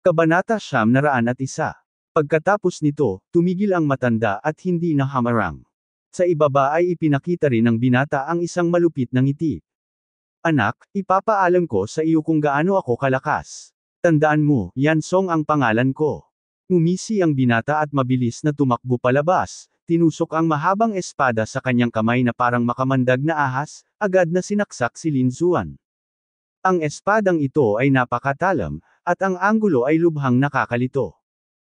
Kabanata Siyam Naraan at Isa. Pagkatapos nito, tumigil ang matanda at hindi na hamarang. Sa ibaba ay ipinakita rin ng binata ang isang malupit na ng ngiti. Anak, ipapaalam ko sa iyo kung gaano ako kalakas. Tandaan mo, Yan Song ang pangalan ko. Umisi ang binata at mabilis na tumakbo palabas, tinusok ang mahabang espada sa kanyang kamay na parang makamandag na ahas, agad na sinaksak si Lin Zuan. Ang espadang ito ay napakatalam, at ang anggulo ay lubhang nakakalito.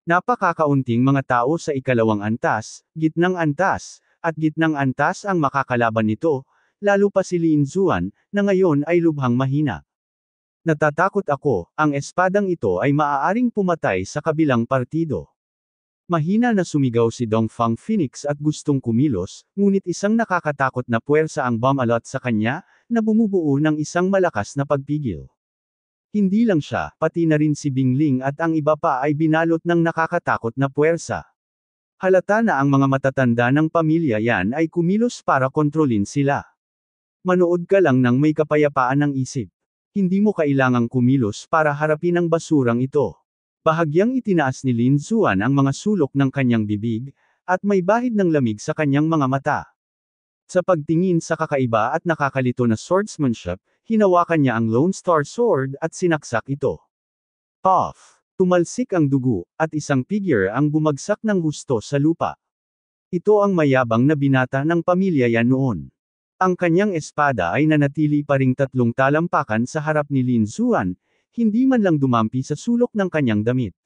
Napakakaunting mga tao sa ikalawang antas, gitnang antas, at gitnang antas ang makakalaban nito, lalo pa si Lin Zuan, na ngayon ay lubhang mahina. Natatakot ako, ang espadang ito ay maaaring pumatay sa kabilang partido. Mahina na sumigaw si Dongfang Phoenix at gustong kumilos, ngunit isang nakakatakot na puwersa ang bumalat sa kanya, na bumubuo ng isang malakas na pagpigil. Hindi lang siya, pati na rin si Bingling at ang iba pa ay binalot ng nakakatakot na puwersa. Halata na ang mga matatanda ng pamilya yan ay kumilos para kontrolin sila. Manood ka lang ng may kapayapaan ng isip. Hindi mo kailangang kumilos para harapin ang basurang ito. Bahagyang itinaas ni Lin Zuan ang mga sulok ng kanyang bibig, at may bahid ng lamig sa kanyang mga mata. Sa pagtingin sa kakaiba at nakakalito na swordsmanship, hinawakan niya ang Lone Star Sword at sinaksak ito. Puff! Tumalsik ang dugo, at isang figure ang bumagsak ng husto sa lupa. Ito ang mayabang na binata ng pamilya yan noon. Ang kanyang espada ay nanatili pa ring tatlong talampakan sa harap ni Lin Zuan, hindi man lang dumampi sa sulok ng kanyang damit.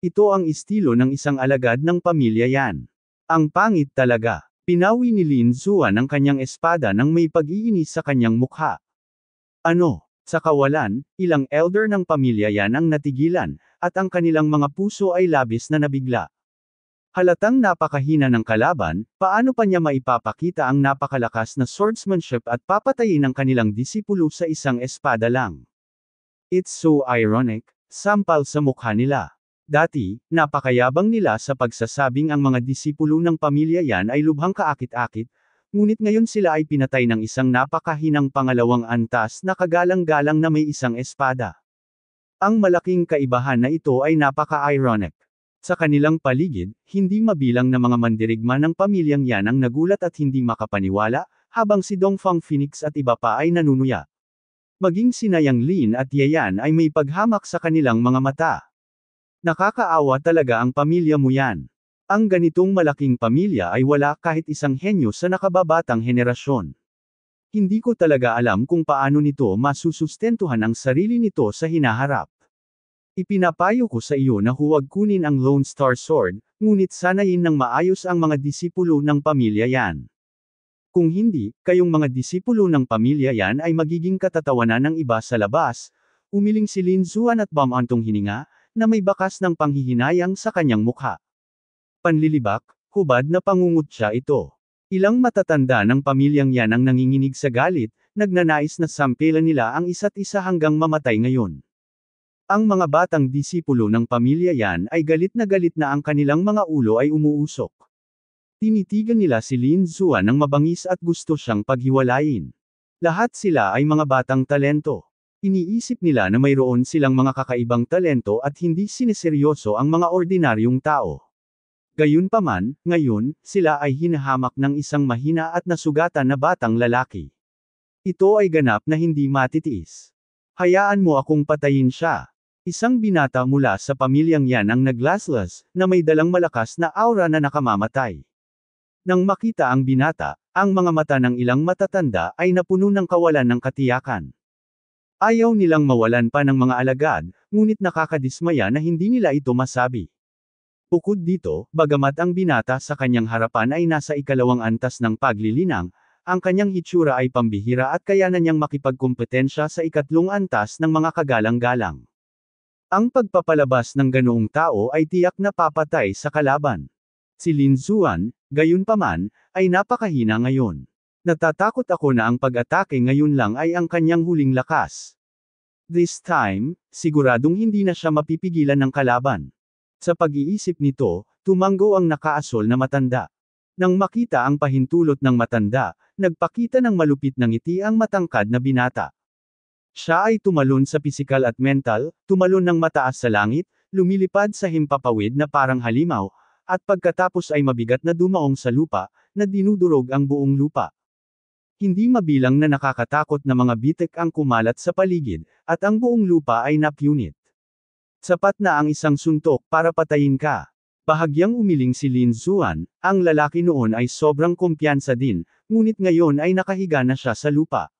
Ito ang estilo ng isang alagad ng pamilya yan. Ang pangit talaga. Pinawi ni Lin Zuan ang kanyang espada nang may pag-iinis sa kanyang mukha. Ano? Sa kawalan, ilang elder ng pamilya yan ang natigilan, at ang kanilang mga puso ay labis na nabigla. Halatang napakahina ng kalaban, paano pa niya maipapakita ang napakalakas na swordsmanship at papatayin ang kanilang disipulo sa isang espada lang? It's so ironic, sampal sa mukha nila. Dati, napakayabang nila sa pagsasabing ang mga disipulo ng pamilya yan ay lubhang kaakit-akit, Ngunit ngayon sila ay pinatay ng isang napakahinang pangalawang antas na kagalang-galang na may isang espada. Ang malaking kaibahan na ito ay napaka-ironic. Sa kanilang paligid, hindi mabilang na mga mandirigma ng pamilyang yan ang nagulat at hindi makapaniwala, habang si Dongfang Phoenix at iba pa ay nanunuya. Maging sinayang Lin at Yayan ay may paghamak sa kanilang mga mata. Nakakaawa talaga ang pamilya mo yan. Ang ganitong malaking pamilya ay wala kahit isang henyo sa nakababatang henerasyon. Hindi ko talaga alam kung paano nito masusustentuhan ang sarili nito sa hinaharap. Ipinapayo ko sa iyo na huwag kunin ang Lone Star Sword, ngunit sanayin ng maayos ang mga disipulo ng pamilya yan. Kung hindi, kayong mga disipulo ng pamilya yan ay magiging katatawanan ng iba sa labas, umiling si Lin Zuan at Bamantong hininga, na may bakas ng panghihinayang sa kanyang mukha panlilibak, hubad na pangungutya ito. Ilang matatanda ng pamilyang yan ang nanginginig sa galit, nagnanais na sampilan nila ang isa't isa hanggang mamatay ngayon. Ang mga batang disipulo ng pamilya yan ay galit na galit na ang kanilang mga ulo ay umuusok. Tinitigan nila si Lin Zuan ng mabangis at gusto siyang paghiwalayin. Lahat sila ay mga batang talento. Iniisip nila na mayroon silang mga kakaibang talento at hindi sineseryoso ang mga ordinaryong tao. Gayunpaman, ngayon, sila ay hinahamak ng isang mahina at nasugatan na batang lalaki. Ito ay ganap na hindi matitiis. Hayaan mo akong patayin siya. Isang binata mula sa pamilyang yan ang naglaslas, na may dalang malakas na aura na nakamamatay. Nang makita ang binata, ang mga mata ng ilang matatanda ay napuno ng kawalan ng katiyakan. Ayaw nilang mawalan pa ng mga alagad, ngunit nakakadismaya na hindi nila ito masabi. Bukod dito, bagamat ang binata sa kanyang harapan ay nasa ikalawang antas ng paglilinang, ang kanyang hitsura ay pambihira at kaya na niyang makipagkumpetensya sa ikatlong antas ng mga kagalang-galang. Ang pagpapalabas ng ganoong tao ay tiyak na papatay sa kalaban. Si Lin Zuan, gayunpaman, ay napakahina ngayon. Natatakot ako na ang pag-atake ngayon lang ay ang kanyang huling lakas. This time, siguradong hindi na siya mapipigilan ng kalaban. Sa pag-iisip nito, tumanggo ang nakaasol na matanda. Nang makita ang pahintulot ng matanda, nagpakita ng malupit ng ngiti ang matangkad na binata. Siya ay tumalon sa pisikal at mental, tumalon ng mataas sa langit, lumilipad sa himpapawid na parang halimaw, at pagkatapos ay mabigat na dumaong sa lupa, na dinudurog ang buong lupa. Hindi mabilang na nakakatakot na mga bitik ang kumalat sa paligid, at ang buong lupa ay napunit. Sapat na ang isang suntok para patayin ka. Bahagyang umiling si Lin Zuan, ang lalaki noon ay sobrang kumpiyansa din, ngunit ngayon ay nakahiga na siya sa lupa.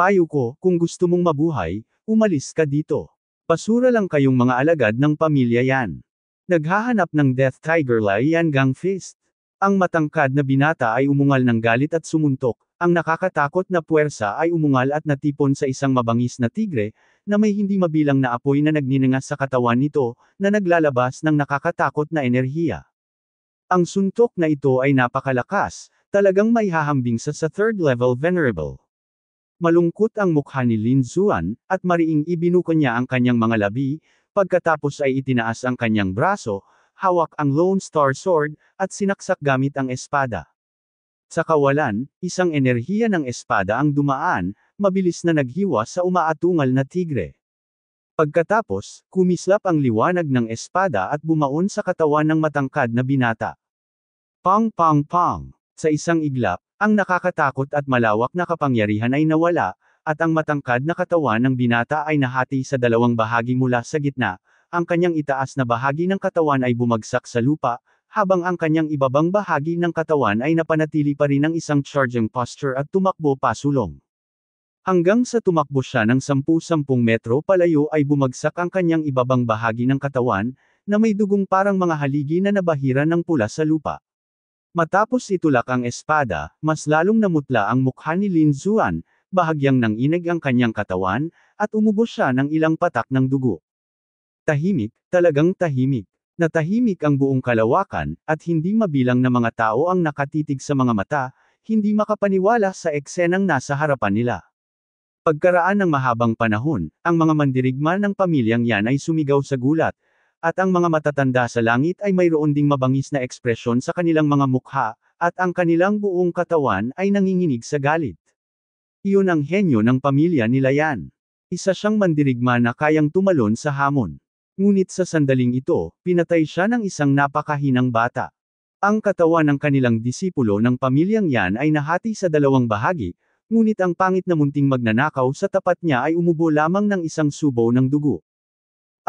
Payo ko, kung gusto mong mabuhay, umalis ka dito. Pasura lang kayong mga alagad ng pamilya yan. Naghahanap ng Death Tiger Lai Yan Gang Fist. Ang matangkad na binata ay umungal ng galit at sumuntok, ang nakakatakot na puwersa ay umungal at natipon sa isang mabangis na tigre, na may hindi mabilang na apoy na nagniningas sa katawan nito, na naglalabas ng nakakatakot na enerhiya. Ang suntok na ito ay napakalakas, talagang may hahambing sa sa third level venerable. Malungkot ang mukha ni Lin Zuan, at mariing ibinuko niya ang kanyang mga labi, pagkatapos ay itinaas ang kanyang braso, hawak ang Lone Star Sword, at sinaksak gamit ang espada. Sa kawalan, isang enerhiya ng espada ang dumaan, mabilis na naghiwa sa umaatungal na tigre. Pagkatapos, kumislap ang liwanag ng espada at bumaon sa katawan ng matangkad na binata. Pang pang pang! Sa isang iglap, ang nakakatakot at malawak na kapangyarihan ay nawala, at ang matangkad na katawan ng binata ay nahati sa dalawang bahagi mula sa gitna, ang kanyang itaas na bahagi ng katawan ay bumagsak sa lupa, habang ang kanyang ibabang bahagi ng katawan ay napanatili pa rin ang isang charging posture at tumakbo pasulong. Hanggang sa tumakbo siya ng 10-10 metro palayo ay bumagsak ang kanyang ibabang bahagi ng katawan, na may dugong parang mga haligi na nabahira ng pula sa lupa. Matapos itulak ang espada, mas lalong namutla ang mukha ni Lin Zuan, bahagyang nang inig ang kanyang katawan, at umubo siya ng ilang patak ng dugo. Tahimik, talagang tahimik. Natahimik ang buong kalawakan, at hindi mabilang na mga tao ang nakatitig sa mga mata, hindi makapaniwala sa eksenang nasa harapan nila. Pagkaraan ng mahabang panahon, ang mga mandirigma ng pamilyang yan ay sumigaw sa gulat, at ang mga matatanda sa langit ay mayroon ding mabangis na ekspresyon sa kanilang mga mukha, at ang kanilang buong katawan ay nanginginig sa galit. Iyon ang henyo ng pamilya nila yan. Isa siyang mandirigma na kayang tumalon sa hamon. Ngunit sa sandaling ito, pinatay siya ng isang napakahinang bata. Ang katawan ng kanilang disipulo ng pamilyang yan ay nahati sa dalawang bahagi, ngunit ang pangit na munting magnanakaw sa tapat niya ay umubo lamang ng isang subo ng dugo.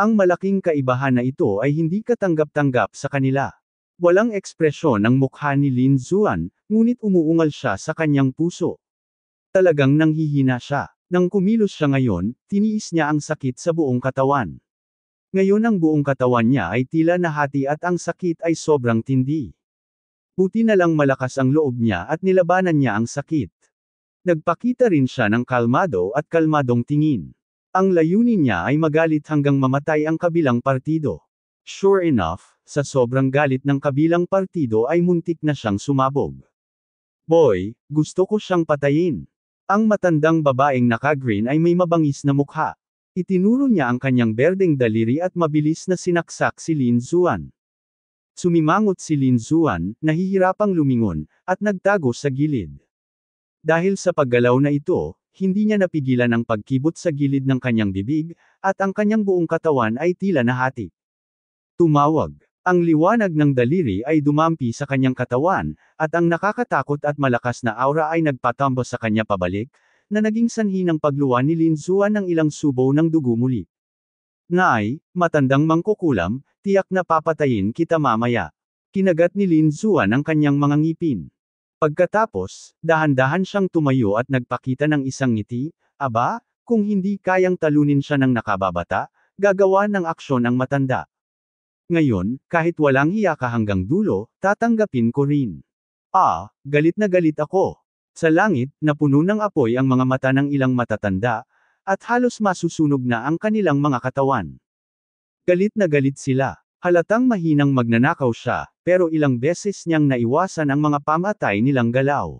Ang malaking kaibahan na ito ay hindi katanggap-tanggap sa kanila. Walang ekspresyon ang mukha ni Lin Zuan, ngunit umuungal siya sa kanyang puso. Talagang nanghihina siya. Nang kumilos siya ngayon, tiniis niya ang sakit sa buong katawan. Ngayon ang buong katawan niya ay tila nahati at ang sakit ay sobrang tindi. Buti na lang malakas ang loob niya at nilabanan niya ang sakit. Nagpakita rin siya ng kalmado at kalmadong tingin. Ang layunin niya ay magalit hanggang mamatay ang kabilang partido. Sure enough, sa sobrang galit ng kabilang partido ay muntik na siyang sumabog. Boy, gusto ko siyang patayin. Ang matandang babaeng naka-green ay may mabangis na mukha. Itinuro niya ang kanyang berdeng daliri at mabilis na sinaksak si Lin Zuan. Sumimangot si Lin Zuan, nahihirapang lumingon, at nagtago sa gilid. Dahil sa paggalaw na ito, hindi niya napigilan ang pagkibot sa gilid ng kanyang bibig, at ang kanyang buong katawan ay tila nahati. Tumawag. Ang liwanag ng daliri ay dumampi sa kanyang katawan, at ang nakakatakot at malakas na aura ay nagpatambo sa kanya pabalik, na naging sanhi ng pagluwa ni Lin Zuan ng ilang subo ng dugo muli. Naay, matandang mangkukulam, tiyak na papatayin kita mamaya. Kinagat ni Lin Zuan ang kanyang mga ngipin. Pagkatapos, dahan-dahan siyang tumayo at nagpakita ng isang ngiti, aba, kung hindi kayang talunin siya ng nakababata, gagawa ng aksyon ang matanda. Ngayon, kahit walang hiya ka hanggang dulo, tatanggapin ko rin. Ah, galit na galit ako. Sa langit, napuno ng apoy ang mga mata ng ilang matatanda, at halos masusunog na ang kanilang mga katawan. Galit na galit sila. Halatang mahinang magnanakaw siya, pero ilang beses niyang naiwasan ang mga pamatay nilang galaw.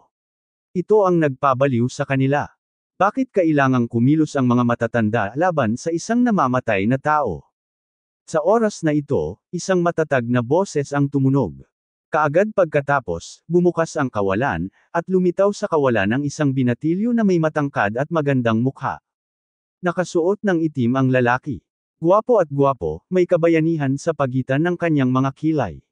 Ito ang nagpabaliw sa kanila. Bakit kailangang kumilos ang mga matatanda laban sa isang namamatay na tao? Sa oras na ito, isang matatag na boses ang tumunog. Kaagad pagkatapos, bumukas ang kawalan, at lumitaw sa kawalan ang isang binatilyo na may matangkad at magandang mukha. Nakasuot ng itim ang lalaki. Guwapo at guwapo, may kabayanihan sa pagitan ng kanyang mga kilay.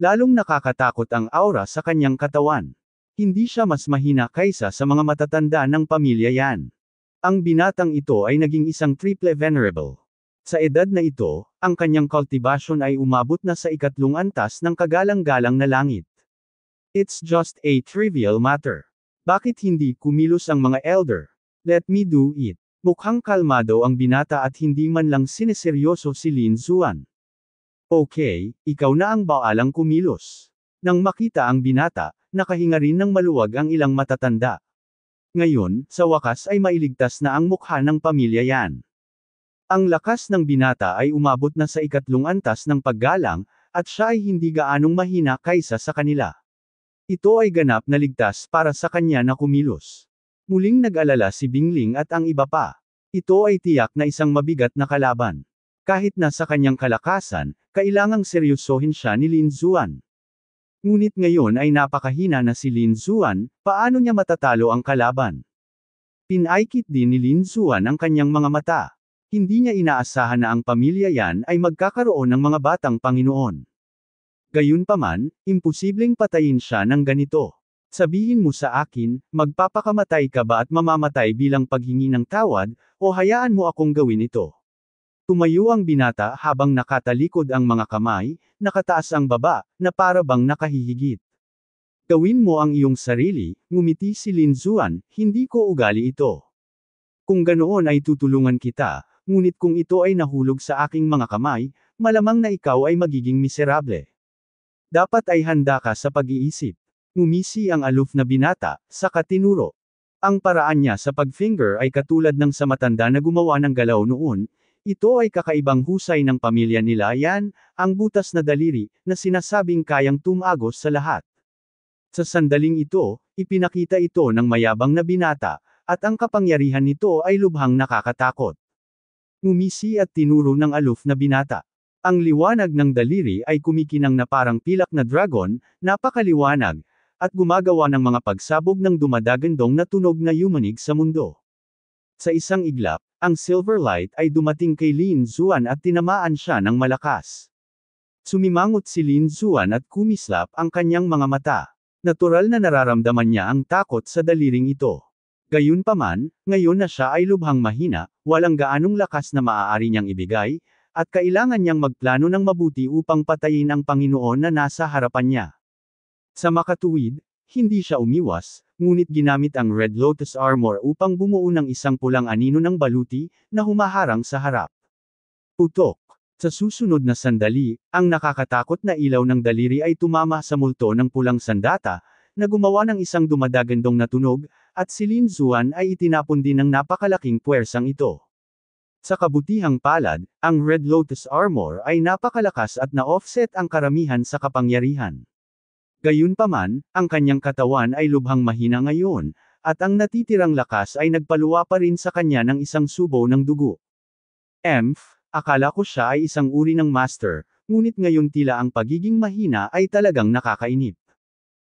Lalong nakakatakot ang aura sa kanyang katawan. Hindi siya mas mahina kaysa sa mga matatanda ng pamilya yan. Ang binatang ito ay naging isang triple venerable. Sa edad na ito, ang kanyang cultivation ay umabot na sa ikatlong antas ng kagalang-galang na langit. It's just a trivial matter. Bakit hindi kumilos ang mga elder? Let me do it. Mukhang kalmado ang binata at hindi man lang sineseryoso si Lin Zuan. Okay, ikaw na ang baalang kumilos. Nang makita ang binata, nakahinga rin ng maluwag ang ilang matatanda. Ngayon, sa wakas ay mailigtas na ang mukha ng pamilya yan. Ang lakas ng binata ay umabot na sa ikatlong antas ng paggalang, at siya ay hindi gaanong mahina kaysa sa kanila. Ito ay ganap na ligtas para sa kanya na kumilos. Muling nag-alala si Bingling at ang iba pa. Ito ay tiyak na isang mabigat na kalaban. Kahit na sa kanyang kalakasan, kailangang seryosohin siya ni Lin Zuan. Ngunit ngayon ay napakahina na si Lin Zuan, paano niya matatalo ang kalaban? Pinaikit din ni Lin Zuan ang kanyang mga mata. Hindi niya inaasahan na ang pamilya yan ay magkakaroon ng mga batang Panginoon. Gayunpaman, imposibleng patayin siya ng ganito. Sabihin mo sa akin, magpapakamatay ka ba at mamamatay bilang paghingi ng tawad, o hayaan mo akong gawin ito? Tumayo ang binata habang nakatalikod ang mga kamay, nakataas ang baba, na para bang nakahihigit. Gawin mo ang iyong sarili, ngumiti si Lin Zuan, hindi ko ugali ito. Kung ganoon ay tutulungan kita, ngunit kung ito ay nahulog sa aking mga kamay, malamang na ikaw ay magiging miserable. Dapat ay handa ka sa pag-iisip. Ngumisi ang aloof na binata, sa katinuro. Ang paraan niya sa pagfinger ay katulad ng sa matanda na gumawa ng galaw noon, ito ay kakaibang husay ng pamilya nila yan, ang butas na daliri, na sinasabing kayang tumagos sa lahat. Sa sandaling ito, ipinakita ito ng mayabang na binata, at ang kapangyarihan nito ay lubhang nakakatakot. Ngumisi at tinuro ng aloof na binata. Ang liwanag ng daliri ay kumikinang na parang pilak na dragon, napakaliwanag, at gumagawa ng mga pagsabog ng dumadagandong na tunog na yumanig sa mundo. Sa isang iglap, ang silver light ay dumating kay Lin Zuan at tinamaan siya ng malakas. Sumimangot si Lin Zuan at kumislap ang kanyang mga mata. Natural na nararamdaman niya ang takot sa daliring ito. Gayunpaman, ngayon na siya ay lubhang mahina, walang gaanong lakas na maaari niyang ibigay, at kailangan niyang magplano ng mabuti upang patayin ang Panginoon na nasa harapan niya. Sa makatuwid, hindi siya umiwas, ngunit ginamit ang Red Lotus Armor upang bumuo ng isang pulang anino ng baluti, na humaharang sa harap. Putok. Sa susunod na sandali, ang nakakatakot na ilaw ng daliri ay tumama sa multo ng pulang sandata, na gumawa ng isang dumadagandong na tunog, at si Lin Zuan ay itinapon din ng napakalaking puwersang ito. Sa kabutihang palad, ang Red Lotus Armor ay napakalakas at na-offset ang karamihan sa kapangyarihan. Gayunpaman, ang kanyang katawan ay lubhang mahina ngayon, at ang natitirang lakas ay nagpaluwa pa rin sa kanya ng isang subo ng dugo. Emph, akala ko siya ay isang uri ng master, ngunit ngayon tila ang pagiging mahina ay talagang nakakainip.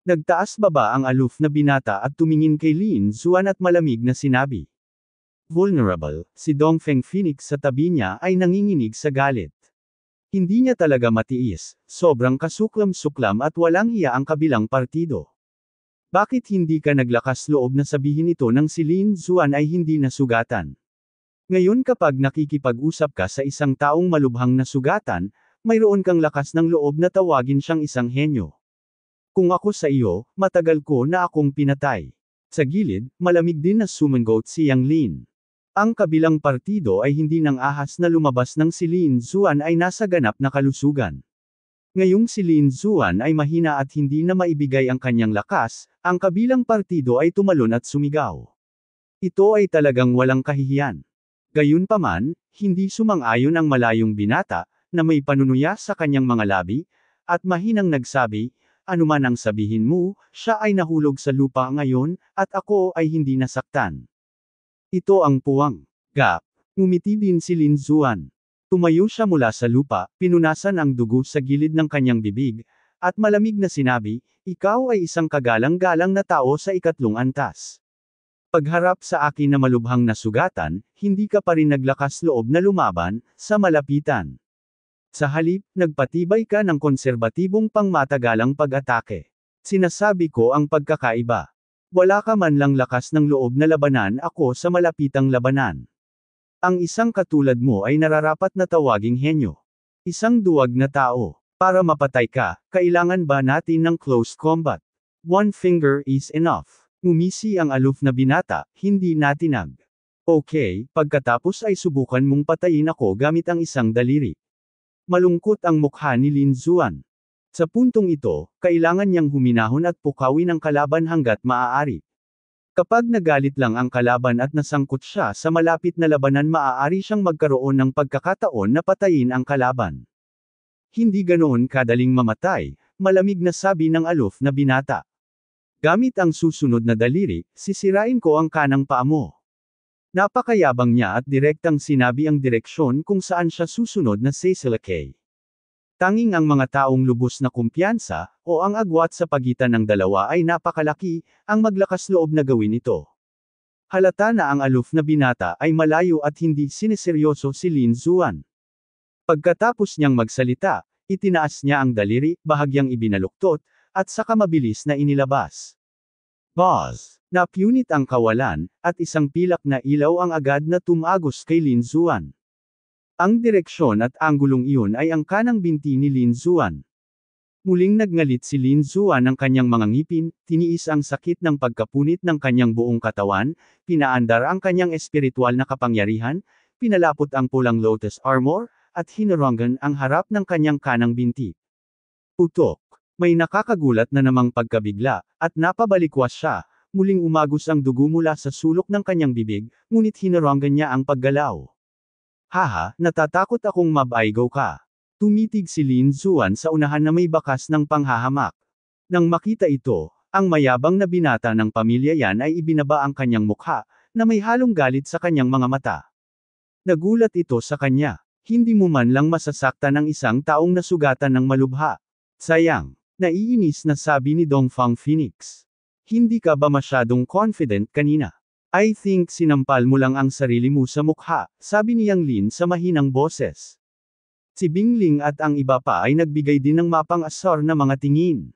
Nagtaas baba ang aloof na binata at tumingin kay Lin Zuan at malamig na sinabi. Vulnerable, si Dongfeng Phoenix sa tabi niya ay nanginginig sa galit. Hindi niya talaga matiis, sobrang kasuklam-suklam at walang hiya ang kabilang partido. Bakit hindi ka naglakas loob na sabihin ito nang si Lin Zuan ay hindi nasugatan? Ngayon kapag nakikipag-usap ka sa isang taong malubhang nasugatan, mayroon kang lakas ng loob na tawagin siyang isang henyo. Kung ako sa iyo, matagal ko na akong pinatay. Sa gilid, malamig din na sumanggot si Yang Lin. Ang kabilang partido ay hindi nang ahas na lumabas ng si Lin Zuan ay nasa ganap na kalusugan. Ngayong si Lin Zuan ay mahina at hindi na maibigay ang kanyang lakas, ang kabilang partido ay tumalon at sumigaw. Ito ay talagang walang kahihiyan. Gayunpaman, hindi sumang-ayon ang malayong binata, na may panunuya sa kanyang mga labi, at mahinang nagsabi, anuman ang sabihin mo, siya ay nahulog sa lupa ngayon, at ako ay hindi nasaktan. Ito ang puwang. Gap. Umiti din si Lin Zuan. Tumayo siya mula sa lupa, pinunasan ang dugo sa gilid ng kanyang bibig, at malamig na sinabi, ikaw ay isang kagalang-galang na tao sa ikatlong antas. Pagharap sa akin na malubhang nasugatan, hindi ka pa rin naglakas loob na lumaban, sa malapitan. Sa halip, nagpatibay ka ng konserbatibong pangmatagalang pag-atake. Sinasabi ko ang pagkakaiba. Wala ka man lang lakas ng loob na labanan ako sa malapitang labanan. Ang isang katulad mo ay nararapat na tawaging henyo. Isang duwag na tao. Para mapatay ka, kailangan ba natin ng close combat? One finger is enough. Umisi ang aloof na binata, hindi natinag. Okay, pagkatapos ay subukan mong patayin ako gamit ang isang daliri. Malungkot ang mukha ni Lin Zuan. Sa puntong ito, kailangan niyang huminahon at pukawin ang kalaban hanggat maaari. Kapag nagalit lang ang kalaban at nasangkot siya sa malapit na labanan maaari siyang magkaroon ng pagkakataon na patayin ang kalaban. Hindi ganoon kadaling mamatay, malamig na sabi ng aloof na binata. Gamit ang susunod na daliri, sisirain ko ang kanang paa mo. Napakayabang niya at direktang sinabi ang direksyon kung saan siya susunod na Cecil Kay. Tanging ang mga taong lubos na kumpiyansa, o ang agwat sa pagitan ng dalawa ay napakalaki, ang maglakas loob na gawin ito. Halata na ang aloof na binata ay malayo at hindi siniseryoso si Lin Zuan. Pagkatapos niyang magsalita, itinaas niya ang daliri, bahagyang ibinaluktot, at saka mabilis na inilabas. Boss! Napunit ang kawalan, at isang pilak na ilaw ang agad na tumagos kay Lin Zuan. Ang direksyon at anggulong iyon ay ang kanang binti ni Lin Zuan. Muling nagngalit si Lin Zuan ng kanyang mga ngipin, tiniis ang sakit ng pagkapunit ng kanyang buong katawan, pinaandar ang kanyang espiritual na kapangyarihan, pinalapot ang pulang lotus armor, at hinarongan ang harap ng kanyang kanang binti. Utok. May nakakagulat na namang pagkabigla, at napabalikwas siya, muling umagos ang dugo mula sa sulok ng kanyang bibig, ngunit hinaranggan niya ang paggalaw. Haha, natatakot akong mabaygo ka. Tumitig si Lin Zuan sa unahan na may bakas ng panghahamak. Nang makita ito, ang mayabang na binata ng pamilya yan ay ibinaba ang kanyang mukha, na may halong galit sa kanyang mga mata. Nagulat ito sa kanya. Hindi mo man lang masasaktan ng isang taong nasugatan ng malubha. Sayang. Naiinis na sabi ni Dongfang Phoenix. Hindi ka ba masyadong confident kanina? I think sinampal mo lang ang sarili mo sa mukha, sabi ni Yang Lin sa mahinang boses. Si Bingling at ang iba pa ay nagbigay din ng mapang asar na mga tingin.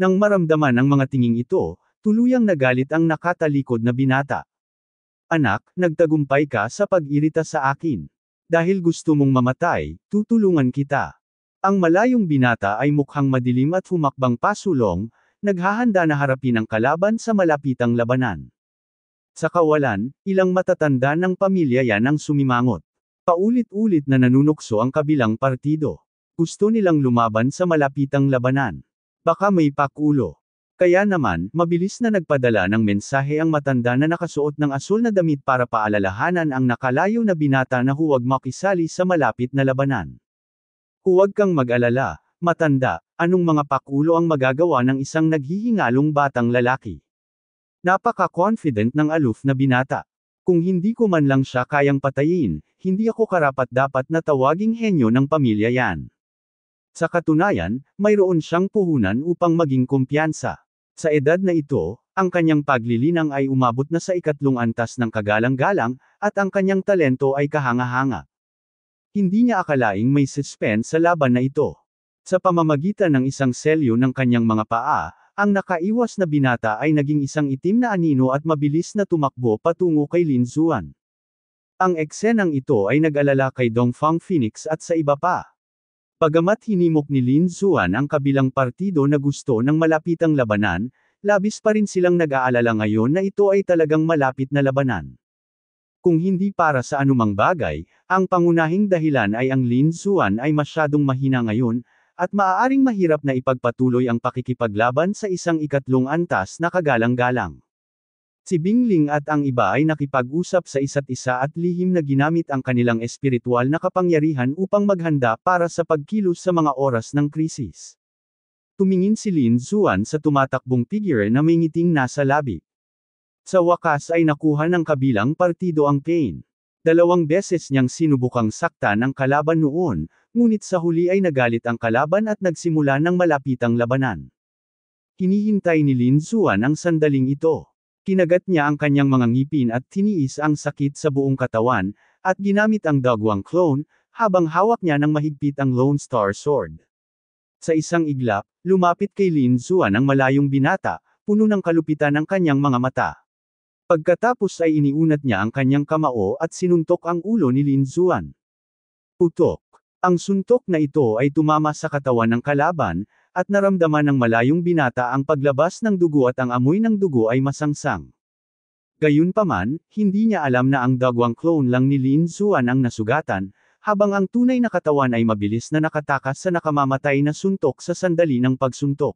Nang maramdaman ang mga tingin ito, tuluyang nagalit ang nakatalikod na binata. Anak, nagtagumpay ka sa pag-irita sa akin. Dahil gusto mong mamatay, tutulungan kita. Ang malayong binata ay mukhang madilim at humakbang pasulong, naghahanda na harapin ang kalaban sa malapitang labanan. Sa kawalan, ilang matatanda ng pamilya yan ang sumimangot. Paulit-ulit na nanunukso ang kabilang partido. Gusto nilang lumaban sa malapitang labanan. Baka may pakulo. Kaya naman, mabilis na nagpadala ng mensahe ang matanda na nakasuot ng asul na damit para paalalahanan ang nakalayo na binata na huwag makisali sa malapit na labanan. Huwag kang mag-alala, matanda, anong mga pakulo ang magagawa ng isang naghihingalong batang lalaki? Napaka-confident ng aloof na binata. Kung hindi ko man lang siya kayang patayin, hindi ako karapat dapat na tawaging henyo ng pamilya yan. Sa katunayan, mayroon siyang puhunan upang maging kumpiyansa. Sa edad na ito, ang kanyang paglilinang ay umabot na sa ikatlong antas ng kagalang-galang, at ang kanyang talento ay kahanga-hanga. Hindi niya akalaing may suspense sa laban na ito. Sa pamamagitan ng isang selyo ng kanyang mga paa, ang nakaiwas na binata ay naging isang itim na anino at mabilis na tumakbo patungo kay Lin Zuan. Ang eksenang ito ay nag-alala kay Dongfang Phoenix at sa iba pa. Pagamat hinimok ni Lin Zuan ang kabilang partido na gusto ng malapitang labanan, labis pa rin silang nag-aalala ngayon na ito ay talagang malapit na labanan kung hindi para sa anumang bagay, ang pangunahing dahilan ay ang Lin Xuan ay masyadong mahina ngayon, at maaaring mahirap na ipagpatuloy ang pakikipaglaban sa isang ikatlong antas na kagalang-galang. Si Bingling at ang iba ay nakipag-usap sa isa't isa at lihim na ginamit ang kanilang espiritual na kapangyarihan upang maghanda para sa pagkilos sa mga oras ng krisis. Tumingin si Lin Zuan sa tumatakbong figure na may ngiting nasa labi. Sa wakas ay nakuha ng kabilang partido ang Kane. Dalawang beses niyang sinubukang saktan ang kalaban noon, ngunit sa huli ay nagalit ang kalaban at nagsimula ng malapitang labanan. Hinihintay ni Lin Zuan ang sandaling ito. Kinagat niya ang kanyang mga ngipin at tiniis ang sakit sa buong katawan, at ginamit ang dagwang clone, habang hawak niya ng mahigpit ang Lone Star Sword. Sa isang iglap, lumapit kay Lin Zuan ang malayong binata, puno ng kalupitan ang kanyang mga mata. Pagkatapos ay iniunat niya ang kanyang kamao at sinuntok ang ulo ni Lin Zuan. Putok. Ang suntok na ito ay tumama sa katawan ng kalaban, at naramdaman ng malayong binata ang paglabas ng dugo at ang amoy ng dugo ay masangsang. Gayunpaman, hindi niya alam na ang dagwang clone lang ni Lin Zuan ang nasugatan, habang ang tunay na katawan ay mabilis na nakatakas sa nakamamatay na suntok sa sandali ng pagsuntok.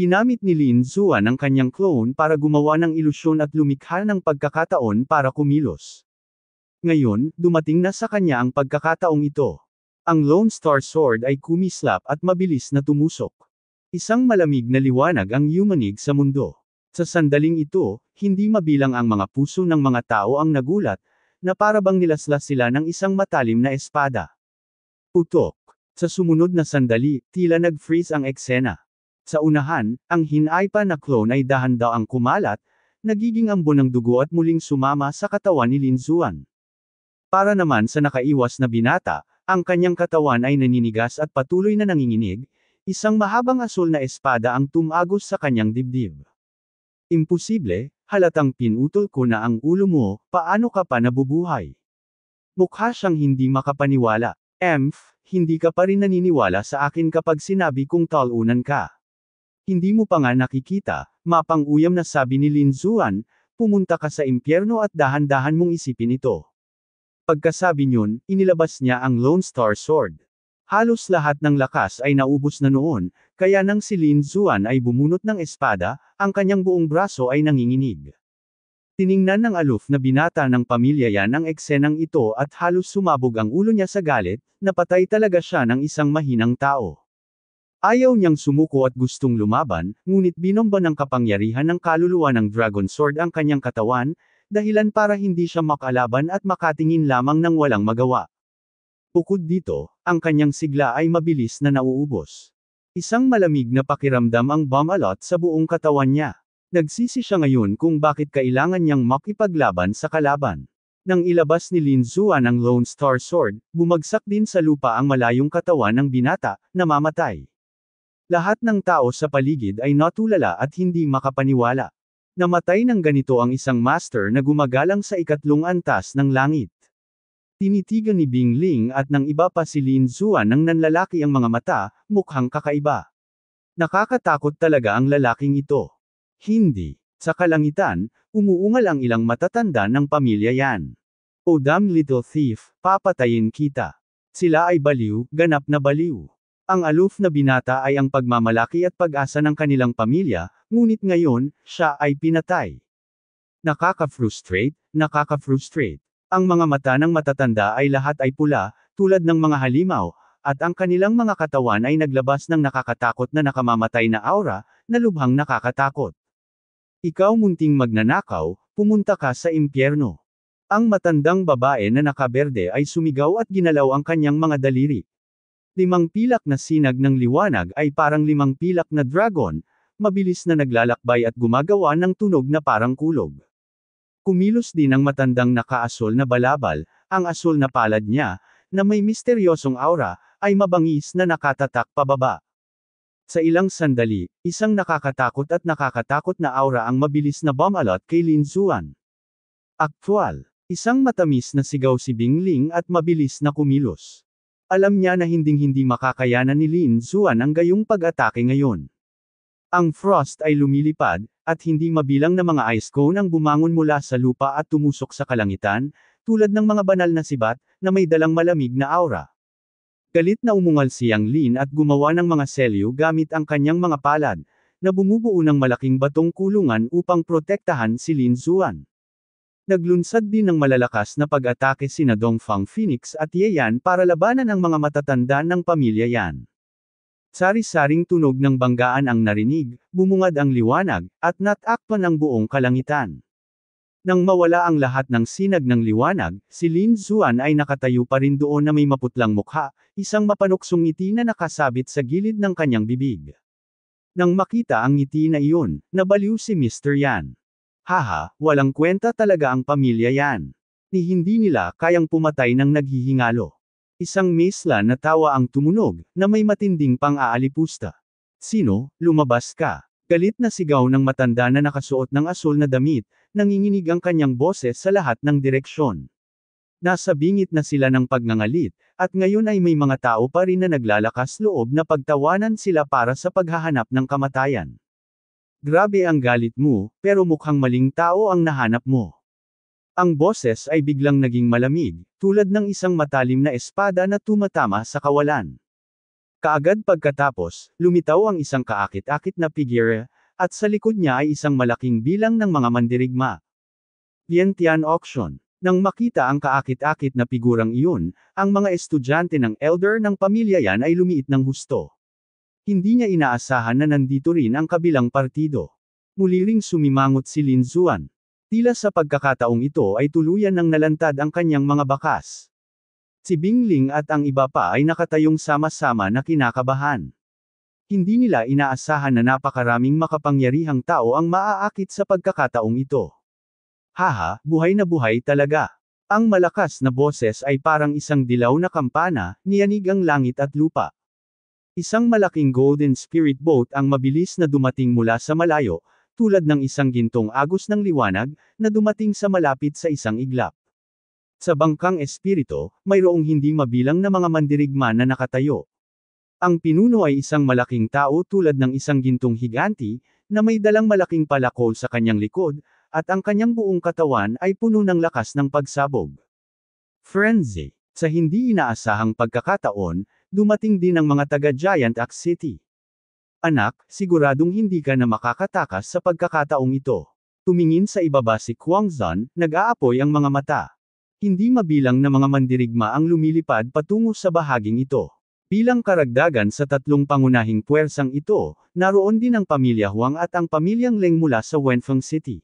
Ginamit ni Lin Zuan ang kanyang clone para gumawa ng ilusyon at lumikha ng pagkakataon para kumilos. Ngayon, dumating na sa kanya ang pagkakataong ito. Ang Lone Star Sword ay kumislap at mabilis na tumusok. Isang malamig na liwanag ang yumanig sa mundo. Sa sandaling ito, hindi mabilang ang mga puso ng mga tao ang nagulat, na parabang nilaslas sila ng isang matalim na espada. Utok. Sa sumunod na sandali, tila nag-freeze ang eksena. Sa unahan, ang hinaypa na clone ay dahan ang kumalat, nagiging ambo ng dugo at muling sumama sa katawan ni Lin Zuan. Para naman sa nakaiwas na binata, ang kanyang katawan ay naninigas at patuloy na nanginginig, isang mahabang asul na espada ang tumagos sa kanyang dibdib. Imposible, halatang pinutol ko na ang ulo mo, paano ka pa nabubuhay? Mukha siyang hindi makapaniwala. Emph, hindi ka pa rin naniniwala sa akin kapag sinabi kong talunan ka. Hindi mo pa nga nakikita, mapang-uyam na sabi ni Lin Zuan, pumunta ka sa impyerno at dahan-dahan mong isipin ito. Pagkasabi niyon, inilabas niya ang Lone Star Sword. Halos lahat ng lakas ay naubos na noon, kaya nang si Lin Zuan ay bumunot ng espada, ang kanyang buong braso ay nanginginig. Tiningnan ng aloof na binata ng pamilya yan ang eksenang ito at halos sumabog ang ulo niya sa galit, napatay talaga siya ng isang mahinang tao. Ayaw niyang sumuko at gustong lumaban, ngunit binomba ng kapangyarihan ng kaluluwa ng Dragon Sword ang kanyang katawan, dahilan para hindi siya makalaban at makatingin lamang ng walang magawa. Bukod dito, ang kanyang sigla ay mabilis na nauubos. Isang malamig na pakiramdam ang bumalot sa buong katawan niya. Nagsisi siya ngayon kung bakit kailangan niyang makipaglaban sa kalaban. Nang ilabas ni Lin Zuan ang Lone Star Sword, bumagsak din sa lupa ang malayong katawan ng binata, namamatay. Lahat ng tao sa paligid ay natulala at hindi makapaniwala. Namatay ng ganito ang isang master na gumagalang sa ikatlong antas ng langit. Tinitigan ni Bing Ling at ng iba pa si Lin Zuan nang nanlalaki ang mga mata, mukhang kakaiba. Nakakatakot talaga ang lalaking ito. Hindi. Sa kalangitan, umuungal ang ilang matatanda ng pamilya yan. O damn little thief, papatayin kita. Sila ay baliw, ganap na baliw. Ang aloof na binata ay ang pagmamalaki at pag-asa ng kanilang pamilya, ngunit ngayon, siya ay pinatay. Nakaka-frustrate, nakaka-frustrate. Ang mga mata ng matatanda ay lahat ay pula, tulad ng mga halimaw, at ang kanilang mga katawan ay naglabas ng nakakatakot na nakamamatay na aura, na lubhang nakakatakot. Ikaw munting magnanakaw, pumunta ka sa impyerno. Ang matandang babae na nakaberde ay sumigaw at ginalaw ang kanyang mga daliri, Limang pilak na sinag ng liwanag ay parang limang pilak na dragon, mabilis na naglalakbay at gumagawa ng tunog na parang kulog. Kumilos din ang matandang nakaasol na balabal, ang asol na palad niya, na may misteryosong aura, ay mabangis na nakatatak pababa. Sa ilang sandali, isang nakakatakot at nakakatakot na aura ang mabilis na bumalot kay Lin Zuan. Aktual, isang matamis na sigaw si Bing Ling at mabilis na kumilos. Alam niya na hinding-hindi makakayanan ni Lin Zuan ang gayong pag-atake ngayon. Ang frost ay lumilipad, at hindi mabilang na mga ice cone ang bumangon mula sa lupa at tumusok sa kalangitan, tulad ng mga banal na sibat, na may dalang malamig na aura. Galit na umungal siyang Lin at gumawa ng mga selyo gamit ang kanyang mga palad, na bumubuo ng malaking batong kulungan upang protektahan si Lin Zuan. Naglunsad din ng malalakas na pag-atake sina Dongfang Phoenix at Yeyan para labanan ang mga matatanda ng pamilya Yan. Sari-saring tunog ng banggaan ang narinig, bumungad ang liwanag, at natakpan ang buong kalangitan. Nang mawala ang lahat ng sinag ng liwanag, si Lin Zuan ay nakatayo pa rin doon na may maputlang mukha, isang mapanuksong ngiti na nakasabit sa gilid ng kanyang bibig. Nang makita ang ngiti na iyon, nabaliw si Mr. Yan. Haha, walang kwenta talaga ang pamilya yan. Ni hindi nila kayang pumatay ng naghihingalo. Isang mesla na tawa ang tumunog, na may matinding pang-aalipusta. Sino, lumabas ka. Galit na sigaw ng matanda na nakasuot ng asul na damit, nanginginig ang kanyang boses sa lahat ng direksyon. Nasa bingit na sila ng pagngangalit, at ngayon ay may mga tao pa rin na naglalakas loob na pagtawanan sila para sa paghahanap ng kamatayan. Grabe ang galit mo, pero mukhang maling tao ang nahanap mo. Ang boses ay biglang naging malamig, tulad ng isang matalim na espada na tumatama sa kawalan. Kaagad pagkatapos, lumitaw ang isang kaakit-akit na figure, at sa likod niya ay isang malaking bilang ng mga mandirigma. Vientiane Auction Nang makita ang kaakit-akit na figurang iyon, ang mga estudyante ng elder ng pamilya yan ay lumiit ng husto. Hindi niya inaasahan na nandito rin ang kabilang partido. Muli ring sumimangot si Lin Zuan. Tila sa pagkakataong ito ay tuluyan ng nalantad ang kanyang mga bakas. Si Bingling at ang iba pa ay nakatayong sama-sama na kinakabahan. Hindi nila inaasahan na napakaraming makapangyarihang tao ang maaakit sa pagkakataong ito. Haha, buhay na buhay talaga. Ang malakas na boses ay parang isang dilaw na kampana, niyanig ang langit at lupa. Isang malaking golden spirit boat ang mabilis na dumating mula sa malayo, tulad ng isang gintong agos ng liwanag, na dumating sa malapit sa isang iglap. Sa bangkang espirito, mayroong hindi mabilang na mga mandirigma na nakatayo. Ang pinuno ay isang malaking tao tulad ng isang gintong higanti, na may dalang malaking palakol sa kanyang likod, at ang kanyang buong katawan ay puno ng lakas ng pagsabog. Frenzy. Sa hindi inaasahang pagkakataon, Dumating din ang mga taga Giant Axe City. Anak, siguradong hindi ka na makakatakas sa pagkakataong ito. Tumingin sa ibaba si Kwang Zan, nag-aapoy ang mga mata. Hindi mabilang na mga mandirigma ang lumilipad patungo sa bahaging ito. Bilang karagdagan sa tatlong pangunahing puwersang ito, naroon din ang pamilya Huang at ang pamilyang Leng mula sa Wenfeng City.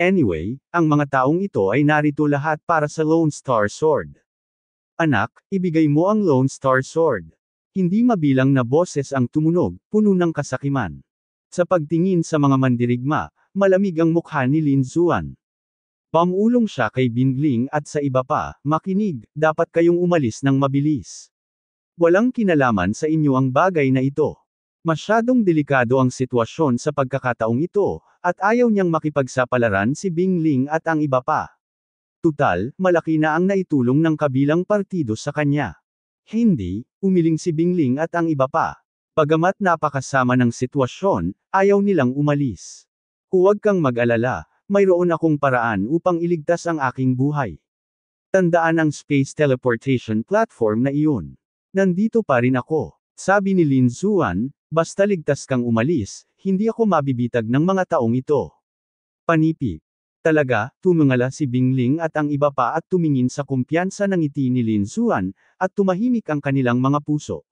Anyway, ang mga taong ito ay narito lahat para sa Lone Star Sword. Anak, ibigay mo ang Lone Star Sword. Hindi mabilang na boses ang tumunog, puno ng kasakiman. Sa pagtingin sa mga mandirigma, malamig ang mukha ni Lin Zuan. Pamulong siya kay Bingling at sa iba pa, makinig, dapat kayong umalis ng mabilis. Walang kinalaman sa inyo ang bagay na ito. Masyadong delikado ang sitwasyon sa pagkakataong ito, at ayaw niyang makipagsapalaran si Bingling at ang iba pa. Tutal, malaki na ang naitulong ng kabilang partido sa kanya. Hindi, umiling si Bingling at ang iba pa. Pagamat napakasama ng sitwasyon, ayaw nilang umalis. Huwag kang mag-alala, mayroon akong paraan upang iligtas ang aking buhay. Tandaan ang space teleportation platform na iyon. Nandito pa rin ako. Sabi ni Lin Zuan, basta ligtas kang umalis, hindi ako mabibitag ng mga taong ito. Panipi Talaga, tumangala si Bingling at ang iba pa at tumingin sa kumpiyansa ng ngiti ni Lin Suan, at tumahimik ang kanilang mga puso.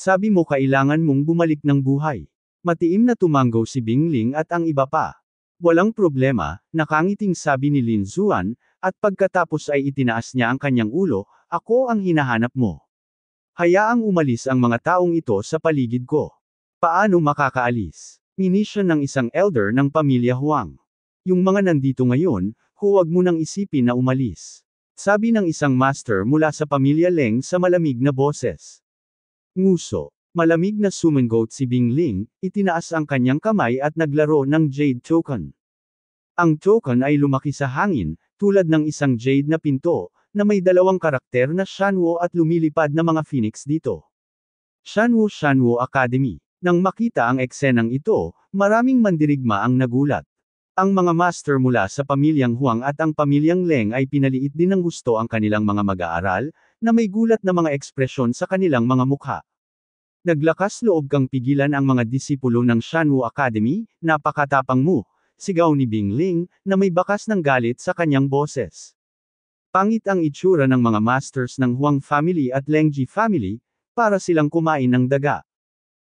Sabi mo kailangan mong bumalik ng buhay. Matiim na tumanggo si Bingling at ang iba pa. Walang problema, nakangiting sabi ni Lin Zuan, at pagkatapos ay itinaas niya ang kanyang ulo, ako ang hinahanap mo. Hayaang umalis ang mga taong ito sa paligid ko. Paano makakaalis? Inisya ng isang elder ng pamilya Huang. Yung mga nandito ngayon, huwag mo nang isipin na umalis. Sabi ng isang master mula sa pamilya Leng sa malamig na boses. Nguso. Malamig na sumenggoat si Bing Ling, itinaas ang kanyang kamay at naglaro ng jade token. Ang token ay lumaki sa hangin, tulad ng isang jade na pinto, na may dalawang karakter na Shanwo at lumilipad na mga phoenix dito. Shanwo Shanwo Academy. Nang makita ang eksenang ito, maraming mandirigma ang nagulat. Ang mga master mula sa pamilyang Huang at ang pamilyang Leng ay pinaliit din ng gusto ang kanilang mga mag-aaral, na may gulat na mga ekspresyon sa kanilang mga mukha. Naglakas loob kang pigilan ang mga disipulo ng Shanwu Academy, napakatapang mo, sigaw ni Bing Ling, na may bakas ng galit sa kanyang boses. Pangit ang itsura ng mga masters ng Huang family at Lengji family, para silang kumain ng daga.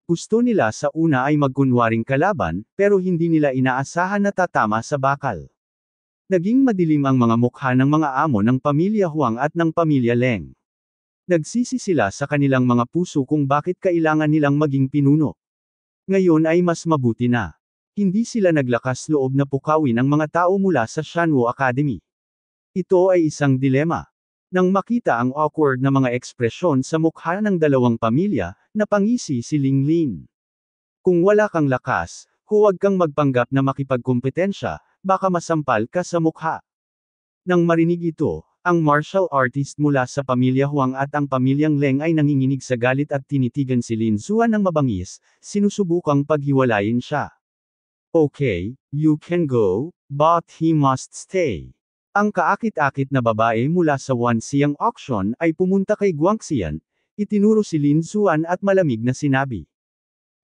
Gusto nila sa una ay magkunwaring kalaban, pero hindi nila inaasahan na tatama sa bakal. Naging madilim ang mga mukha ng mga amo ng pamilya Huang at ng pamilya Leng. Nagsisi sila sa kanilang mga puso kung bakit kailangan nilang maging pinuno. Ngayon ay mas mabuti na. Hindi sila naglakas loob na pukawin ang mga tao mula sa Shanwo Academy. Ito ay isang dilema. Nang makita ang awkward na mga ekspresyon sa mukha ng dalawang pamilya, napangisi si Linglin. Kung wala kang lakas, huwag kang magpanggap na makipagkumpetensya, baka masampal ka sa mukha. Nang marinig ito, ang martial artist mula sa pamilya Huang at ang pamilyang Leng ay nanginginig sa galit at tinitigan si Lin Xuan ng mabangis, sinusubukang paghiwalayin siya. Okay, you can go, but he must stay. Ang kaakit-akit na babae mula sa Wanxiang auction ay pumunta kay Guangxian, itinuro si Lin Xuan at malamig na sinabi.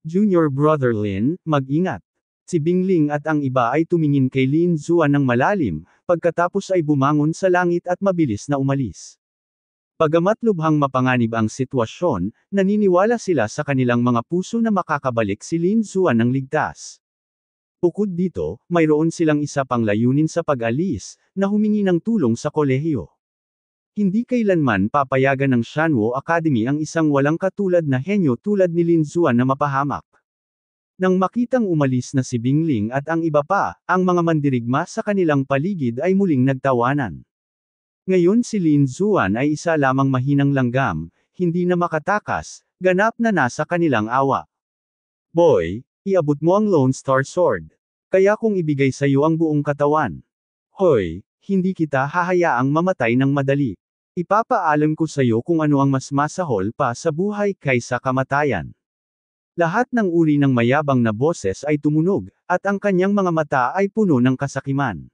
Junior brother Lin, mag-ingat. Si Bingling at ang iba ay tumingin kay Lin Zuan ng malalim, pagkatapos ay bumangon sa langit at mabilis na umalis. Pagamat lubhang mapanganib ang sitwasyon, naniniwala sila sa kanilang mga puso na makakabalik si Lin Zuan ng ligtas. Bukod dito, mayroon silang isa pang layunin sa pag-alis, na humingi ng tulong sa kolehiyo. Hindi kailanman papayagan ng Shanwo Academy ang isang walang katulad na henyo tulad ni Lin Zuan na mapahamak. Nang makitang umalis na si Bingling at ang iba pa, ang mga mandirigma sa kanilang paligid ay muling nagtawanan. Ngayon si Lin Zuan ay isa lamang mahinang langgam, hindi na makatakas, ganap na nasa kanilang awa. Boy, iabot mo ang Lone Star Sword. Kaya kong ibigay sa iyo ang buong katawan. Hoy, hindi kita hahayaang mamatay ng madali. Ipapaalam ko sa iyo kung ano ang mas masahol pa sa buhay kaysa kamatayan. Lahat ng uri ng mayabang na boses ay tumunog, at ang kanyang mga mata ay puno ng kasakiman.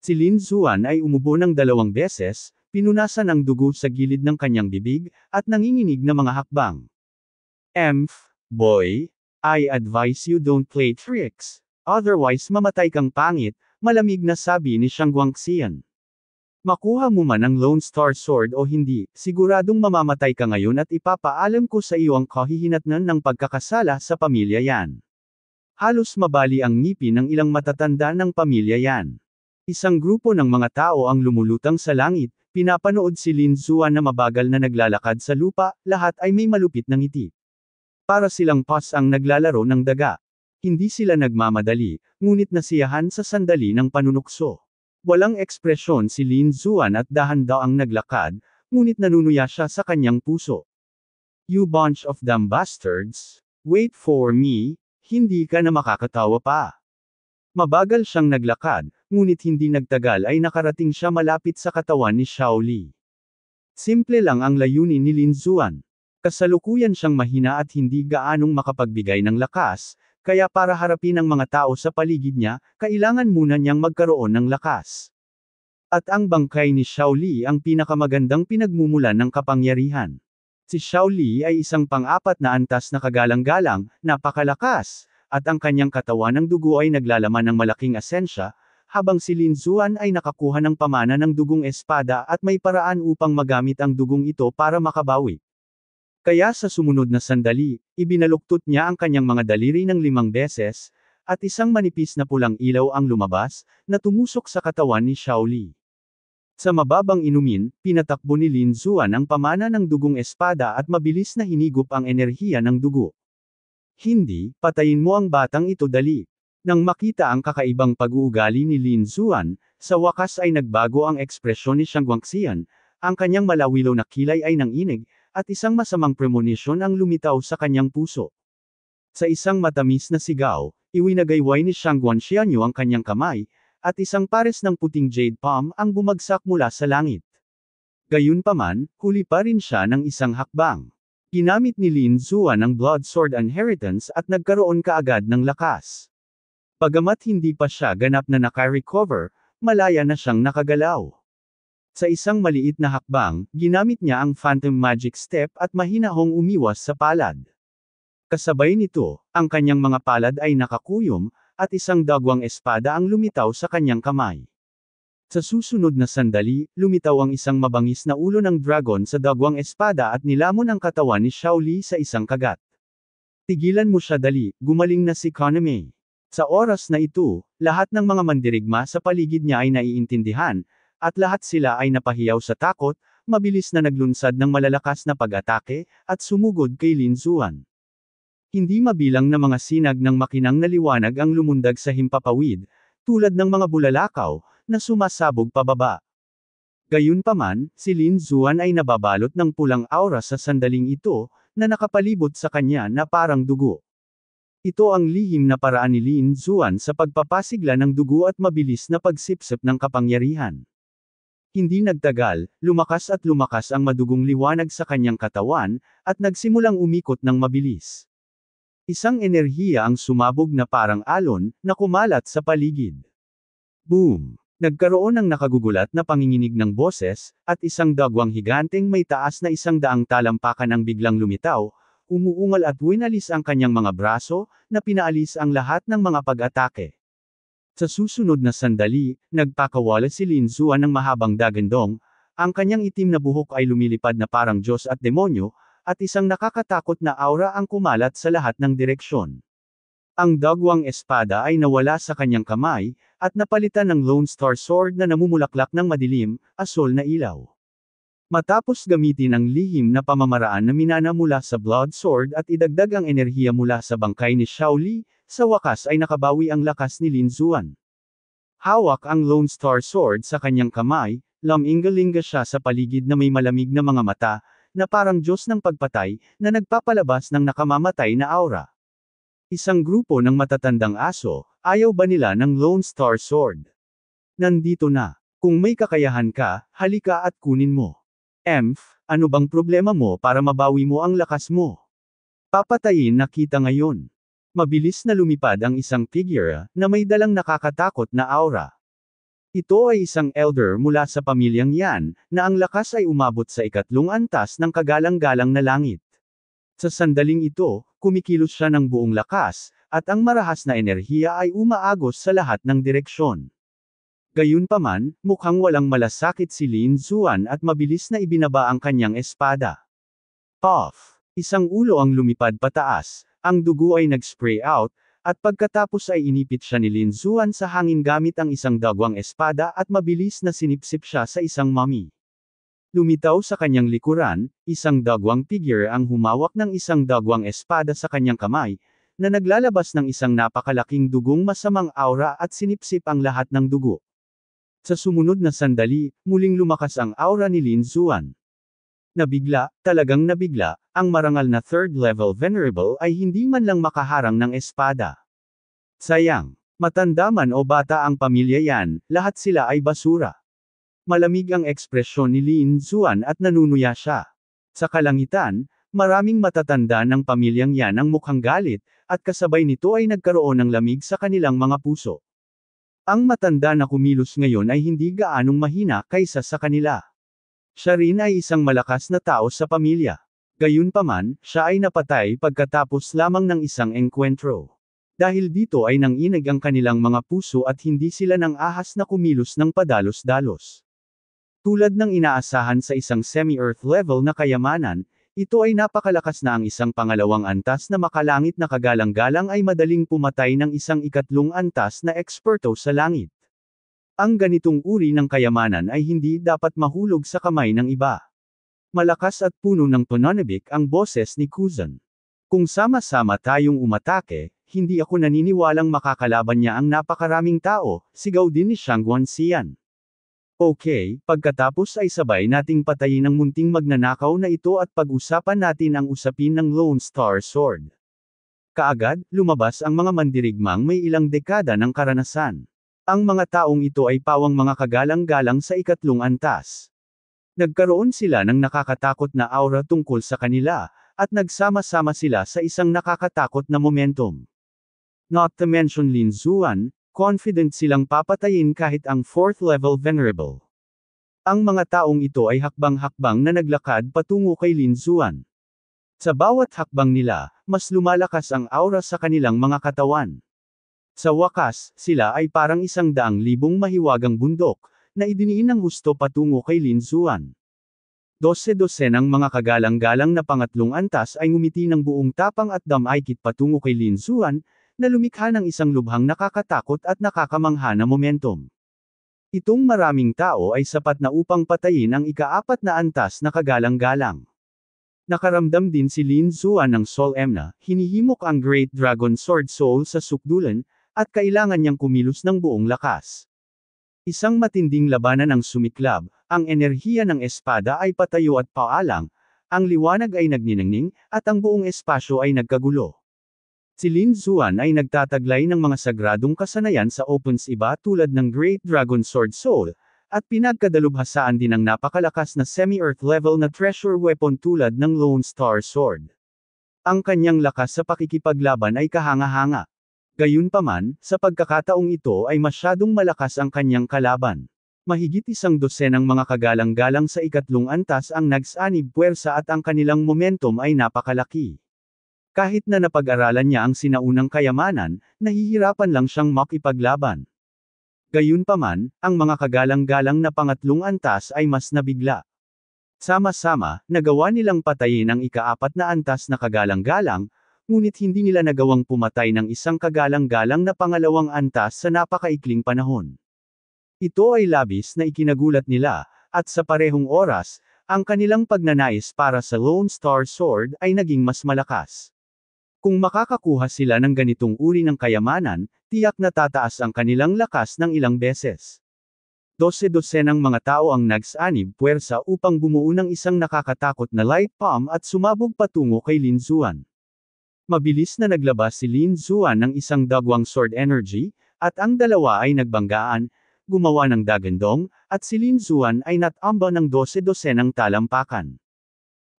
Si Lin Zuan ay umubo ng dalawang beses, pinunasan ang dugo sa gilid ng kanyang bibig, at nanginginig na mga hakbang. Emph, boy, I advise you don't play tricks. Otherwise mamatay kang pangit, malamig na sabi ni Shang Guangxian. Makuha mo man ang Lone Star Sword o hindi, siguradong mamamatay ka ngayon at ipapaalam ko sa iyo ang kahihinatnan ng pagkakasala sa pamilya yan. Halos mabali ang ngipin ng ilang matatanda ng pamilya yan. Isang grupo ng mga tao ang lumulutang sa langit, pinapanood si Lin Zuan na mabagal na naglalakad sa lupa, lahat ay may malupit ng ngiti. Para silang pas ang naglalaro ng daga. Hindi sila nagmamadali, ngunit nasiyahan sa sandali ng panunukso. Walang ekspresyon si Lin Zuan at dahan daw ang naglakad, ngunit nanunuya siya sa kanyang puso. You bunch of dumb bastards, wait for me, hindi ka na makakatawa pa. Mabagal siyang naglakad, ngunit hindi nagtagal ay nakarating siya malapit sa katawan ni Shaoli. Simple lang ang layunin ni Lin Zuan. Kasalukuyan siyang mahina at hindi gaanong makapagbigay ng lakas, kaya para harapin ang mga tao sa paligid niya, kailangan muna niyang magkaroon ng lakas. At ang bangkay ni Shaoli ang pinakamagandang pinagmumulan ng kapangyarihan. Si Shaoli ay isang pang-apat na antas na kagalang-galang, napakalakas, at ang kanyang katawan ng dugo ay naglalaman ng malaking asensya, habang si Lin Zuan ay nakakuha ng pamana ng dugong espada at may paraan upang magamit ang dugong ito para makabawi. Kaya sa sumunod na sandali, ibinaluktot niya ang kanyang mga daliri ng limang beses, at isang manipis na pulang ilaw ang lumabas, na tumusok sa katawan ni Shaoli. Sa mababang inumin, pinatakbo ni Lin Zuan ang pamana ng dugong espada at mabilis na hinigop ang enerhiya ng dugo. Hindi, patayin mo ang batang ito dali. Nang makita ang kakaibang pag-uugali ni Lin Zuan, sa wakas ay nagbago ang ekspresyon ni Shang Guangxian, ang kanyang malawilaw na kilay ay nanginig, at isang masamang premonisyon ang lumitaw sa kanyang puso. Sa isang matamis na sigaw, iwinagayway ni Shang Guanxianyo ang kanyang kamay, at isang pares ng puting jade palm ang bumagsak mula sa langit. Gayunpaman, huli pa rin siya ng isang hakbang. Ginamit ni Lin Zuan ang Blood Sword Inheritance at nagkaroon kaagad ng lakas. Pagamat hindi pa siya ganap na nakarecover, malaya na siyang nakagalaw. Sa isang maliit na hakbang, ginamit niya ang Phantom Magic Step at mahinahong umiwas sa palad. Kasabay nito, ang kanyang mga palad ay nakakuyom, at isang dagwang espada ang lumitaw sa kanyang kamay. Sa susunod na sandali, lumitaw ang isang mabangis na ulo ng dragon sa dagwang espada at nilamon ang katawan ni Shaoli sa isang kagat. Tigilan mo siya dali, gumaling na si Kaname. Sa oras na ito, lahat ng mga mandirigma sa paligid niya ay naiintindihan, at lahat sila ay napahiyaw sa takot, mabilis na naglunsad ng malalakas na pag-atake, at sumugod kay Lin Zuan. Hindi mabilang na mga sinag ng makinang na liwanag ang lumundag sa himpapawid, tulad ng mga bulalakaw, na sumasabog pababa. Gayunpaman, si Lin Zuan ay nababalot ng pulang aura sa sandaling ito, na nakapalibot sa kanya na parang dugo. Ito ang lihim na paraan ni Lin Zuan sa pagpapasigla ng dugo at mabilis na pagsipsip ng kapangyarihan. Hindi nagtagal, lumakas at lumakas ang madugong liwanag sa kanyang katawan, at nagsimulang umikot ng mabilis. Isang enerhiya ang sumabog na parang alon, na kumalat sa paligid. Boom! Nagkaroon ng nakagugulat na panginginig ng boses, at isang dagwang higanteng may taas na isang daang talampakan ang biglang lumitaw, umuungal at winalis ang kanyang mga braso, na pinaalis ang lahat ng mga pag-atake. Sa susunod na sandali, nagpakawala si Lin Zuan ng mahabang dagandong, ang kanyang itim na buhok ay lumilipad na parang Diyos at demonyo, at isang nakakatakot na aura ang kumalat sa lahat ng direksyon. Ang dagwang espada ay nawala sa kanyang kamay, at napalitan ng Lone Star Sword na namumulaklak ng madilim, asol na ilaw. Matapos gamitin ang lihim na pamamaraan na minana mula sa Blood Sword at idagdag ang enerhiya mula sa bangkay ni Shaoli, sa wakas ay nakabawi ang lakas ni Lin Zuan. Hawak ang Lone Star Sword sa kanyang kamay, laminggalinga siya sa paligid na may malamig na mga mata, na parang Diyos ng pagpatay, na nagpapalabas ng nakamamatay na aura. Isang grupo ng matatandang aso, ayaw ba nila ng Lone Star Sword? Nandito na. Kung may kakayahan ka, halika at kunin mo. Emph, ano bang problema mo para mabawi mo ang lakas mo? Papatayin na kita ngayon. Mabilis na lumipad ang isang figure, na may dalang nakakatakot na aura. Ito ay isang elder mula sa pamilyang yan, na ang lakas ay umabot sa ikatlong antas ng kagalang-galang na langit. Sa sandaling ito, kumikilos siya ng buong lakas, at ang marahas na enerhiya ay umaagos sa lahat ng direksyon. Gayunpaman, mukhang walang malasakit si Lin Zuan at mabilis na ibinaba ang kanyang espada. Puff! Isang ulo ang lumipad pataas, ang dugo ay nag-spray out, at pagkatapos ay inipit siya ni Lin Zuan sa hangin gamit ang isang dagwang espada at mabilis na sinipsip siya sa isang mami. Lumitaw sa kanyang likuran, isang dagwang figure ang humawak ng isang dagwang espada sa kanyang kamay, na naglalabas ng isang napakalaking dugong masamang aura at sinipsip ang lahat ng dugo. Sa sumunod na sandali, muling lumakas ang aura ni Lin Zuan. Nabigla, talagang nabigla, ang marangal na third-level venerable ay hindi man lang makaharang ng espada. Sayang. Matanda man o bata ang pamilya yan, lahat sila ay basura. Malamig ang ekspresyon ni Lin Zuan at nanunuya siya. Sa kalangitan, maraming matatanda ng pamilyang yan ang mukhang galit, at kasabay nito ay nagkaroon ng lamig sa kanilang mga puso. Ang matanda na kumilos ngayon ay hindi gaanong mahina kaysa sa kanila. Siya rin ay isang malakas na tao sa pamilya. Gayunpaman, siya ay napatay pagkatapos lamang ng isang engkwentro. Dahil dito ay nanginag ang kanilang mga puso at hindi sila ng ahas na kumilos ng padalos-dalos. Tulad ng inaasahan sa isang semi-earth level na kayamanan, ito ay napakalakas na ang isang pangalawang antas na makalangit na kagalang-galang ay madaling pumatay ng isang ikatlong antas na eksperto sa langit. Ang ganitong uri ng kayamanan ay hindi dapat mahulog sa kamay ng iba. Malakas at puno ng pananabik ang boses ni Kuzan. Kung sama-sama tayong umatake, hindi ako naniniwalang makakalaban niya ang napakaraming tao, sigaw din ni Shang Guanxian. Okay, pagkatapos ay sabay nating patayin ang munting magnanakaw na ito at pag-usapan natin ang usapin ng Lone Star Sword. Kaagad, lumabas ang mga mandirigmang may ilang dekada ng karanasan. Ang mga taong ito ay pawang mga kagalang-galang sa ikatlong antas. Nagkaroon sila ng nakakatakot na aura tungkol sa kanila, at nagsama-sama sila sa isang nakakatakot na momentum. Not to mention Lin Zuan, confident silang papatayin kahit ang 4th level venerable. Ang mga taong ito ay hakbang-hakbang na naglakad patungo kay Lin Zuan. Sa bawat hakbang nila, mas lumalakas ang aura sa kanilang mga katawan. Sa wakas, sila ay parang isang daang libong mahiwagang bundok, na idiniin ng husto patungo kay Lin Zuan. dose ng mga kagalang-galang na pangatlong antas ay ngumiti ng buong tapang at damaykit patungo kay Lin Zuan, na lumikha ng isang lubhang nakakatakot at nakakamangha na momentum. Itong maraming tao ay sapat na upang patayin ang ikaapat na antas na kagalang-galang. Nakaramdam din si Lin Zuan ng Sol Emna, hinihimok ang Great Dragon Sword Soul sa sukdulan, at kailangan niyang kumilos ng buong lakas. Isang matinding labanan ang sumiklab, ang enerhiya ng espada ay patayo at paalang, ang liwanag ay nagniningning, at ang buong espasyo ay nagkagulo. Si Lin Zuan ay nagtataglay ng mga sagradong kasanayan sa Opens Iba tulad ng Great Dragon Sword Soul, at pinagkadalubhasaan din ang napakalakas na semi-earth level na treasure weapon tulad ng Lone Star Sword. Ang kanyang lakas sa pakikipaglaban ay kahanga-hanga. Gayunpaman, sa pagkakataong ito ay masyadong malakas ang kanyang kalaban. Mahigit isang dosenang mga kagalang-galang sa ikatlong antas ang nagsanib puwersa at ang kanilang momentum ay napakalaki. Kahit na napag-aralan niya ang sinaunang kayamanan, nahihirapan lang siyang makipaglaban. Gayunpaman, ang mga kagalang-galang na pangatlong antas ay mas nabigla. Sama-sama, nagawa nilang patayin ang ikaapat na antas na kagalang-galang, ngunit hindi nila nagawang pumatay ng isang kagalang-galang na pangalawang antas sa napakaikling panahon. Ito ay labis na ikinagulat nila, at sa parehong oras, ang kanilang pagnanais para sa Lone Star Sword ay naging mas malakas. Kung makakakuha sila ng ganitong uri ng kayamanan, tiyak na tataas ang kanilang lakas ng ilang beses. Dose-dose ng mga tao ang nagsanib puwersa upang bumuo ng isang nakakatakot na light palm at sumabog patungo kay Lin Zuan. Mabilis na naglabas si Lin Zuan ng isang dagwang sword energy, at ang dalawa ay nagbanggaan, gumawa ng dagandong, at si Lin Zuan ay natamba ng 12-12 ng talampakan.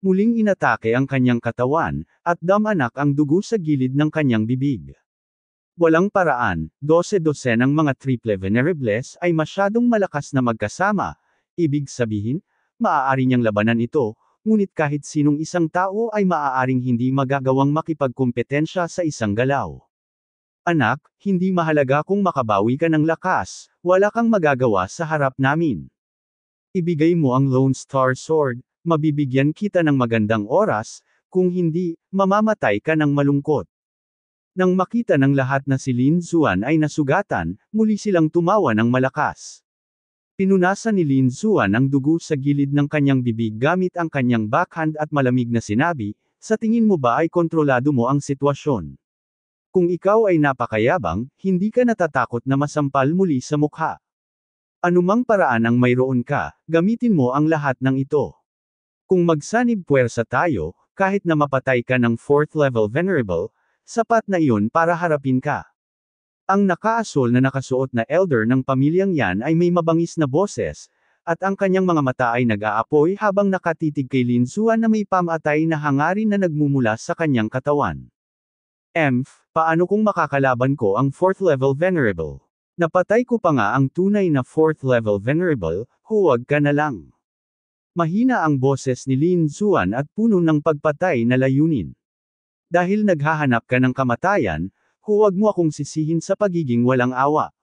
Muling inatake ang kanyang katawan, at damanak ang dugo sa gilid ng kanyang bibig. Walang paraan, 12-12 ng mga triple venerables ay masyadong malakas na magkasama, ibig sabihin, maaari niyang labanan ito, ngunit kahit sinong isang tao ay maaaring hindi magagawang makipagkumpetensya sa isang galaw. Anak, hindi mahalaga kung makabawi ka ng lakas, wala kang magagawa sa harap namin. Ibigay mo ang Lone Star Sword, mabibigyan kita ng magandang oras, kung hindi, mamamatay ka ng malungkot. Nang makita ng lahat na si Lin Zuan ay nasugatan, muli silang tumawa ng malakas. Pinunasan ni Lin Zuan ang dugo sa gilid ng kanyang bibig gamit ang kanyang backhand at malamig na sinabi, sa tingin mo ba ay kontrolado mo ang sitwasyon? Kung ikaw ay napakayabang, hindi ka natatakot na masampal muli sa mukha. Anumang paraan ang mayroon ka, gamitin mo ang lahat ng ito. Kung magsanib puwersa tayo, kahit na mapatay ka ng 4th level venerable, sapat na iyon para harapin ka. Ang nakaasol na nakasuot na elder ng pamilyang yan ay may mabangis na boses, at ang kanyang mga mata ay nag-aapoy habang nakatitig kay Lin Linsuan na may pamatay na hangarin na nagmumula sa kanyang katawan. Emph, paano kung makakalaban ko ang 4th level venerable? Napatay ko pa nga ang tunay na 4th level venerable, huwag ka na lang. Mahina ang boses ni Lin Zuan at puno ng pagpatay na layunin. Dahil naghahanap ka ng kamatayan, Huwag mo akong sisihin sa pagiging walang awa.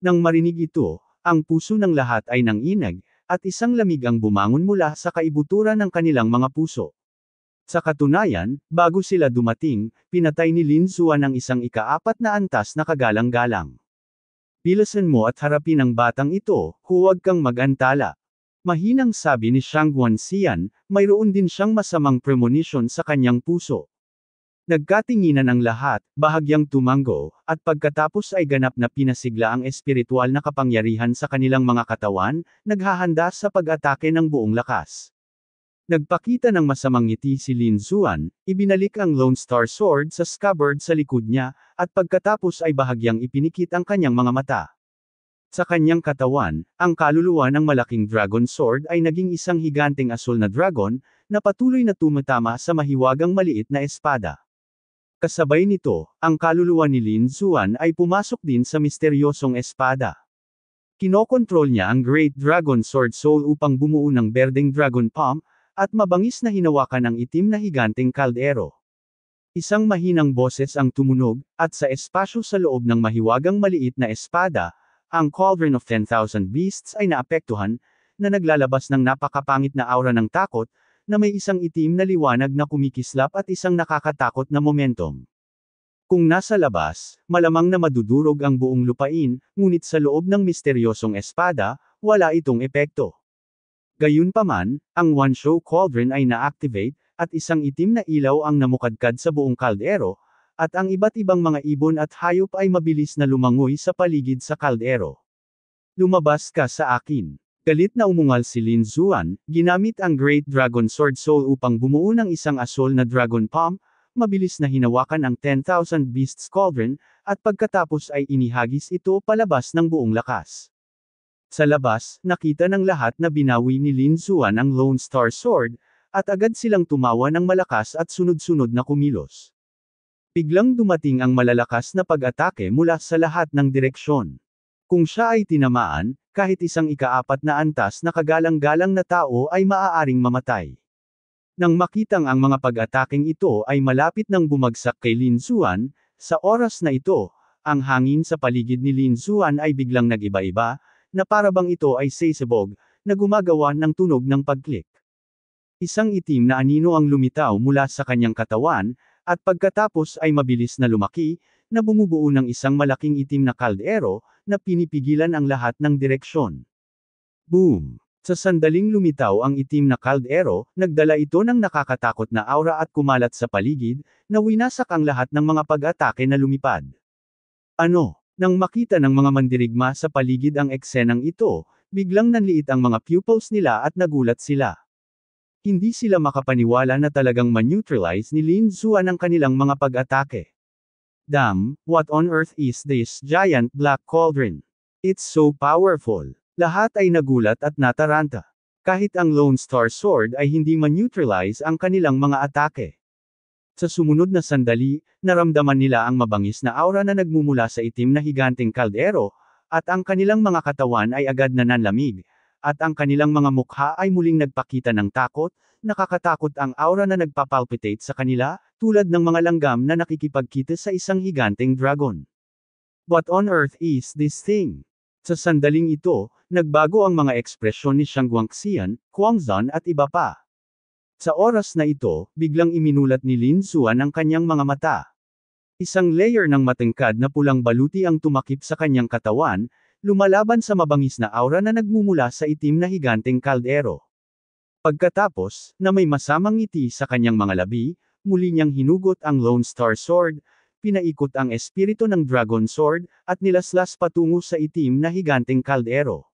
Nang marinig ito, ang puso ng lahat ay nanginag, at isang lamig ang bumangon mula sa kaibuturan ng kanilang mga puso. Sa katunayan, bago sila dumating, pinatay ni Lin Suan ang isang ikaapat na antas na kagalang-galang. Pilasan mo at harapin ang batang ito, huwag kang mag-antala. Mahinang sabi ni Shang Guanxian, mayroon din siyang masamang premonition sa kanyang puso. Nagkatinginan ang lahat, bahagyang tumango, at pagkatapos ay ganap na pinasigla ang espiritual na kapangyarihan sa kanilang mga katawan, naghahanda sa pag-atake ng buong lakas. Nagpakita ng masamang ngiti si Lin Zuan, ibinalik ang Lone Star Sword sa scabbard sa likod niya, at pagkatapos ay bahagyang ipinikit ang kanyang mga mata. Sa kanyang katawan, ang kaluluwa ng malaking dragon sword ay naging isang higanteng asul na dragon, na patuloy na tumatama sa mahiwagang maliit na espada. Kasabay nito, ang kaluluwa ni Lin Zuan ay pumasok din sa misteryosong espada. Kinokontrol niya ang Great Dragon Sword Soul upang bumuo ng berdeng Dragon Palm, at mabangis na hinawakan ang itim na higanteng kaldero. Isang mahinang boses ang tumunog, at sa espasyo sa loob ng mahiwagang maliit na espada, ang Cauldron of 10,000 Beasts ay naapektuhan, na naglalabas ng napakapangit na aura ng takot, na may isang itim na liwanag na kumikislap at isang nakakatakot na momentum. Kung nasa labas, malamang na madudurog ang buong lupain, ngunit sa loob ng misteryosong espada, wala itong epekto. Gayunpaman, ang One Show Cauldron ay na-activate, at isang itim na ilaw ang namukadkad sa buong kaldero, at ang iba't ibang mga ibon at hayop ay mabilis na lumangoy sa paligid sa kaldero. Lumabas ka sa akin. Galit na umungal si Lin Zuan, ginamit ang Great Dragon Sword Soul upang bumuo ng isang asol na Dragon Palm, mabilis na hinawakan ang 10,000 Beasts Cauldron, at pagkatapos ay inihagis ito palabas ng buong lakas. Sa labas, nakita ng lahat na binawi ni Lin Zuan ang Lone Star Sword, at agad silang tumawa ng malakas at sunod-sunod na kumilos. Biglang dumating ang malalakas na pag-atake mula sa lahat ng direksyon. Kung siya ay tinamaan, kahit isang ikaapat na antas na kagalang-galang na tao ay maaaring mamatay. Nang makitang ang mga pag-ataking ito ay malapit nang bumagsak kay Lin Zuan, sa oras na ito, ang hangin sa paligid ni Lin Zuan ay biglang nagiba iba iba na parabang ito ay seisabog, na gumagawa ng tunog ng pagklik. Isang itim na anino ang lumitaw mula sa kanyang katawan, at pagkatapos ay mabilis na lumaki, na bumubuo ng isang malaking itim na kaldero, na pinipigilan ang lahat ng direksyon. Boom! Sa sandaling lumitaw ang itim na kaldero, nagdala ito ng nakakatakot na aura at kumalat sa paligid, na winasak ang lahat ng mga pag-atake na lumipad. Ano? Nang makita ng mga mandirigma sa paligid ang eksenang ito, biglang nanliit ang mga pupils nila at nagulat sila. Hindi sila makapaniwala na talagang ma-neutralize ni Lin Zuan ang kanilang mga pag-atake. Damn, what on earth is this giant black cauldron? It's so powerful. Lahat ay nagulat at nataranta. Kahit ang Lone Star Sword ay hindi man-neutralize ang kanilang mga atake. Sa sumunod na sandali, naramdaman nila ang mabangis na aura na nagmumula sa itim na higanteng kaldero, at ang kanilang mga katawan ay agad na nanlamig, at ang kanilang mga mukha ay muling nagpakita ng takot, nakakatakot ang aura na nagpapalpitate sa kanila, tulad ng mga langgam na nakikipagkita sa isang higanteng dragon. What on earth is this thing? Sa sandaling ito, nagbago ang mga ekspresyon ni Shang Guangxian, Huangzan at iba pa. Sa oras na ito, biglang iminulat ni Lin Xuan ang kanyang mga mata. Isang layer ng matengkad na pulang baluti ang tumakip sa kanyang katawan, lumalaban sa mabangis na aura na nagmumula sa itim na higanteng kaldero. Pagkatapos, na may masamang ngiti sa kanyang mga labi, muli niyang hinugot ang Lone Star Sword, pinaikot ang espiritu ng Dragon Sword, at nilaslas patungo sa itim na higanteng kaldero.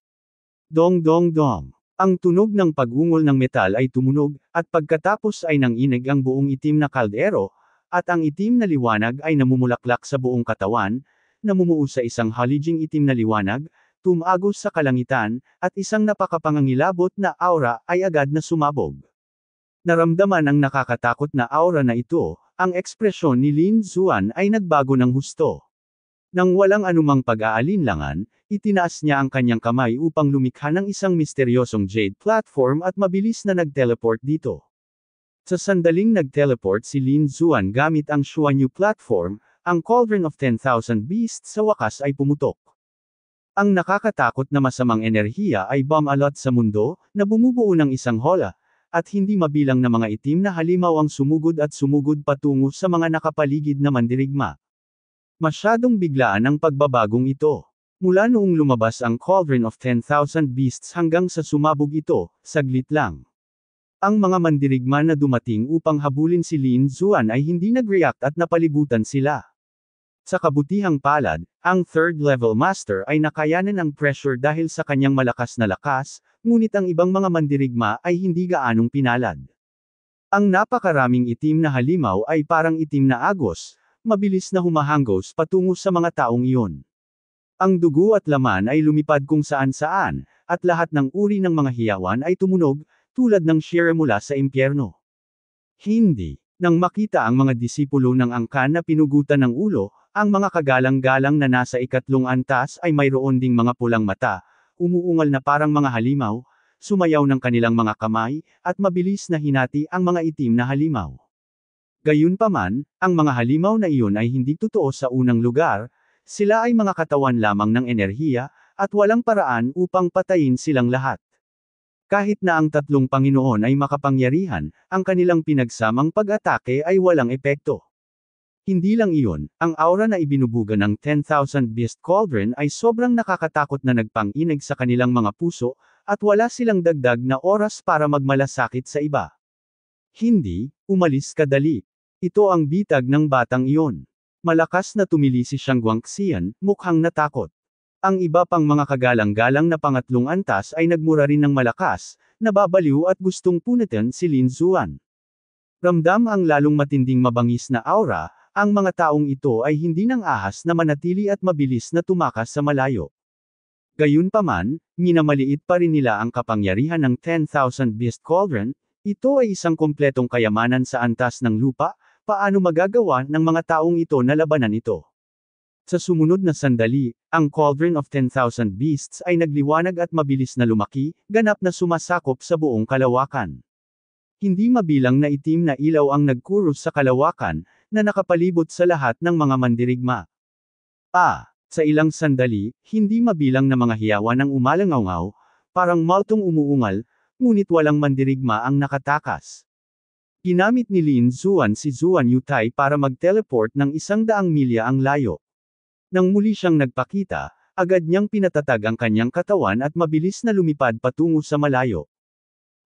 Dong dong dong. Ang tunog ng pagungol ng metal ay tumunog, at pagkatapos ay nanginig ang buong itim na kaldero, at ang itim na liwanag ay namumulaklak sa buong katawan, namumuo sa isang haliging itim na liwanag, tumagos sa kalangitan, at isang napakapangangilabot na aura ay agad na sumabog. Naramdaman ang nakakatakot na aura na ito, ang ekspresyon ni Lin Zuan ay nagbago ng husto. Nang walang anumang pag-aalinlangan, itinaas niya ang kanyang kamay upang lumikha ng isang misteryosong jade platform at mabilis na nag-teleport dito. Sa sandaling nag-teleport si Lin Zuan gamit ang Shuanyu platform, ang Cauldron of 10,000 Beasts sa wakas ay pumutok. Ang nakakatakot na masamang enerhiya ay bumalot sa mundo, na bumubuo ng isang hola, at hindi mabilang na mga itim na halimaw ang sumugod at sumugod patungo sa mga nakapaligid na mandirigma. Masyadong biglaan ang pagbabagong ito. Mula noong lumabas ang Cauldron of 10,000 Beasts hanggang sa sumabog ito, saglit lang. Ang mga mandirigma na dumating upang habulin si Lin Zuan ay hindi nag-react at napalibutan sila. Sa kabutihang palad, ang third-level master ay nakayanan ang pressure dahil sa kanyang malakas na lakas, ngunit ang ibang mga mandirigma ay hindi gaanong pinalad. Ang napakaraming itim na halimaw ay parang itim na agos, mabilis na humahanggos patungo sa mga taong iyon. Ang dugo at laman ay lumipad kung saan-saan, at lahat ng uri ng mga hiyawan ay tumunog, tulad ng shire mula sa impyerno. Hindi. Nang makita ang mga disipulo ng angkan na pinugutan ng ulo, ang mga kagalang-galang na nasa ikatlong antas ay mayroon ding mga pulang mata, umuungal na parang mga halimaw, sumayaw ng kanilang mga kamay, at mabilis na hinati ang mga itim na halimaw. Gayunpaman, ang mga halimaw na iyon ay hindi totoo sa unang lugar, sila ay mga katawan lamang ng enerhiya, at walang paraan upang patayin silang lahat. Kahit na ang tatlong Panginoon ay makapangyarihan, ang kanilang pinagsamang pag-atake ay walang epekto. Hindi lang iyon, ang aura na ibinubuga ng 10,000 Beast Cauldron ay sobrang nakakatakot na nagpang nagpanginig sa kanilang mga puso, at wala silang dagdag na oras para magmalasakit sa iba. Hindi, umalis ka dali. Ito ang bitag ng batang iyon. Malakas na tumili si Shang Guangxian, mukhang natakot. Ang iba pang mga kagalang-galang na pangatlong antas ay nagmura rin ng malakas, nababaliw at gustong punitin si Lin Zuan. Ramdam ang lalong matinding mabangis na aura, ang mga taong ito ay hindi nang ahas na manatili at mabilis na tumakas sa malayo. Gayunpaman, minamaliit pa rin nila ang kapangyarihan ng 10,000 Beast Cauldron, ito ay isang kumpletong kayamanan sa antas ng lupa, paano magagawa ng mga taong ito na labanan ito. Sa sumunod na sandali, ang Cauldron of 10,000 Beasts ay nagliwanag at mabilis na lumaki, ganap na sumasakop sa buong kalawakan. Hindi mabilang na itim na ilaw ang nagkurus sa kalawakan, na nakapalibot sa lahat ng mga mandirigma. Ah! Sa ilang sandali, hindi mabilang na mga hiyawa ng umalangaw ngaw parang maltong umuungal, ngunit walang mandirigma ang nakatakas. Ginamit ni Lin Zuan si Zuan Yutai para mag-teleport ng isang daang milya ang layo. Nang muli siyang nagpakita, agad niyang pinatatag ang kanyang katawan at mabilis na lumipad patungo sa malayo.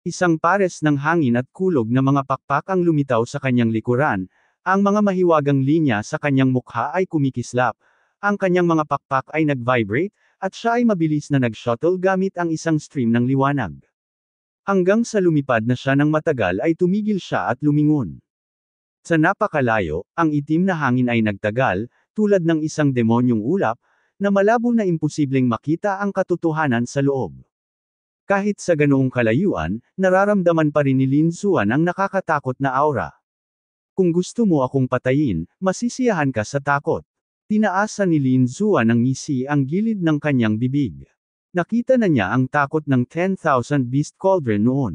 Isang pares ng hangin at kulog na mga pakpak ang lumitaw sa kanyang likuran, ang mga mahiwagang linya sa kanyang mukha ay kumikislap. Ang kanyang mga pakpak ay nag-vibrate, at siya ay mabilis na nag-shuttle gamit ang isang stream ng liwanag. Hanggang sa lumipad na siya ng matagal ay tumigil siya at lumingon. Sa napakalayo, ang itim na hangin ay nagtagal, tulad ng isang demonyong ulap, na malabo na imposibleng makita ang katotohanan sa loob. Kahit sa ganoong kalayuan, nararamdaman pa rin ni Lin Suan ang nakakatakot na aura. Kung gusto mo akong patayin, masisiyahan ka sa takot. Tinaasa ni Lin Zuan ng ngisi ang gilid ng kanyang bibig. Nakita na niya ang takot ng 10,000 Beast Cauldron noon.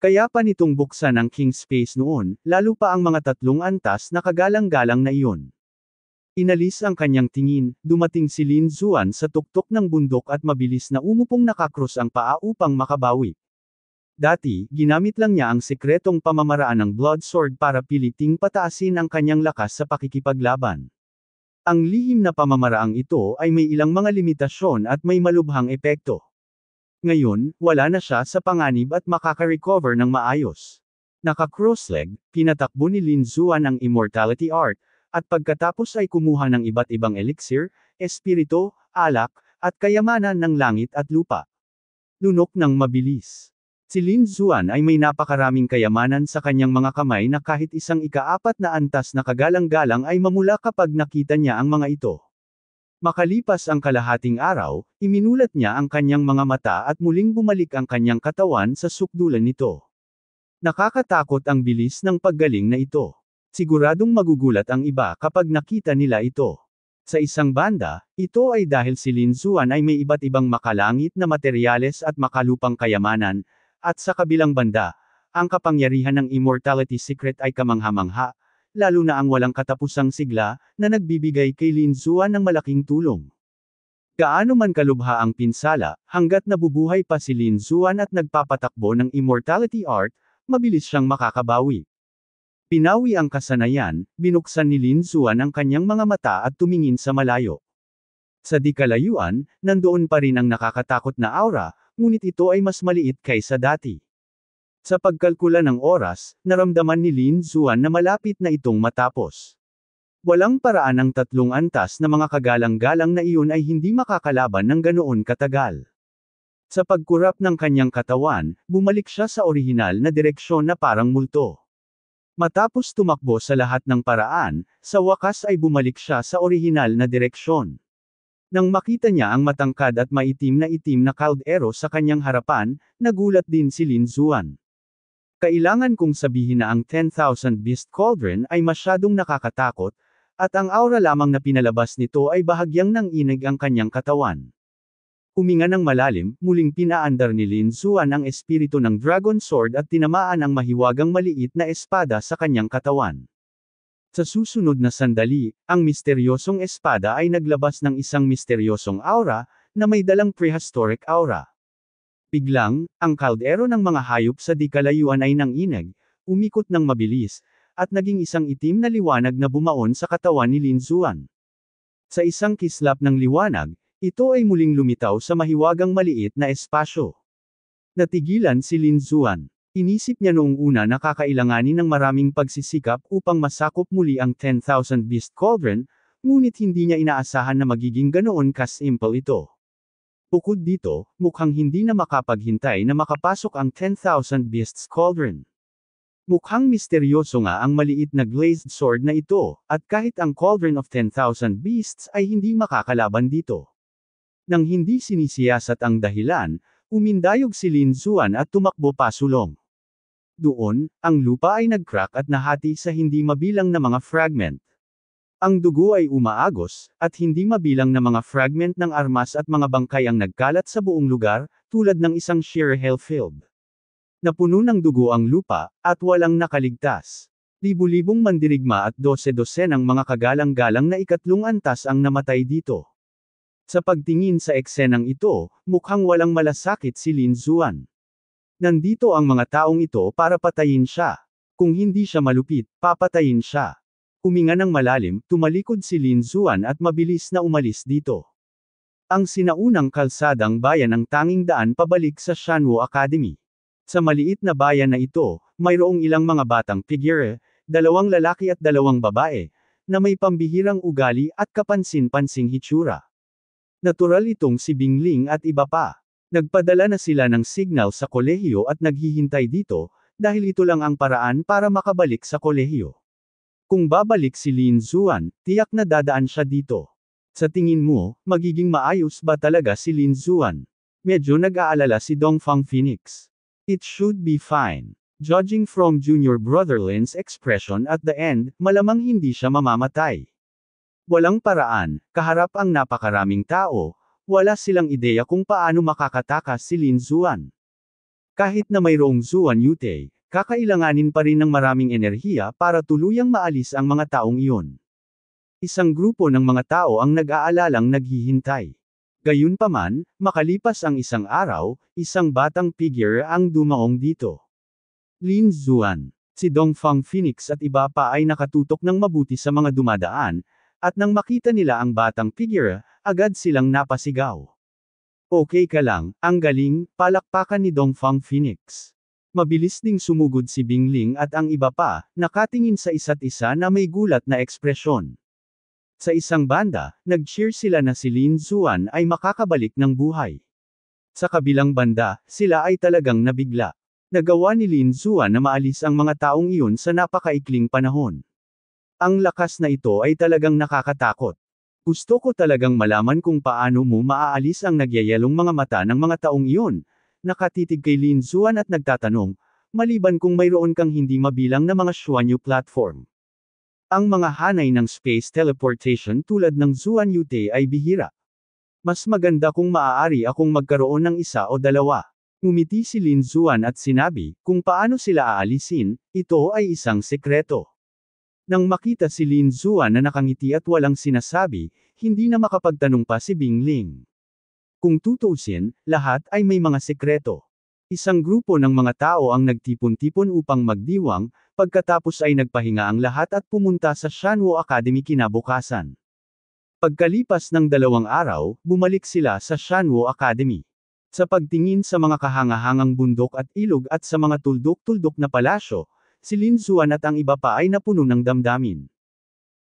Kaya pa nitong buksan ang King Space noon, lalo pa ang mga tatlong antas na kagalang-galang na iyon. Inalis ang kanyang tingin, dumating si Lin Zuan sa tuktok ng bundok at mabilis na umupong nakakros ang paa upang makabawi. Dati, ginamit lang niya ang sikretong pamamaraan ng Blood Sword para piliting pataasin ang kanyang lakas sa pakikipaglaban. Ang lihim na pamamaraang ito ay may ilang mga limitasyon at may malubhang epekto. Ngayon, wala na siya sa panganib at makaka-recover ng maayos. Naka-crossleg, pinatakbo ni Lin Zuan ang Immortality Art, at pagkatapos ay kumuha ng iba't ibang elixir, espirito, alak, at kayamanan ng langit at lupa. Lunok ng mabilis. Si Lin Zuan ay may napakaraming kayamanan sa kanyang mga kamay na kahit isang ikaapat na antas na kagalang-galang ay mamula kapag nakita niya ang mga ito. Makalipas ang kalahating araw, iminulat niya ang kanyang mga mata at muling bumalik ang kanyang katawan sa sukdulan nito. Nakakatakot ang bilis ng paggaling na ito. Siguradong magugulat ang iba kapag nakita nila ito. Sa isang banda, ito ay dahil si Lin Linzuan ay may iba't ibang makalangit na materyales at makalupang kayamanan, at sa kabilang banda, ang kapangyarihan ng immortality secret ay kamangha-mangha, lalo na ang walang katapusang sigla, na nagbibigay kay Lin Zuan ng malaking tulong. Gaano man kalubha ang pinsala, hanggat nabubuhay pa si Lin Zuan at nagpapatakbo ng immortality art, mabilis siyang makakabawi. Pinawi ang kasanayan, binuksan ni Lin Zuan ang kanyang mga mata at tumingin sa malayo. Sa dikalayuan, nandoon pa rin ang nakakatakot na aura, ngunit ito ay mas maliit kaysa dati. Sa pagkalkula ng oras, naramdaman ni Lin Zuan na malapit na itong matapos. Walang paraan ang tatlong antas na mga kagalang-galang na iyon ay hindi makakalaban ng ganoon katagal. Sa pagkurap ng kanyang katawan, bumalik siya sa orihinal na direksyon na parang multo. Matapos tumakbo sa lahat ng paraan, sa wakas ay bumalik siya sa orihinal na direksyon. Nang makita niya ang matangkad at maitim na itim na kaldero sa kanyang harapan, nagulat din si Lin Zuan. Kailangan kong sabihin na ang 10,000 Beast Cauldron ay masyadong nakakatakot, at ang aura lamang na pinalabas nito ay bahagyang nang inig ang kanyang katawan. Huminga ng malalim, muling pinaandar ni Lin Zuan ang espiritu ng Dragon Sword at tinamaan ang mahiwagang maliit na espada sa kanyang katawan. Sa susunod na sandali, ang misteryosong espada ay naglabas ng isang misteryosong aura, na may dalang prehistoric aura. Biglang, ang kaldero ng mga hayop sa dikalayuan kalayuan ay nanginag, umikot ng mabilis, at naging isang itim na liwanag na bumaon sa katawan ni Lin Zuan. Sa isang kislap ng liwanag, ito ay muling lumitaw sa mahiwagang maliit na espasyo. Natigilan si Lin Zuan. Inisip niya noong una na kakailanganin ng maraming pagsisikap upang masakop muli ang 10,000 Beast Cauldron, ngunit hindi niya inaasahan na magiging ganoon ka-simple ito. Bukod dito, mukhang hindi na makapaghintay na makapasok ang 10,000 Beast Cauldron. Mukhang misteryoso nga ang maliit na glazed sword na ito, at kahit ang Cauldron of 10,000 Beasts ay hindi makakalaban dito. Nang hindi sinisiyasat ang dahilan, umindayog si Lin Zuan at tumakbo pa sulong. Doon, ang lupa ay nagcrack at nahati sa hindi mabilang na mga fragment. Ang dugo ay umaagos, at hindi mabilang na mga fragment ng armas at mga bangkay ang nagkalat sa buong lugar, tulad ng isang sheer hellfield. Napuno ng dugo ang lupa, at walang nakaligtas. Libu-libong mandirigma at dose-dose ng mga kagalang-galang na ikatlong antas ang namatay dito. Sa pagtingin sa eksenang ito, mukhang walang malasakit si Lin Zuan. Nandito ang mga taong ito para patayin siya. Kung hindi siya malupit, papatayin siya. Huminga ng malalim, tumalikod si Lin Zuan at mabilis na umalis dito. Ang sinaunang kalsadang bayan ang tanging daan pabalik sa Shanwo Academy. Sa maliit na bayan na ito, mayroong ilang mga batang figure, dalawang lalaki at dalawang babae, na may pambihirang ugali at kapansin-pansing hitsura. Natural itong si Bingling at iba pa. Nagpadala na sila ng signal sa kolehiyo at naghihintay dito, dahil ito lang ang paraan para makabalik sa kolehiyo. Kung babalik si Lin Zuan, tiyak na dadaan siya dito. Sa tingin mo, magiging maayos ba talaga si Lin Zuan? Medyo nag-aalala si Dongfang Phoenix. It should be fine. Judging from Junior Brother Lin's expression at the end, malamang hindi siya mamamatay. Walang paraan, kaharap ang napakaraming tao, wala silang ideya kung paano makakatakas si Lin Zuan. Kahit na mayroong Zuan Yute, kakailanganin pa rin ng maraming enerhiya para tuluyang maalis ang mga taong iyon. Isang grupo ng mga tao ang nag-aalalang naghihintay. Gayunpaman, makalipas ang isang araw, isang batang figure ang dumaong dito. Lin Zuan, si Dongfang Phoenix at iba pa ay nakatutok ng mabuti sa mga dumadaan, at nang makita nila ang batang figure, Agad silang napasigaw. Okay ka lang, ang galing, palakpakan ni Dongfang Phoenix. Mabilis ding sumugod si Bingling at ang iba pa, nakatingin sa isa't isa na may gulat na ekspresyon. Sa isang banda, nag-cheer sila na si Lin Zuan ay makakabalik ng buhay. Sa kabilang banda, sila ay talagang nabigla. Nagawa ni Lin Zuan na maalis ang mga taong iyon sa napakaikling panahon. Ang lakas na ito ay talagang nakakatakot. Gusto ko talagang malaman kung paano mo maaalis ang nagyayalong mga mata ng mga taong iyon. Nakatitig kay Lin Zuan at nagtatanong, maliban kung mayroon kang hindi mabilang na mga Xuanyu platform. Ang mga hanay ng space teleportation tulad ng Zuan Yute ay bihira. Mas maganda kung maaari akong magkaroon ng isa o dalawa. Umiti si Lin Zuan at sinabi, kung paano sila aalisin, ito ay isang sekreto. Nang makita si Lin Zuan na nakangiti at walang sinasabi, hindi na makapagtanong pa si Bing Ling. Kung tutuusin, lahat ay may mga sekreto. Isang grupo ng mga tao ang nagtipon-tipon upang magdiwang, pagkatapos ay nagpahinga ang lahat at pumunta sa Shanwo Academy kinabukasan. Pagkalipas ng dalawang araw, bumalik sila sa Shanwo Academy. Sa pagtingin sa mga kahangahangang bundok at ilog at sa mga tuldok-tuldok na palasyo, si Lin Xuan at ang iba pa ay napuno ng damdamin.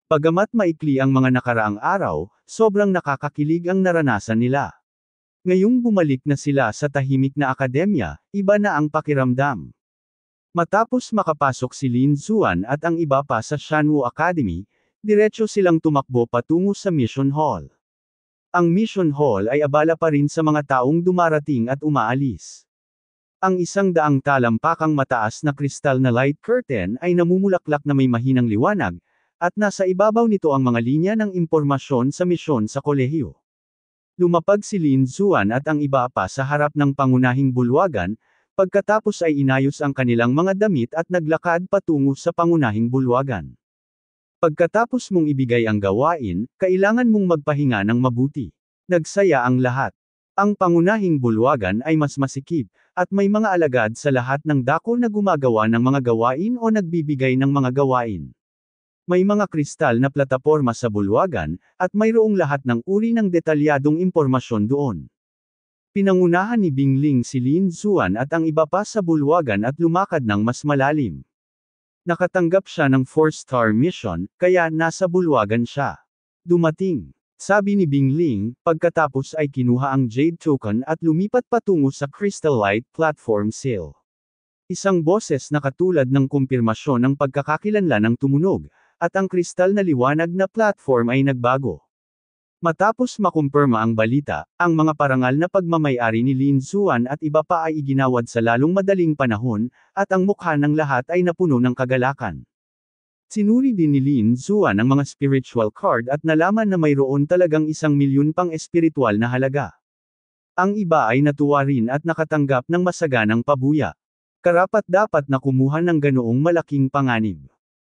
Pagamat maikli ang mga nakaraang araw, sobrang nakakakilig ang naranasan nila. Ngayong bumalik na sila sa tahimik na akademya, iba na ang pakiramdam. Matapos makapasok si Lin Xuan at ang iba pa sa Shanwu Academy, diretso silang tumakbo patungo sa Mission Hall. Ang Mission Hall ay abala pa rin sa mga taong dumarating at umaalis. Ang isang daang talampakang mataas na kristal na light curtain ay namumulaklak na may mahinang liwanag, at nasa ibabaw nito ang mga linya ng impormasyon sa misyon sa kolehiyo. Lumapag si Lin Zuan at ang iba pa sa harap ng pangunahing bulwagan, pagkatapos ay inayos ang kanilang mga damit at naglakad patungo sa pangunahing bulwagan. Pagkatapos mong ibigay ang gawain, kailangan mong magpahinga ng mabuti. Nagsaya ang lahat. Ang pangunahing bulwagan ay mas masikip, at may mga alagad sa lahat ng dako na gumagawa ng mga gawain o nagbibigay ng mga gawain. May mga kristal na plataporma sa bulwagan, at mayroong lahat ng uri ng detalyadong impormasyon doon. Pinangunahan ni Bingling si Lin Zuan at ang iba pa sa bulwagan at lumakad ng mas malalim. Nakatanggap siya ng 4-star mission, kaya nasa bulwagan siya. Dumating. Sabi ni Bingling, pagkatapos ay kinuha ang Jade Token at lumipat patungo sa Crystal Light Platform Sale. Isang boses na katulad ng kumpirmasyon ng pagkakakilanlan ng tumunog, at ang kristal na liwanag na platform ay nagbago. Matapos makumpirma ang balita, ang mga parangal na pagmamayari ni Lin Zuan at iba pa ay iginawad sa lalong madaling panahon, at ang mukha ng lahat ay napuno ng kagalakan. Sinuri din ni Lin Zua ang mga spiritual card at nalaman na mayroon talagang isang milyon pang espiritual na halaga. Ang iba ay natuwa rin at nakatanggap ng masaganang pabuya. Karapat dapat na kumuha ng ganoong malaking panganib.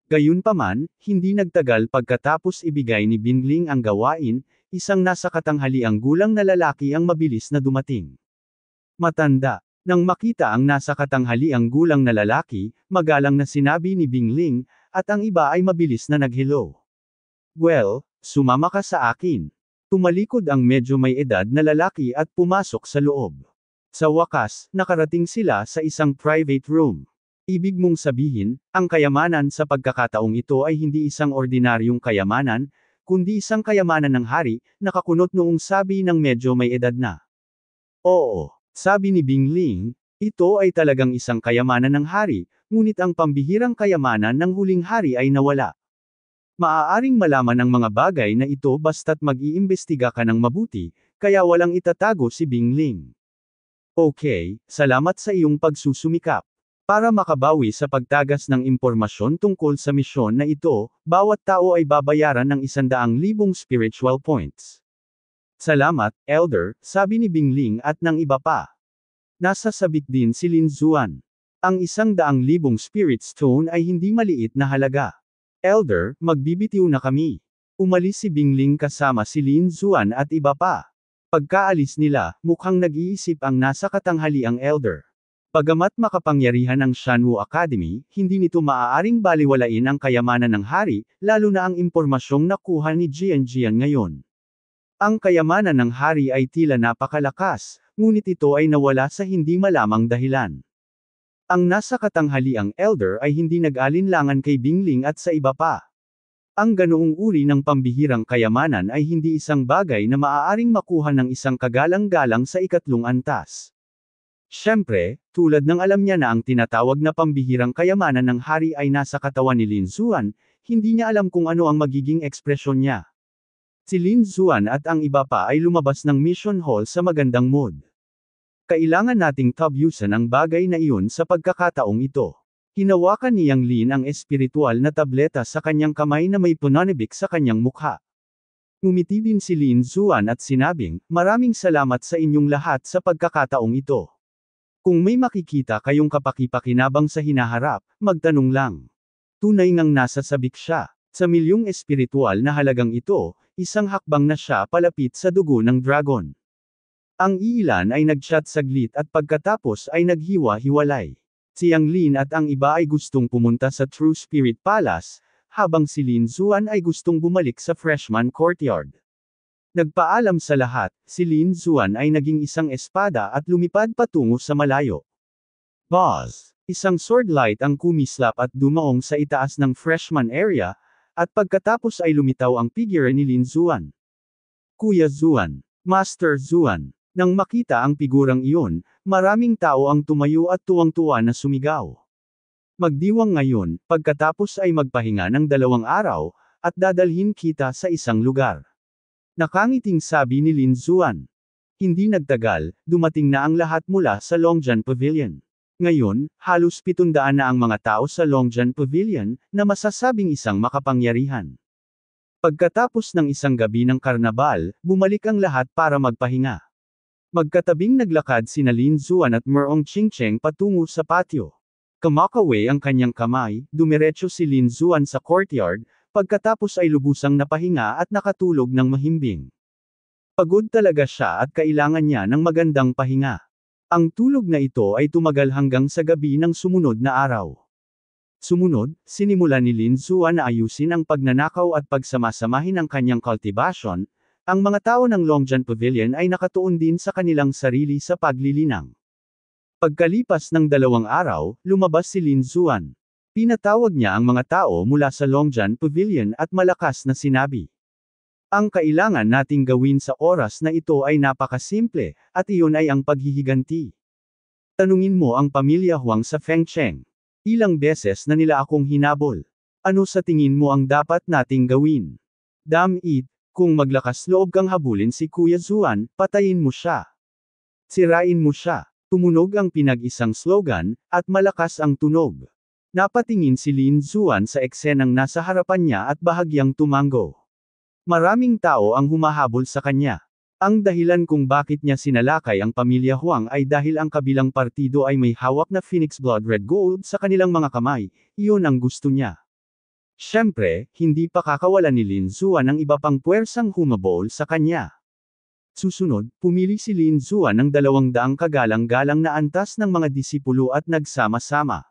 Gayunpaman, hindi nagtagal pagkatapos ibigay ni Bingling ang gawain, isang nasa katanghaliang gulang na lalaki ang mabilis na dumating. Matanda, nang makita ang nasa katanghaliang gulang na lalaki, magalang na sinabi ni Bingling, at ang iba ay mabilis na naghilo. Well, sumama ka sa akin. Tumalikod ang medyo may edad na lalaki at pumasok sa loob. Sa wakas, nakarating sila sa isang private room. Ibig mong sabihin, ang kayamanan sa pagkakataong ito ay hindi isang ordinaryong kayamanan, kundi isang kayamanan ng hari, nakakunot noong sabi ng medyo may edad na. Oo, sabi ni Bingling, ito ay talagang isang kayamanan ng hari, ngunit ang pambihirang kayamanan ng huling hari ay nawala. Maaaring malaman ang mga bagay na ito basta't mag-iimbestiga ka ng mabuti, kaya walang itatago si Bing Ling. Okay, salamat sa iyong pagsusumikap. Para makabawi sa pagtagas ng impormasyon tungkol sa misyon na ito, bawat tao ay babayaran ng 100,000 spiritual points. Salamat, Elder, sabi ni Bing Ling at ng iba pa. Nasa sabik din si Lin Zuan. Ang isang daang libong spirit stone ay hindi maliit na halaga. Elder, magbibitiw na kami. Umalis si Bingling kasama si Lin Zuan at iba pa. Pagkaalis nila, mukhang nag-iisip ang nasa katanghali ang elder. Pagamat makapangyarihan ang Shanwu Academy, hindi nito maaaring baliwalain ang kayamanan ng hari, lalo na ang impormasyong nakuha ni Jian Jian ngayon. Ang kayamanan ng hari ay tila napakalakas, ngunit ito ay nawala sa hindi malamang dahilan. Ang nasa katanghaliang elder ay hindi nag-alinlangan kay Bingling at sa iba pa. Ang ganoong uri ng pambihirang kayamanan ay hindi isang bagay na maaaring makuha ng isang kagalang-galang sa ikatlong antas. Siyempre, tulad ng alam niya na ang tinatawag na pambihirang kayamanan ng hari ay nasa katawan ni Lin Linsuan, hindi niya alam kung ano ang magiging ekspresyon niya. Si Lin Zuan at ang iba pa ay lumabas ng mission hall sa magandang mood. Kailangan nating tabyusan ang bagay na iyon sa pagkakataong ito. Hinawakan ni Yang Lin ang espiritual na tableta sa kanyang kamay na may punanibik sa kanyang mukha. Umiti din si Lin Zuan at sinabing, maraming salamat sa inyong lahat sa pagkakataong ito. Kung may makikita kayong kapakipakinabang sa hinaharap, magtanong lang. Tunay ngang nasa sabik siya. Sa milyong espiritual na halagang ito, isang hakbang na siya palapit sa dugo ng dragon. Ang iilan ay nagchat saglit at pagkatapos ay naghiwa-hiwalay. Si Yang Lin at ang iba ay gustong pumunta sa True Spirit Palace, habang si Lin Zuan ay gustong bumalik sa Freshman Courtyard. Nagpaalam sa lahat, si Lin Zuan ay naging isang espada at lumipad patungo sa malayo. Buzz! Isang sword light ang kumislap at dumaong sa itaas ng freshman area, at pagkatapos ay lumitaw ang figure ni Lin Zuan. Kuya Zuan, Master Zuan. Nang makita ang figurang iyon, maraming tao ang tumayo at tuwang-tuwa na sumigaw. Magdiwang ngayon, pagkatapos ay magpahinga ng dalawang araw, at dadalhin kita sa isang lugar. Nakangiting sabi ni Lin Zuan. Hindi nagtagal, dumating na ang lahat mula sa Longjan Pavilion. Ngayon, halos pitundaan na ang mga tao sa Longjan Pavilion, na masasabing isang makapangyarihan. Pagkatapos ng isang gabi ng karnabal, bumalik ang lahat para magpahinga. Magkatabing naglakad sina Lin Zuan at Merong Chingcheng patungo sa patio. Kamakaway ang kanyang kamay, dumiretso si Lin Zuan sa courtyard, pagkatapos ay lubusang napahinga at nakatulog ng mahimbing. Pagod talaga siya at kailangan niya ng magandang pahinga. Ang tulog na ito ay tumagal hanggang sa gabi ng sumunod na araw. Sumunod, sinimula ni Lin Zua na ayusin ang pagnanakaw at pagsamasamahin ang kanyang cultivation, ang mga tao ng Longjan Pavilion ay nakatuon din sa kanilang sarili sa paglilinang. Pagkalipas ng dalawang araw, lumabas si Lin Zuan. Pinatawag niya ang mga tao mula sa Longjan Pavilion at malakas na sinabi. Ang kailangan nating gawin sa oras na ito ay napakasimple, at iyon ay ang paghihiganti. Tanungin mo ang pamilya Huang sa Feng Cheng. Ilang beses na nila akong hinabol. Ano sa tingin mo ang dapat nating gawin? Damn it, kung maglakas loob kang habulin si Kuya Zuan, patayin mo siya. Sirain mo siya. Tumunog ang pinag-isang slogan, at malakas ang tunog. Napatingin si Lin Zuan sa eksenang nasa harapan niya at bahagyang tumango. Maraming tao ang humahabol sa kanya. Ang dahilan kung bakit niya sinalakay ang pamilya Huang ay dahil ang kabilang partido ay may hawak na Phoenix Blood Red Gold sa kanilang mga kamay, iyon ang gusto niya. Siyempre, hindi pa kakawalan ni Lin Zuan ang iba pang puwersang humabol sa kanya. Susunod, pumili si Lin Zuan ng dalawang daang kagalang-galang na antas ng mga disipulo at nagsama-sama.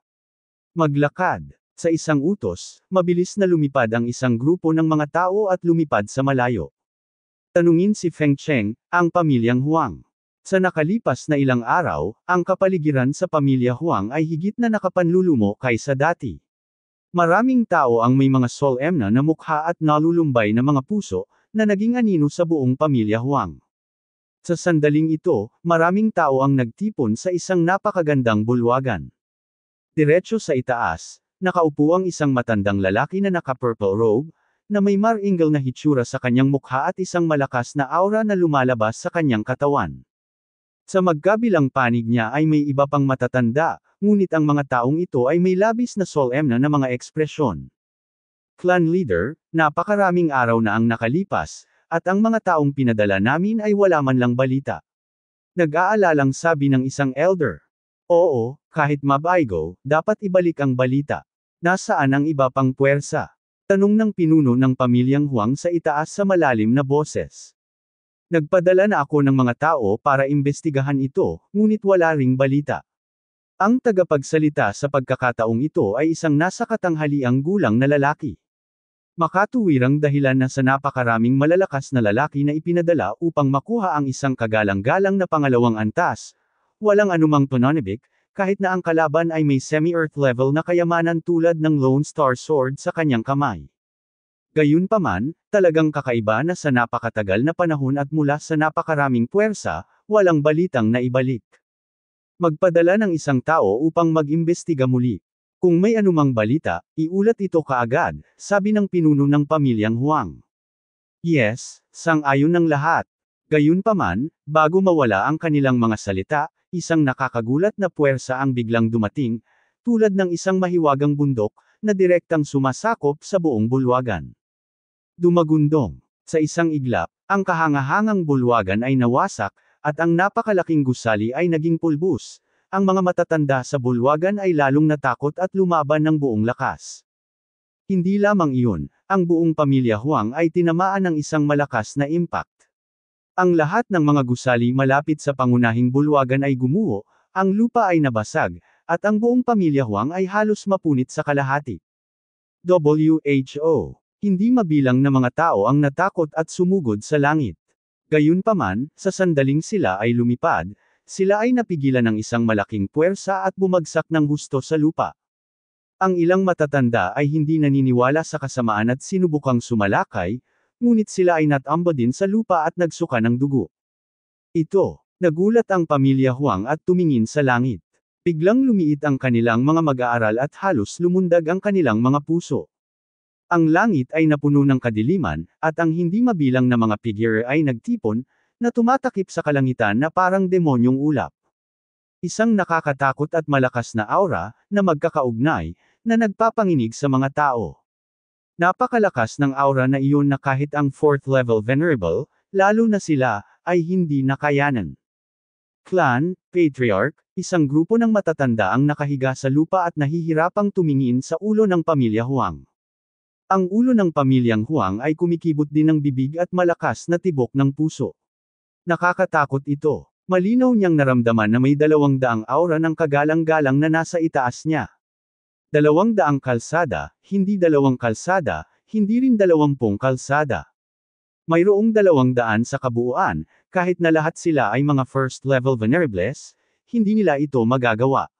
Maglakad. Sa isang utos, mabilis na lumipad ang isang grupo ng mga tao at lumipad sa malayo. Tanungin si Feng Cheng, ang pamilyang Huang. Sa nakalipas na ilang araw, ang kapaligiran sa pamilya Huang ay higit na nakapanlulumo kaysa dati. Maraming tao ang may mga solemna na mukha at nalulumbay na mga puso, na naging anino sa buong pamilya Huang. Sa sandaling ito, maraming tao ang nagtipon sa isang napakagandang bulwagan. Diretso sa itaas, nakaupo ang isang matandang lalaki na naka-purple robe, na may maringal na hitsura sa kanyang mukha at isang malakas na aura na lumalabas sa kanyang katawan. Sa magkabilang panig niya ay may iba pang matatanda, ngunit ang mga taong ito ay may labis na solemna na mga ekspresyon. Clan leader, napakaraming araw na ang nakalipas, at ang mga taong pinadala namin ay wala man lang balita. Nag-aalalang sabi ng isang elder. Oo, kahit mabaigo, dapat ibalik ang balita. Nasaan ang iba pang puwersa? Tanong ng pinuno ng pamilyang Huang sa itaas sa malalim na boses. Nagpadala na ako ng mga tao para imbestigahan ito, ngunit wala ring balita. Ang tagapagsalita sa pagkakataong ito ay isang nasa katanghaliang gulang na lalaki. Makatuwirang dahilan na sa napakaraming malalakas na lalaki na ipinadala upang makuha ang isang kagalang-galang na pangalawang antas, walang anumang tononibik, kahit na ang kalaban ay may semi-earth level na kayamanan tulad ng Lone Star Sword sa kanyang kamay. Gayunpaman, talagang kakaiba na sa napakatagal na panahon at mula sa napakaraming puwersa, walang balitang naibalik. Magpadala ng isang tao upang mag-imbestiga muli. Kung may anumang balita, iulat ito kaagad, sabi ng pinuno ng pamilyang Huang. Yes, sang-ayon ng lahat. Gayunpaman, bago mawala ang kanilang mga salita, isang nakakagulat na puwersa ang biglang dumating, tulad ng isang mahiwagang bundok, na direktang sumasakop sa buong bulwagan. Dumagundong. Sa isang iglap, ang kahangahangang bulwagan ay nawasak, at ang napakalaking gusali ay naging pulbus. Ang mga matatanda sa bulwagan ay lalong natakot at lumaban ng buong lakas. Hindi lamang iyon, ang buong pamilya Huang ay tinamaan ng isang malakas na impact. Ang lahat ng mga gusali malapit sa pangunahing bulwagan ay gumuho, ang lupa ay nabasag, at ang buong pamilya Huang ay halos mapunit sa kalahati. WHO. Hindi mabilang na mga tao ang natakot at sumugod sa langit. Gayunpaman, sa sandaling sila ay lumipad, sila ay napigilan ng isang malaking puwersa at bumagsak ng husto sa lupa. Ang ilang matatanda ay hindi naniniwala sa kasamaan at sinubukang sumalakay, ngunit sila ay natamba din sa lupa at nagsuka ng dugo. Ito, nagulat ang pamilya Huang at tumingin sa langit. Biglang lumiit ang kanilang mga mag-aaral at halos lumundag ang kanilang mga puso. Ang langit ay napuno ng kadiliman, at ang hindi mabilang na mga figure ay nagtipon, na tumatakip sa kalangitan na parang demonyong ulap. Isang nakakatakot at malakas na aura, na magkakaugnay, na nagpapanginig sa mga tao. Napakalakas ng aura na iyon na kahit ang 4th level venerable, lalo na sila, ay hindi nakayanan. Clan, Patriarch, isang grupo ng matatanda ang nakahiga sa lupa at nahihirapang tumingin sa ulo ng pamilya Huang. Ang ulo ng pamilyang Huang ay kumikibot din ng bibig at malakas na tibok ng puso. Nakakatakot ito. Malinaw niyang naramdaman na may dalawang daang aura ng kagalang-galang na nasa itaas niya. Dalawang daang kalsada, hindi dalawang kalsada, hindi rin dalawampung kalsada. Mayroong dalawang daan sa kabuuan, kahit na lahat sila ay mga first-level venerables, hindi nila ito magagawa.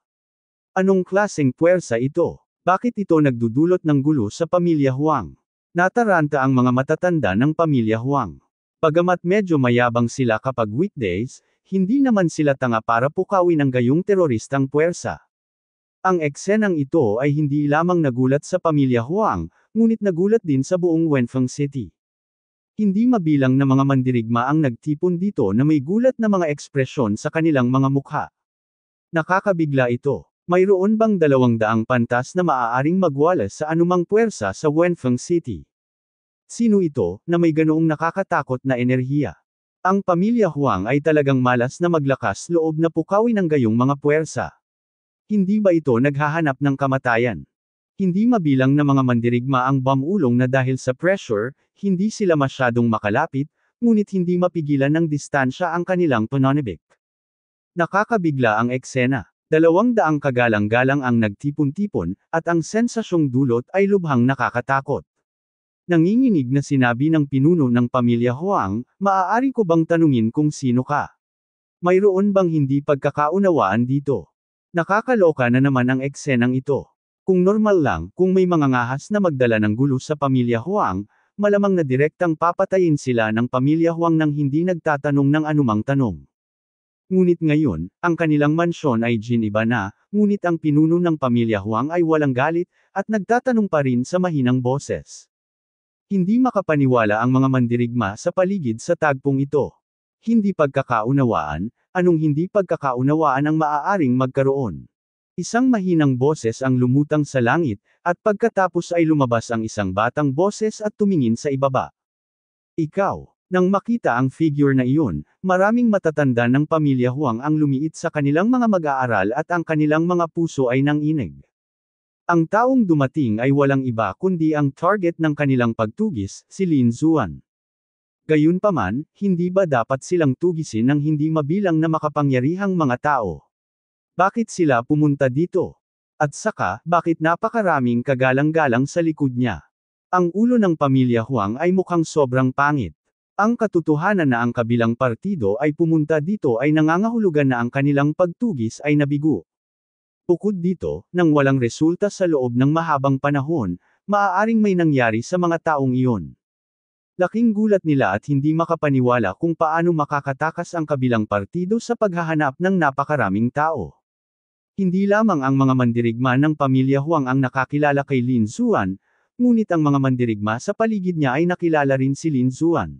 Anong klaseng puwersa ito? Bakit ito nagdudulot ng gulo sa pamilya Huang? Nataranta ang mga matatanda ng pamilya Huang. Pagamat medyo mayabang sila kapag weekdays, hindi naman sila tanga para pukawin ang gayong teroristang puwersa. Ang eksenang ito ay hindi lamang nagulat sa pamilya Huang, ngunit nagulat din sa buong Wenfeng City. Hindi mabilang na mga mandirigma ang nagtipon dito na may gulat na mga ekspresyon sa kanilang mga mukha. Nakakabigla ito. Mayroon bang dalawang daang pantas na maaaring magwalas sa anumang puwersa sa Wenfeng City? Sino ito, na may ganoong nakakatakot na enerhiya? Ang pamilya Huang ay talagang malas na maglakas loob na pukawin ang gayong mga puwersa. Hindi ba ito naghahanap ng kamatayan? Hindi mabilang na mga mandirigma ang bamulong na dahil sa pressure, hindi sila masyadong makalapit, ngunit hindi mapigilan ng distansya ang kanilang panonibik. Nakakabigla ang eksena. Dalawang daang kagalang-galang ang nagtipon-tipon, at ang sensasyong dulot ay lubhang nakakatakot. Nanginginig na sinabi ng pinuno ng pamilya Huang, maaari ko bang tanungin kung sino ka? Mayroon bang hindi pagkakaunawaan dito? Nakakaloka na naman ang eksenang ito. Kung normal lang, kung may mga ngahas na magdala ng gulo sa pamilya Huang, malamang na direktang papatayin sila ng pamilya Huang nang hindi nagtatanong ng anumang tanong. Ngunit ngayon, ang kanilang mansyon ay giniba na, ngunit ang pinuno ng pamilya Huang ay walang galit, at nagtatanong pa rin sa mahinang boses. Hindi makapaniwala ang mga mandirigma sa paligid sa tagpong ito. Hindi pagkakaunawaan, anong hindi pagkakaunawaan ang maaaring magkaroon. Isang mahinang boses ang lumutang sa langit, at pagkatapos ay lumabas ang isang batang boses at tumingin sa ibaba. Ikaw. Nang makita ang figure na iyon, maraming matatanda ng pamilya Huang ang lumiit sa kanilang mga mag-aaral at ang kanilang mga puso ay nanginig. Ang taong dumating ay walang iba kundi ang target ng kanilang pagtugis, si Lin Zuan. Gayunpaman, hindi ba dapat silang tugisin ng hindi mabilang na makapangyarihang mga tao? Bakit sila pumunta dito? At saka, bakit napakaraming kagalang-galang sa likod niya? Ang ulo ng pamilya Huang ay mukhang sobrang pangit. Ang katotohanan na ang kabilang partido ay pumunta dito ay nangangahulugan na ang kanilang pagtugis ay nabigo. Bukod dito, nang walang resulta sa loob ng mahabang panahon, maaaring may nangyari sa mga taong iyon. Laking gulat nila at hindi makapaniwala kung paano makakatakas ang kabilang partido sa paghahanap ng napakaraming tao. Hindi lamang ang mga mandirigma ng pamilya Huang ang nakakilala kay Lin Zuan, ngunit ang mga mandirigma sa paligid niya ay nakilala rin si Lin Zuan.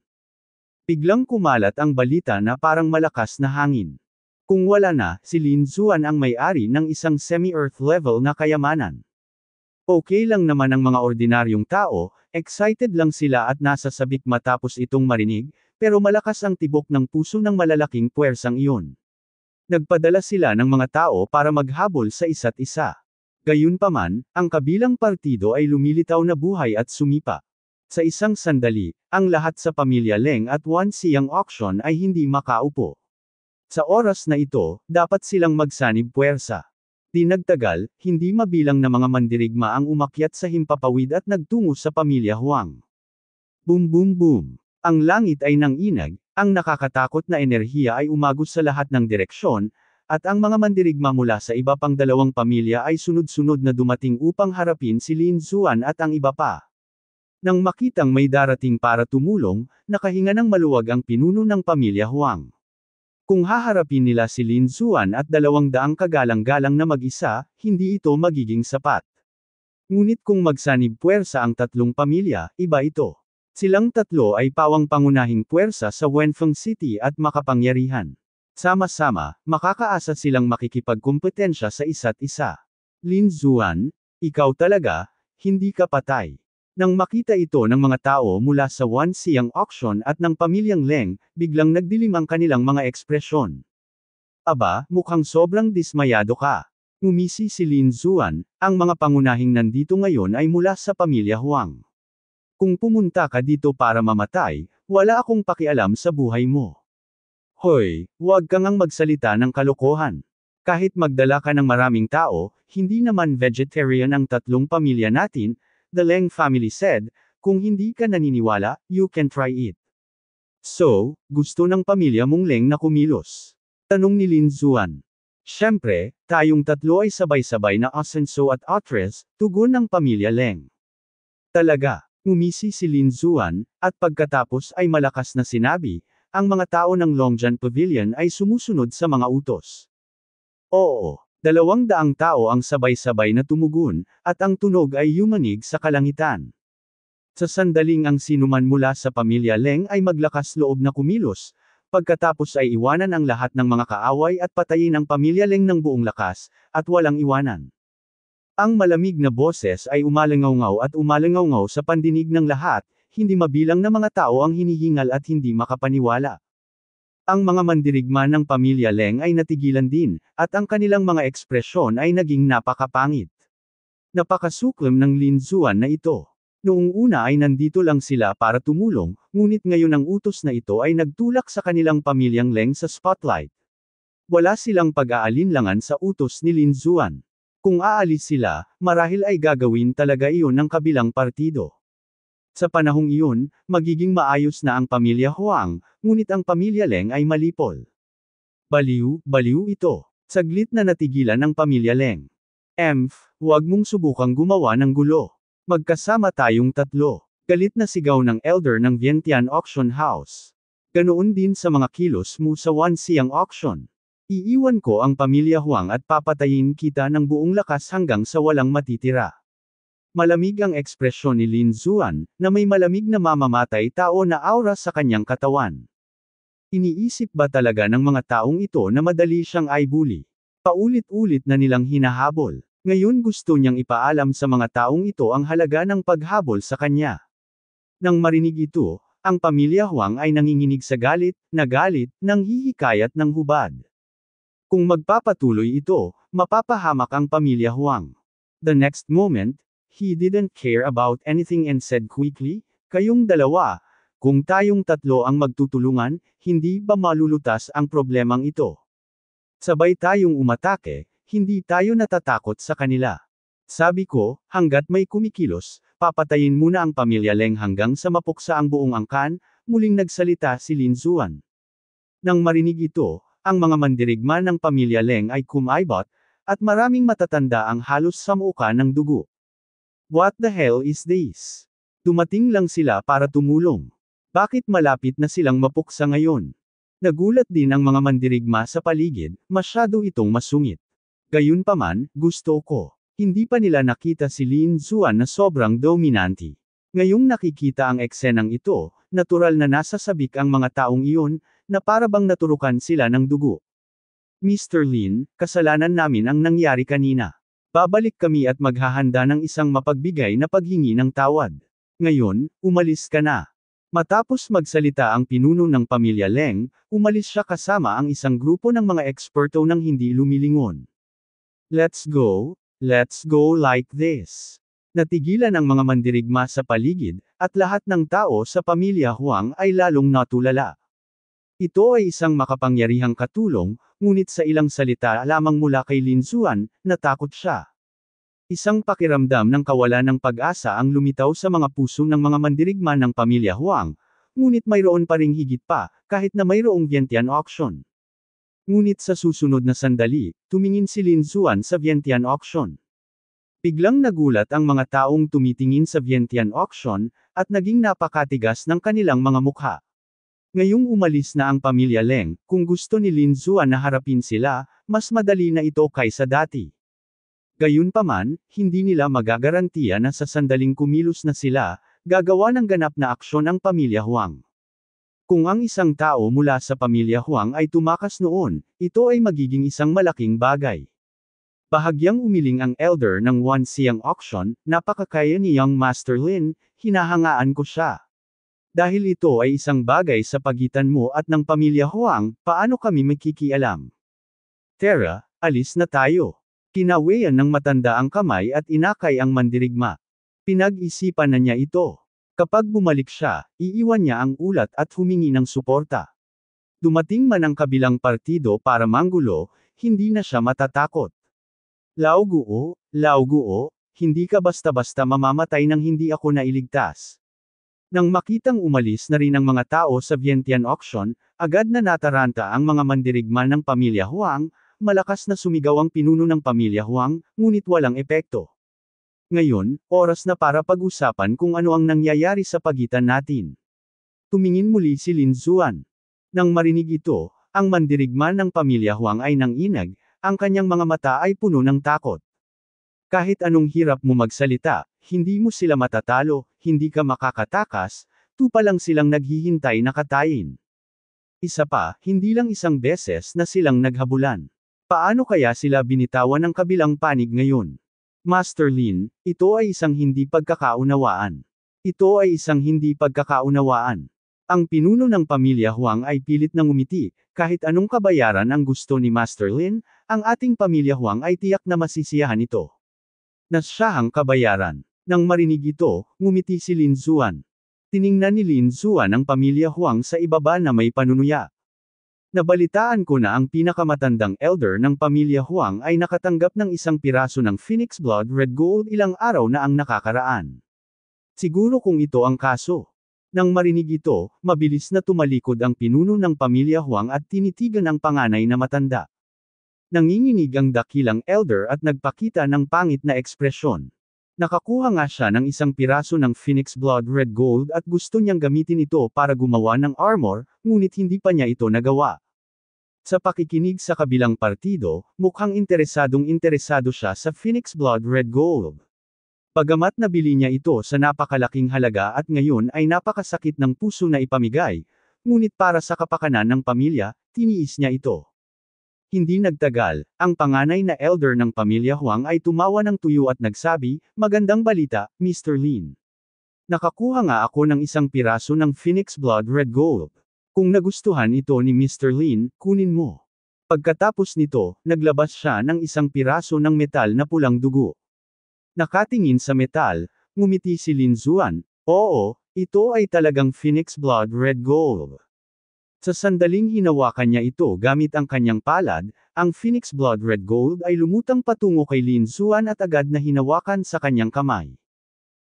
Biglang kumalat ang balita na parang malakas na hangin. Kung wala na, si Lin Zuan ang may-ari ng isang semi-earth level na kayamanan. Okay lang naman ang mga ordinaryong tao, excited lang sila at nasa sabik matapos itong marinig, pero malakas ang tibok ng puso ng malalaking puwersang iyon. Nagpadala sila ng mga tao para maghabol sa isa't isa. Gayunpaman, ang kabilang partido ay lumilitaw na buhay at sumipa. Sa isang sandali, ang lahat sa pamilya Leng at Wan Siyang auction ay hindi makaupo. Sa oras na ito, dapat silang magsanib puwersa. Di nagtagal, hindi mabilang na mga mandirigma ang umakyat sa himpapawid at nagtungo sa pamilya Huang. Boom boom boom. Ang langit ay nang ang nakakatakot na enerhiya ay umagos sa lahat ng direksyon, at ang mga mandirigma mula sa iba pang dalawang pamilya ay sunod-sunod na dumating upang harapin si Lin Zuan at ang iba pa. Nang makitang may darating para tumulong, nakahinga ng maluwag ang pinuno ng pamilya Huang. Kung haharapin nila si Lin Zuan at dalawang daang kagalang-galang na mag-isa, hindi ito magiging sapat. Ngunit kung magsanib puwersa ang tatlong pamilya, iba ito. Silang tatlo ay pawang pangunahing puwersa sa Wenfeng City at makapangyarihan. Sama-sama, makakaasa silang makikipagkumpetensya sa isa't isa. Lin Zuan, ikaw talaga, hindi ka patay. Nang makita ito ng mga tao mula sa Wanxiang auction at ng pamilyang Leng, biglang nagdilim ang kanilang mga ekspresyon. Aba, mukhang sobrang dismayado ka. Umisi si Lin Zuan, ang mga pangunahing nandito ngayon ay mula sa pamilya Huang. Kung pumunta ka dito para mamatay, wala akong pakialam sa buhay mo. Hoy, huwag kang ang magsalita ng kalokohan. Kahit magdala ka ng maraming tao, hindi naman vegetarian ang tatlong pamilya natin, The Leng family said, kung hindi ka naniniwala, you can try it. So, gusto ng pamilya mong Leng na kumilos? Tanong ni Lin Zuan. Siyempre, tayong tatlo ay sabay-sabay na asenso at atres, tugon ng pamilya Leng. Talaga, umisi si Lin Zuan, at pagkatapos ay malakas na sinabi, ang mga tao ng Longjan Pavilion ay sumusunod sa mga utos. Oo. Dalawang daang tao ang sabay-sabay na tumugon, at ang tunog ay yumanig sa kalangitan. Sa sandaling ang sinuman mula sa pamilya Leng ay maglakas loob na kumilos, pagkatapos ay iwanan ang lahat ng mga kaaway at patayin ang pamilya Leng ng buong lakas, at walang iwanan. Ang malamig na boses ay umalangaw ngaw at umalangaw ngaw sa pandinig ng lahat, hindi mabilang na mga tao ang hinihingal at hindi makapaniwala. Ang mga mandirigma ng pamilya Leng ay natigilan din, at ang kanilang mga ekspresyon ay naging napakapangit. Napakasuklam ng Lin Zuan na ito. Noong una ay nandito lang sila para tumulong, ngunit ngayon ang utos na ito ay nagtulak sa kanilang pamilyang Leng sa spotlight. Wala silang pag-aalinlangan sa utos ni Lin Zuan. Kung aalis sila, marahil ay gagawin talaga iyon ng kabilang partido. Sa panahong iyon, magiging maayos na ang pamilya Huang, ngunit ang pamilya Leng ay malipol. Baliw, baliw ito. Saglit na natigilan ng pamilya Leng. Emph, huwag mong subukang gumawa ng gulo. Magkasama tayong tatlo. Galit na sigaw ng elder ng Vientiane Auction House. Ganoon din sa mga kilos mo sa Siang Auction. Iiwan ko ang pamilya Huang at papatayin kita ng buong lakas hanggang sa walang matitira. Malamig ang ekspresyon ni Lin Zuan, na may malamig na mamamatay tao na aura sa kanyang katawan. Iniisip ba talaga ng mga taong ito na madali siyang ay bully? Paulit-ulit na nilang hinahabol. Ngayon gusto niyang ipaalam sa mga taong ito ang halaga ng paghabol sa kanya. Nang marinig ito, ang pamilya Huang ay nanginginig sa galit, nagalit, nang hihikayat ng hubad. Kung magpapatuloy ito, mapapahamak ang pamilya Huang. The next moment, He didn't care about anything and said quickly, Kayong dalawa, kung tayong tatlo ang magtutulungan, hindi ba malulutas ang problemang ito? Sabay tayong umatake, hindi tayo natatakot sa kanila. Sabi ko, hanggat may kumikilos, papatayin muna ang pamilya Leng hanggang sa mapuksa ang buong angkan, muling nagsalita si Lin Zuan. Nang marinig ito, ang mga mandirigma ng pamilya Leng ay kumaibot, at maraming matatanda ang halos samuka ng dugo. What the hell is this? Dumating lang sila para tumulong. Bakit malapit na silang mapuksa ngayon? Nagulat din ang mga mandirigma sa paligid, masyado itong masungit. Gayunpaman, gusto ko. Hindi pa nila nakita si Lin Zuan na sobrang dominante. Ngayong nakikita ang eksenang ito, natural na nasa sabik ang mga taong iyon, na parabang naturukan sila ng dugo. Mr. Lin, kasalanan namin ang nangyari kanina. Babalik kami at maghahanda ng isang mapagbigay na paghingi ng tawad. Ngayon, umalis ka na. Matapos magsalita ang pinuno ng pamilya Leng, umalis siya kasama ang isang grupo ng mga eksperto ng hindi lumilingon. Let's go, let's go like this. Natigilan ang mga mandirigma sa paligid, at lahat ng tao sa pamilya Huang ay lalong natulala. Ito ay isang makapangyarihang katulong, ngunit sa ilang salita lamang mula kay Lin Zuan, natakot siya. Isang pakiramdam ng kawalan ng pag-asa ang lumitaw sa mga puso ng mga mandirigma ng pamilya Huang, ngunit mayroon pa ring higit pa, kahit na mayroong Vientiane auction. Ngunit sa susunod na sandali, tumingin si Lin Zuan sa Vientiane auction. Biglang nagulat ang mga taong tumitingin sa Vientiane auction, at naging napakatigas ng kanilang mga mukha. Ngayong umalis na ang pamilya Leng, kung gusto ni Lin Zua na harapin sila, mas madali na ito kaysa dati. Gayunpaman, hindi nila magagarantiya na sa sandaling kumilos na sila, gagawa ng ganap na aksyon ang pamilya Huang. Kung ang isang tao mula sa pamilya Huang ay tumakas noon, ito ay magiging isang malaking bagay. Bahagyang umiling ang elder ng Wan Siang Auction, napakakaya ni Young Master Lin, hinahangaan ko siya. Dahil ito ay isang bagay sa pagitan mo at ng pamilya Huang, paano kami makikialam? Tara, alis na tayo. Kinawayan ng matanda ang kamay at inakay ang mandirigma. Pinag-isipan na niya ito. Kapag bumalik siya, iiwan niya ang ulat at humingi ng suporta. Dumating man ang kabilang partido para manggulo, hindi na siya matatakot. Lao Guo, Lao Guo, hindi ka basta-basta mamamatay nang hindi ako nailigtas. Nang makitang umalis na rin ang mga tao sa Vientiane auction, agad na nataranta ang mga mandirigma ng pamilya Huang, malakas na sumigaw ang pinuno ng pamilya Huang, ngunit walang epekto. Ngayon, oras na para pag-usapan kung ano ang nangyayari sa pagitan natin. Tumingin muli si Lin Zuan. Nang marinig ito, ang mandirigma ng pamilya Huang ay nanginag, ang kanyang mga mata ay puno ng takot. Kahit anong hirap mo magsalita, hindi mo sila matatalo, hindi ka makakatakas, tu pa lang silang naghihintay na katayin. Isa pa, hindi lang isang beses na silang naghabulan. Paano kaya sila binitawan ng kabilang panig ngayon? Master Lin, ito ay isang hindi pagkakaunawaan. Ito ay isang hindi pagkakaunawaan. Ang pinuno ng pamilya Huang ay pilit ng umiti, kahit anong kabayaran ang gusto ni Master Lin, ang ating pamilya Huang ay tiyak na masisiyahan ito. Nasyahang kabayaran. Nang marinig ito, ngumiti si Lin Zuan. Tiningnan ni Lin Zuan ang pamilya Huang sa ibaba na may panunuya. Nabalitaan ko na ang pinakamatandang elder ng pamilya Huang ay nakatanggap ng isang piraso ng Phoenix Blood Red Gold ilang araw na ang nakakaraan. Siguro kung ito ang kaso. Nang marinig ito, mabilis na tumalikod ang pinuno ng pamilya Huang at tinitigan ang panganay na matanda. Nanginginig ang dakilang elder at nagpakita ng pangit na ekspresyon. Nakakuha nga siya ng isang piraso ng Phoenix Blood Red Gold at gusto niyang gamitin ito para gumawa ng armor, ngunit hindi pa niya ito nagawa. Sa pakikinig sa kabilang partido, mukhang interesadong interesado siya sa Phoenix Blood Red Gold. Pagamat nabili niya ito sa napakalaking halaga at ngayon ay napakasakit ng puso na ipamigay, ngunit para sa kapakanan ng pamilya, tiniis niya ito. Hindi nagtagal, ang panganay na elder ng pamilya Huang ay tumawa ng tuyo at nagsabi, Magandang balita, Mr. Lin. Nakakuha nga ako ng isang piraso ng Phoenix Blood Red Gold. Kung nagustuhan ito ni Mr. Lin, kunin mo. Pagkatapos nito, naglabas siya ng isang piraso ng metal na pulang dugo. Nakatingin sa metal, ngumiti si Lin Zuan, Oo, ito ay talagang Phoenix Blood Red Gold. Sa sandaling hinawakan niya ito gamit ang kanyang palad, ang Phoenix Blood Red Gold ay lumutang patungo kay Lin Suan at agad na hinawakan sa kanyang kamay.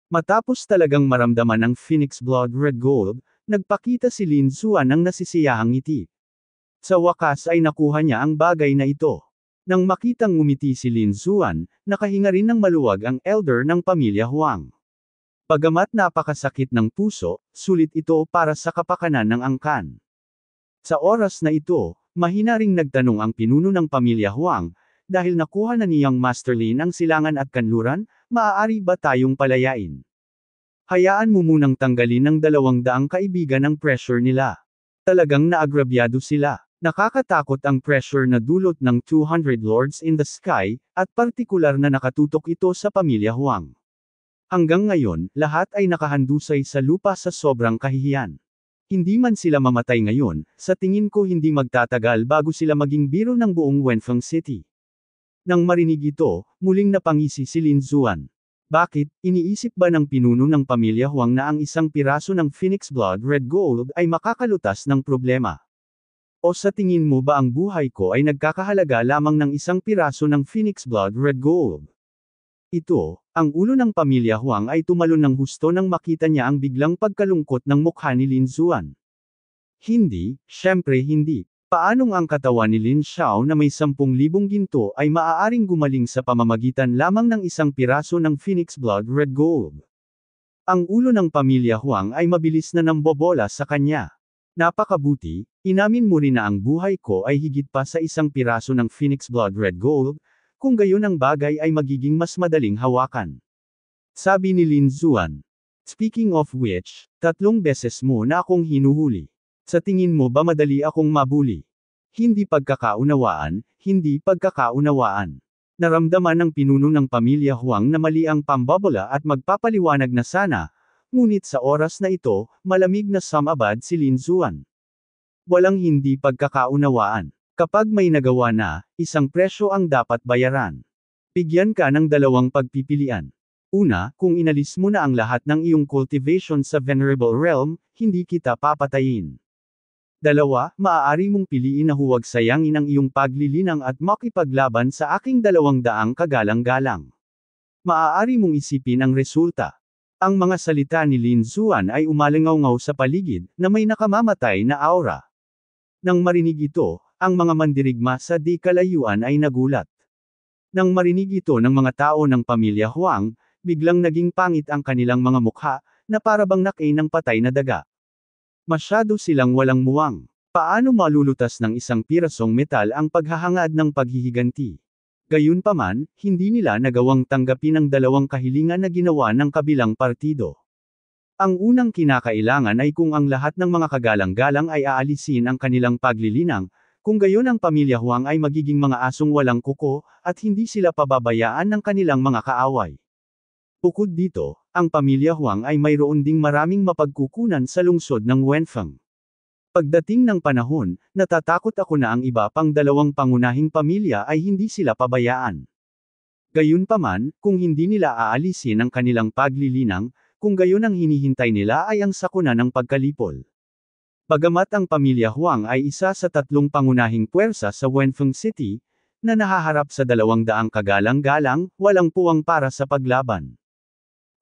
Matapos talagang maramdaman ang Phoenix Blood Red Gold, nagpakita si Lin Suan ng nasisiyahang ngiti. Sa wakas ay nakuha niya ang bagay na ito. Nang makitang ngumiti si Lin Suan, nakahinga rin ng maluwag ang elder ng pamilya Huang. Pagamat napakasakit ng puso, sulit ito para sa kapakanan ng angkan. Sa oras na ito, mahina ring nagtanong ang pinuno ng pamilya Huang, dahil nakuha na niyang Lin ang silangan at kanluran, maaari ba tayong palayain? Hayaan mo munang tanggalin ang dalawang daang kaibigan ang pressure nila. Talagang naagrabyado sila. Nakakatakot ang pressure na dulot ng 200 Lords in the Sky, at partikular na nakatutok ito sa pamilya Huang. Hanggang ngayon, lahat ay nakahandusay sa lupa sa sobrang kahihiyan. Hindi man sila mamatay ngayon, sa tingin ko hindi magtatagal bago sila maging biro ng buong Wenfeng City. Nang marinig ito, muling napangisi si Lin Zuan. Bakit, iniisip ba ng pinuno ng pamilya Huang na ang isang piraso ng Phoenix Blood Red Gold ay makakalutas ng problema? O sa tingin mo ba ang buhay ko ay nagkakahalaga lamang ng isang piraso ng Phoenix Blood Red Gold? Ito, ang ulo ng pamilya Huang ay tumalon ng husto nang makita niya ang biglang pagkalungkot ng mukha ni Lin Zuan. Hindi, syempre hindi. Paanong ang katawan ni Lin Xiao na may 10,000 ginto ay maaaring gumaling sa pamamagitan lamang ng isang piraso ng Phoenix Blood Red Gold? Ang ulo ng pamilya Huang ay mabilis na nambobola sa kanya. Napakabuti, inamin mo rin na ang buhay ko ay higit pa sa isang piraso ng Phoenix Blood Red Gold, kung gayon ang bagay ay magiging mas madaling hawakan. Sabi ni Lin Zuan. Speaking of which, tatlong beses mo na akong hinuhuli. Sa tingin mo ba madali akong mabuli? Hindi pagkakaunawaan, hindi pagkakaunawaan. Naramdaman ng pinuno ng pamilya Huang na mali ang pambabola at magpapaliwanag na sana, ngunit sa oras na ito, malamig na samabad si Lin Zuan. Walang hindi pagkakaunawaan. Kapag may nagawa na, isang presyo ang dapat bayaran. Bigyan ka ng dalawang pagpipilian. Una, kung inalis mo na ang lahat ng iyong cultivation sa Venerable Realm, hindi kita papatayin. Dalawa, maaari mong piliin na huwag sayangin ang iyong paglilinang at makipaglaban sa aking dalawang daang kagalang-galang. Maaari mong isipin ang resulta. Ang mga salita ni Lin Zuan ay umalingaw sa paligid, na may nakamamatay na aura. Nang marinig ito, ang mga mandirigma sa di kalayuan ay nagulat. Nang marinig ito ng mga tao ng pamilya Huang, biglang naging pangit ang kanilang mga mukha, na parabang nakay ng patay na daga. Masyado silang walang muwang. Paano malulutas ng isang pirasong metal ang paghahangad ng paghihiganti? Gayunpaman, hindi nila nagawang tanggapin ang dalawang kahilingan na ginawa ng kabilang partido. Ang unang kinakailangan ay kung ang lahat ng mga kagalang-galang ay aalisin ang kanilang paglilinang, kung gayon ang pamilya Huang ay magiging mga asong walang kuko, at hindi sila pababayaan ng kanilang mga kaaway. Bukod dito, ang pamilya Huang ay mayroon ding maraming mapagkukunan sa lungsod ng Wenfeng. Pagdating ng panahon, natatakot ako na ang iba pang dalawang pangunahing pamilya ay hindi sila pabayaan. Gayunpaman, kung hindi nila aalisin ang kanilang paglilinang, kung gayon ang hinihintay nila ay ang sakuna ng pagkalipol. Bagamat ang pamilya Huang ay isa sa tatlong pangunahing puwersa sa Wenfeng City, na nahaharap sa dalawang daang kagalang-galang, walang puwang para sa paglaban.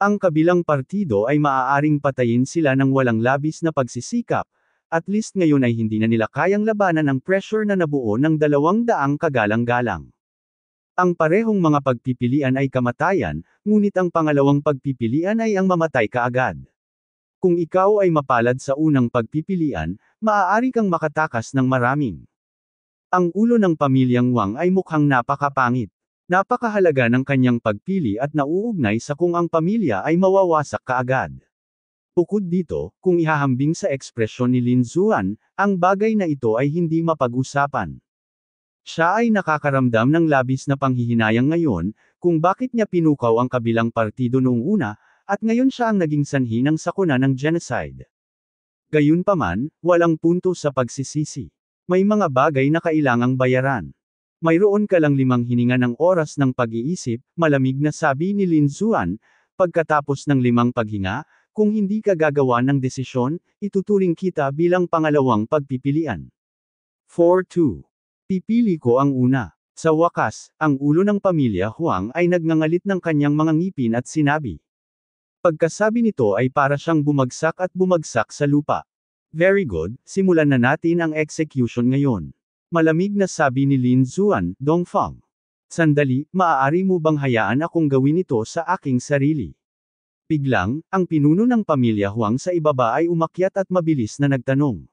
Ang kabilang partido ay maaaring patayin sila ng walang labis na pagsisikap, at least ngayon ay hindi na nila kayang labanan ang pressure na nabuo ng dalawang daang kagalang-galang. Ang parehong mga pagpipilian ay kamatayan, ngunit ang pangalawang pagpipilian ay ang mamatay kaagad. Kung ikaw ay mapalad sa unang pagpipilian, maaari kang makatakas ng maraming. Ang ulo ng pamilyang Wang ay mukhang napakapangit. Napakahalaga ng kanyang pagpili at nauugnay sa kung ang pamilya ay mawawasak kaagad. Bukod dito, kung ihahambing sa ekspresyon ni Lin Zuan, ang bagay na ito ay hindi mapag-usapan. Siya ay nakakaramdam ng labis na panghihinayang ngayon, kung bakit niya pinukaw ang kabilang partido noong una, at ngayon siya ang naging sanhi ng sakuna ng genocide. Gayunpaman, walang punto sa pagsisisi. May mga bagay na kailangang bayaran. Mayroon ka lang limang hininga ng oras ng pag-iisip, malamig na sabi ni Lin Zuan, pagkatapos ng limang paghinga, kung hindi ka gagawa ng desisyon, ituturing kita bilang pangalawang pagpipilian. 4-2. Pipili ko ang una. Sa wakas, ang ulo ng pamilya Huang ay nagngangalit ng kanyang mga ngipin at sinabi. Pagkasabi nito ay para siyang bumagsak at bumagsak sa lupa. Very good, simulan na natin ang execution ngayon. Malamig na sabi ni Lin Zuan, Dongfang. Sandali, maaari mo bang hayaan akong gawin ito sa aking sarili? Biglang, ang pinuno ng pamilya Huang sa ibaba ay umakyat at mabilis na nagtanong.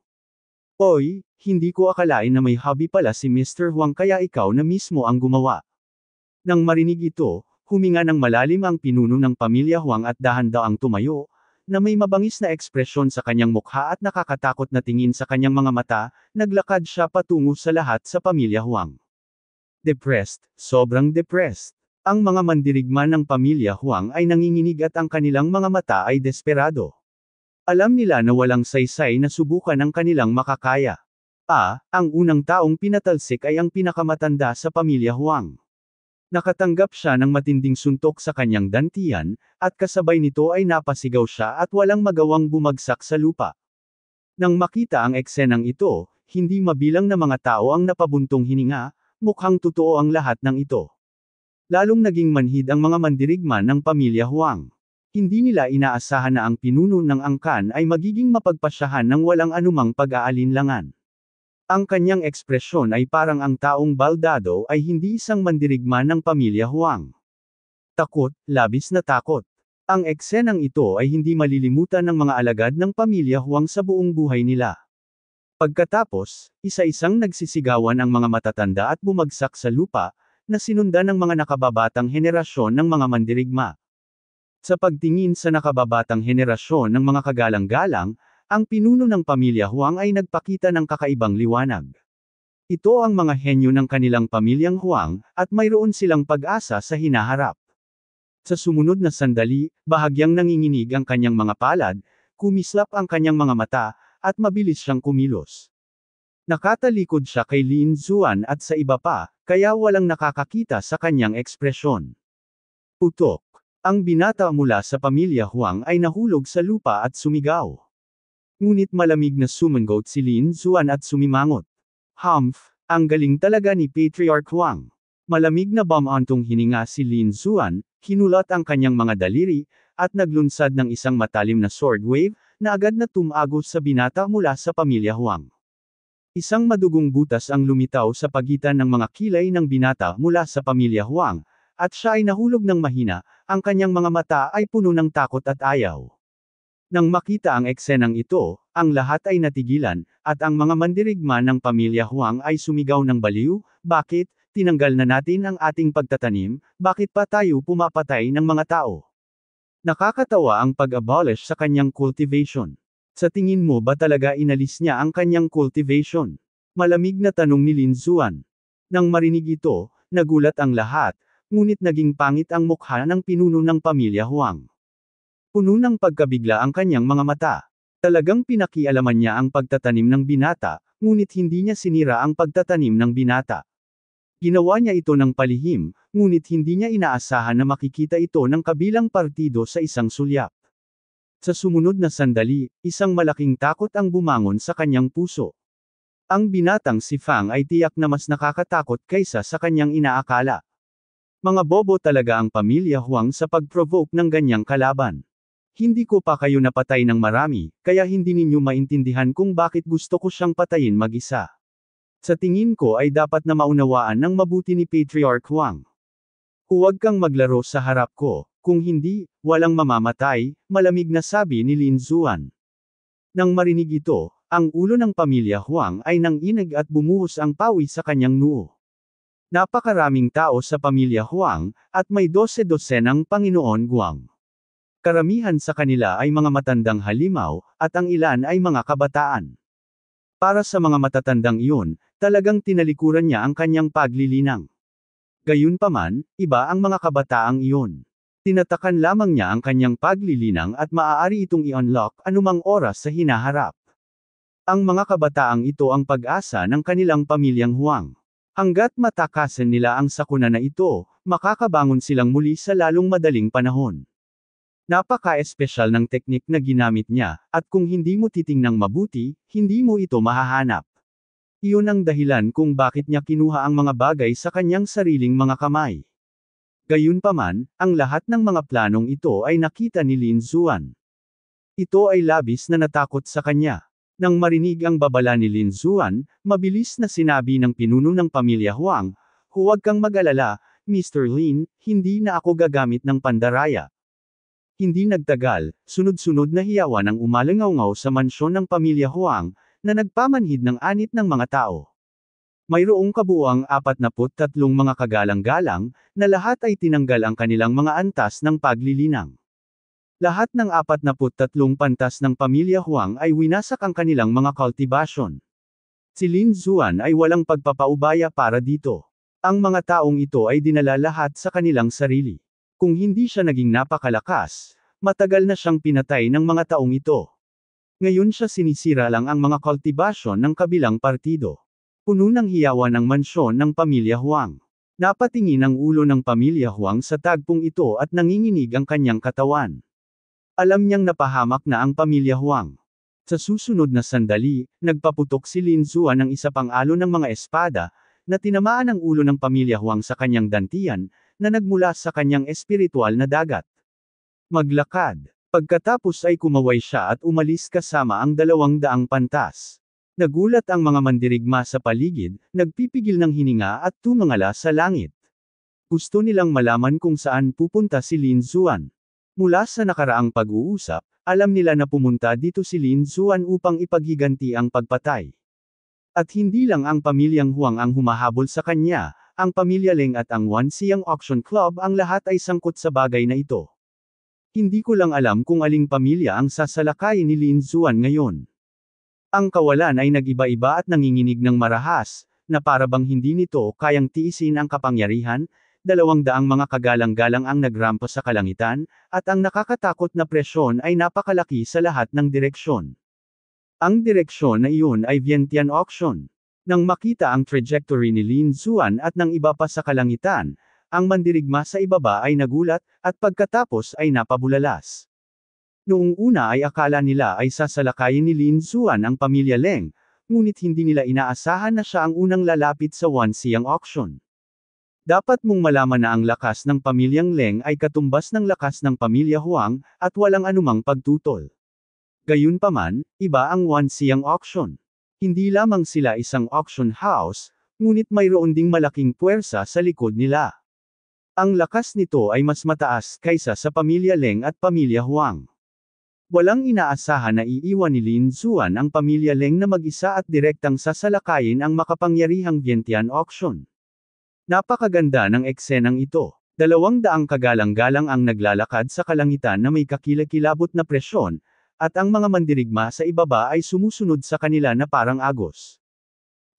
Oy, hindi ko akalain na may hobby pala si Mr. Huang kaya ikaw na mismo ang gumawa. Nang marinig ito, huminga ng malalim ang pinuno ng pamilya Huang at dahan daw ang tumayo, na may mabangis na ekspresyon sa kanyang mukha at nakakatakot na tingin sa kanyang mga mata, naglakad siya patungo sa lahat sa pamilya Huang. Depressed, sobrang depressed. Ang mga mandirigma ng pamilya Huang ay nanginginig at ang kanilang mga mata ay desperado. Alam nila na walang saysay na subukan ang kanilang makakaya. Ah, ang unang taong pinatalsik ay ang pinakamatanda sa pamilya Huang. Nakatanggap siya ng matinding suntok sa kanyang dantian, at kasabay nito ay napasigaw siya at walang magawang bumagsak sa lupa. Nang makita ang eksenang ito, hindi mabilang na mga tao ang napabuntong hininga, mukhang totoo ang lahat ng ito. Lalong naging manhid ang mga mandirigma ng pamilya Huang. Hindi nila inaasahan na ang pinuno ng angkan ay magiging mapagpasyahan ng walang anumang pag-aalinlangan. Ang kanyang ekspresyon ay parang ang taong baldado ay hindi isang mandirigma ng pamilya Huang. Takot, labis na takot. Ang eksenang ito ay hindi malilimutan ng mga alagad ng pamilya Huang sa buong buhay nila. Pagkatapos, isa-isang nagsisigawan ang mga matatanda at bumagsak sa lupa, na sinundan ng mga nakababatang henerasyon ng mga mandirigma. Sa pagtingin sa nakababatang henerasyon ng mga kagalang-galang, ang pinuno ng pamilya Huang ay nagpakita ng kakaibang liwanag. Ito ang mga henyo ng kanilang pamilyang Huang, at mayroon silang pag-asa sa hinaharap. Sa sumunod na sandali, bahagyang nanginginig ang kanyang mga palad, kumislap ang kanyang mga mata, at mabilis siyang kumilos. Nakatalikod siya kay Lin Zuan at sa iba pa, kaya walang nakakakita sa kanyang ekspresyon. Utok. Ang binata mula sa pamilya Huang ay nahulog sa lupa at sumigaw. Ngunit malamig na sumangot si Lin Zuan at sumimangot. Humph, ang galing talaga ni Patriarch Huang. Malamig na bamantong hininga si Lin Zuan, hinulot ang kanyang mga daliri, at naglunsad ng isang matalim na sword wave, na agad na tumago sa binata mula sa pamilya Huang. Isang madugong butas ang lumitaw sa pagitan ng mga kilay ng binata mula sa pamilya Huang, at siya ay nahulog ng mahina, ang kanyang mga mata ay puno ng takot at ayaw. Nang makita ang eksenang ito, ang lahat ay natigilan, at ang mga mandirigma ng pamilya Huang ay sumigaw ng baliw, bakit, tinanggal na natin ang ating pagtatanim, bakit pa tayo pumapatay ng mga tao? Nakakatawa ang pag-abolish sa kanyang cultivation. Sa tingin mo ba talaga inalis niya ang kanyang cultivation? Malamig na tanong ni Lin Zuan. Nang marinig ito, nagulat ang lahat, ngunit naging pangit ang mukha ng pinuno ng pamilya Huang. Puno ng pagkabigla ang kanyang mga mata. Talagang pinakialaman niya ang pagtatanim ng binata, ngunit hindi niya sinira ang pagtatanim ng binata. Ginawa niya ito ng palihim, ngunit hindi niya inaasahan na makikita ito ng kabilang partido sa isang sulyap. Sa sumunod na sandali, isang malaking takot ang bumangon sa kanyang puso. Ang binatang si Fang ay tiyak na mas nakakatakot kaysa sa kanyang inaakala. Mga bobo talaga ang pamilya Huang sa pag-provoke ng ganyang kalaban. Hindi ko pa kayo napatay ng marami, kaya hindi ninyo maintindihan kung bakit gusto ko siyang patayin mag-isa. Sa tingin ko ay dapat na maunawaan ng mabuti ni Patriarch Huang. Huwag kang maglaro sa harap ko, kung hindi, walang mamamatay, malamig na sabi ni Lin Zuan. Nang marinig ito, ang ulo ng pamilya Huang ay nanginag at bumuhos ang pawi sa kanyang noo. Napakaraming tao sa pamilya Huang, at may dose-dose ng Panginoon Guang. Karamihan sa kanila ay mga matandang halimaw, at ang ilan ay mga kabataan. Para sa mga matatandang iyon, talagang tinalikuran niya ang kanyang paglilinang. Gayunpaman, iba ang mga kabataang iyon. Tinatakan lamang niya ang kanyang paglilinang at maaari itong i-unlock anumang oras sa hinaharap. Ang mga kabataang ito ang pag-asa ng kanilang pamilyang Huang. Hanggat matakasan nila ang sakuna na ito, makakabangon silang muli sa lalong madaling panahon. Napaka-espesyal ng teknik na ginamit niya, at kung hindi mo titingnang mabuti, hindi mo ito mahahanap. Iyon ang dahilan kung bakit niya kinuha ang mga bagay sa kanyang sariling mga kamay. Gayunpaman, ang lahat ng mga planong ito ay nakita ni Lin Zuan. Ito ay labis na natakot sa kanya. Nang marinig ang babala ni Lin Zuan, mabilis na sinabi ng pinuno ng pamilya Huang, Huwag kang mag-alala, Mr. Lin, hindi na ako gagamit ng pandaraya. Hindi nagtagal, sunod-sunod na hiyawan ang umalangawngaw sa mansyon ng pamilya Huang, na nagpamanhid ng anit ng mga tao. Mayroong kabuang 43 mga kagalang-galang, na lahat ay tinanggal ang kanilang mga antas ng paglilinang. Lahat ng 43 pantas ng pamilya Huang ay winasak ang kanilang mga cultivation. Si Lin Zuan ay walang pagpapaubaya para dito. Ang mga taong ito ay dinala lahat sa kanilang sarili. Kung hindi siya naging napakalakas, matagal na siyang pinatay ng mga taong ito. Ngayon siya sinisira lang ang mga kultibasyon ng kabilang partido. Puno ng hiyawan ng mansyon ng pamilya Huang. Napatingin ang ulo ng pamilya Huang sa tagpong ito at nanginginig ang kanyang katawan. Alam niyang napahamak na ang pamilya Huang. Sa susunod na sandali, nagpaputok si Lin Zuan ng isa pang alo ng mga espada, na tinamaan ang ulo ng pamilya Huang sa kanyang dantian, na nagmula sa kanyang espiritual na dagat. Maglakad. Pagkatapos ay kumaway siya at umalis kasama ang dalawang daang pantas. Nagulat ang mga mandirigma sa paligid, nagpipigil ng hininga at tumangala sa langit. Gusto nilang malaman kung saan pupunta si Lin Zuan. Mula sa nakaraang pag-uusap, alam nila na pumunta dito si Lin Zuan upang ipaghiganti ang pagpatay. At hindi lang ang pamilyang Huang ang humahabol sa kanya, ang pamilya Leng at ang Wan Siang Auction Club ang lahat ay sangkot sa bagay na ito. Hindi ko lang alam kung aling pamilya ang sasalakayin ni Lin Zuan ngayon. Ang kawalan ay nag-iba-iba at nanginginig ng marahas, na parabang hindi nito kayang tiisin ang kapangyarihan, dalawang daang mga kagalang-galang ang nagrampo sa kalangitan, at ang nakakatakot na presyon ay napakalaki sa lahat ng direksyon. Ang direksyon na iyon ay Vientiane Auction. Nang makita ang trajectory ni Lin Xuan at ng iba pa sa kalangitan, ang mandirigma sa ibaba ay nagulat, at pagkatapos ay napabulalas. Noong una ay akala nila ay sasalakayin ni Lin Xuan ang pamilya Leng, ngunit hindi nila inaasahan na siya ang unang lalapit sa Wanxiang auction. Dapat mong malaman na ang lakas ng pamilyang Leng ay katumbas ng lakas ng pamilya Huang, at walang anumang pagtutol. Gayunpaman, iba ang Wanxiang auction. Hindi lamang sila isang auction house, ngunit mayroon ding malaking puwersa sa likod nila. Ang lakas nito ay mas mataas kaysa sa pamilya Leng at pamilya Huang. Walang inaasahan na iiwan ni Lin Zuan ang pamilya Leng na mag-isa at direktang sasalakayin ang makapangyarihang Vientiane auction. Napakaganda ng eksenang ito. Dalawang daang kagalang-galang ang naglalakad sa kalangitan na may kakilakilabot na presyon, at ang mga mandirigma sa ibaba ay sumusunod sa kanila na parang agos.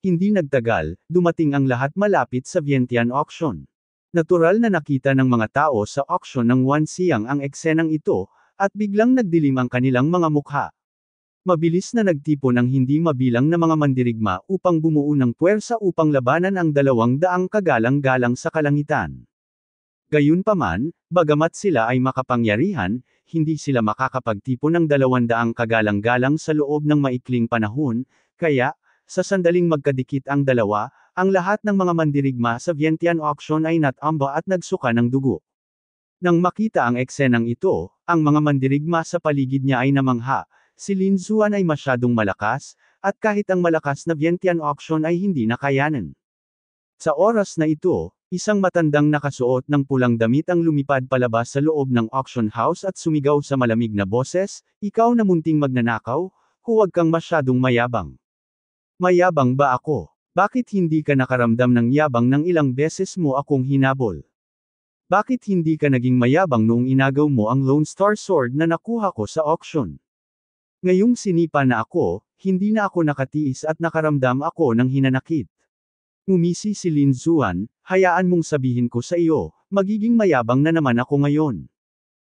Hindi nagtagal, dumating ang lahat malapit sa Vientiane auction. Natural na nakita ng mga tao sa auction ng Wansiang ang eksenang ito, at biglang nagdilim ang kanilang mga mukha. Mabilis na nagtipon ng hindi mabilang na mga mandirigma upang bumuo ng puwersa upang labanan ang dalawang daang kagalang-galang sa kalangitan. Gayunpaman, bagamat sila ay makapangyarihan, hindi sila makakapagtipon ng dalawandaang kagalang-galang sa loob ng maikling panahon, kaya, sa sandaling magkadikit ang dalawa, ang lahat ng mga mandirigma sa Vientiane auction ay natamba at nagsuka ng dugo. Nang makita ang eksenang ito, ang mga mandirigma sa paligid niya ay namangha, si Lin Zuan ay masyadong malakas, at kahit ang malakas na Vientiane auction ay hindi nakayanan. Sa oras na ito, Isang matandang nakasuot ng pulang damit ang lumipad palabas sa loob ng auction house at sumigaw sa malamig na boses, ikaw na munting magnanakaw, huwag kang masyadong mayabang. Mayabang ba ako? Bakit hindi ka nakaramdam ng yabang ng ilang beses mo akong hinabol? Bakit hindi ka naging mayabang noong inagaw mo ang Lone Star Sword na nakuha ko sa auction? Ngayong sinipa na ako, hindi na ako nakatiis at nakaramdam ako ng hinanakit. Umisi si Lin Zuan, hayaan mong sabihin ko sa iyo, magiging mayabang na naman ako ngayon.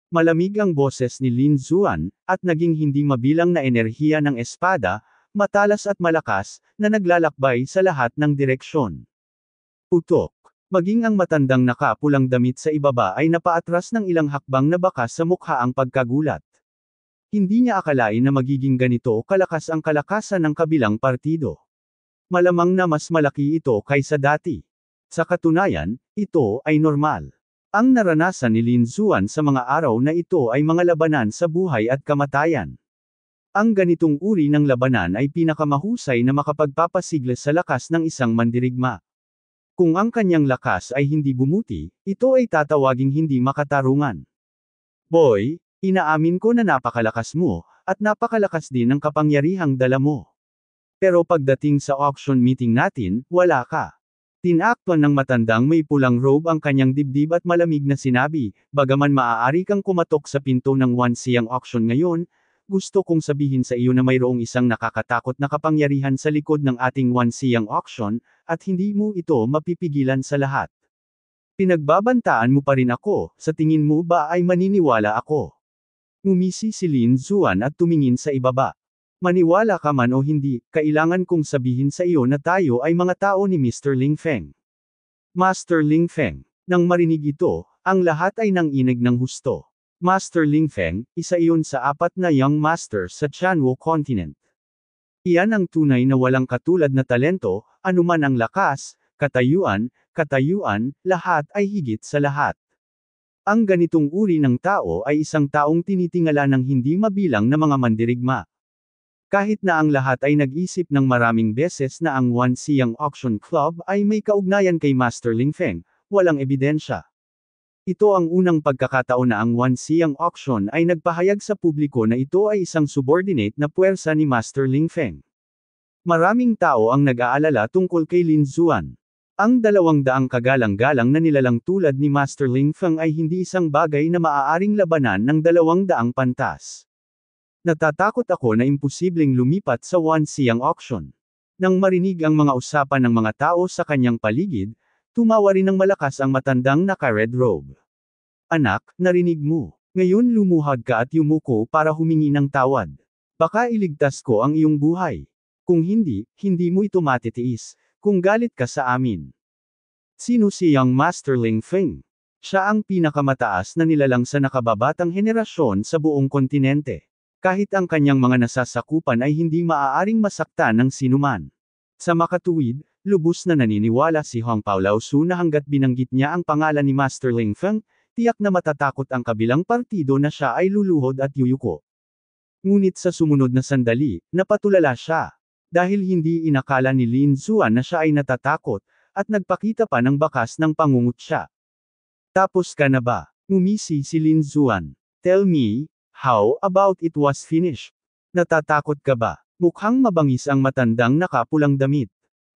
Malamig ang boses ni Lin Zuan, at naging hindi mabilang na enerhiya ng espada, matalas at malakas, na naglalakbay sa lahat ng direksyon. Utok. Maging ang matandang nakapulang damit sa ibaba ay napaatras ng ilang hakbang na bakas sa mukha ang pagkagulat. Hindi niya akalain na magiging ganito kalakas ang kalakasan ng kabilang partido. Malamang na mas malaki ito kaysa dati. Sa katunayan, ito ay normal. Ang naranasan ni Lin Zuan sa mga araw na ito ay mga labanan sa buhay at kamatayan. Ang ganitong uri ng labanan ay pinakamahusay na makapagpapasigla sa lakas ng isang mandirigma. Kung ang kanyang lakas ay hindi bumuti, ito ay tatawaging hindi makatarungan. Boy, inaamin ko na napakalakas mo, at napakalakas din ang kapangyarihang dala mo. Pero pagdating sa auction meeting natin, wala ka. Tinakpan ng matandang may pulang robe ang kanyang dibdib at malamig na sinabi, bagaman maaari kang kumatok sa pinto ng one 1 auction ngayon, gusto kong sabihin sa iyo na mayroong isang nakakatakot na kapangyarihan sa likod ng ating one 1 auction, at hindi mo ito mapipigilan sa lahat. Pinagbabantaan mo pa rin ako, sa tingin mo ba ay maniniwala ako? Umisi si Lin Zuan at tumingin sa ibaba. Maniwala ka man o hindi, kailangan kong sabihin sa iyo na tayo ay mga tao ni Mr. Ling Feng. Master Ling Feng. Nang marinig ito, ang lahat ay nanginig ng husto. Master Ling Feng, isa iyon sa apat na young master sa Chanwo Continent. Iyan ang tunay na walang katulad na talento, anuman ang lakas, katayuan, katayuan, lahat ay higit sa lahat. Ang ganitong uri ng tao ay isang taong tinitingala ng hindi mabilang na mga mandirigma. Kahit na ang lahat ay nag-isip ng maraming beses na ang Wan Siyang Auction Club ay may kaugnayan kay Master Ling Feng, walang ebidensya. Ito ang unang pagkakataon na ang Wan Siyang Auction ay nagpahayag sa publiko na ito ay isang subordinate na puwersa ni Master Ling Feng. Maraming tao ang nag-aalala tungkol kay Lin Zuan. Ang dalawang daang kagalang-galang na nilalang tulad ni Master Ling Feng ay hindi isang bagay na maaaring labanan ng dalawang daang pantas. Natatakot ako na imposibleng lumipat sa One Siyang auction. Nang marinig ang mga usapan ng mga tao sa kanyang paligid, tumawa rin ng malakas ang matandang naka-red robe. Anak, narinig mo. Ngayon lumuhad ka at yumuko para humingi ng tawad. Baka iligtas ko ang iyong buhay. Kung hindi, hindi mo ito matitiis, kung galit ka sa amin. Sino si Young Master Ling Feng? Siya ang pinakamataas na nilalang sa nakababatang henerasyon sa buong kontinente kahit ang kanyang mga nasasakupan ay hindi maaaring masaktan ng sinuman. Sa makatuwid, lubos na naniniwala si Hong Paulao Su na hanggat binanggit niya ang pangalan ni Master Ling Feng, tiyak na matatakot ang kabilang partido na siya ay luluhod at yuyuko. Ngunit sa sumunod na sandali, napatulala siya. Dahil hindi inakala ni Lin Zuan na siya ay natatakot, at nagpakita pa ng bakas ng pangungutya. Tapos ka na ba? Ngumisi si Lin Zuan. Tell me, How about it was finished? Natatakot ka ba? Mukhang mabangis ang matandang nakapulang damit.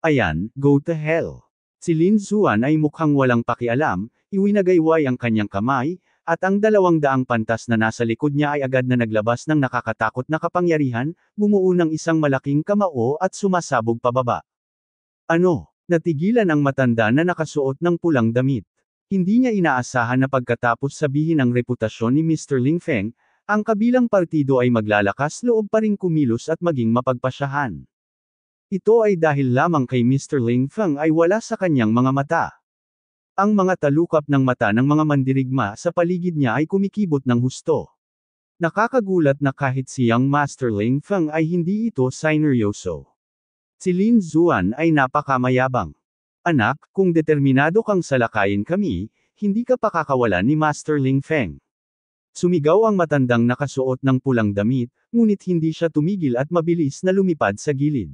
Ayan, go to hell. Si Lin Zuan ay mukhang walang pakialam, iwinagayway ang kanyang kamay, at ang dalawang daang pantas na nasa likod niya ay agad na naglabas ng nakakatakot na kapangyarihan, bumuo ng isang malaking kamao at sumasabog pababa. Ano? Natigilan ang matanda na nakasuot ng pulang damit. Hindi niya inaasahan na pagkatapos sabihin ang reputasyon ni Mr. Ling Feng, ang kabilang partido ay maglalakas loob pa rin kumilos at maging mapagpasyahan. Ito ay dahil lamang kay Mr. Ling Feng ay wala sa kanyang mga mata. Ang mga talukap ng mata ng mga mandirigma sa paligid niya ay kumikibot ng husto. Nakakagulat na kahit si Young Master Ling Feng ay hindi ito sineryoso. Si Lin Zuan ay napakamayabang. Anak, kung determinado kang salakayin kami, hindi ka pakakawalan ni Master Ling Feng. Sumigaw ang matandang nakasuot ng pulang damit, ngunit hindi siya tumigil at mabilis na lumipad sa gilid.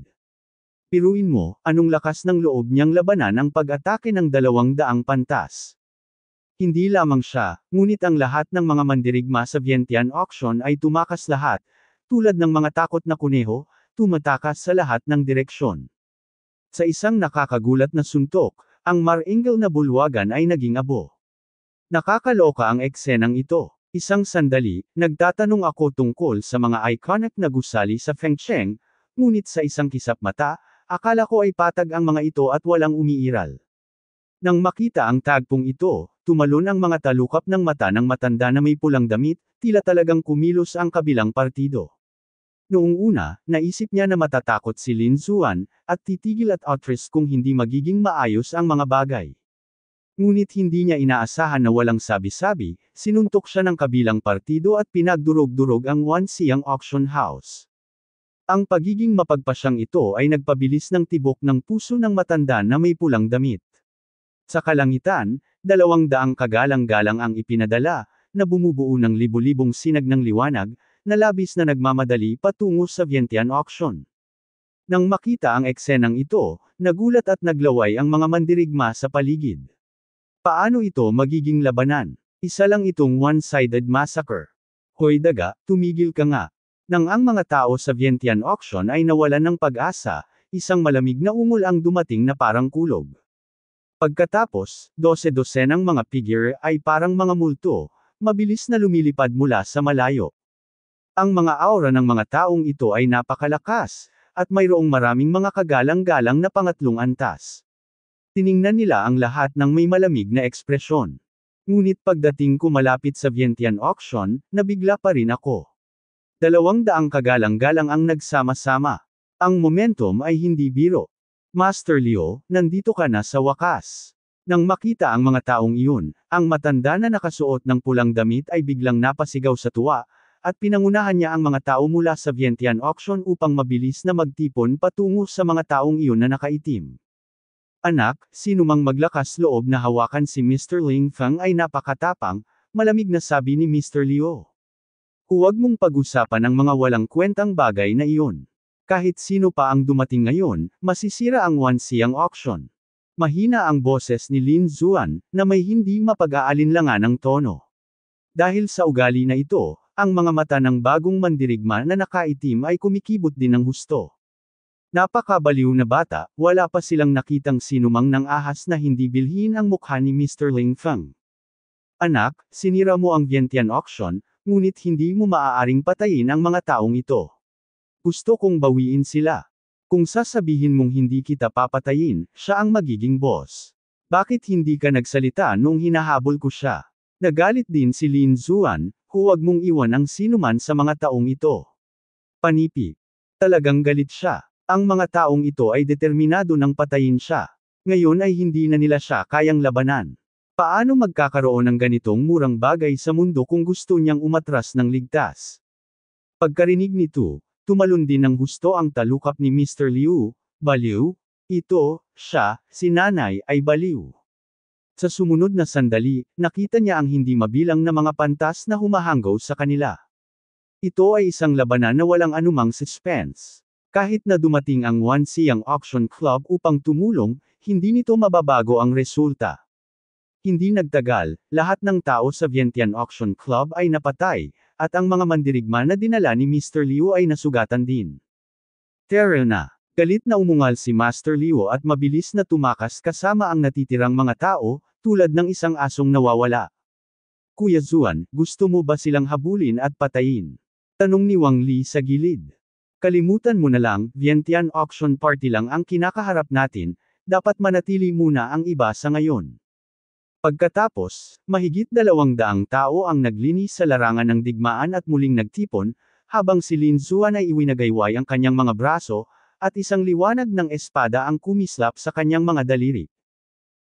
Piruin mo, anong lakas ng loob niyang labanan ang pag-atake ng dalawang daang pantas. Hindi lamang siya, ngunit ang lahat ng mga mandirigma sa Vientiane auction ay tumakas lahat, tulad ng mga takot na kuneho, tumatakas sa lahat ng direksyon. Sa isang nakakagulat na suntok, ang maringal na bulwagan ay naging abo. Nakakaloka ang eksenang ito. Isang sandali, nagtatanong ako tungkol sa mga iconic na gusali sa Feng Sheng, ngunit sa isang kisap mata, akala ko ay patag ang mga ito at walang umiiral. Nang makita ang tagpong ito, tumalon ang mga talukap ng mata ng matanda na may pulang damit, tila talagang kumilos ang kabilang partido. Noong una, naisip niya na matatakot si Lin Zuan, at titigil at outrest kung hindi magiging maayos ang mga bagay. Ngunit hindi niya inaasahan na walang sabi-sabi, sinuntok siya ng kabilang partido at pinagdurog-durog ang Wansiyang Auction House. Ang pagiging mapagpasyang ito ay nagpabilis ng tibok ng puso ng matanda na may pulang damit. Sa kalangitan, dalawang daang kagalang-galang ang ipinadala, na bumubuo ng libu-libong sinag ng liwanag, na labis na nagmamadali patungo sa Vientiane Auction. Nang makita ang eksenang ito, nagulat at naglaway ang mga mandirigma sa paligid. Paano ito magiging labanan? Isa lang itong one-sided massacre. Hoy daga, tumigil ka nga. Nang ang mga tao sa Vientiane auction ay nawalan ng pag-asa, isang malamig na umul ang dumating na parang kulog. Pagkatapos, dose-dosenang mga figure ay parang mga multo, mabilis na lumilipad mula sa malayo. Ang mga aura ng mga taong ito ay napakalakas, at mayroong maraming mga kagalang-galang na pangatlong antas. Tiningnan nila ang lahat ng may malamig na ekspresyon. Ngunit pagdating ko malapit sa Vientiane auction, nabigla pa rin ako. Dalawang daang kagalang-galang ang nagsama-sama. Ang momentum ay hindi biro. Master Leo, nandito ka na sa wakas. Nang makita ang mga taong iyon, ang matanda na nakasuot ng pulang damit ay biglang napasigaw sa tuwa, at pinangunahan niya ang mga tao mula sa Vientiane auction upang mabilis na magtipon patungo sa mga taong iyon na nakaitim. Anak, sinumang maglakas loob na hawakan si Mr. Ling Fang ay napakatapang, malamig na sabi ni Mr. Leo. Huwag mong pag-usapan ang mga walang kwentang bagay na iyon. Kahit sino pa ang dumating ngayon, masisira ang wansiyang auction. Mahina ang boses ni Lin Zuan, na may hindi mapag-aalinlangan ng tono. Dahil sa ugali na ito, ang mga mata ng bagong mandirigma na nakaitim ay kumikibot din ng husto. Napakabaliw na bata, wala pa silang nakitang sinumang ng ahas na hindi bilhin ang mukha ni Mr. Ling Feng. Anak, sinira mo ang Vientiane auction, ngunit hindi mo maaaring patayin ang mga taong ito. Gusto kong bawiin sila. Kung sasabihin mong hindi kita papatayin, siya ang magiging boss. Bakit hindi ka nagsalita nung hinahabol ko siya? Nagalit din si Lin Zuan, huwag mong iwan ang sinuman sa mga taong ito. Panipi. Talagang galit siya. Ang mga taong ito ay determinado ng patayin siya. Ngayon ay hindi na nila siya kayang labanan. Paano magkakaroon ng ganitong murang bagay sa mundo kung gusto niyang umatras ng ligtas? Pagkarinig nito, tumalon din ng husto ang talukap ni Mr. Liu, Baliw, ito, siya, si nanay, ay baliw. Sa sumunod na sandali, nakita niya ang hindi mabilang na mga pantas na humahanggaw sa kanila. Ito ay isang labanan na walang anumang suspense. Kahit na dumating ang 1C Wansiang Auction Club upang tumulong, hindi nito mababago ang resulta. Hindi nagtagal, lahat ng tao sa Vientiane Auction Club ay napatay, at ang mga mandirigma na dinala ni Mr. Liu ay nasugatan din. Terror na. Galit na umungal si Master Liu at mabilis na tumakas kasama ang natitirang mga tao, tulad ng isang asong nawawala. Kuya Zuan, gusto mo ba silang habulin at patayin? Tanong ni Wang Li sa gilid. Kalimutan mo na lang, Vientiane Auction Party lang ang kinakaharap natin, dapat manatili muna ang iba sa ngayon. Pagkatapos, mahigit dalawang daang tao ang naglinis sa larangan ng digmaan at muling nagtipon, habang si Lin Zuan ay iwinagayway ang kanyang mga braso, at isang liwanag ng espada ang kumislap sa kanyang mga daliri.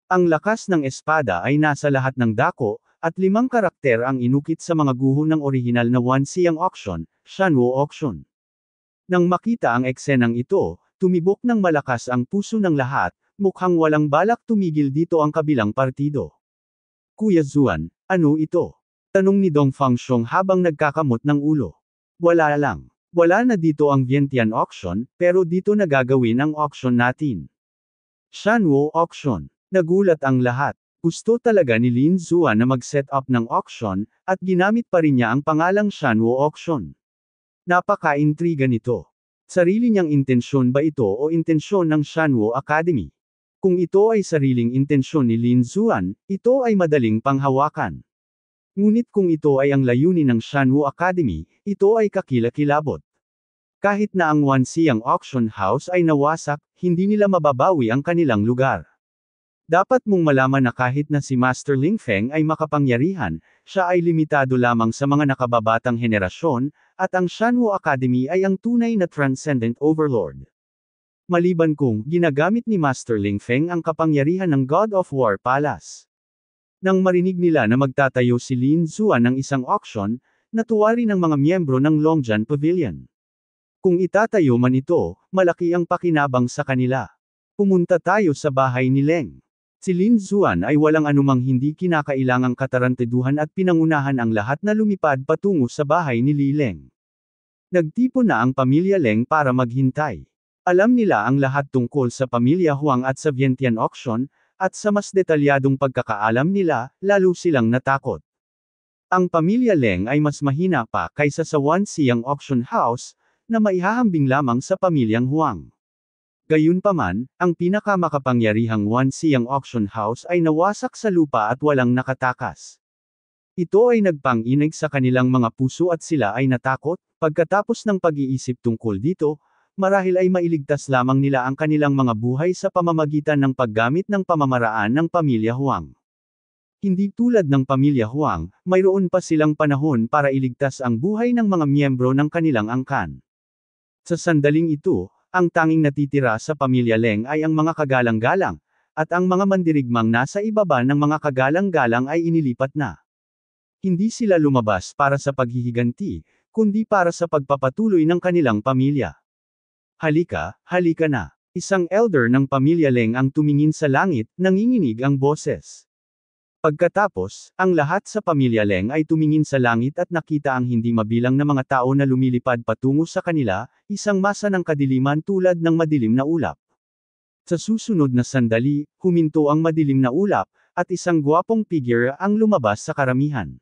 Ang lakas ng espada ay nasa lahat ng dako, at limang karakter ang inukit sa mga guho ng orihinal na Wanxiang Auction, Shanwo Auction. Nang makita ang eksenang ito, tumibok ng malakas ang puso ng lahat, mukhang walang balak tumigil dito ang kabilang partido. Kuya Zuan, ano ito? Tanong ni Dong Fangshong habang nagkakamot ng ulo. Wala lang. Wala na dito ang Vientian auction, pero dito na ang auction natin. Shanwo auction. Nagulat ang lahat. Gusto talaga ni Lin Zuan na mag-set up ng auction, at ginamit pa rin niya ang pangalang Shanwo auction. Napaka-intriga nito. Sarili niyang intensyon ba ito o intensyon ng Shanwo Academy? Kung ito ay sariling intensyon ni Lin Zuan, ito ay madaling panghawakan. Ngunit kung ito ay ang layunin ng Shanwo Academy, ito ay kakilakilabot. Kahit na ang Wansiang Auction House ay nawasak, hindi nila mababawi ang kanilang lugar. Dapat mong malaman na kahit na si Master Ling Feng ay makapangyarihan, siya ay limitado lamang sa mga nakababatang henerasyon, at ang Shanwoo Academy ay ang tunay na Transcendent Overlord. Maliban kung ginagamit ni Master Ling Feng ang kapangyarihan ng God of War Palace. Nang marinig nila na magtatayo si Lin Zuan ng isang auction, natuwa rin ang mga miyembro ng Longjan Pavilion. Kung itatayo man ito, malaki ang pakinabang sa kanila. Pumunta tayo sa bahay ni Leng. Si Lin Zuan ay walang anumang hindi kinakailangang kataranteduhan at pinangunahan ang lahat na lumipad patungo sa bahay ni Li Leng. Nagtipo na ang pamilya Leng para maghintay. Alam nila ang lahat tungkol sa pamilya Huang at sa Vientiane auction, at sa mas detalyadong pagkakaalam nila, lalo silang natakot. Ang pamilya Leng ay mas mahina pa kaysa sa Wanxiang auction house, na maihahambing lamang sa pamilyang Huang. Gayunpaman, ang pinakamakapangyarihang Wanxiang auction house ay nawasak sa lupa at walang nakatakas. Ito ay nagpanginig sa kanilang mga puso at sila ay natakot, Pagkatapos ng pag-iisip tungkol dito, marahil ay mailigtas lamang nila ang kanilang mga buhay sa pamamagitan ng paggamit ng pamamaraan ng pamilya Huang. Hindi tulad ng pamilya Huang, mayroon pa silang panahon para iligtas ang buhay ng mga miyembro ng kanilang angkan. Sa sandaling ito, ang tanging natitira sa pamilya Leng ay ang mga kagalang-galang, at ang mga mandirigmang nasa ibaba ng mga kagalang-galang ay inilipat na. Hindi sila lumabas para sa paghihiganti, kundi para sa pagpapatuloy ng kanilang pamilya. Halika, halika na. Isang elder ng pamilya Leng ang tumingin sa langit, nanginginig ang boses. Pagkatapos, ang lahat sa pamilya Leng ay tumingin sa langit at nakita ang hindi mabilang na mga tao na lumilipad patungo sa kanila, isang masa ng kadiliman tulad ng madilim na ulap. Sa susunod na sandali, huminto ang madilim na ulap, at isang guwapong figure ang lumabas sa karamihan.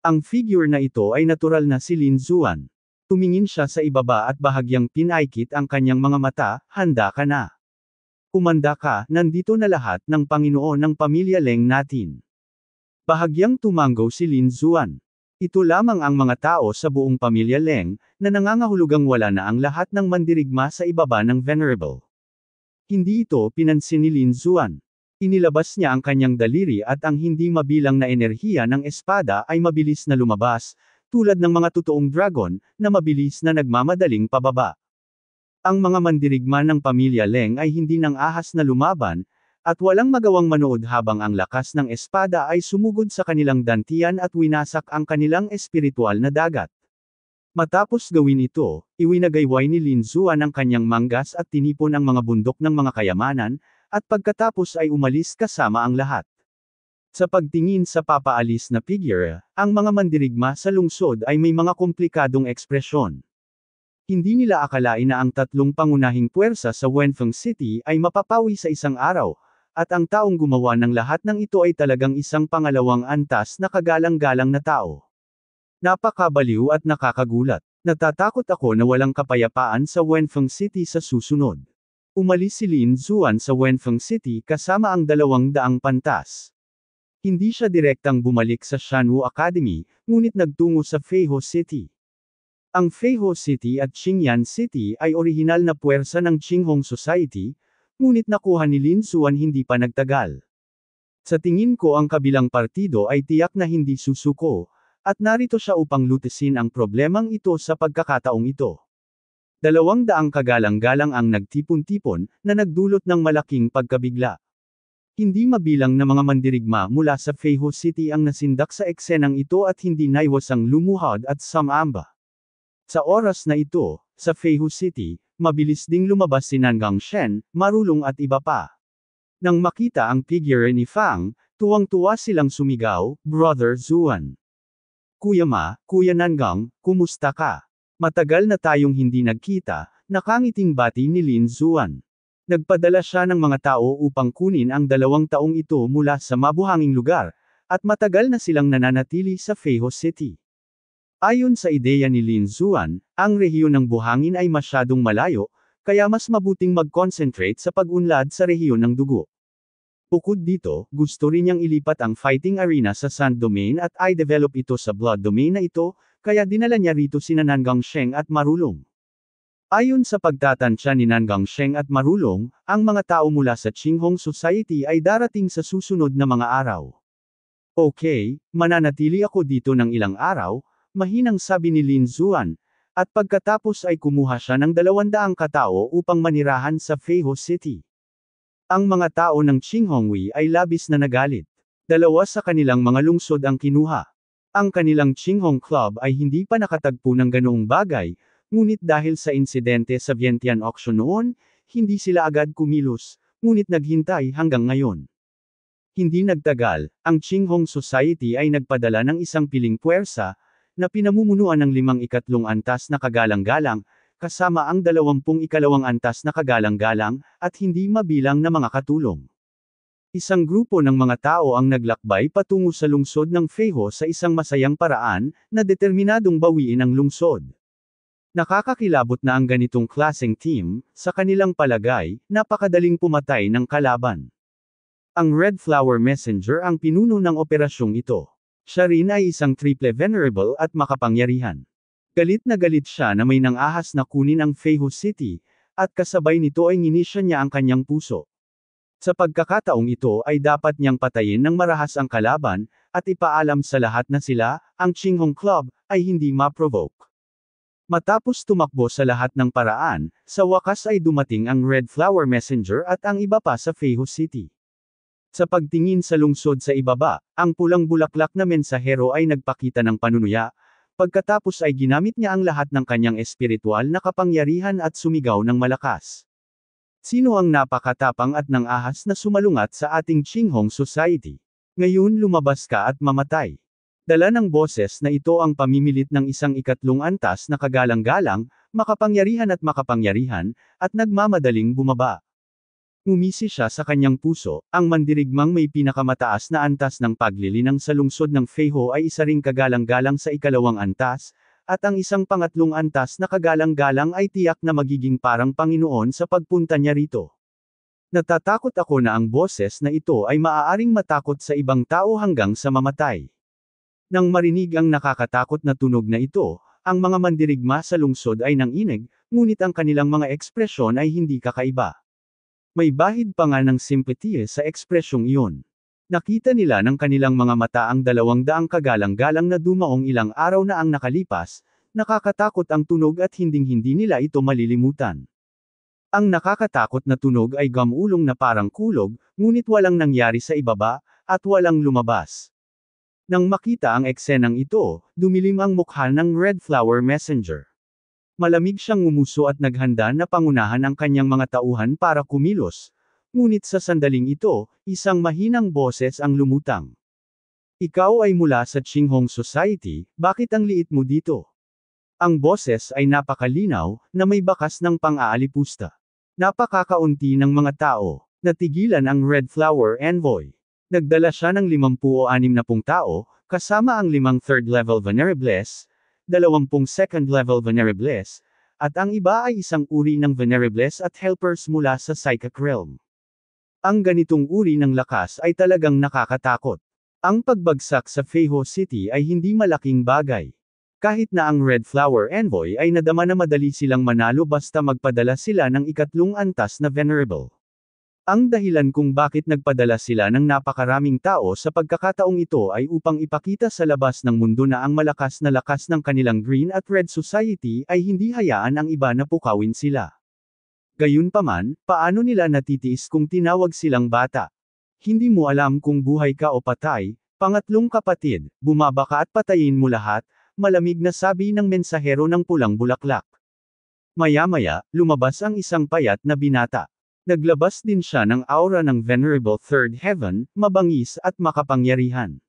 Ang figure na ito ay natural na si Lin Zuan. Tumingin siya sa ibaba at bahagyang pinaikit ang kanyang mga mata, handa ka na. Kumanda ka, nandito na lahat ng Panginoon ng pamilya Leng natin. Bahagyang tumanggaw si Lin Zuan. Ito lamang ang mga tao sa buong pamilya Leng, na nangangahulugang wala na ang lahat ng mandirigma sa ibaba ng Venerable. Hindi ito pinansin ni Lin Zuan. Inilabas niya ang kanyang daliri at ang hindi mabilang na enerhiya ng espada ay mabilis na lumabas, tulad ng mga totoong dragon, na mabilis na nagmamadaling pababa. Ang mga mandirigma ng pamilya Leng ay hindi nang ahas na lumaban, at walang magawang manood habang ang lakas ng espada ay sumugod sa kanilang dantian at winasak ang kanilang espiritual na dagat. Matapos gawin ito, iwinagayway ni Lin Zuan ang kanyang manggas at tinipon ang mga bundok ng mga kayamanan, at pagkatapos ay umalis kasama ang lahat. Sa pagtingin sa papaalis na figure, ang mga mandirigma sa lungsod ay may mga komplikadong ekspresyon. Hindi nila akalain na ang tatlong pangunahing puwersa sa Wenfeng City ay mapapawi sa isang araw, at ang taong gumawa ng lahat ng ito ay talagang isang pangalawang antas na kagalang-galang na tao. Napakabaliw at nakakagulat. Natatakot ako na walang kapayapaan sa Wenfeng City sa susunod. Umalis si Lin Zuan sa Wenfeng City kasama ang dalawang daang pantas. Hindi siya direktang bumalik sa Shanwu Academy, ngunit nagtungo sa Feiho City. Ang Feiho City at Qingyan City ay orihinal na puwersa ng Qinghong Society, ngunit nakuha ni Lin Zuan hindi pa nagtagal. Sa tingin ko ang kabilang partido ay tiyak na hindi susuko, at narito siya upang lutisin ang problemang ito sa pagkakataong ito. Dalawang daang kagalang-galang ang nagtipon-tipon, na nagdulot ng malaking pagkabigla. Hindi mabilang na mga mandirigma mula sa Feho City ang nasindak sa eksenang ito at hindi naiwasang lumuhod at samamba. Sa oras na ito, sa Feho City, mabilis ding lumabas si Nangang Shen, Marulong at iba pa. Nang makita ang figure ni Fang, tuwang-tuwa silang sumigaw, Brother Zuan. Kuya Ma, Kuya Nangang, kumusta ka? Matagal na tayong hindi nagkita, nakangiting bati ni Lin Zuan. Nagpadala siya ng mga tao upang kunin ang dalawang taong ito mula sa mabuhanging lugar, at matagal na silang nananatili sa Feho City. Ayon sa ideya ni Lin Zuan, ang rehiyon ng buhangin ay masyadong malayo, kaya mas mabuting mag-concentrate sa pag-unlad sa rehiyon ng dugo. Bukod dito, gusto rin niyang ilipat ang fighting arena sa Sand Domain at i-develop ito sa Blood Domain na ito, kaya dinala niya rito si Nangang Sheng at Marulong. Ayon sa pagtatansya ni Nangang Sheng at Marulong, ang mga tao mula sa Qinghong Society ay darating sa susunod na mga araw. Okay, mananatili ako dito ng ilang araw, mahinang sabi ni Lin Zuan, at pagkatapos ay kumuha siya ng dalawandaang katao upang manirahan sa Feiho City. Ang mga tao ng Qinghongwei ay labis na nagalit. Dalawa sa kanilang mga lungsod ang kinuha. Ang kanilang Qinghong Club ay hindi pa nakatagpo ng ganoong bagay, ngunit dahil sa insidente sa Vientiane auction noon, hindi sila agad kumilos, ngunit naghintay hanggang ngayon. Hindi nagtagal, ang Qinghong Society ay nagpadala ng isang piling puwersa, na pinamumunuan ng limang ikatlong antas na kagalang-galang, kasama ang dalawampung ikalawang antas na kagalang-galang, at hindi mabilang na mga katulong. Isang grupo ng mga tao ang naglakbay patungo sa lungsod ng Feho sa isang masayang paraan, na determinadong bawiin ang lungsod. Nakakakilabot na ang ganitong klaseng team, sa kanilang palagay, napakadaling pumatay ng kalaban. Ang Red Flower Messenger ang pinuno ng operasyong ito. Siya rin ay isang triple venerable at makapangyarihan. Galit na galit siya na may nang ahas na kunin ang Feho City, at kasabay nito ay nginisya niya ang kanyang puso. Sa pagkakataong ito ay dapat niyang patayin ng marahas ang kalaban, at ipaalam sa lahat na sila, ang Qinghong Club, ay hindi ma-provoke. Matapos tumakbo sa lahat ng paraan, sa wakas ay dumating ang Red Flower Messenger at ang iba pa sa Feihu City. Sa pagtingin sa lungsod sa ibaba, ang pulang bulaklak na mensahero ay nagpakita ng panunuya, pagkatapos ay ginamit niya ang lahat ng kanyang espiritual na kapangyarihan at sumigaw ng malakas. Sino ang napakatapang at nang ahas na sumalungat sa ating Qinghong Society? Ngayon lumabas ka at mamatay. Dala ng boses na ito ang pamimilit ng isang ikatlong antas na kagalang-galang, makapangyarihan at makapangyarihan, at nagmamadaling bumaba. Umisi siya sa kanyang puso, ang mandirigmang may pinakamataas na antas ng paglilinang sa lungsod ng Feiho ay isa ring kagalang-galang sa ikalawang antas, at ang isang pangatlong antas na kagalang-galang ay tiyak na magiging parang Panginoon sa pagpunta niya rito. Natatakot ako na ang boses na ito ay maaaring matakot sa ibang tao hanggang sa mamatay. Nang marinig ang nakakatakot na tunog na ito, ang mga mandirigma sa lungsod ay nanginig, ngunit ang kanilang mga ekspresyon ay hindi kakaiba. May bahid pa nga ng simpatiya sa ekspresyong iyon. Nakita nila ng kanilang mga mata ang dalawang daang kagalang-galang na dumaong ilang araw na ang nakalipas, nakakatakot ang tunog at hinding-hindi nila ito malilimutan. Ang nakakatakot na tunog ay gamulong na parang kulog, ngunit walang nangyari sa ibaba, at walang lumabas. Nang makita ang eksenang ito, dumilim ang mukha ng Red Flower Messenger. Malamig siyang umuso at naghanda na pangunahan ang kanyang mga tauhan para kumilos, Ngunit sa sandaling ito, isang mahinang boses ang lumutang. Ikaw ay mula sa Qinghong Society, bakit ang liit mo dito? Ang boses ay napakalinaw, na may bakas ng pang-aalipusta. Napakakaunti ng mga tao. Natigilan ang Red Flower Envoy. Nagdala siya ng 50 o 60 tao, kasama ang limang third-level venerables, 20 second-level venerables, at ang iba ay isang uri ng venerables at helpers mula sa psychic realm. Ang ganitong uri ng lakas ay talagang nakakatakot. Ang pagbagsak sa Feiho City ay hindi malaking bagay. Kahit na ang Red Flower Envoy ay nadama na madali silang manalo basta magpadala sila ng ikatlong antas na Venerable. Ang dahilan kung bakit nagpadala sila ng napakaraming tao sa pagkakataong ito ay upang ipakita sa labas ng mundo na ang malakas na lakas ng kanilang Green at Red Society ay hindi hayaan ang iba na pukawin sila. Gayunpaman, paano nila natitiis kung tinawag silang bata? Hindi mo alam kung buhay ka o patay, pangatlong kapatid, bumaba ka at patayin mo lahat, malamig na sabi ng mensahero ng pulang bulaklak. Maya-maya, lumabas ang isang payat na binata. Naglabas din siya ng aura ng Venerable Third Heaven, mabangis at makapangyarihan.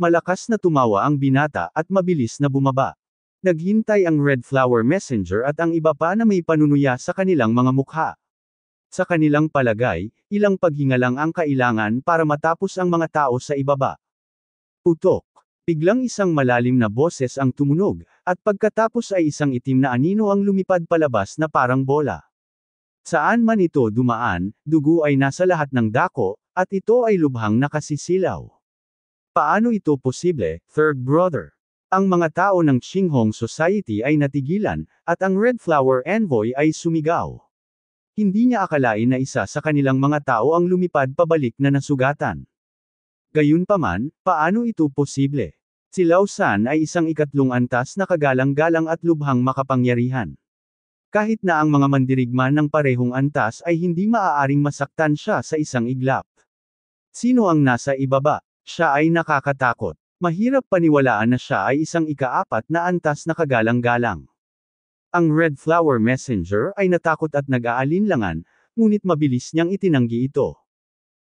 Malakas na tumawa ang binata at mabilis na bumaba. Naghintay ang Red Flower Messenger at ang iba pa na may panunuya sa kanilang mga mukha. Sa kanilang palagay, ilang paghinga lang ang kailangan para matapos ang mga tao sa ibaba. Putok. Biglang isang malalim na boses ang tumunog, at pagkatapos ay isang itim na anino ang lumipad palabas na parang bola. Saan man ito dumaan, dugo ay nasa lahat ng dako, at ito ay lubhang nakasisilaw. Paano ito posible, Third Brother? Ang mga tao ng Qinghong Society ay natigilan, at ang Red Flower Envoy ay sumigaw. Hindi niya akalain na isa sa kanilang mga tao ang lumipad pabalik na nasugatan. Gayunpaman, paano ito posible? Si Lao San ay isang ikatlong antas na kagalang-galang at lubhang makapangyarihan. Kahit na ang mga mandirigma ng parehong antas ay hindi maaaring masaktan siya sa isang iglap. Sino ang nasa ibaba? Siya ay nakakatakot. Mahirap paniwalaan na siya ay isang ikaapat na antas na kagalang-galang. Ang Red Flower Messenger ay natakot at nag-aalinlangan, ngunit mabilis niyang itinanggi ito.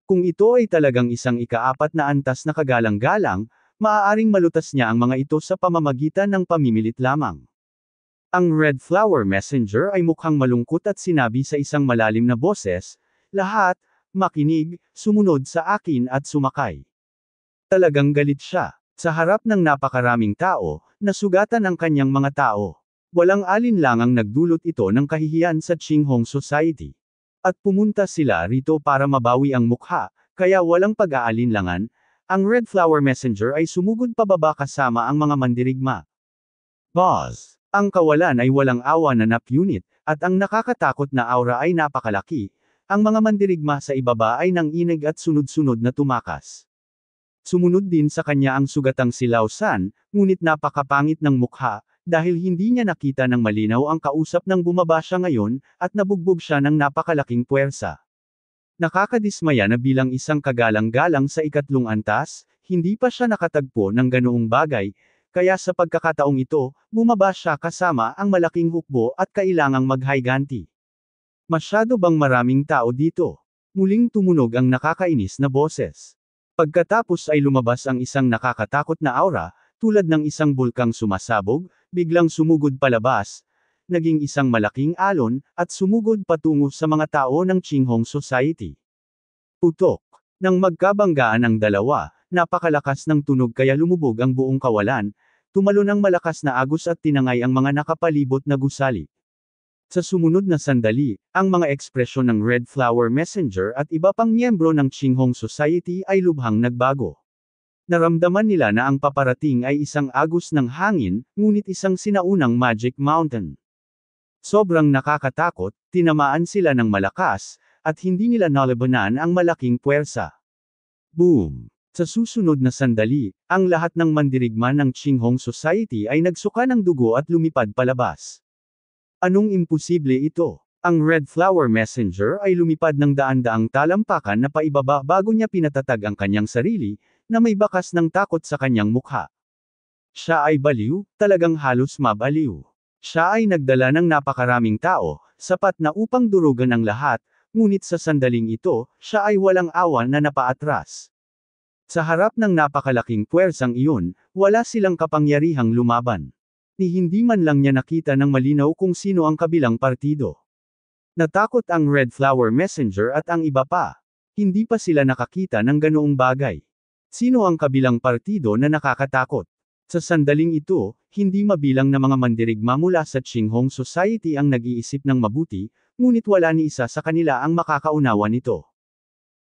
Kung ito ay talagang isang ikaapat na antas na kagalang-galang, maaaring malutas niya ang mga ito sa pamamagitan ng pamimilit lamang. Ang Red Flower Messenger ay mukhang malungkot at sinabi sa isang malalim na boses, Lahat, makinig, sumunod sa akin at sumakay. Talagang galit siya. Sa harap ng napakaraming tao, nasugatan ang kanyang mga tao. Walang alinlangang nagdulot ito ng kahihiyan sa Qinghong Society. At pumunta sila rito para mabawi ang mukha, kaya walang pag-aalinlangan, ang Red Flower Messenger ay sumugod pababa kasama ang mga mandirigma. Boss! Ang kawalan ay walang awa na nap unit, at ang nakakatakot na aura ay napakalaki, ang mga mandirigma sa ibaba ay nang inig at sunod-sunod na tumakas. Sumunod din sa kanya ang sugatang silaw san, ngunit napakapangit ng mukha, dahil hindi niya nakita ng malinaw ang kausap ng bumaba siya ngayon, at nabugbog siya ng napakalaking puwersa. Nakakadismaya na bilang isang kagalang-galang sa ikatlong antas, hindi pa siya nakatagpo ng ganoong bagay, kaya sa pagkakataong ito, bumaba siya kasama ang malaking hukbo at kailangang maghayganti. Masyado bang maraming tao dito? Muling tumunog ang nakakainis na boses. Pagkatapos ay lumabas ang isang nakakatakot na aura, tulad ng isang bulkang sumasabog, biglang sumugod palabas, naging isang malaking alon, at sumugod patungo sa mga tao ng Qinghong Society. Putok. Nang magkabanggaan ang dalawa, napakalakas ng tunog kaya lumubog ang buong kawalan, tumalo ng malakas na agos at tinangay ang mga nakapalibot na gusali. Sa sumunod na sandali, ang mga ekspresyon ng Red Flower Messenger at iba pang miyembro ng Qinghong Society ay lubhang nagbago. Naramdaman nila na ang paparating ay isang agos ng hangin, ngunit isang sinaunang Magic Mountain. Sobrang nakakatakot, tinamaan sila ng malakas, at hindi nila nalabanan ang malaking puwersa. Boom! Sa susunod na sandali, ang lahat ng mandirigma ng Qinghong Society ay nagsuka ng dugo at lumipad palabas. Anong imposible ito? Ang Red Flower Messenger ay lumipad ng daan-daang talampakan na paibaba bago niya pinatatag ang kanyang sarili, na may bakas ng takot sa kanyang mukha. Siya ay baliw, talagang halos mabaliw. Siya ay nagdala ng napakaraming tao, sapat na upang durugan ang lahat, ngunit sa sandaling ito, siya ay walang awa na napaatras. Sa harap ng napakalaking puwersang iyon, wala silang kapangyarihang lumaban ni hindi man lang niya nakita ng malinaw kung sino ang kabilang partido. Natakot ang Red Flower Messenger at ang iba pa. Hindi pa sila nakakita ng ganoong bagay. Sino ang kabilang partido na nakakatakot? Sa sandaling ito, hindi mabilang na mga mandirigma mula sa Qinghong Society ang nag-iisip ng mabuti, ngunit wala ni isa sa kanila ang makakaunawa nito.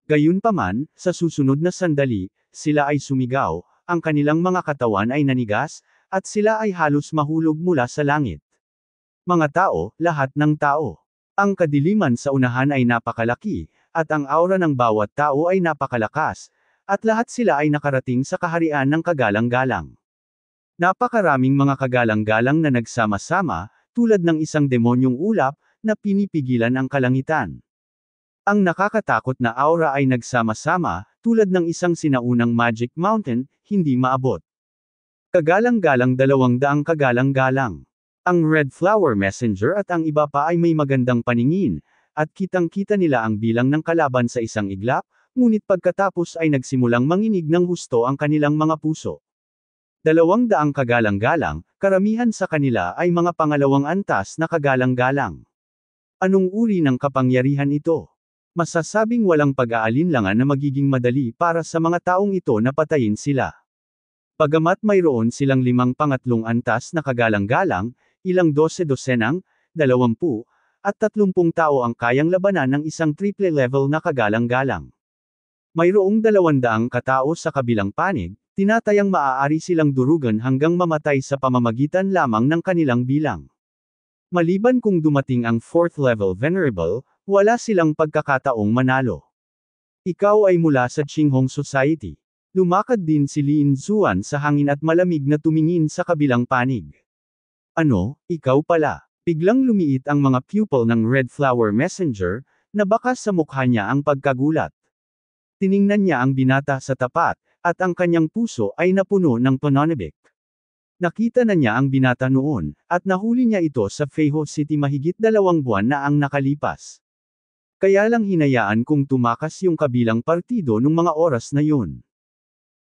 Gayunpaman, sa susunod na sandali, sila ay sumigaw, ang kanilang mga katawan ay nanigas, at sila ay halos mahulog mula sa langit. Mga tao, lahat ng tao. Ang kadiliman sa unahan ay napakalaki, at ang aura ng bawat tao ay napakalakas, at lahat sila ay nakarating sa kaharian ng kagalang-galang. Napakaraming mga kagalang-galang na nagsama-sama, tulad ng isang demonyong ulap, na pinipigilan ang kalangitan. Ang nakakatakot na aura ay nagsama-sama, tulad ng isang sinaunang Magic Mountain, hindi maabot. Kagalang-galang dalawang daang kagalang-galang. Ang Red Flower Messenger at ang iba pa ay may magandang paningin, at kitang-kita nila ang bilang ng kalaban sa isang iglap, ngunit pagkatapos ay nagsimulang manginig ng husto ang kanilang mga puso. Dalawang daang kagalang-galang, karamihan sa kanila ay mga pangalawang antas na kagalang-galang. Anong uri ng kapangyarihan ito? Masasabing walang pag-aalinlangan na magiging madali para sa mga taong ito na patayin sila. Pagamat mayroon silang limang pangatlong antas na kagalang-galang, ilang dose-dosenang, dalawampu, at tatlumpung tao ang kayang labanan ng isang triple level na kagalang-galang. Mayroong dalawandaang katao sa kabilang panig, tinatayang maaari silang durugan hanggang mamatay sa pamamagitan lamang ng kanilang bilang. Maliban kung dumating ang fourth level venerable, wala silang pagkakataong manalo. Ikaw ay mula sa Qinghong Society. Lumakad din si Lin Zuan sa hangin at malamig na tumingin sa kabilang panig. Ano, ikaw pala? Biglang lumiit ang mga pupil ng Red Flower Messenger, na baka sa mukha niya ang pagkagulat. Tiningnan niya ang binata sa tapat, at ang kanyang puso ay napuno ng panonibik. Nakita na niya ang binata noon, at nahuli niya ito sa Feho City mahigit dalawang buwan na ang nakalipas. Kaya lang hinayaan kung tumakas yung kabilang partido nung mga oras na yun.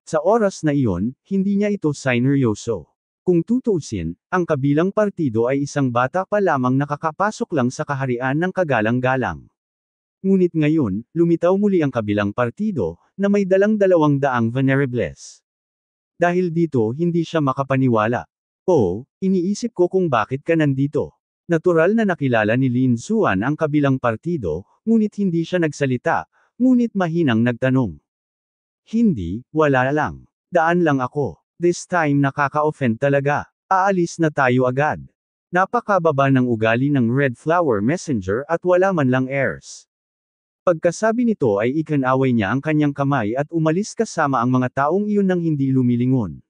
Sa oras na iyon, hindi niya ito sineryoso. Kung tutuusin, ang kabilang partido ay isang bata pa lamang nakakapasok lang sa kaharian ng kagalang-galang. Ngunit ngayon, lumitaw muli ang kabilang partido, na may dalang dalawang daang venerables. Dahil dito hindi siya makapaniwala. Oo, iniisip ko kung bakit ka nandito. Natural na nakilala ni Lin Suan ang kabilang partido, ngunit hindi siya nagsalita, ngunit mahinang nagtanong. Hindi, wala lang. Daan lang ako. This time nakaka-offend talaga. Aalis na tayo agad. Napakababa ng ugali ng Red Flower Messenger at wala man lang airs. Pagkasabi nito ay ikanaway niya ang kanyang kamay at umalis kasama ang mga taong iyon nang hindi lumilingon.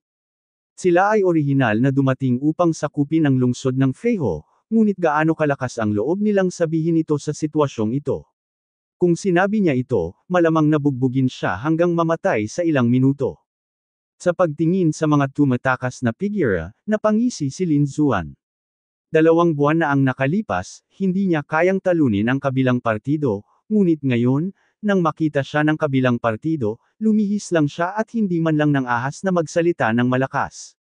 Sila ay orihinal na dumating upang sakupin ang lungsod ng Feho, ngunit gaano kalakas ang loob nilang sabihin ito sa sitwasyong ito. Kung sinabi niya ito, malamang nabugbugin siya hanggang mamatay sa ilang minuto. Sa pagtingin sa mga tumatakas na figura, napangisi si Lin Zuan. Dalawang buwan na ang nakalipas, hindi niya kayang talunin ang kabilang partido, ngunit ngayon, nang makita siya ng kabilang partido, lumihis lang siya at hindi man lang ng ahas na magsalita ng malakas.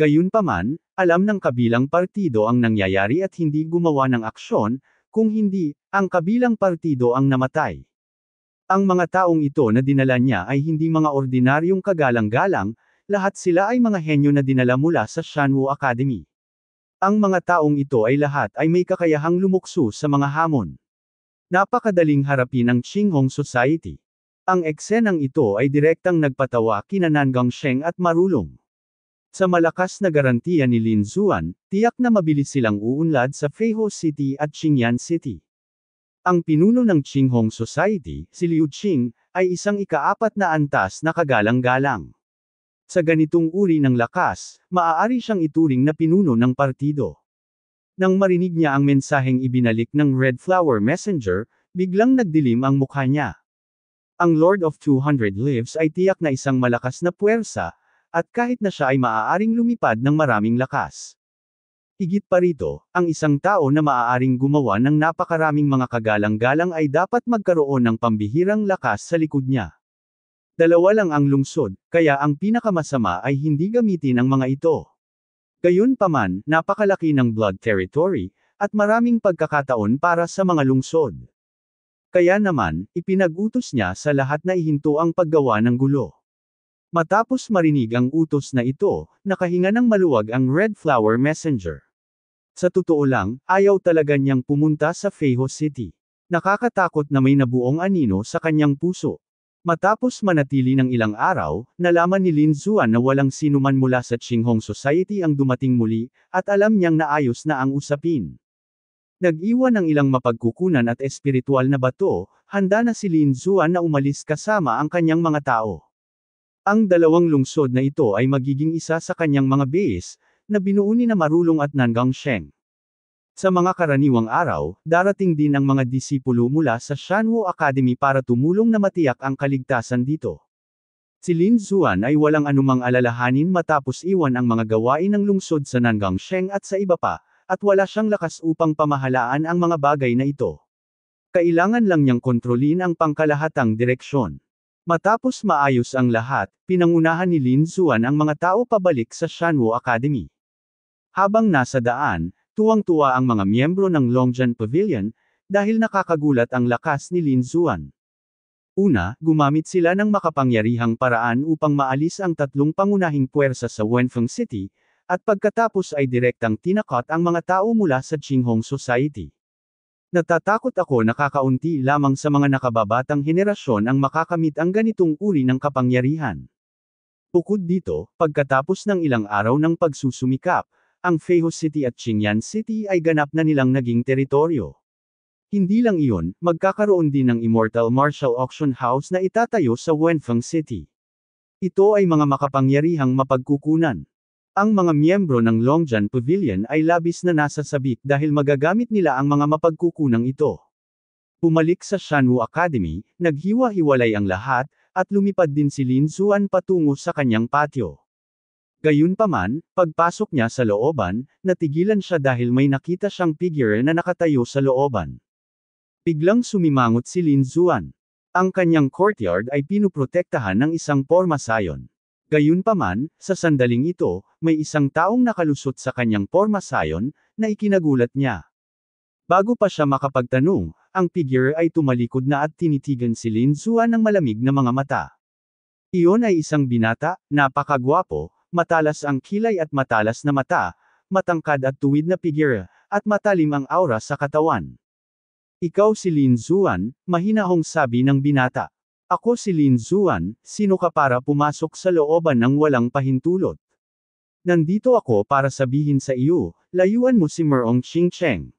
Gayunpaman, alam ng kabilang partido ang nangyayari at hindi gumawa ng aksyon, kung hindi, ang kabilang partido ang namatay. Ang mga taong ito na dinala niya ay hindi mga ordinaryong kagalang-galang, lahat sila ay mga henyo na dinala mula sa Shanwoo Academy. Ang mga taong ito ay lahat ay may kakayahang lumukso sa mga hamon. Napakadaling harapin ang Qinghong Society. Ang eksenang ito ay direktang nagpatawa kina Nangang Sheng at Marulong. Sa malakas na garantiya ni Lin Zuan, tiyak na mabilis silang uunlad sa Feiho City at Qingyan City. Ang pinuno ng Qinghong Society, si Liu Qing, ay isang ikaapat na antas na kagalang-galang. Sa ganitong uri ng lakas, maaari siyang ituring na pinuno ng partido. Nang marinig niya ang mensaheng ibinalik ng Red Flower Messenger, biglang nagdilim ang mukha niya. Ang Lord of 200 Lives ay tiyak na isang malakas na puwersa, at kahit na siya ay maaaring lumipad ng maraming lakas. Higit pa rito, ang isang tao na maaaring gumawa ng napakaraming mga kagalang-galang ay dapat magkaroon ng pambihirang lakas sa likod niya. Dalawa lang ang lungsod, kaya ang pinakamasama ay hindi gamitin ang mga ito. Gayunpaman, napakalaki ng blood territory, at maraming pagkakataon para sa mga lungsod. Kaya naman, ipinag-utos niya sa lahat na ihinto ang paggawa ng gulo. Matapos marinig ang utos na ito, nakahinga ng maluwag ang Red Flower Messenger. Sa totoo lang, ayaw talaga niyang pumunta sa Feho City. Nakakatakot na may nabuong anino sa kanyang puso. Matapos manatili ng ilang araw, nalaman ni Lin Zuan na walang sinuman mula sa Qinghong Society ang dumating muli, at alam niyang naayos na ang usapin. Nag-iwan ng ilang mapagkukunan at espiritual na bato, handa na si Lin Zuan na umalis kasama ang kanyang mga tao. Ang dalawang lungsod na ito ay magiging isa sa kanyang mga base, na binuo ni na Marulong at Nangang Sheng. Sa mga karaniwang araw, darating din ang mga disipulo mula sa Shanwo Academy para tumulong na matiyak ang kaligtasan dito. Si Lin Zuan ay walang anumang alalahanin matapos iwan ang mga gawain ng lungsod sa Nangang Sheng at sa iba pa, at wala siyang lakas upang pamahalaan ang mga bagay na ito. Kailangan lang niyang kontrolin ang pangkalahatang direksyon. Matapos maayos ang lahat, pinangunahan ni Lin Zuan ang mga tao pabalik sa Shanwo Academy. Habang nasa daan, tuwang-tuwa ang mga miyembro ng Longjan Pavilion dahil nakakagulat ang lakas ni Lin Zuan. Una, gumamit sila ng makapangyarihang paraan upang maalis ang tatlong pangunahing puwersa sa Wenfeng City, at pagkatapos ay direktang tinakot ang mga tao mula sa Qinghong Society. Natatakot ako na kakaunti lamang sa mga nakababatang henerasyon ang makakamit ang ganitong uri ng kapangyarihan. Bukod dito, pagkatapos ng ilang araw ng pagsusumikap, ang Feihos City at Qingyan City ay ganap na nilang naging teritoryo. Hindi lang iyon, magkakaroon din ng Immortal Martial Auction House na itatayo sa Wenfeng City. Ito ay mga makapangyarihang mapagkukunan. Ang mga miyembro ng Longjan Pavilion ay labis na nasa sabik dahil magagamit nila ang mga mapagkukunang ito. Pumalik sa Shanwu Academy, naghiwa-hiwalay ang lahat, at lumipad din si Lin Zuan patungo sa kanyang patio. Gayunpaman, pagpasok niya sa looban, natigilan siya dahil may nakita siyang figure na nakatayo sa looban. Biglang sumimangot si Lin Zuan. Ang kanyang courtyard ay pinuprotektahan ng isang pormasayon. Gayunpaman, sa sandaling ito, may isang taong nakalusot sa kanyang pormasayon, na ikinagulat niya. Bago pa siya makapagtanong, ang figure ay tumalikod na at tinitigan si Lin Zuan ng malamig na mga mata. Iyon ay isang binata, napakagwapo, matalas ang kilay at matalas na mata, matangkad at tuwid na figure, at matalim ang aura sa katawan. Ikaw si Lin Zuan, mahinahong sabi ng binata. Ako si Lin Zuan, sino ka para pumasok sa looban ng walang pahintulot? Nandito ako para sabihin sa iyo, layuan mo si Merong Ching-Cheng.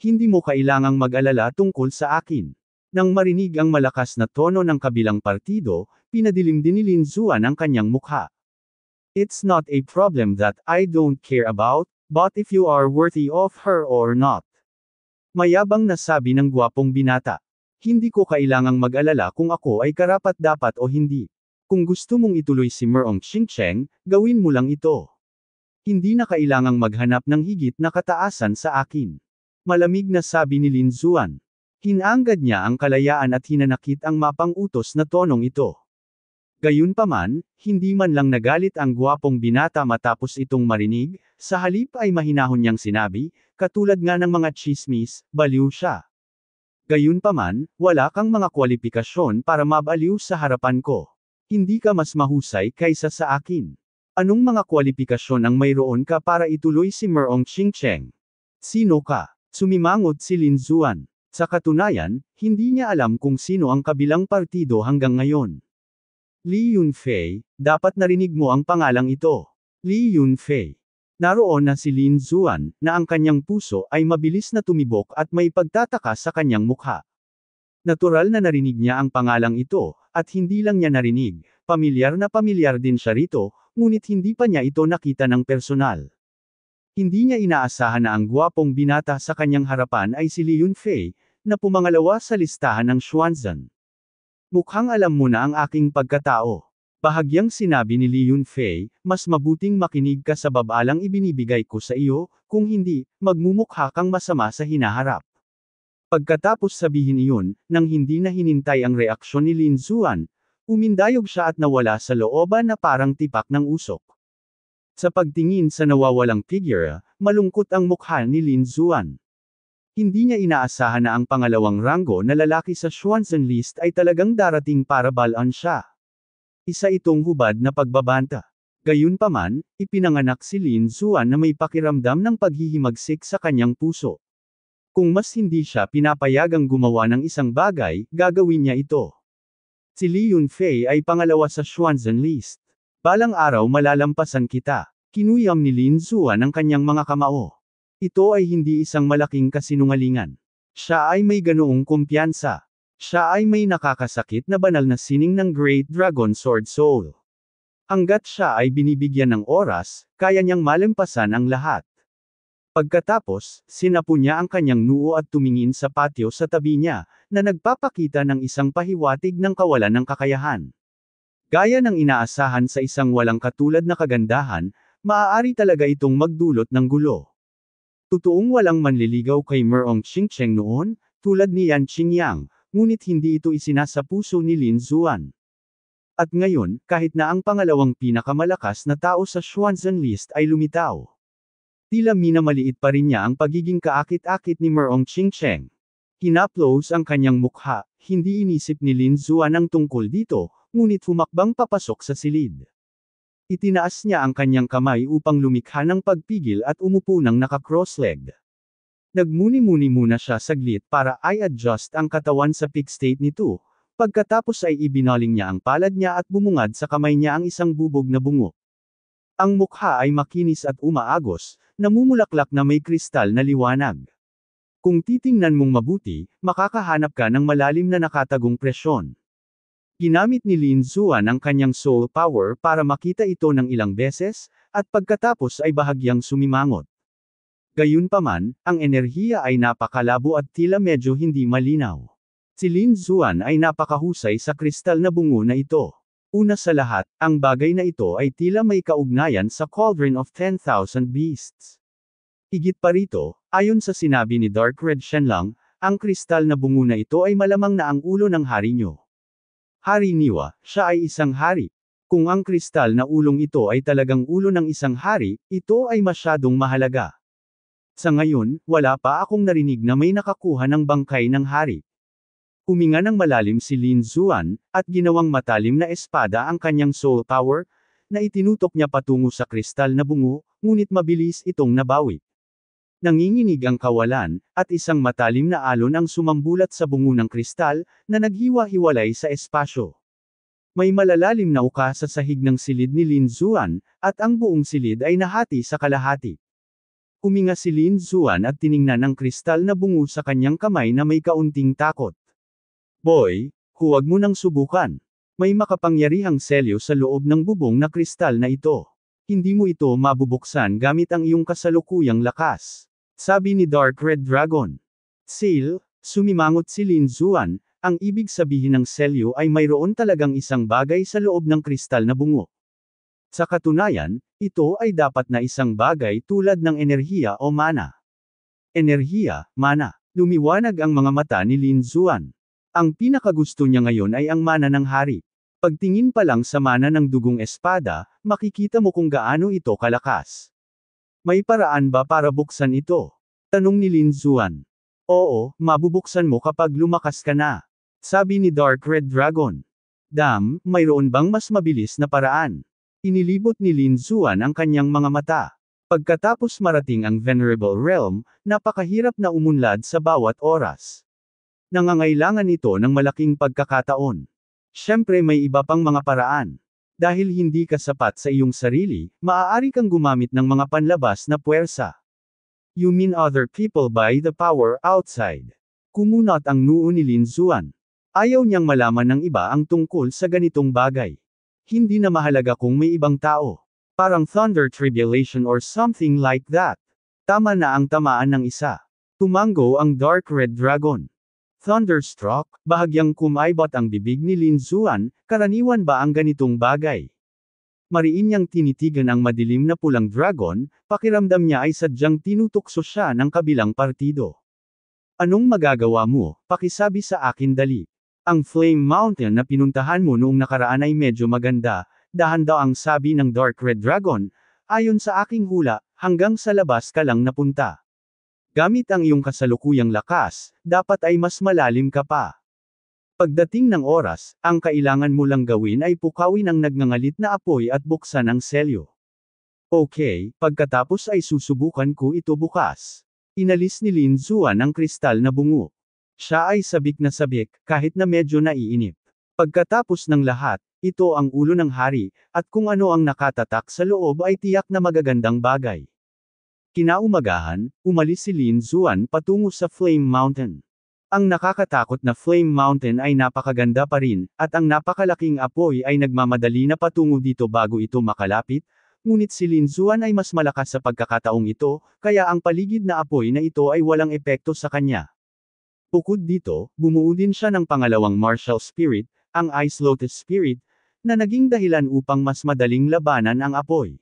Hindi mo kailangang mag-alala tungkol sa akin. Nang marinig ang malakas na tono ng kabilang partido, pinadilim din ni Lin Zuan ang kanyang mukha. It's not a problem that I don't care about, but if you are worthy of her or not. Mayabang na sabi ng gwapong binata. Hindi ko kailangang mag-alala kung ako ay karapat-dapat o hindi. Kung gusto mong ituloy si Merong Ching-Cheng, gawin mo lang ito. Hindi na kailangang maghanap ng higit na kataasan sa akin. Malamig na sabi ni Lin Zuan. Hinanggad niya ang kalayaan at hinanakit ang mapang utos na tonong ito. Gayunpaman, hindi man lang nagalit ang gwapong binata matapos itong marinig, sa halip ay mahinahon niyang sinabi, katulad nga ng mga chismis, baliw siya. Gayunpaman, wala kang mga kwalipikasyon para mabaliw sa harapan ko. Hindi ka mas mahusay kaysa sa akin. Anong mga kwalipikasyon ang mayroon ka para ituloy si Merong Qingcheng? Sino ka? Sumimangot si Lin Zuan. Sa katunayan, hindi niya alam kung sino ang kabilang partido hanggang ngayon. Li Yunfei, dapat narinig mo ang pangalang ito. Li Yunfei. Naroon na si Lin Zuan, na ang kanyang puso ay mabilis na tumibok at may pagtataka sa kanyang mukha. Natural na narinig niya ang pangalang ito, at hindi lang niya narinig, pamilyar na pamilyar din siya rito, ngunit hindi pa niya ito nakita ng personal. Hindi niya inaasahan na ang gwapong binata sa kanyang harapan ay si Liun Fei, na pumangalawa sa listahan ng Xuanzan. Mukhang alam mo na ang aking pagkatao. Bahagyang sinabi ni Li Yunfei, mas mabuting makinig ka sa babalang ibinibigay ko sa iyo, kung hindi, magmumukha kang masama sa hinaharap. Pagkatapos sabihin iyon, nang hindi na hinintay ang reaksyon ni Lin Zuan, umindayog siya at nawala sa looban na parang tipak ng usok. Sa pagtingin sa nawawalang figure, malungkot ang mukha ni Lin Zuan. Hindi niya inaasahan na ang pangalawang ranggo na lalaki sa Xuanzhen list ay talagang darating para balan siya. Isa itong hubad na pagbabanta. Gayunpaman, ipinanganak si Lin Zuan na may pakiramdam ng paghihimagsik sa kanyang puso. Kung mas hindi siya pinapayagang gumawa ng isang bagay, gagawin niya ito. Si Li Yunfei ay pangalawa sa Xuanzan list. Balang araw malalampasan kita. Kinuyam ni Lin Zuan ang kanyang mga kamao. Ito ay hindi isang malaking kasinungalingan. Siya ay may ganoong kumpiyansa. Siya ay may nakakasakit na banal na sining ng Great Dragon Sword Soul. Hanggat siya ay binibigyan ng oras, kaya niyang malampasan ang lahat. Pagkatapos, sinapu niya ang kanyang nuo at tumingin sa patio sa tabi niya, na nagpapakita ng isang pahiwatig ng kawalan ng kakayahan. Gaya ng inaasahan sa isang walang katulad na kagandahan, maaari talaga itong magdulot ng gulo. Totoong walang manliligaw kay Merong Chingcheng noon, tulad ni Yan Qingyang, ngunit hindi ito isinasa puso ni Lin Zuan. At ngayon, kahit na ang pangalawang pinakamalakas na tao sa Xuanzan list ay lumitaw. Tila minamaliit pa rin niya ang pagiging kaakit-akit ni Merong Chingcheng. Hinaplose ang kanyang mukha, hindi inisip ni Lin Zuan ang tungkol dito, ngunit humakbang papasok sa silid. Itinaas niya ang kanyang kamay upang lumikha ng pagpigil at umupo ng naka-crosslegged. Nagmuni-muni muna siya saglit para ay adjust ang katawan sa peak state nito. Pagkatapos ay ibinaling niya ang palad niya at bumungad sa kamay niya ang isang bubog na bungo. Ang mukha ay makinis at umaagos, namumulaklak na may kristal na liwanag. Kung titingnan mong mabuti, makakahanap ka ng malalim na nakatagong presyon. Ginamit ni Lin Zuan ang kanyang soul power para makita ito ng ilang beses, at pagkatapos ay bahagyang sumimangot. Gayunpaman, ang enerhiya ay napakalabo at tila medyo hindi malinaw. Si Lin Zuan ay napakahusay sa kristal na bungo na ito. Una sa lahat, ang bagay na ito ay tila may kaugnayan sa Cauldron of 10,000 Beasts. Igit pa rito, ayon sa sinabi ni Dark Red Shenlang, ang kristal na bungo na ito ay malamang na ang ulo ng hari nyo. Hari Niwa, siya ay isang hari. Kung ang kristal na ulong ito ay talagang ulo ng isang hari, ito ay masyadong mahalaga. Sa ngayon, wala pa akong narinig na may nakakuha ng bangkay ng hari. Huminga ng malalim si Lin Zuan, at ginawang matalim na espada ang kanyang soul power, na itinutok niya patungo sa kristal na bungo, ngunit mabilis itong nabawi. Nanginginig ang kawalan, at isang matalim na alon ang sumambulat sa bungo ng kristal, na naghiwa-hiwalay sa espasyo. May malalalim na uka sa sahig ng silid ni Lin Zuan, at ang buong silid ay nahati sa kalahati. Huminga si Lin Zuan at tiningnan ang kristal na bungo sa kanyang kamay na may kaunting takot. Boy, huwag mo nang subukan. May makapangyarihang selyo sa loob ng bubong na kristal na ito. Hindi mo ito mabubuksan gamit ang iyong kasalukuyang lakas. Sabi ni Dark Red Dragon. Seal, sumimangot si Lin Zuan, ang ibig sabihin ng selyo ay mayroon talagang isang bagay sa loob ng kristal na bungo. Sa katunayan, ito ay dapat na isang bagay tulad ng enerhiya o mana. Enerhiya, mana. Lumiwanag ang mga mata ni Lin Zuan. Ang pinakagusto niya ngayon ay ang mana ng hari. Pagtingin pa lang sa mana ng dugong espada, makikita mo kung gaano ito kalakas. May paraan ba para buksan ito? Tanong ni Lin Zuan. Oo, mabubuksan mo kapag lumakas ka na. Sabi ni Dark Red Dragon. Dam, mayroon bang mas mabilis na paraan? Inilibot ni Lin Zuan ang kanyang mga mata. Pagkatapos marating ang Venerable Realm, napakahirap na umunlad sa bawat oras. Nangangailangan ito ng malaking pagkakataon. Siyempre may iba pang mga paraan. Dahil hindi ka sapat sa iyong sarili, maaari kang gumamit ng mga panlabas na puwersa. You mean other people by the power outside. Kumunot ang noo ni Lin Zuan. Ayaw niyang malaman ng iba ang tungkol sa ganitong bagay. Hindi na mahalaga kung may ibang tao. Parang thunder tribulation or something like that. Tama na ang tamaan ng isa. Tumango ang Dark Red Dragon. Thunderstruck, bahagyang kumaybot ang bibig ni Lin Zuan, karaniwan ba ang ganitong bagay? Mariin niyang tinitigan ang madilim na pulang dragon, pakiramdam niya ay sadyang tinutukso siya ng kabilang partido. Anong magagawa mo, pakisabi sa akin dali. Ang Flame Mountain na pinuntahan mo noong nakaraan ay medyo maganda, dahan daw ang sabi ng Dark Red Dragon, ayon sa aking hula, hanggang sa labas ka lang napunta. Gamit ang iyong kasalukuyang lakas, dapat ay mas malalim ka pa. Pagdating ng oras, ang kailangan mo lang gawin ay pukawin ang nagngangalit na apoy at buksan ang selyo. Okay, pagkatapos ay susubukan ko ito bukas. Inalis ni Lin Zuan ang kristal na bungo. Siya ay sabik na sabik, kahit na medyo naiinip. Pagkatapos ng lahat, ito ang ulo ng hari, at kung ano ang nakatatak sa loob ay tiyak na magagandang bagay. Kinaumagahan, umalis si Lin Zuan patungo sa Flame Mountain. Ang nakakatakot na Flame Mountain ay napakaganda pa rin, at ang napakalaking apoy ay nagmamadali na patungo dito bago ito makalapit, ngunit si Lin Zuan ay mas malakas sa pagkakataong ito, kaya ang paligid na apoy na ito ay walang epekto sa kanya. Bukod dito, bumuo din siya ng pangalawang martial spirit, ang Ice Lotus Spirit, na naging dahilan upang mas madaling labanan ang apoy.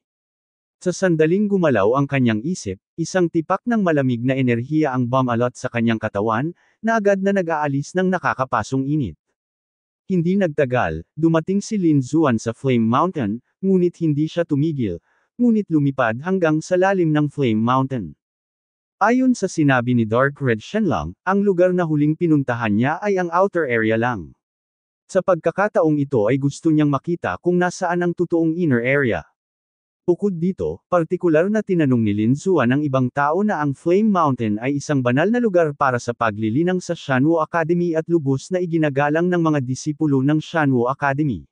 Sa sandaling gumalaw ang kanyang isip, isang tipak ng malamig na enerhiya ang bumalot sa kanyang katawan, na agad na nag-aalis ng nakakapasong init. Hindi nagtagal, dumating si Lin Zuan sa Flame Mountain, ngunit hindi siya tumigil, ngunit lumipad hanggang sa lalim ng Flame Mountain. Ayon sa sinabi ni Dark Red Shenlang, ang lugar na huling pinuntahan niya ay ang outer area lang. Sa pagkakataong ito ay gusto niyang makita kung nasaan ang totoong inner area. Bukod dito, partikular na tinanong ni Lin Zuan ng ibang tao na ang Flame Mountain ay isang banal na lugar para sa paglilinang sa Shanwoo Academy at lubos na iginagalang ng mga disipulo ng Shanwoo Academy.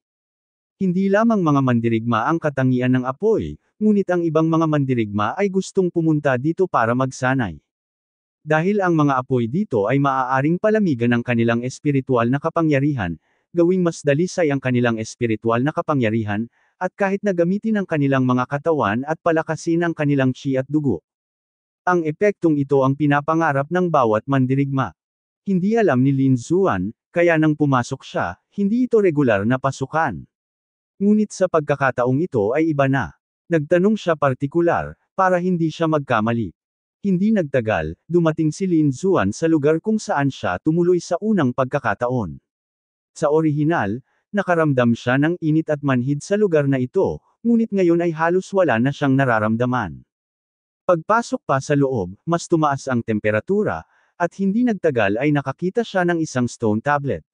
Hindi lamang mga mandirigma ang katangian ng apoy, ngunit ang ibang mga mandirigma ay gustong pumunta dito para magsanay. Dahil ang mga apoy dito ay maaaring palamigan ng kanilang espiritual na kapangyarihan, gawing mas dalisay ang kanilang espiritual na kapangyarihan, at kahit na gamitin ang kanilang mga katawan at palakasin ang kanilang chi at dugo. Ang epektong ito ang pinapangarap ng bawat mandirigma. Hindi alam ni Lin Zuan, kaya nang pumasok siya, hindi ito regular na pasukan. Ngunit sa pagkakataong ito ay iba na. Nagtanong siya partikular, para hindi siya magkamali. Hindi nagtagal, dumating si Lin Zuan sa lugar kung saan siya tumuloy sa unang pagkakataon. Sa orihinal, nakaramdam siya ng init at manhid sa lugar na ito, ngunit ngayon ay halos wala na siyang nararamdaman. Pagpasok pa sa loob, mas tumaas ang temperatura, at hindi nagtagal ay nakakita siya ng isang stone tablet.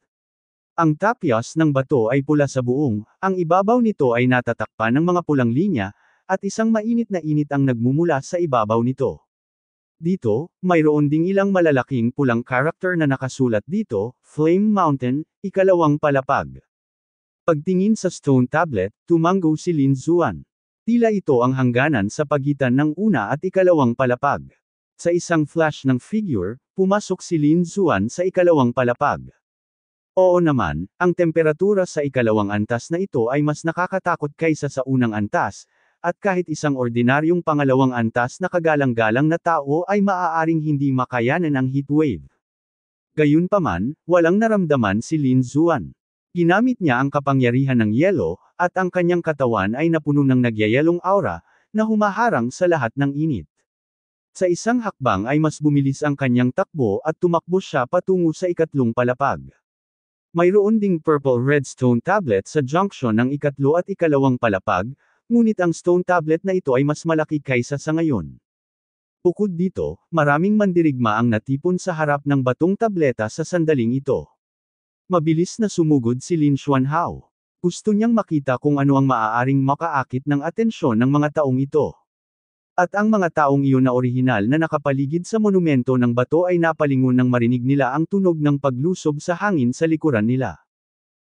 Ang tapios ng bato ay pula sa buong, ang ibabaw nito ay natatakpan ng mga pulang linya, at isang mainit na init ang nagmumula sa ibabaw nito. Dito, mayroon ding ilang malalaking pulang karakter na nakasulat dito, Flame Mountain, ikalawang palapag. Pagtingin sa stone tablet, tumanggo si Lin Zuan. Tila ito ang hangganan sa pagitan ng una at ikalawang palapag. Sa isang flash ng figure, pumasok si Lin Zuan sa ikalawang palapag. Oo naman, ang temperatura sa ikalawang antas na ito ay mas nakakatakot kaysa sa unang antas, at kahit isang ordinaryong pangalawang antas na kagalang-galang na tao ay maaaring hindi makayanan ang heatwave. Gayunpaman, walang naramdaman si Lin Zuan. Ginamit niya ang kapangyarihan ng yelo, at ang kanyang katawan ay napuno ng nagyayelong aura, na humaharang sa lahat ng init. Sa isang hakbang ay mas bumilis ang kanyang takbo at tumakbo siya patungo sa ikatlong palapag. Mayroon ding purple redstone tablet sa junction ng ikatlo at ikalawang palapag, ngunit ang stone tablet na ito ay mas malaki kaysa sa ngayon. Bukod dito, maraming mandirigma ang natipon sa harap ng batong tableta sa sandaling ito. Mabilis na sumugod si Lin Xuanhao. Gusto niyang makita kung ano ang maaaring makaakit ng atensyon ng mga taong ito. At ang mga taong iyon na orihinal na nakapaligid sa monumento ng bato ay napalingon nang marinig nila ang tunog ng paglusob sa hangin sa likuran nila.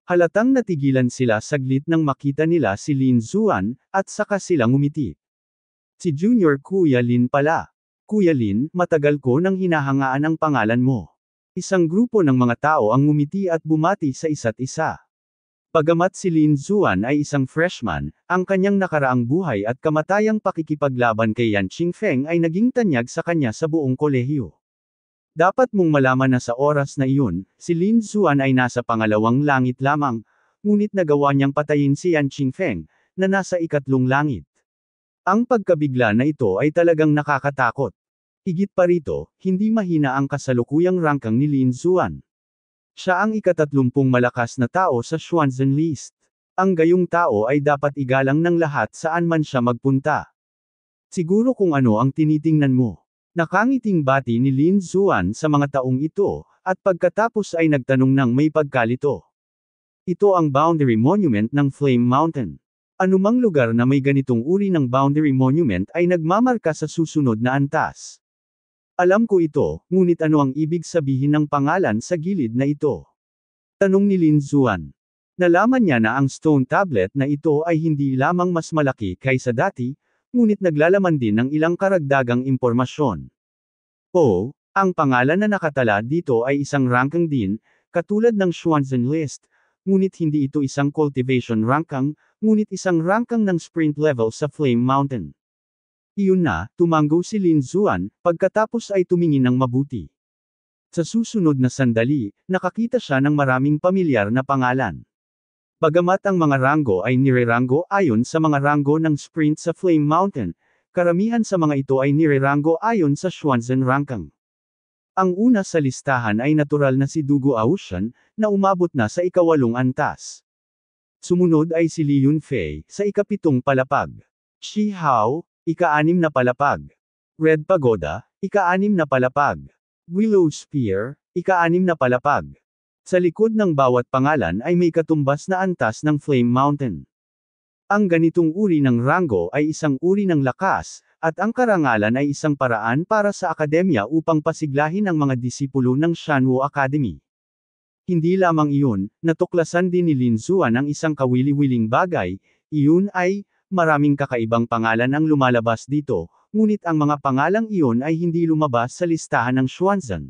Halatang natigilan sila saglit nang makita nila si Lin Zuan, at saka sila ngumiti. Si Junior Kuya Lin pala. Kuya Lin, matagal ko nang hinahangaan ang pangalan mo. Isang grupo ng mga tao ang ngumiti at bumati sa isa't isa. Pagamat si Lin Zuan ay isang freshman, ang kanyang nakaraang buhay at kamatayang pakikipaglaban kay Yan Qingfeng ay naging tanyag sa kanya sa buong kolehiyo. Dapat mong malaman na sa oras na iyon, si Lin Zuan ay nasa pangalawang langit lamang, ngunit nagawa niyang patayin si Yan Qingfeng, na nasa ikatlong langit. Ang pagkabigla na ito ay talagang nakakatakot. Higit pa rito, hindi mahina ang kasalukuyang rangkang ni Lin Zuan. Siya ang ikatatlumpung malakas na tao sa Schwanzen List. Ang gayong tao ay dapat igalang ng lahat saan man siya magpunta. Siguro kung ano ang tinitingnan mo. Nakangiting bati ni Lin Zuan sa mga taong ito, at pagkatapos ay nagtanong ng may pagkalito. Ito ang boundary monument ng Flame Mountain. Anumang lugar na may ganitong uri ng boundary monument ay nagmamarka sa susunod na antas. Alam ko ito, ngunit ano ang ibig sabihin ng pangalan sa gilid na ito? Tanong ni Lin Zuan. Nalaman niya na ang stone tablet na ito ay hindi lamang mas malaki kaysa dati, ngunit naglalaman din ng ilang karagdagang impormasyon. O, ang pangalan na nakatala dito ay isang rankang din, katulad ng Xuanzhen list, ngunit hindi ito isang cultivation rankang, ngunit isang rankang ng sprint level sa Flame Mountain. Iyon na, tumango si Lin Zuan, pagkatapos ay tumingin ng mabuti. Sa susunod na sandali, nakakita siya ng maraming pamilyar na pangalan. Bagamat ang mga ranggo ay nirerango ayon sa mga ranggo ng sprint sa Flame Mountain, karamihan sa mga ito ay nirerango ayon sa Xuanzen Rankang. Ang una sa listahan ay natural na si Dugo Aushan, na umabot na sa ikawalong antas. Sumunod ay si Li Yunfei, sa ikapitong palapag. Shi Hao, Ika-anim na palapag. Red Pagoda, ika-anim na palapag. Willow Spear, ika-anim na palapag. Sa likod ng bawat pangalan ay may katumbas na antas ng Flame Mountain. Ang ganitong uri ng ranggo ay isang uri ng lakas, at ang karangalan ay isang paraan para sa akademya upang pasiglahin ang mga disipulo ng Shanwo Academy. Hindi lamang iyon, natuklasan din ni Lin Zuan ang isang kawili-wiling bagay, iyon ay, maraming kakaibang pangalan ang lumalabas dito, ngunit ang mga pangalang iyon ay hindi lumabas sa listahan ng Xuanzan.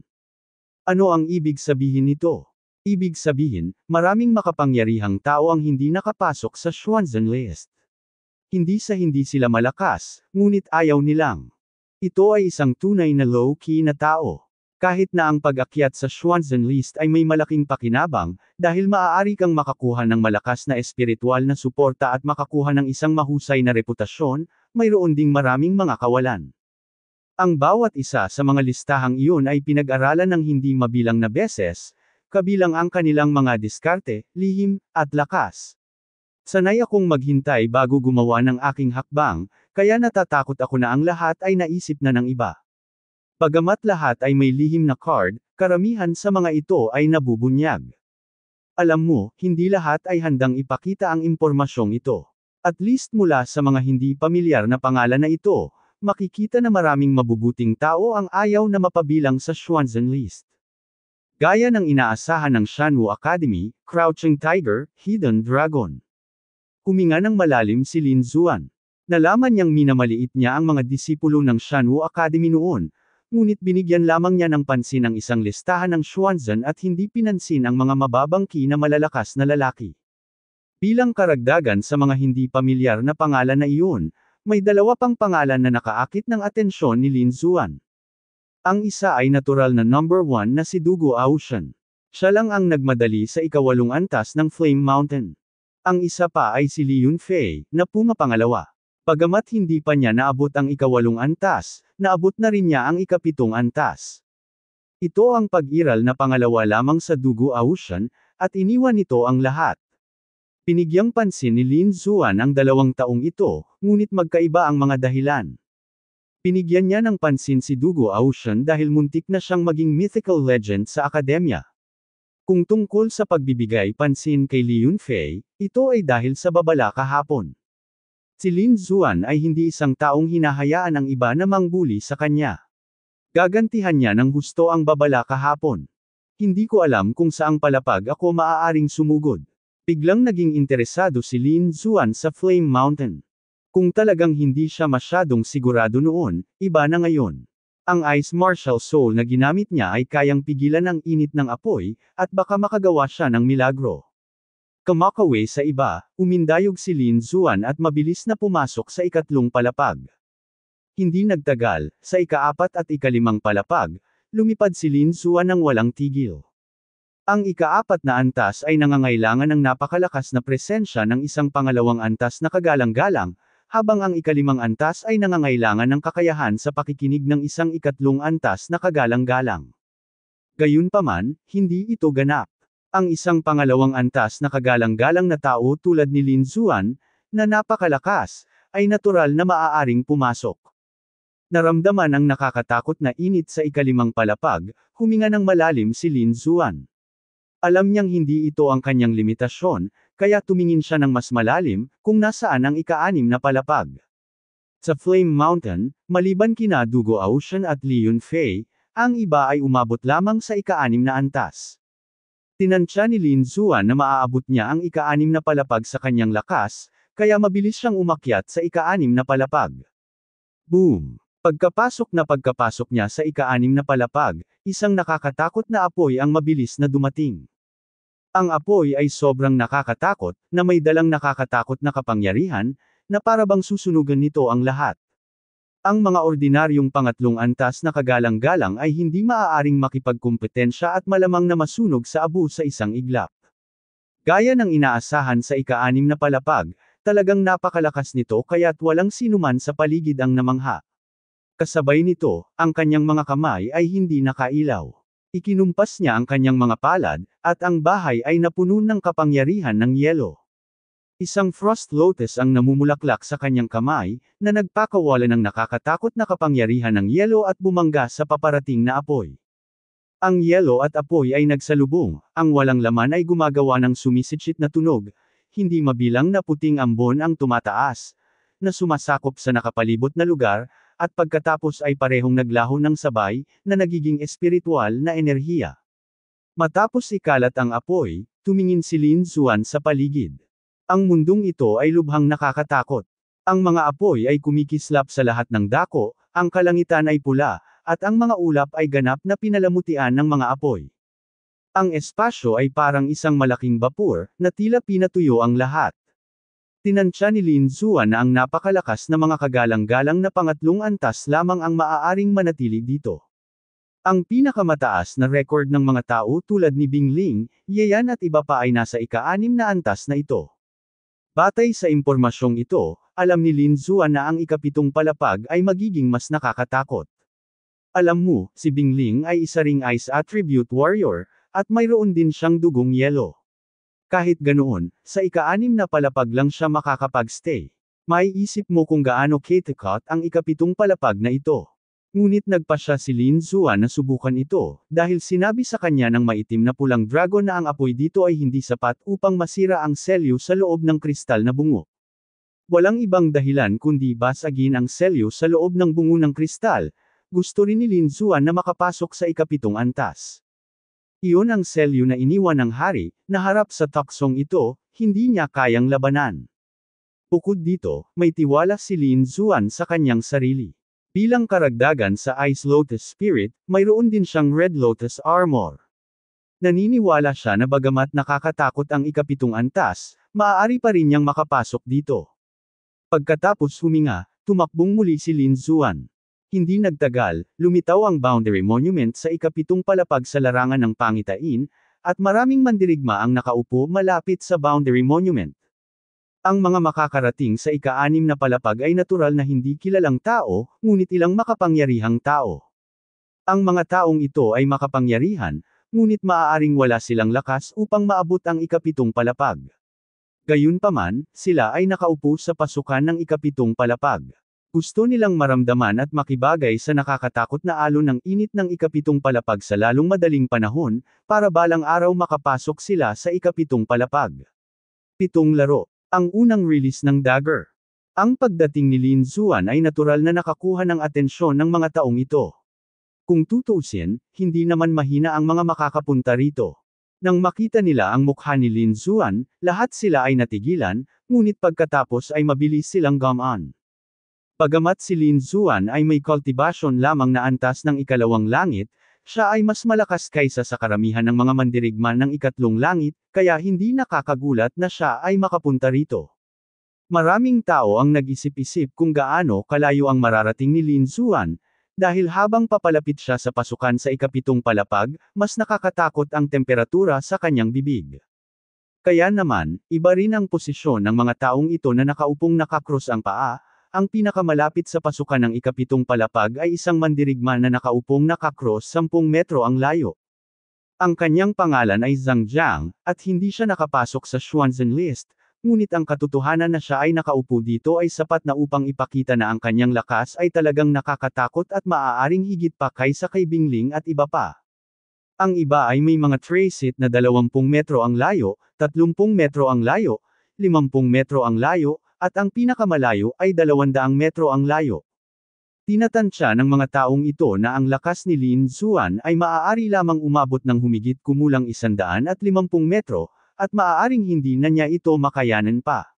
Ano ang ibig sabihin nito? Ibig sabihin, maraming makapangyarihang tao ang hindi nakapasok sa Xuanzan list. Hindi sa hindi sila malakas, ngunit ayaw nilang. Ito ay isang tunay na low-key na tao. Kahit na ang pag-akyat sa Schwanzen List ay may malaking pakinabang, dahil maaari kang makakuha ng malakas na espiritual na suporta at makakuha ng isang mahusay na reputasyon, mayroon ding maraming mga kawalan. Ang bawat isa sa mga listahang iyon ay pinag-aralan ng hindi mabilang na beses, kabilang ang kanilang mga diskarte, lihim, at lakas. Sanay akong maghintay bago gumawa ng aking hakbang, kaya natatakot ako na ang lahat ay naisip na ng iba. Bagamat lahat ay may lihim na card, karamihan sa mga ito ay nabubunyag. Alam mo, hindi lahat ay handang ipakita ang impormasyong ito. At least mula sa mga hindi pamilyar na pangalan na ito, makikita na maraming mabubuting tao ang ayaw na mapabilang sa Xuanzhen List. Gaya ng inaasahan ng Shanwu Academy, Crouching Tiger, Hidden Dragon. Huminga ng malalim si Lin Zuan. Nalaman niyang minamaliit niya ang mga disipulo ng Shanwu Academy noon, ngunit binigyan lamang niya ng pansin ang isang listahan ng Xuanzan at hindi pinansin ang mga mababangki na malalakas na lalaki. Bilang karagdagan sa mga hindi pamilyar na pangalan na iyon, may dalawa pang pangalan na nakaakit ng atensyon ni Lin Zuan. Ang isa ay natural na number 1 na si Dugo Ocean. Siya lang ang nagmadali sa ikawalong antas ng Flame Mountain. Ang isa pa ay si Li Yunfei, na pumapangalawa. Bagamat hindi pa niya naabot ang ikawalong antas, naabot na rin niya ang ikapitong antas. Ito ang pag-iral na pangalawa lamang sa Dugo Ocean, at iniwan nito ang lahat. Pinigyang pansin ni Lin Zuan ang dalawang taong ito, ngunit magkaiba ang mga dahilan. Pinigyan niya ng pansin si Dugo Ocean dahil muntik na siyang maging mythical legend sa akademya. Kung tungkol sa pagbibigay pansin kay Li Yunfei, ito ay dahil sa babala kahapon. Si Lin Zuan ay hindi isang taong hinahayaan ang iba na mangbuli sa kanya. Gagantihan niya ng husto ang babala kahapon. Hindi ko alam kung saang palapag ako maaaring sumugod. Biglang naging interesado si Lin Zuan sa Flame Mountain. Kung talagang hindi siya masyadong sigurado noon, iba na ngayon. Ang ice martial soul na ginamit niya ay kayang pigilan ang init ng apoy, at baka makagawa siya ng milagro. Kamakawe sa iba, umindayog si Lin Zuan at mabilis na pumasok sa ikatlong palapag. Hindi nagtagal, sa ikaapat at ikalimang palapag, lumipad si Lin Zuan ng walang tigil. Ang ikaapat na antas ay nangangailangan ng napakalakas na presensya ng isang pangalawang antas na kagalang-galang, habang ang ikalimang antas ay nangangailangan ng kakayahan sa pakikinig ng isang ikatlong antas na kagalang-galang. Gayunpaman, hindi ito ganap ang isang pangalawang antas na kagalang-galang na tao tulad ni Lin Zuan, na napakalakas, ay natural na maaaring pumasok. Naramdaman ang nakakatakot na init sa ikalimang palapag, huminga ng malalim si Lin Zuan. Alam niyang hindi ito ang kanyang limitasyon, kaya tumingin siya ng mas malalim, kung nasaan ang ikaanim na palapag. Sa Flame Mountain, maliban kina Dugo Ocean at Li Yunfei, ang iba ay umabot lamang sa ikaanim na antas. Tinansya ni Lin Zuan na maaabot niya ang ikaanim na palapag sa kanyang lakas, kaya mabilis siyang umakyat sa ikaanim na palapag. Boom! Pagkapasok na pagkapasok niya sa ikaanim na palapag, isang nakakatakot na apoy ang mabilis na dumating. Ang apoy ay sobrang nakakatakot, na may dalang nakakatakot na kapangyarihan, na parabang susunugan nito ang lahat. Ang mga ordinaryong pangatlong antas na kagalang-galang ay hindi maaaring makipagkumpetensya at malamang na masunog sa abo sa isang iglap. Gaya ng inaasahan sa ikaanim na palapag, talagang napakalakas nito kaya't walang sinuman sa paligid ang namangha. Kasabay nito, ang kanyang mga kamay ay hindi nakailaw. Ikinumpas niya ang kanyang mga palad, at ang bahay ay napuno ng kapangyarihan ng yelo. Isang frost lotus ang namumulaklak sa kanyang kamay, na nagpakawala ng nakakatakot na kapangyarihan ng yelo at bumangga sa paparating na apoy. Ang yelo at apoy ay nagsalubong, ang walang laman ay gumagawa ng sumisitsit na tunog, hindi mabilang na puting ambon ang tumataas, na sumasakop sa nakapalibot na lugar, at pagkatapos ay parehong naglaho ng sabay, na nagiging espiritual na enerhiya. Matapos ikalat ang apoy, tumingin si Lin Zuan sa paligid. Ang mundong ito ay lubhang nakakatakot. Ang mga apoy ay kumikislap sa lahat ng dako, ang kalangitan ay pula, at ang mga ulap ay ganap na pinalamutian ng mga apoy. Ang espasyo ay parang isang malaking bapur, na tila pinatuyo ang lahat. Tinansya ni Lin Zuan na ang napakalakas na mga kagalang-galang na pangatlong antas lamang ang maaaring manatili dito. Ang pinakamataas na record ng mga tao tulad ni Bingling, Yeyan at iba pa ay nasa ika-anim na antas na ito. Batay sa impormasyong ito, alam ni Lin Zuan na ang ikapitong palapag ay magiging mas nakakatakot. Alam mo, si Bingling ay isa ring ice attribute warrior, at mayroon din siyang dugong yelo. Kahit ganoon, sa ika ikaanim na palapag lang siya makakapagstay. May isip mo kung gaano ketikat ang ikapitong palapag na ito. Ngunit nagpa siya si Lin Zua na subukan ito, dahil sinabi sa kanya ng maitim na pulang dragon na ang apoy dito ay hindi sapat upang masira ang selyo sa loob ng kristal na bungo. Walang ibang dahilan kundi basagin ang selyo sa loob ng bungo ng kristal, gusto rin ni Lin Zua na makapasok sa ikapitong antas. Iyon ang selyo na iniwan ng hari, na harap sa taksong ito, hindi niya kayang labanan. Bukod dito, may tiwala si Lin Zuan sa kanyang sarili. Bilang karagdagan sa Ice Lotus Spirit, mayroon din siyang Red Lotus Armor. Naniniwala siya na bagamat nakakatakot ang ikapitong antas, maaari pa rin niyang makapasok dito. Pagkatapos huminga, tumakbong muli si Lin Zuan. Hindi nagtagal, lumitaw ang boundary monument sa ikapitong palapag sa larangan ng pangitain, at maraming mandirigma ang nakaupo malapit sa boundary monument. Ang mga makakarating sa ika-anim na palapag ay natural na hindi kilalang tao, ngunit ilang makapangyarihang tao. Ang mga taong ito ay makapangyarihan, ngunit maaaring wala silang lakas upang maabot ang ikapitong palapag. Gayunpaman, sila ay nakaupo sa pasukan ng ikapitong palapag. Gusto nilang maramdaman at makibagay sa nakakatakot na alo ng init ng ikapitong palapag sa lalong madaling panahon, para balang araw makapasok sila sa ikapitong palapag. Pitong laro ang unang release ng dagger. Ang pagdating ni Lin Zuan ay natural na nakakuha ng atensyon ng mga taong ito. Kung tutuusin, hindi naman mahina ang mga makakapunta rito. Nang makita nila ang mukha ni Lin Zuan, lahat sila ay natigilan, ngunit pagkatapos ay mabilis silang gamaan. Pagamat si Lin Zuan ay may cultivation lamang na antas ng ikalawang langit, siya ay mas malakas kaysa sa karamihan ng mga mandirigma ng ikatlong langit, kaya hindi nakakagulat na siya ay makapunta rito. Maraming tao ang nag-isip-isip kung gaano kalayo ang mararating ni Lin Xuan, dahil habang papalapit siya sa pasukan sa ikapitong palapag, mas nakakatakot ang temperatura sa kanyang bibig. Kaya naman, iba rin ang posisyon ng mga taong ito na nakaupong nakakros ang paa, ang pinakamalapit sa pasukan ng ikapitong palapag ay isang mandirigma na nakaupong nakakross 10 metro ang layo. Ang kanyang pangalan ay Zhang Jiang, at hindi siya nakapasok sa Xuanzen list, ngunit ang katotohanan na siya ay nakaupo dito ay sapat na upang ipakita na ang kanyang lakas ay talagang nakakatakot at maaaring higit pa kaysa kay Bingling at iba pa. Ang iba ay may mga trace it na 20 metro ang layo, 30 metro ang layo, 50 metro ang layo, at ang pinakamalayo ay 200 metro ang layo. Tinatansya ng mga taong ito na ang lakas ni Lin Zuan ay maaari lamang umabot ng humigit kumulang 150 metro, at maaaring hindi na niya ito makayanan pa.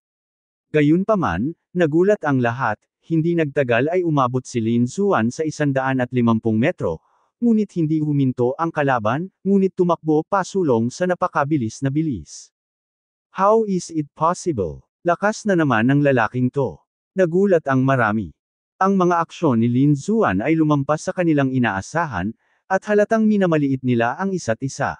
Gayunpaman, nagulat ang lahat, hindi nagtagal ay umabot si Lin Zuan sa 150 metro, ngunit hindi huminto ang kalaban, ngunit tumakbo pasulong sa napakabilis na bilis. How is it possible? Lakas na naman ng lalaking to. Nagulat ang marami. Ang mga aksyon ni Lin Zuan ay lumampas sa kanilang inaasahan, at halatang minamaliit nila ang isa't isa.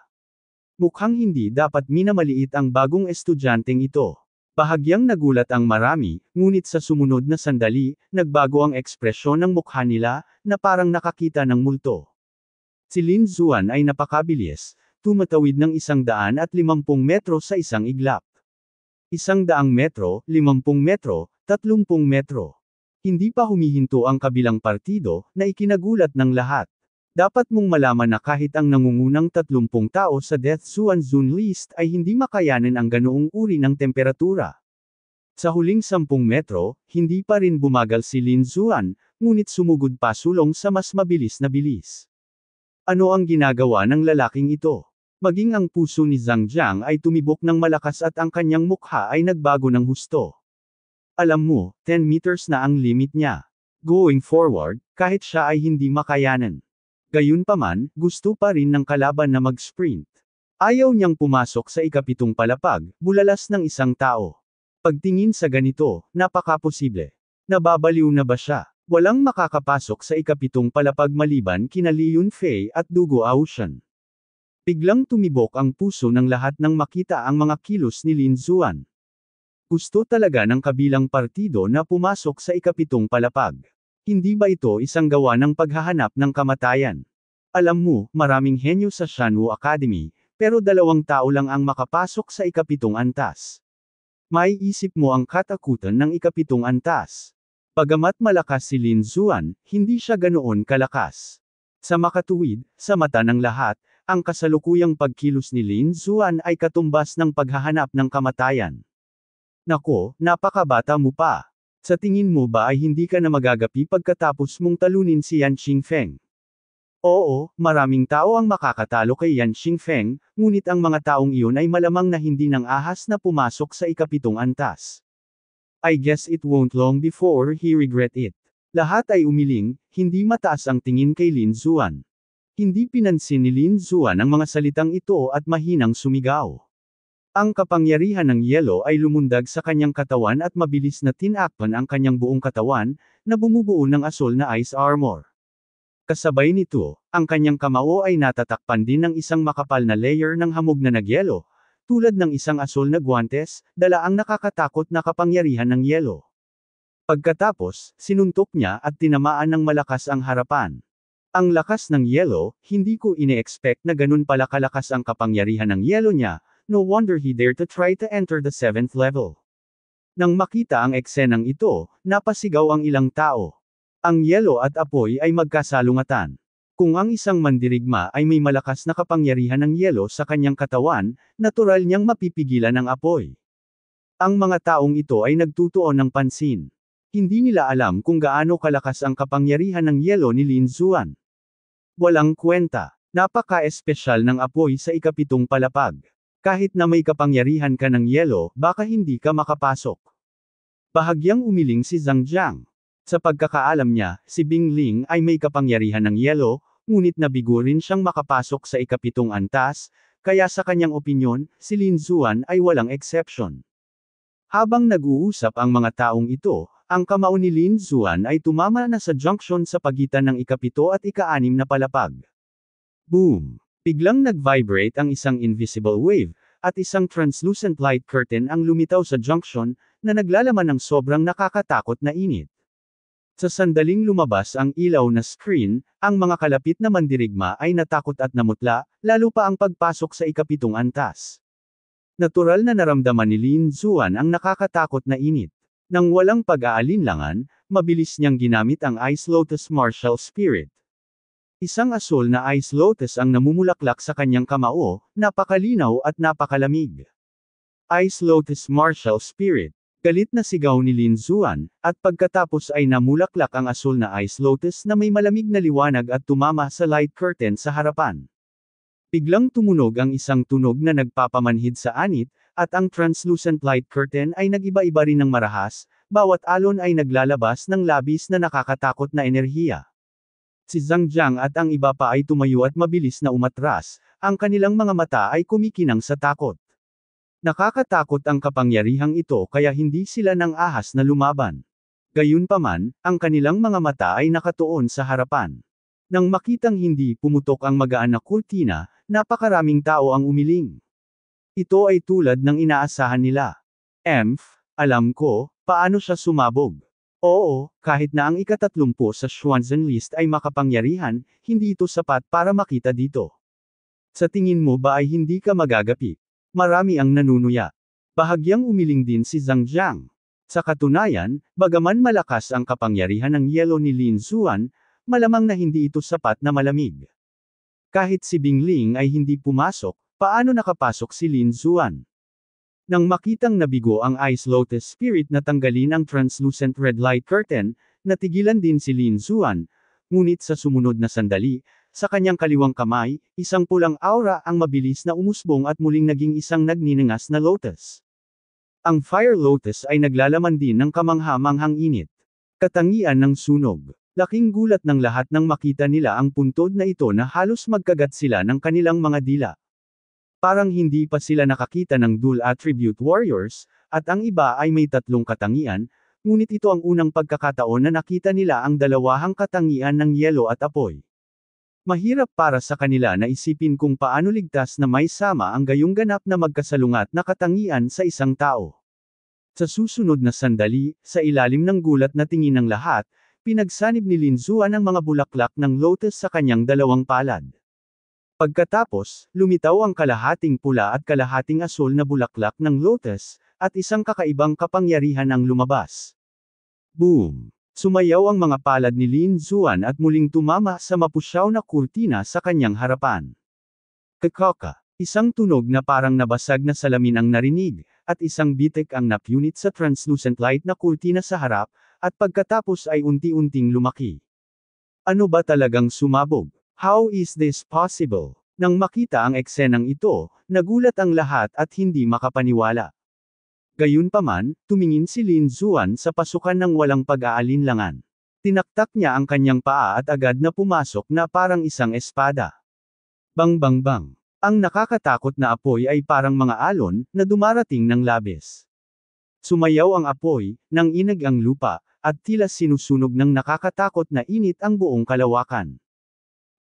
Mukhang hindi dapat minamaliit ang bagong estudyanteng ito. Bahagyang nagulat ang marami, ngunit sa sumunod na sandali, nagbago ang ekspresyon ng mukha nila, na parang nakakita ng multo. Si Lin Zuan ay napakabilis, tumatawid ng isang daan at limampung metro sa isang iglap isang daang metro, limampung metro, tatlongpung metro. Hindi pa humihinto ang kabilang partido, na ikinagulat ng lahat. Dapat mong malaman na kahit ang nangungunang 30 tao sa Death Suan Zun List ay hindi makayanan ang ganoong uri ng temperatura. Sa huling 10 metro, hindi pa rin bumagal si Lin Zuan, ngunit sumugod pa sulong sa mas mabilis na bilis. Ano ang ginagawa ng lalaking ito? Maging ang puso ni Zhang Jiang ay tumibok ng malakas at ang kanyang mukha ay nagbago ng husto. Alam mo, 10 meters na ang limit niya. Going forward, kahit siya ay hindi makayanan. Gayunpaman, gusto pa rin ng kalaban na mag-sprint. Ayaw niyang pumasok sa ikapitong palapag, bulalas ng isang tao. Pagtingin sa ganito, napakaposible. Nababaliw na ba siya? Walang makakapasok sa ikapitong palapag maliban kina Li Yunfei at Dugo Aushan. Biglang tumibok ang puso ng lahat nang makita ang mga kilos ni Lin Zuan. Gusto talaga ng kabilang partido na pumasok sa ikapitong palapag. Hindi ba ito isang gawa ng paghahanap ng kamatayan? Alam mo, maraming henyo sa Shanwu Academy, pero dalawang tao lang ang makapasok sa ikapitong antas. May isip mo ang katakutan ng ikapitong antas. Pagamat malakas si Lin Zuan, hindi siya ganoon kalakas. Sa makatuwid, sa mata ng lahat, ang kasalukuyang pagkilos ni Lin Zuan ay katumbas ng paghahanap ng kamatayan. Nako, napakabata mo pa. Sa tingin mo ba ay hindi ka na magagapi pagkatapos mong talunin si Yan Xingfeng? Oo, maraming tao ang makakatalo kay Yan Xingfeng, ngunit ang mga taong iyon ay malamang na hindi ng ahas na pumasok sa ikapitong antas. I guess it won't long before he regret it. Lahat ay umiling, hindi mataas ang tingin kay Lin Zuan. Hindi pinansin ni Lin Zuan ang mga salitang ito at mahinang sumigaw. Ang kapangyarihan ng yelo ay lumundag sa kanyang katawan at mabilis na tinakpan ang kanyang buong katawan, na bumubuo ng asol na ice armor. Kasabay nito, ang kanyang kamao ay natatakpan din ng isang makapal na layer ng hamog na nagyelo, tulad ng isang asol na guantes, dala ang nakakatakot na kapangyarihan ng yelo. Pagkatapos, sinuntok niya at tinamaan ng malakas ang harapan. Ang lakas ng yelo, hindi ko ine-expect na ganun pala kalakas ang kapangyarihan ng yelo niya, no wonder he dared to try to enter the seventh level. Nang makita ang eksenang ito, napasigaw ang ilang tao. Ang yelo at apoy ay magkasalungatan. Kung ang isang mandirigma ay may malakas na kapangyarihan ng yelo sa kanyang katawan, natural niyang mapipigilan ang apoy. Ang mga taong ito ay nagtutuon ng pansin. Hindi nila alam kung gaano kalakas ang kapangyarihan ng yelo ni Lin Zuan. Walang kwenta. Napaka-espesyal ng apoy sa ikapitong palapag. Kahit na may kapangyarihan ka ng yelo, baka hindi ka makapasok. Bahagyang umiling si Zhang Jiang. Sa pagkakaalam niya, si Bing Ling ay may kapangyarihan ng yelo, ngunit nabigo rin siyang makapasok sa ikapitong antas, kaya sa kanyang opinyon, si Lin Zuan ay walang exception. Habang nag-uusap ang mga taong ito, ang kamao ni Lin Zuan ay tumama na sa junction sa pagitan ng ikapito at ikaanim na palapag. Boom! Biglang nag-vibrate ang isang invisible wave, at isang translucent light curtain ang lumitaw sa junction, na naglalaman ng sobrang nakakatakot na init. Sa sandaling lumabas ang ilaw na screen, ang mga kalapit na mandirigma ay natakot at namutla, lalo pa ang pagpasok sa ikapitong antas. Natural na naramdaman ni Lin Zuan ang nakakatakot na init. Nang walang pag-aalinlangan, mabilis niyang ginamit ang Ice Lotus Martial Spirit. Isang asul na ice lotus ang namumulaklak sa kanyang kamao, napakalinaw at napakalamig. Ice Lotus Martial Spirit. Galit na sigaw ni Lin Zuan, at pagkatapos ay namulaklak ang asul na ice lotus na may malamig na liwanag at tumama sa light curtain sa harapan. Biglang tumunog ang isang tunog na nagpapamanhid sa anit, at ang translucent light curtain ay nagiba-iba rin ng marahas, bawat alon ay naglalabas ng labis na nakakatakot na enerhiya. Si Zhang Jiang at ang iba pa ay tumayo at mabilis na umatras, ang kanilang mga mata ay kumikinang sa takot. Nakakatakot ang kapangyarihang ito kaya hindi sila nang ahas na lumaban. Gayunpaman, ang kanilang mga mata ay nakatuon sa harapan. Nang makitang hindi pumutok ang magaan na kurtina, napakaraming tao ang umiling. Ito ay tulad ng inaasahan nila. Emph, alam ko, paano siya sumabog. Oo, kahit na ang ikatatlumpo sa Schwanzen list ay makapangyarihan, hindi ito sapat para makita dito. Sa tingin mo ba ay hindi ka magagapi? Marami ang nanunuya. Bahagyang umiling din si Zhang Jiang. Sa katunayan, bagaman malakas ang kapangyarihan ng yelo ni Lin Xuan, malamang na hindi ito sapat na malamig. Kahit si Bing Ling ay hindi pumasok, Paano nakapasok si Lin Zuan? Nang makitang nabigo ang Ice Lotus Spirit na tanggalin ang translucent red light curtain, natigilan din si Lin Zuan, ngunit sa sumunod na sandali, sa kanyang kaliwang kamay, isang pulang aura ang mabilis na umusbong at muling naging isang nagninangas na lotus. Ang Fire Lotus ay naglalaman din ng kamanghamanghang init. Katangian ng sunog. Laking gulat ng lahat nang makita nila ang puntod na ito na halos magkagat sila ng kanilang mga dila. Parang hindi pa sila nakakita ng dual attribute warriors, at ang iba ay may tatlong katangian, ngunit ito ang unang pagkakataon na nakita nila ang dalawahang katangian ng yelo at apoy. Mahirap para sa kanila na isipin kung paano ligtas na may sama ang gayong ganap na magkasalungat na katangian sa isang tao. Sa susunod na sandali, sa ilalim ng gulat na tingin ng lahat, pinagsanib ni Linzuan ang mga bulaklak ng lotus sa kanyang dalawang palad. Pagkatapos, lumitaw ang kalahating pula at kalahating asul na bulaklak ng lotus, at isang kakaibang kapangyarihan ang lumabas. Boom! Sumayaw ang mga palad ni Lin Zuan at muling tumama sa mapusyaw na kurtina sa kanyang harapan. Kakoka! Isang tunog na parang nabasag na salamin ang narinig, at isang bitik ang napunit sa translucent light na kurtina sa harap, at pagkatapos ay unti-unting lumaki. Ano ba talagang sumabog? How is this possible? Nang makita ang eksenang ito, nagulat ang lahat at hindi makapaniwala. Gayunpaman, tumingin si Lin Zuan sa pasukan ng walang pag-aalinlangan. Tinaktak niya ang kanyang paa at agad na pumasok na parang isang espada. Bang bang bang. Ang nakakatakot na apoy ay parang mga alon na dumarating ng labis. Sumayaw ang apoy, nang inag ang lupa, at tila sinusunog ng nakakatakot na init ang buong kalawakan.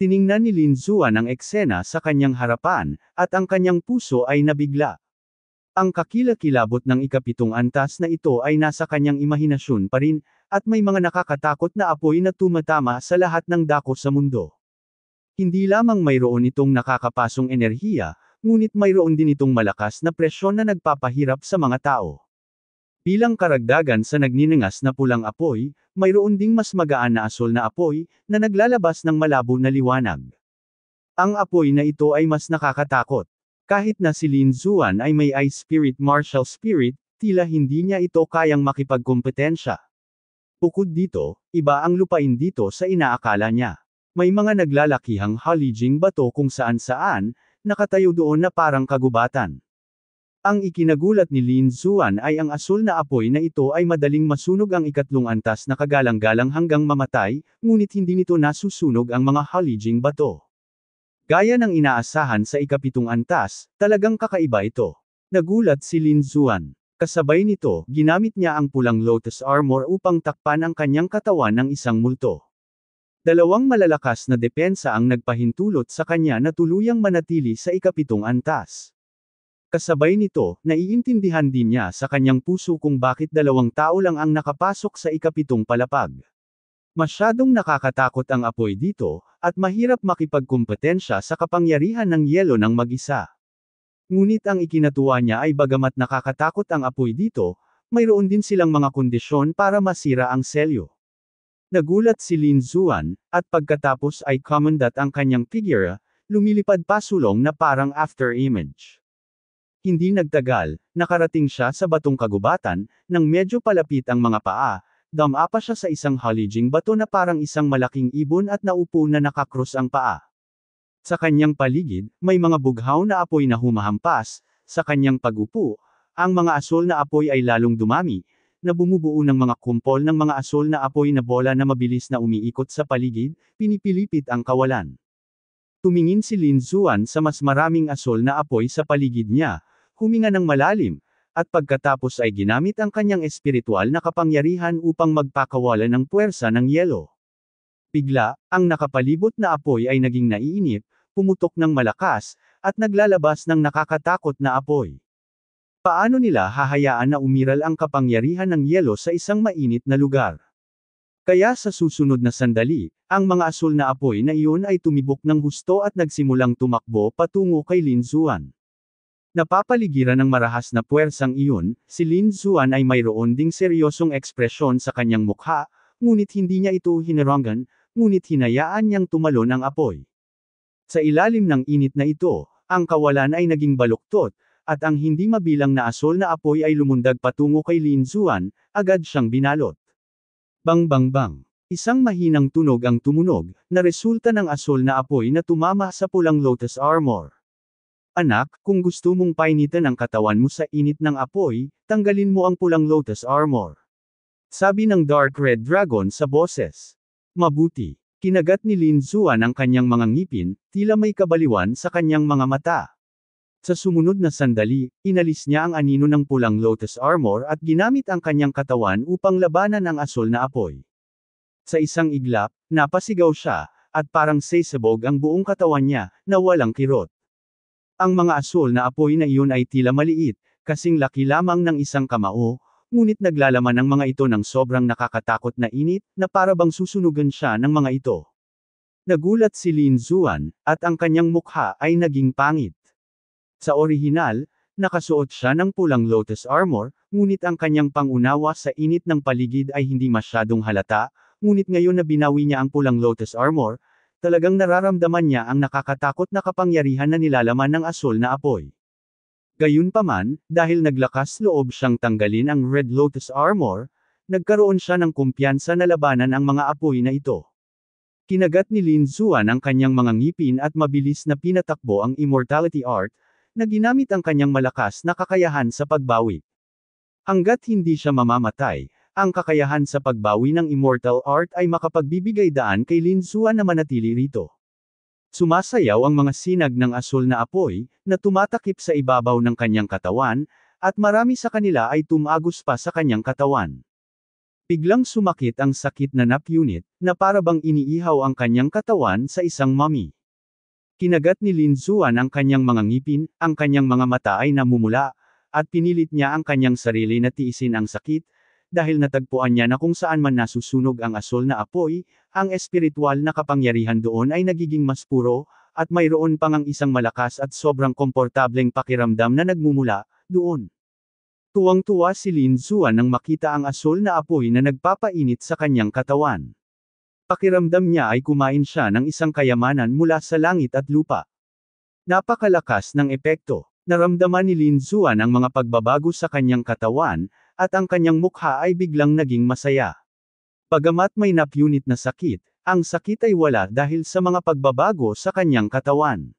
Tiningnan ni Lin Zuan ang eksena sa kanyang harapan, at ang kanyang puso ay nabigla. Ang kakilakilabot ng ikapitong antas na ito ay nasa kanyang imahinasyon pa rin, at may mga nakakatakot na apoy na tumatama sa lahat ng dako sa mundo. Hindi lamang mayroon itong nakakapasong enerhiya, ngunit mayroon din itong malakas na presyon na nagpapahirap sa mga tao. Bilang karagdagan sa nagniningas na pulang apoy, mayroon ding mas magaan na asul na apoy, na naglalabas ng malabo na liwanag. Ang apoy na ito ay mas nakakatakot. Kahit na si Lin Zuan ay may ice spirit martial spirit, tila hindi niya ito kayang makipagkompetensya. Bukod dito, iba ang lupain dito sa inaakala niya. May mga naglalakihang halijing bato kung saan saan, nakatayo doon na parang kagubatan. Ang ikinagulat ni Lin Zuan ay ang asul na apoy na ito ay madaling masunog ang ikatlong antas na kagalang-galang hanggang mamatay, ngunit hindi nito nasusunog ang mga halijing bato. Gaya ng inaasahan sa ikapitong antas, talagang kakaiba ito. Nagulat si Lin Zuan. Kasabay nito, ginamit niya ang pulang lotus armor upang takpan ang kanyang katawan ng isang multo. Dalawang malalakas na depensa ang nagpahintulot sa kanya na tuluyang manatili sa ikapitong antas. Kasabay nito, naiintindihan din niya sa kanyang puso kung bakit dalawang tao lang ang nakapasok sa ikapitong palapag. Masyadong nakakatakot ang apoy dito, at mahirap makipagkumpetensya sa kapangyarihan ng yelo ng mag-isa. Ngunit ang ikinatuwa niya ay bagamat nakakatakot ang apoy dito, mayroon din silang mga kondisyon para masira ang selyo. Nagulat si Lin Zuan, at pagkatapos ay commandat ang kanyang figure, lumilipad pa sulong na parang after image. Hindi nagtagal, nakarating siya sa batong kagubatan, nang medyo palapit ang mga paa, damapa siya sa isang halijing bato na parang isang malaking ibon at naupo na nakakrus ang paa. Sa kanyang paligid, may mga bughaw na apoy na humahampas, sa kanyang pagupo, ang mga asol na apoy ay lalong dumami, na bumubuo ng mga kumpol ng mga asol na apoy na bola na mabilis na umiikot sa paligid, pinipilipit ang kawalan. Tumingin si Lin Zuan sa mas maraming asol na apoy sa paligid niya, huminga ng malalim, at pagkatapos ay ginamit ang kanyang espiritual na kapangyarihan upang magpakawala ng puwersa ng yelo. Bigla, ang nakapalibot na apoy ay naging naiinip, pumutok ng malakas, at naglalabas ng nakakatakot na apoy. Paano nila hahayaan na umiral ang kapangyarihan ng yelo sa isang mainit na lugar? Kaya sa susunod na sandali, ang mga asul na apoy na iyon ay tumibok ng husto at nagsimulang tumakbo patungo kay Lin Zuan. Napapaligiran ng marahas na puwersang iyon, si Lin Zuan ay mayroon ding seryosong ekspresyon sa kanyang mukha, ngunit hindi niya ito hinarangan, ngunit hinayaan niyang tumalon ang apoy. Sa ilalim ng init na ito, ang kawalan ay naging baluktot, at ang hindi mabilang na asol na apoy ay lumundag patungo kay Lin Zuan, agad siyang binalot. Bang bang bang! Isang mahinang tunog ang tumunog, na resulta ng asol na apoy na tumama sa pulang lotus armor. Anak, kung gusto mong painitan ang katawan mo sa init ng apoy, tanggalin mo ang pulang lotus armor. Sabi ng Dark Red Dragon sa boses. Mabuti. Kinagat ni Lin Zuan ang kanyang mga ngipin, tila may kabaliwan sa kanyang mga mata. Sa sumunod na sandali, inalis niya ang anino ng pulang lotus armor at ginamit ang kanyang katawan upang labanan ang asol na apoy. Sa isang iglap, napasigaw siya, at parang sesabog ang buong katawan niya, na walang kirot. Ang mga asul na apoy na iyon ay tila maliit, kasing laki lamang ng isang kamao, ngunit naglalaman ang mga ito ng sobrang nakakatakot na init, na parabang susunugan siya ng mga ito. Nagulat si Lin Zuan, at ang kanyang mukha ay naging pangit. Sa orihinal, nakasuot siya ng pulang lotus armor, ngunit ang kanyang pangunawa sa init ng paligid ay hindi masyadong halata, ngunit ngayon na binawi niya ang pulang lotus armor, Talagang nararamdaman niya ang nakakatakot na kapangyarihan na nilalaman ng asul na apoy. Gayunpaman, dahil naglakas loob siyang tanggalin ang Red Lotus Armor, nagkaroon siya ng kumpiyansa na labanan ang mga apoy na ito. Kinagat ni Lin Zuan ang kanyang mga ngipin at mabilis na pinatakbo ang Immortality Art, na ginamit ang kanyang malakas na kakayahan sa pagbawi. Hanggat hindi siya mamamatay, ang kakayahan sa pagbawi ng immortal art ay makapagbibigay daan kay Lin Suan na manatili rito. Sumasayaw ang mga sinag ng asul na apoy, na tumatakip sa ibabaw ng kanyang katawan, at marami sa kanila ay tumagos pa sa kanyang katawan. Piglang sumakit ang sakit na nap unit, na parabang iniihaw ang kanyang katawan sa isang mami. Kinagat ni Lin Zuan ang kanyang mga ngipin, ang kanyang mga mata ay namumula, at pinilit niya ang kanyang sarili na tiisin ang sakit, dahil natagpuan niya na kung saan man nasusunog ang asol na apoy, ang espiritual na kapangyarihan doon ay nagiging mas puro, at mayroon pang ang isang malakas at sobrang komportableng pakiramdam na nagmumula, doon. Tuwang-tuwa si Lin Zuan nang makita ang asol na apoy na nagpapainit sa kanyang katawan. Pakiramdam niya ay kumain siya ng isang kayamanan mula sa langit at lupa. Napakalakas ng epekto. Naramdaman ni Lin Zuan ang mga pagbabago sa kanyang katawan, at ang kanyang mukha ay biglang naging masaya. Pagamat may napunit na sakit, ang sakit ay wala dahil sa mga pagbabago sa kanyang katawan.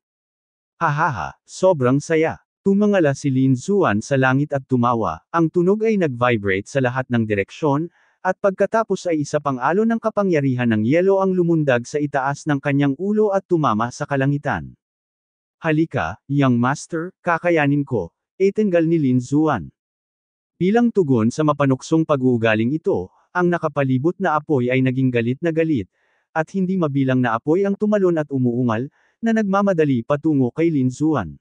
Hahaha, sobrang saya. Tumangala si Lin Zuan sa langit at tumawa, ang tunog ay nag-vibrate sa lahat ng direksyon, at pagkatapos ay isa pang alo ng kapangyarihan ng yelo ang lumundag sa itaas ng kanyang ulo at tumama sa kalangitan. Halika, young master, kakayanin ko, etengal ni Lin Zuan. Bilang tugon sa mapanuksong pag-uugaling ito, ang nakapalibot na apoy ay naging galit na galit, at hindi mabilang na apoy ang tumalon at umuungal, na nagmamadali patungo kay Lin Zuan.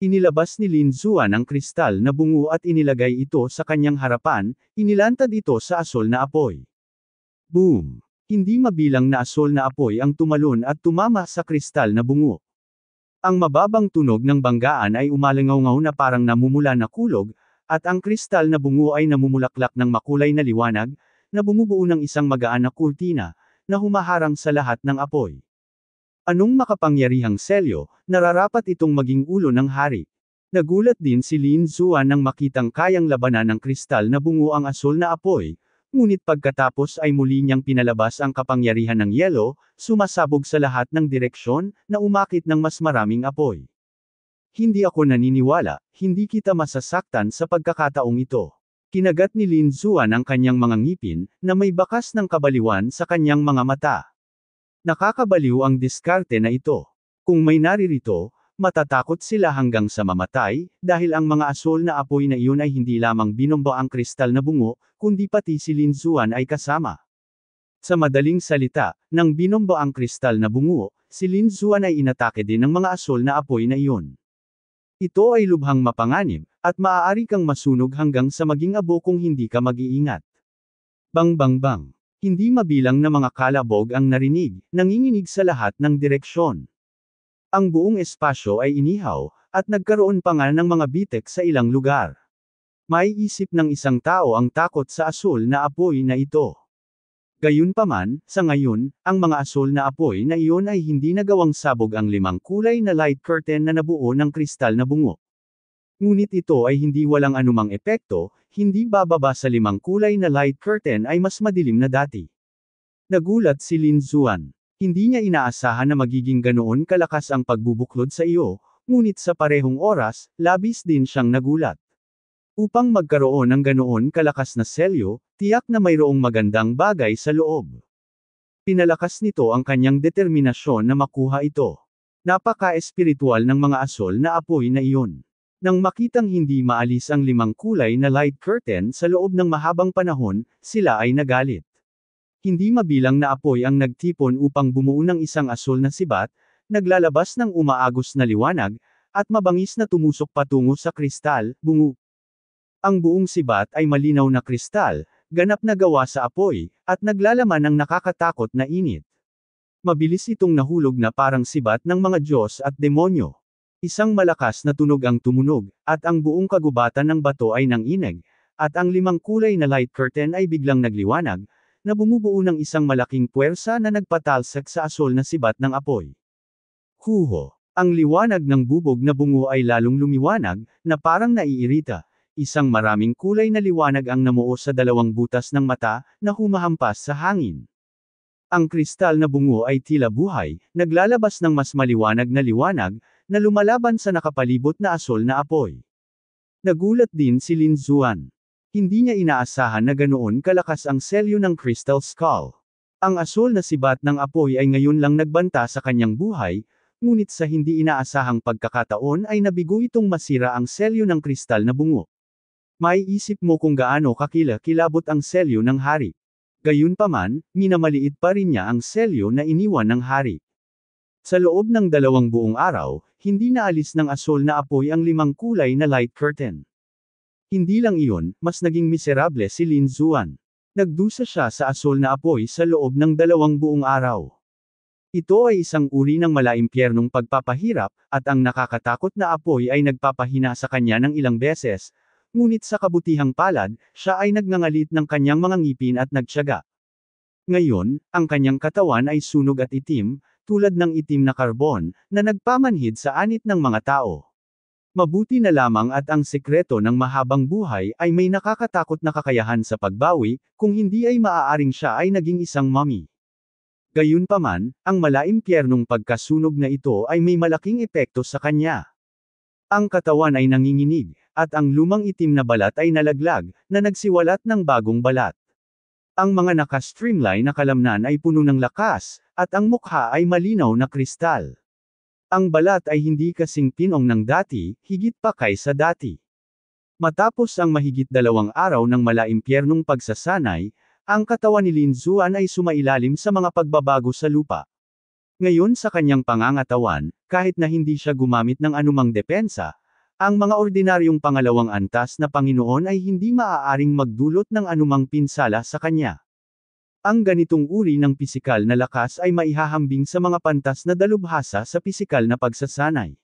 Inilabas ni Lin Zuan ang kristal na bungo at inilagay ito sa kanyang harapan, inilantad ito sa asol na apoy. Boom! Hindi mabilang na asol na apoy ang tumalon at tumama sa kristal na bungo. Ang mababang tunog ng banggaan ay umalangaw na parang namumula na kulog, at ang kristal na bungo ay namumulaklak ng makulay na liwanag, na bumubuo ng isang magaan na kurtina, na humaharang sa lahat ng apoy. Anong makapangyarihang selyo, nararapat itong maging ulo ng hari. Nagulat din si Lin Zuan nang makitang kayang labanan ng kristal na bungo ang asul na apoy, ngunit pagkatapos ay muli niyang pinalabas ang kapangyarihan ng yelo, sumasabog sa lahat ng direksyon, na umakit ng mas maraming apoy. Hindi ako naniniwala, hindi kita masasaktan sa pagkakataong ito. Kinagat ni Lin Zuan ang kanyang mga ngipin, na may bakas ng kabaliwan sa kanyang mga mata. Nakakabaliw ang diskarte na ito. Kung may naririto, matatakot sila hanggang sa mamatay, dahil ang mga asol na apoy na iyon ay hindi lamang binombo ang kristal na bungo, kundi pati si Lin Zuan ay kasama. Sa madaling salita, nang binombo ang kristal na bungo, si Lin Zuan ay inatake din ng mga asol na apoy na iyon. Ito ay lubhang mapanganib, at maaari kang masunog hanggang sa maging abo kung hindi ka mag-iingat. Bang bang bang. Hindi mabilang na mga kalabog ang narinig, nanginginig sa lahat ng direksyon. Ang buong espasyo ay inihaw, at nagkaroon pa nga ng mga bitek sa ilang lugar. May isip ng isang tao ang takot sa asul na apoy na ito. Gayunpaman, sa ngayon, ang mga asol na apoy na iyon ay hindi nagawang sabog ang limang kulay na light curtain na nabuo ng kristal na bungo. Ngunit ito ay hindi walang anumang epekto, hindi bababa sa limang kulay na light curtain ay mas madilim na dati. Nagulat si Lin Zuan. Hindi niya inaasahan na magiging ganoon kalakas ang pagbubuklod sa iyo, ngunit sa parehong oras, labis din siyang nagulat. Upang magkaroon ng ganoon kalakas na selyo, Tiyak na mayroong magandang bagay sa loob. Pinalakas nito ang kanyang determinasyon na makuha ito. Napaka-espiritual ng mga asol na apoy na iyon. Nang makitang hindi maalis ang limang kulay na light curtain sa loob ng mahabang panahon, sila ay nagalit. Hindi mabilang na apoy ang nagtipon upang bumuo ng isang asol na sibat, naglalabas ng umaagos na liwanag, at mabangis na tumusok patungo sa kristal, bungo. Ang buong sibat ay malinaw na kristal, ganap na gawa sa apoy, at naglalaman ng nakakatakot na init. Mabilis itong nahulog na parang sibat ng mga Diyos at demonyo. Isang malakas na tunog ang tumunog, at ang buong kagubatan ng bato ay nanginag, at ang limang kulay na light curtain ay biglang nagliwanag, na bumubuo ng isang malaking puwersa na nagpatalsak sa asol na sibat ng apoy. Huho! Ang liwanag ng bubog na bungo ay lalong lumiwanag, na parang naiirita isang maraming kulay na liwanag ang namuo sa dalawang butas ng mata, na humahampas sa hangin. Ang kristal na bungo ay tila buhay, naglalabas ng mas maliwanag na liwanag, na lumalaban sa nakapalibot na asol na apoy. Nagulat din si Lin Zuan. Hindi niya inaasahan na ganoon kalakas ang selyo ng Crystal Skull. Ang asol na sibat ng apoy ay ngayon lang nagbanta sa kanyang buhay, ngunit sa hindi inaasahang pagkakataon ay nabigo itong masira ang selyo ng kristal na bungo. Maiisip mo kung gaano kakila-kilabot ang selyo ng hari. Gayunpaman, minamaliit pa rin niya ang selyo na iniwan ng hari. Sa loob ng dalawang buong araw, hindi naalis ng asol na apoy ang limang kulay na light curtain. Hindi lang iyon, mas naging miserable si Lin Zuan. Nagdusa siya sa asol na apoy sa loob ng dalawang buong araw. Ito ay isang uri ng malaimpyernong pagpapahirap, at ang nakakatakot na apoy ay nagpapahina sa kanya ng ilang beses, Ngunit sa kabutihang palad, siya ay nagngangalit ng kanyang mga ngipin at nagtyaga. Ngayon, ang kanyang katawan ay sunog at itim, tulad ng itim na karbon, na nagpamanhid sa anit ng mga tao. Mabuti na lamang at ang sekreto ng mahabang buhay ay may nakakatakot na kakayahan sa pagbawi, kung hindi ay maaaring siya ay naging isang mummy. Gayunpaman, ang malaimpyernong pagkasunog na ito ay may malaking epekto sa kanya. Ang katawan ay nanginginig, at ang lumang itim na balat ay nalaglag, na nagsiwalat ng bagong balat. Ang mga naka-streamline na kalamnan ay puno ng lakas, at ang mukha ay malinaw na kristal. Ang balat ay hindi kasing pinong ng dati, higit pa kaysa dati. Matapos ang mahigit dalawang araw ng malaimpyernong pagsasanay, ang katawan ni Lin Zuan ay sumailalim sa mga pagbabago sa lupa. Ngayon sa kanyang pangangatawan, kahit na hindi siya gumamit ng anumang depensa, ang mga ordinaryong pangalawang antas na Panginoon ay hindi maaaring magdulot ng anumang pinsala sa kanya. Ang ganitong uri ng pisikal na lakas ay maihahambing sa mga pantas na dalubhasa sa pisikal na pagsasanay.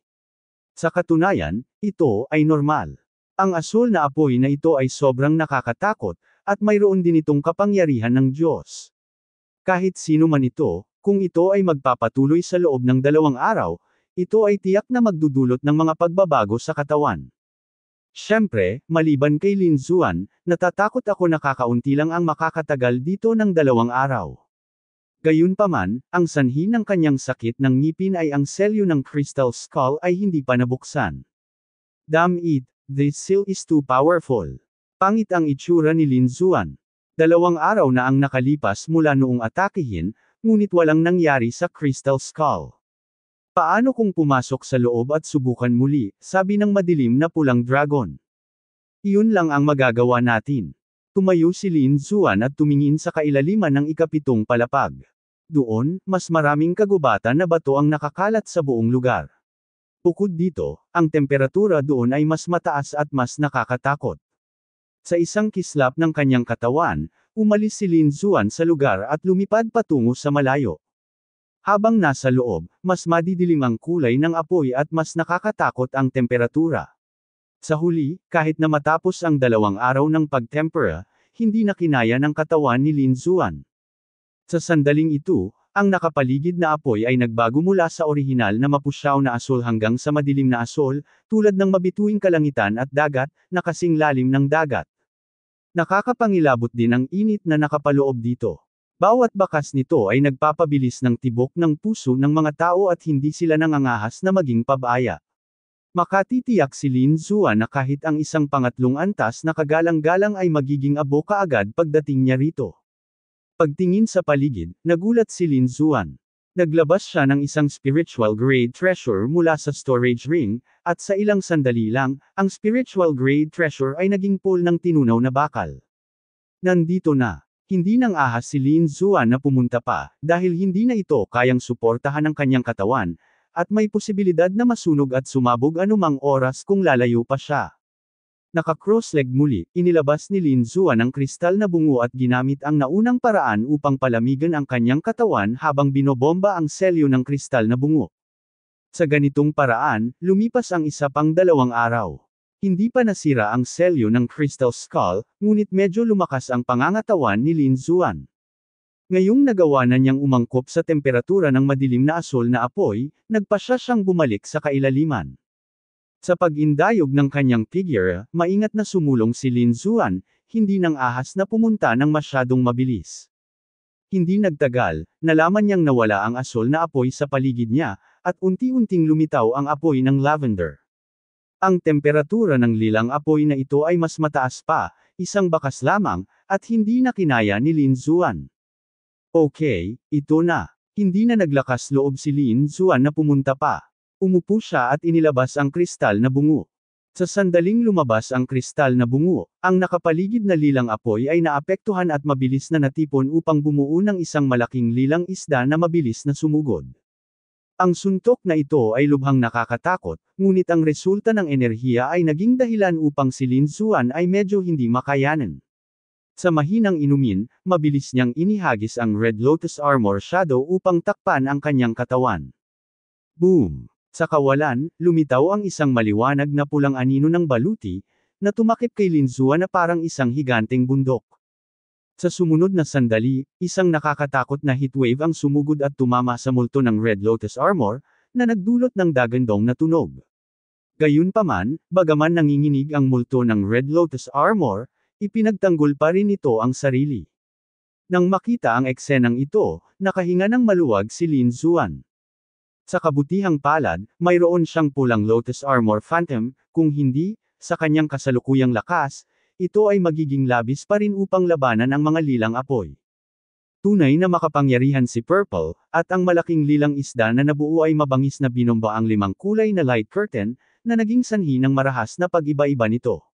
Sa katunayan, ito ay normal. Ang asul na apoy na ito ay sobrang nakakatakot, at mayroon din itong kapangyarihan ng Diyos. Kahit sino man ito, kung ito ay magpapatuloy sa loob ng dalawang araw, ito ay tiyak na magdudulot ng mga pagbabago sa katawan. Siyempre, maliban kay Lin Zuan, natatakot ako na kakaunti lang ang makakatagal dito ng dalawang araw. Gayunpaman, ang sanhi ng kanyang sakit ng ngipin ay ang selyo ng Crystal Skull ay hindi pa nabuksan. Damn it, this seal is too powerful. Pangit ang itsura ni Lin Zuan. Dalawang araw na ang nakalipas mula noong atakihin, ngunit walang nangyari sa Crystal Skull. Paano kung pumasok sa loob at subukan muli, sabi ng madilim na pulang dragon. Iyon lang ang magagawa natin. Tumayo si Lin Zuan at tumingin sa kailaliman ng ikapitong palapag. Doon, mas maraming kagubatan na bato ang nakakalat sa buong lugar. Bukod dito, ang temperatura doon ay mas mataas at mas nakakatakot. Sa isang kislap ng kanyang katawan, umalis si Lin Zuan sa lugar at lumipad patungo sa malayo. Habang nasa loob, mas madidilim ang kulay ng apoy at mas nakakatakot ang temperatura. Sa huli, kahit na matapos ang dalawang araw ng pagtempera, hindi na kinaya ng katawan ni Lin Zuan. Sa sandaling ito, ang nakapaligid na apoy ay nagbago mula sa orihinal na mapusyaw na asol hanggang sa madilim na asol, tulad ng mabituing kalangitan at dagat, na kasing lalim ng dagat. Nakakapangilabot din ang init na nakapaloob dito. Bawat bakas nito ay nagpapabilis ng tibok ng puso ng mga tao at hindi sila nangangahas na maging pabaya. Makatitiyak si Lin Zua na kahit ang isang pangatlong antas na kagalang-galang ay magiging abo kaagad pagdating niya rito. Pagtingin sa paligid, nagulat si Lin Zuan. Naglabas siya ng isang spiritual grade treasure mula sa storage ring, at sa ilang sandali lang, ang spiritual grade treasure ay naging pool ng tinunaw na bakal. Nandito na. Hindi nang ahas si Lin Zuan na pumunta pa, dahil hindi na ito kayang suportahan ang kanyang katawan, at may posibilidad na masunog at sumabog anumang oras kung lalayo pa siya. Naka-cross-leg muli, inilabas ni Lin Zuan ang kristal na bungo at ginamit ang naunang paraan upang palamigan ang kanyang katawan habang binobomba ang selyo ng kristal na bungo. Sa ganitong paraan, lumipas ang isa pang dalawang araw. Hindi pa nasira ang selyo ng Crystal Skull, ngunit medyo lumakas ang pangangatawan ni Lin Zuan. Ngayong nagawa na niyang umangkop sa temperatura ng madilim na asol na apoy, nagpa siya siyang bumalik sa kailaliman. Sa pag-indayog ng kanyang figure, maingat na sumulong si Lin Zuan, hindi nang ahas na pumunta ng masyadong mabilis. Hindi nagtagal, nalaman niyang nawala ang asol na apoy sa paligid niya, at unti-unting lumitaw ang apoy ng lavender. Ang temperatura ng lilang apoy na ito ay mas mataas pa, isang bakas lamang, at hindi na kinaya ni Lin Zuan. Okay, ito na. Hindi na naglakas loob si Lin Zuan na pumunta pa. Umupo siya at inilabas ang kristal na bungo. Sa sandaling lumabas ang kristal na bungo, ang nakapaligid na lilang apoy ay naapektuhan at mabilis na natipon upang bumuo ng isang malaking lilang isda na mabilis na sumugod. Ang suntok na ito ay lubhang nakakatakot, ngunit ang resulta ng enerhiya ay naging dahilan upang si Lin Xuan ay medyo hindi makayanan. Sa mahinang inumin, mabilis niyang inihagis ang Red Lotus Armor Shadow upang takpan ang kanyang katawan. Boom! Sa kawalan, lumitaw ang isang maliwanag na pulang anino ng baluti, na tumakip kay Lin Xuan na parang isang higanteng bundok. Sa sumunod na sandali, isang nakakatakot na heatwave ang sumugod at tumama sa multo ng Red Lotus Armor, na nagdulot ng dagandong na tunog. Gayunpaman, bagaman nanginginig ang multo ng Red Lotus Armor, ipinagtanggol pa rin ito ang sarili. Nang makita ang eksenang ito, nakahinga ng maluwag si Lin Zuan. Sa kabutihang palad, mayroon siyang pulang Lotus Armor Phantom, kung hindi, sa kanyang kasalukuyang lakas, ito ay magiging labis pa rin upang labanan ang mga lilang apoy. Tunay na makapangyarihan si Purple, at ang malaking lilang isda na nabuo ay mabangis na binomba ang limang kulay na light curtain, na naging sanhi ng marahas na pag-iba-iba nito.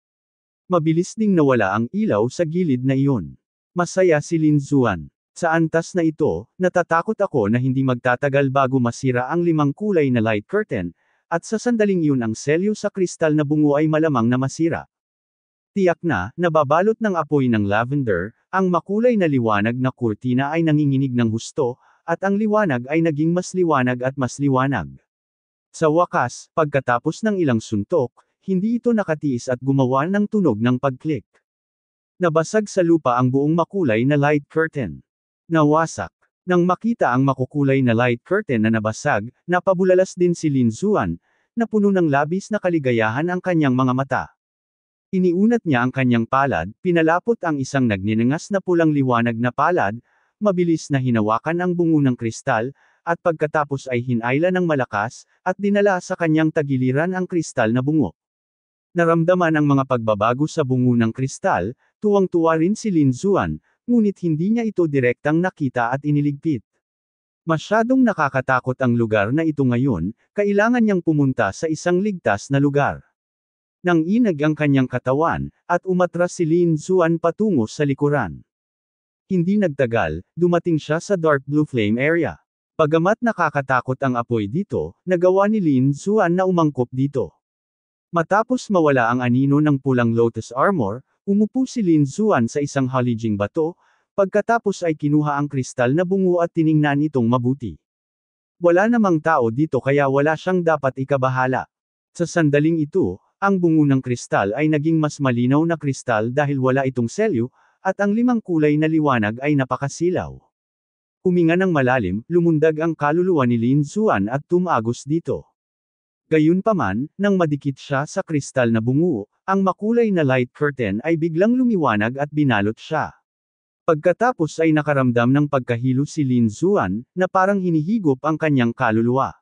Mabilis ding nawala ang ilaw sa gilid na iyon. Masaya si Lin Zuan. Sa antas na ito, natatakot ako na hindi magtatagal bago masira ang limang kulay na light curtain, at sa sandaling iyon ang selyo sa kristal na bungo ay malamang na masira. Tiyak na, nababalot ng apoy ng lavender, ang makulay na liwanag na kurtina ay nanginginig ng husto, at ang liwanag ay naging mas liwanag at mas liwanag. Sa wakas, pagkatapos ng ilang suntok, hindi ito nakatiis at gumawa ng tunog ng pagklik. Nabasag sa lupa ang buong makulay na light curtain. Nawasak. Nang makita ang makukulay na light curtain na nabasag, napabulalas din si Lin Zuan, na puno ng labis na kaligayahan ang kanyang mga mata. Iniunat niya ang kanyang palad, pinalapot ang isang nagninangas na pulang liwanag na palad, mabilis na hinawakan ang bungo ng kristal, at pagkatapos ay hinayla ng malakas, at dinala sa kanyang tagiliran ang kristal na bungo. Naramdaman ang mga pagbabago sa bungo ng kristal, tuwang-tuwa rin si Lin Zuan, ngunit hindi niya ito direktang nakita at iniligpit. Masyadong nakakatakot ang lugar na ito ngayon, kailangan niyang pumunta sa isang ligtas na lugar nang inag ang kanyang katawan, at umatras si Lin Zuan patungo sa likuran. Hindi nagtagal, dumating siya sa dark blue flame area. Pagamat nakakatakot ang apoy dito, nagawa ni Lin Zuan na umangkop dito. Matapos mawala ang anino ng pulang lotus armor, umupo si Lin Zuan sa isang halijing bato, pagkatapos ay kinuha ang kristal na bungo at tiningnan itong mabuti. Wala namang tao dito kaya wala siyang dapat ikabahala. Sa sandaling ito, ang bungo ng kristal ay naging mas malinaw na kristal dahil wala itong selyo, at ang limang kulay na liwanag ay napakasilaw. Huminga ng malalim, lumundag ang kaluluwa ni Lin Zuan at tumagos dito. Gayunpaman, nang madikit siya sa kristal na bungo, ang makulay na light curtain ay biglang lumiwanag at binalot siya. Pagkatapos ay nakaramdam ng pagkahilo si Lin Zuan, na parang hinihigop ang kanyang kaluluwa.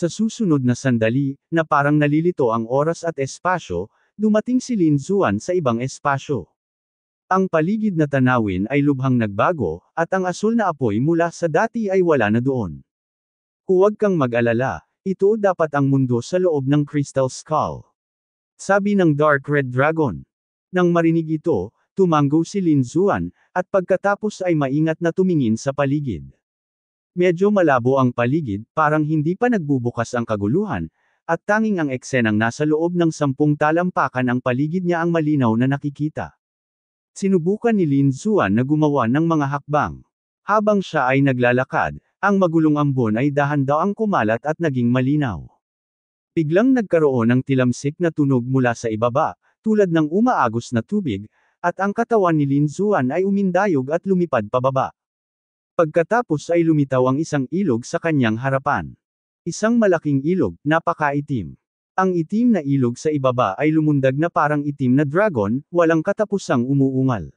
Sa susunod na sandali, na parang nalilito ang oras at espasyo, dumating si Lin Zuan sa ibang espasyo. Ang paligid na tanawin ay lubhang nagbago, at ang asul na apoy mula sa dati ay wala na doon. Huwag kang mag-alala, ito dapat ang mundo sa loob ng Crystal Skull. Sabi ng Dark Red Dragon. Nang marinig ito, tumango si Lin Zuan, at pagkatapos ay maingat na tumingin sa paligid. Medyo malabo ang paligid, parang hindi pa nagbubukas ang kaguluhan, at tanging ang eksenang nasa loob ng sampung talampakan ang paligid niya ang malinaw na nakikita. Sinubukan ni Lin Zuan na gumawa ng mga hakbang. Habang siya ay naglalakad, ang magulong ambon ay dahan daw ang kumalat at naging malinaw. Biglang nagkaroon ng tilamsik na tunog mula sa ibaba, tulad ng umaagos na tubig, at ang katawan ni Lin Zuan ay umindayog at lumipad pababa. Pagkatapos ay lumitaw ang isang ilog sa kanyang harapan. Isang malaking ilog, napakaitim. Ang itim na ilog sa ibaba ay lumundag na parang itim na dragon, walang katapusang umuungal.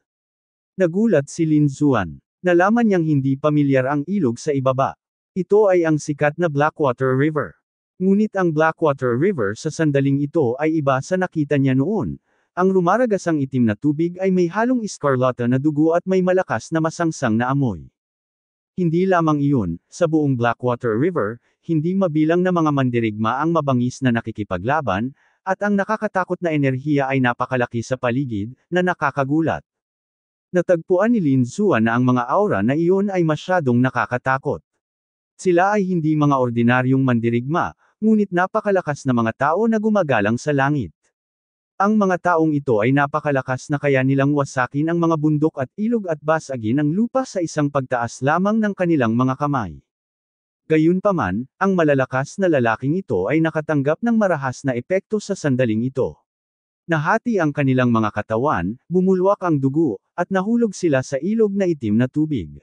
Nagulat si Lin Zuan. Nalaman niyang hindi pamilyar ang ilog sa ibaba. Ito ay ang sikat na Blackwater River. Ngunit ang Blackwater River sa sandaling ito ay iba sa nakita niya noon. Ang rumaragasang itim na tubig ay may halong iskarlata na dugo at may malakas na masangsang na amoy. Hindi lamang iyon, sa buong Blackwater River, hindi mabilang na mga mandirigma ang mabangis na nakikipaglaban, at ang nakakatakot na enerhiya ay napakalaki sa paligid, na nakakagulat. Natagpuan ni Lin Zua na ang mga aura na iyon ay masyadong nakakatakot. Sila ay hindi mga ordinaryong mandirigma, ngunit napakalakas na mga tao na gumagalang sa langit. Ang mga taong ito ay napakalakas na kaya nilang wasakin ang mga bundok at ilog at basagin ang lupa sa isang pagtaas lamang ng kanilang mga kamay. Gayunpaman, ang malalakas na lalaking ito ay nakatanggap ng marahas na epekto sa sandaling ito. Nahati ang kanilang mga katawan, bumulwak ang dugo, at nahulog sila sa ilog na itim na tubig.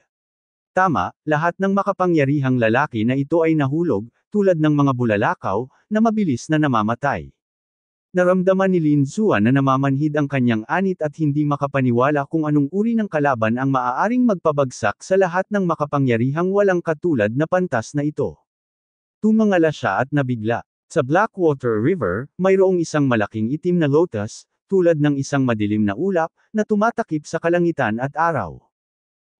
Tama, lahat ng makapangyarihang lalaki na ito ay nahulog, tulad ng mga bulalakaw, na mabilis na namamatay. Naramdaman ni Lin Zuan na namamanhid ang kanyang anit at hindi makapaniwala kung anong uri ng kalaban ang maaaring magpabagsak sa lahat ng makapangyarihang walang katulad na pantas na ito. Tumangala siya at nabigla. Sa Blackwater River, mayroong isang malaking itim na lotus, tulad ng isang madilim na ulap, na tumatakip sa kalangitan at araw.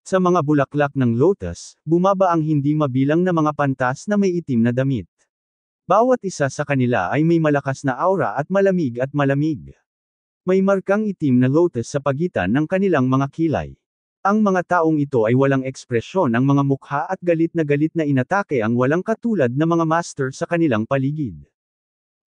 Sa mga bulaklak ng lotus, bumaba ang hindi mabilang na mga pantas na may itim na damit. Bawat isa sa kanila ay may malakas na aura at malamig at malamig. May markang itim na lotus sa pagitan ng kanilang mga kilay. Ang mga taong ito ay walang ekspresyon ang mga mukha at galit na galit na inatake ang walang katulad na mga master sa kanilang paligid.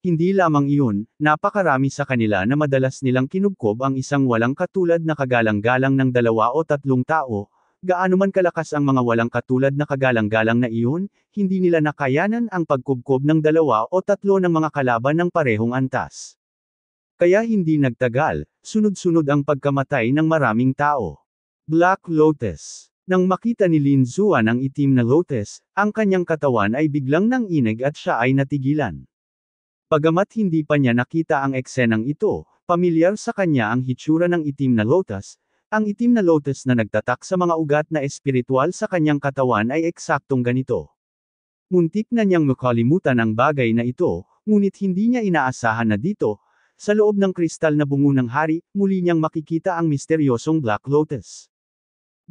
Hindi lamang iyon, napakarami sa kanila na madalas nilang kinubkob ang isang walang katulad na kagalang-galang ng dalawa o tatlong tao, Gaano man kalakas ang mga walang katulad na kagalang-galang na iyon, hindi nila nakayanan ang pagkubkob ng dalawa o tatlo ng mga kalaban ng parehong antas. Kaya hindi nagtagal, sunod-sunod ang pagkamatay ng maraming tao. Black Lotus Nang makita ni Lin Zuan ang itim na lotus, ang kanyang katawan ay biglang nang inig at siya ay natigilan. Pagamat hindi pa niya nakita ang eksenang ito, pamilyar sa kanya ang hitsura ng itim na lotus, ang itim na lotus na nagtatak sa mga ugat na espiritual sa kanyang katawan ay eksaktong ganito. Muntik na niyang makalimutan ang bagay na ito, ngunit hindi niya inaasahan na dito, sa loob ng kristal na bungo ng hari, muli niyang makikita ang misteryosong Black Lotus.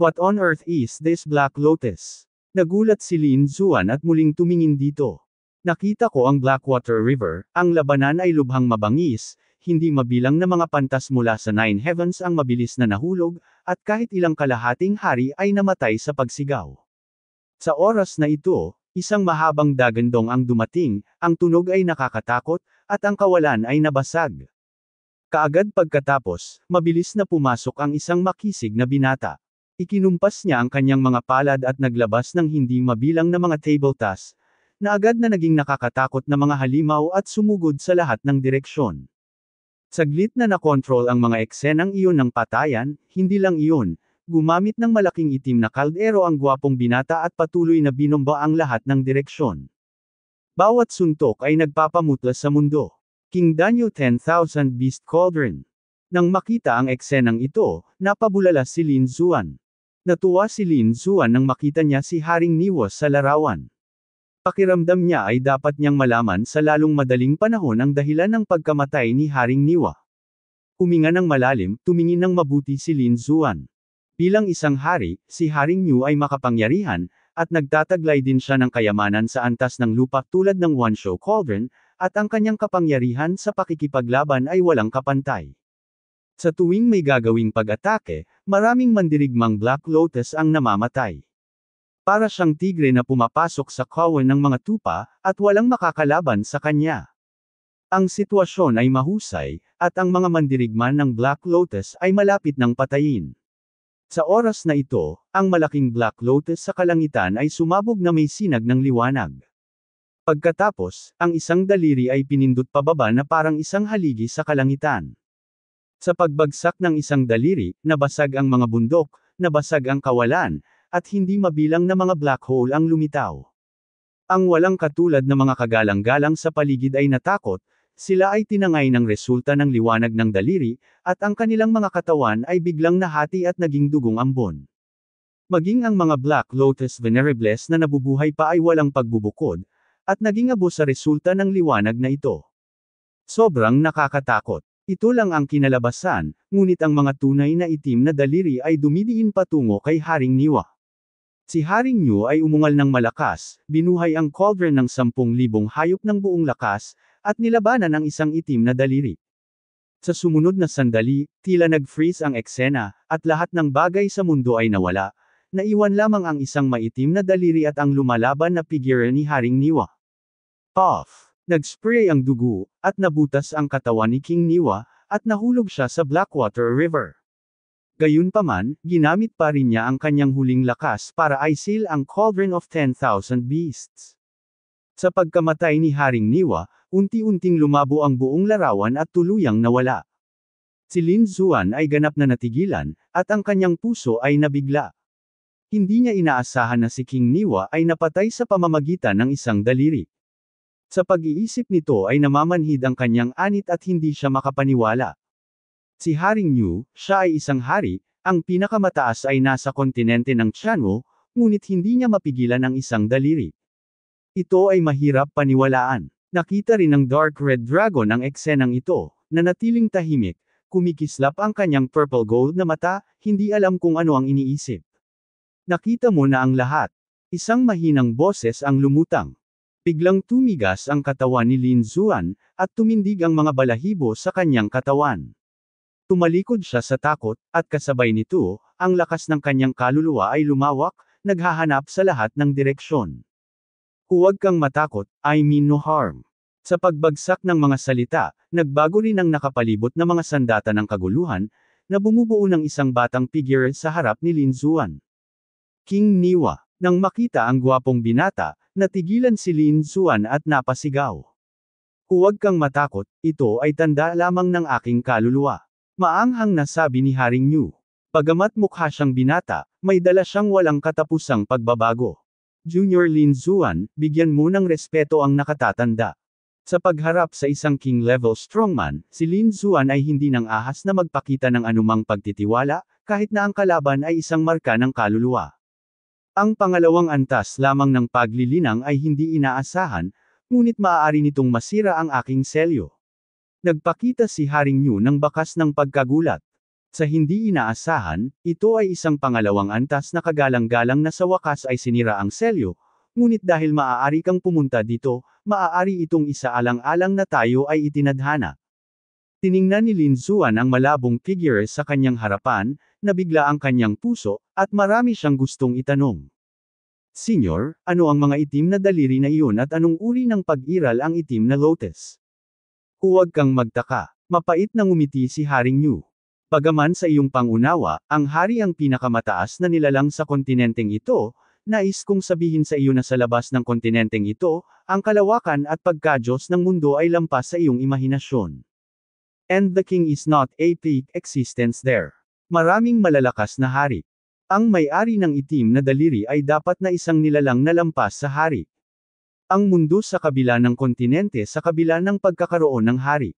What on earth is this Black Lotus? Nagulat si Lin Zuan at muling tumingin dito. Nakita ko ang Blackwater River, ang labanan ay lubhang mabangis, hindi mabilang na mga pantas mula sa Nine Heavens ang mabilis na nahulog, at kahit ilang kalahating hari ay namatay sa pagsigaw. Sa oras na ito, isang mahabang dagandong ang dumating, ang tunog ay nakakatakot, at ang kawalan ay nabasag. Kaagad pagkatapos, mabilis na pumasok ang isang makisig na binata. Ikinumpas niya ang kanyang mga palad at naglabas ng hindi mabilang na mga table tas, na agad na naging nakakatakot na mga halimaw at sumugod sa lahat ng direksyon. Saglit na nakontrol ang mga eksenang iyon ng patayan, hindi lang iyon, gumamit ng malaking itim na kaldero ang gwapong binata at patuloy na binomba ang lahat ng direksyon. Bawat suntok ay nagpapamutla sa mundo. King Danyo 10,000 Beast Cauldron. Nang makita ang eksenang ito, napabulala si Lin Zuan. Natuwa si Lin Zuan nang makita niya si Haring Niwas sa larawan. Pakiramdam niya ay dapat niyang malaman sa lalong madaling panahon ang dahilan ng pagkamatay ni Haring Niwa. Huminga ng malalim, tumingin ng mabuti si Lin Zuan. Bilang isang hari, si Haring Niu ay makapangyarihan, at nagtataglay din siya ng kayamanan sa antas ng lupa tulad ng Show Cauldron, at ang kanyang kapangyarihan sa pakikipaglaban ay walang kapantay. Sa tuwing may gagawing pag-atake, maraming mandirigmang Black Lotus ang namamatay. Para siyang tigre na pumapasok sa kawan ng mga tupa, at walang makakalaban sa kanya. Ang sitwasyon ay mahusay, at ang mga mandirigman ng Black Lotus ay malapit ng patayin. Sa oras na ito, ang malaking Black Lotus sa kalangitan ay sumabog na may sinag ng liwanag. Pagkatapos, ang isang daliri ay pinindot pababa na parang isang haligi sa kalangitan. Sa pagbagsak ng isang daliri, nabasag ang mga bundok, nabasag ang kawalan, at hindi mabilang na mga black hole ang lumitaw. Ang walang katulad na mga kagalang-galang sa paligid ay natakot, sila ay tinangay ng resulta ng liwanag ng daliri, at ang kanilang mga katawan ay biglang nahati at naging dugong ambon. Maging ang mga Black Lotus Venerables na nabubuhay pa ay walang pagbubukod, at naging abo sa resulta ng liwanag na ito. Sobrang nakakatakot. Ito lang ang kinalabasan, ngunit ang mga tunay na itim na daliri ay dumidiin patungo kay Haring Niwa. Si Haring Nyu ay umungal ng malakas, binuhay ang cauldron ng 10,000 hayop ng buong lakas, at nilabanan ang isang itim na daliri. Sa sumunod na sandali, tila nag-freeze ang eksena, at lahat ng bagay sa mundo ay nawala, naiwan lamang ang isang maitim na daliri at ang lumalaban na figure ni Haring Niwa. Puff! Nag-spray ang dugo, at nabutas ang katawan ni King Niwa, at nahulog siya sa Blackwater River. Gayunpaman, ginamit pa rin niya ang kanyang huling lakas para isil ang Cauldron of 10,000 Beasts. Sa pagkamatay ni Haring Niwa, unti-unting lumabo ang buong larawan at tuluyang nawala. Si Lin Zuan ay ganap na natigilan, at ang kanyang puso ay nabigla. Hindi niya inaasahan na si King Niwa ay napatay sa pamamagitan ng isang daliri. Sa pag-iisip nito ay namamanhid ang kanyang anit at hindi siya makapaniwala. Si Haring New, siya ay isang hari, ang pinakamataas ay nasa kontinente ng Chanwo, ngunit hindi niya mapigilan ang isang daliri. Ito ay mahirap paniwalaan. Nakita rin ng Dark Red Dragon ang eksenang ito, nanatiling tahimik, kumikislap ang kanyang purple gold na mata, hindi alam kung ano ang iniisip. Nakita mo na ang lahat. Isang mahinang boses ang lumutang. Biglang tumigas ang katawan ni Lin Zuan, at tumindig ang mga balahibo sa kanyang katawan. Tumalikod siya sa takot, at kasabay nito, ang lakas ng kanyang kaluluwa ay lumawak, naghahanap sa lahat ng direksyon. Huwag kang matakot, I mean no harm. Sa pagbagsak ng mga salita, nagbago rin ang nakapalibot na mga sandata ng kaguluhan, na bumubuo ng isang batang figure sa harap ni Lin Zuan. King Niwa, nang makita ang gwapong binata, natigilan si Lin Zuan at napasigaw. Huwag kang matakot, ito ay tanda lamang ng aking kaluluwa. Maanghang na sabi ni Haring New. Pagamat mukha siyang binata, may dala siyang walang katapusang pagbabago. Junior Lin Zuan, bigyan mo ng respeto ang nakatatanda. Sa pagharap sa isang king-level strongman, si Lin Zuan ay hindi nang ahas na magpakita ng anumang pagtitiwala, kahit na ang kalaban ay isang marka ng kaluluwa. Ang pangalawang antas lamang ng paglilinang ay hindi inaasahan, ngunit maaari nitong masira ang aking selyo. Nagpakita si Haring Yu ng bakas ng pagkagulat. Sa hindi inaasahan, ito ay isang pangalawang antas na kagalang-galang na sa wakas ay sinira ang selyo, ngunit dahil maaari kang pumunta dito, maaari itong isaalang-alang na tayo ay itinadhana. Tiningnan ni Lin Zuan ang malabong figure sa kanyang harapan, nabigla ang kanyang puso, at marami siyang gustong itanong. Senior, ano ang mga itim na daliri na iyon at anong uri ng pag-iral ang itim na lotus? Huwag kang magtaka. Mapait na ngumiti si Haring Yu. Pagaman sa iyong pangunawa, ang hari ang pinakamataas na nilalang sa kontinenteng ito, nais kong sabihin sa iyo na sa labas ng kontinenteng ito, ang kalawakan at pagkadyos ng mundo ay lampas sa iyong imahinasyon. And the king is not a peak existence there. Maraming malalakas na hari. Ang may-ari ng itim na daliri ay dapat na isang nilalang na lampas sa hari. Ang mundo sa kabila ng kontinente sa kabila ng pagkakaroon ng hari.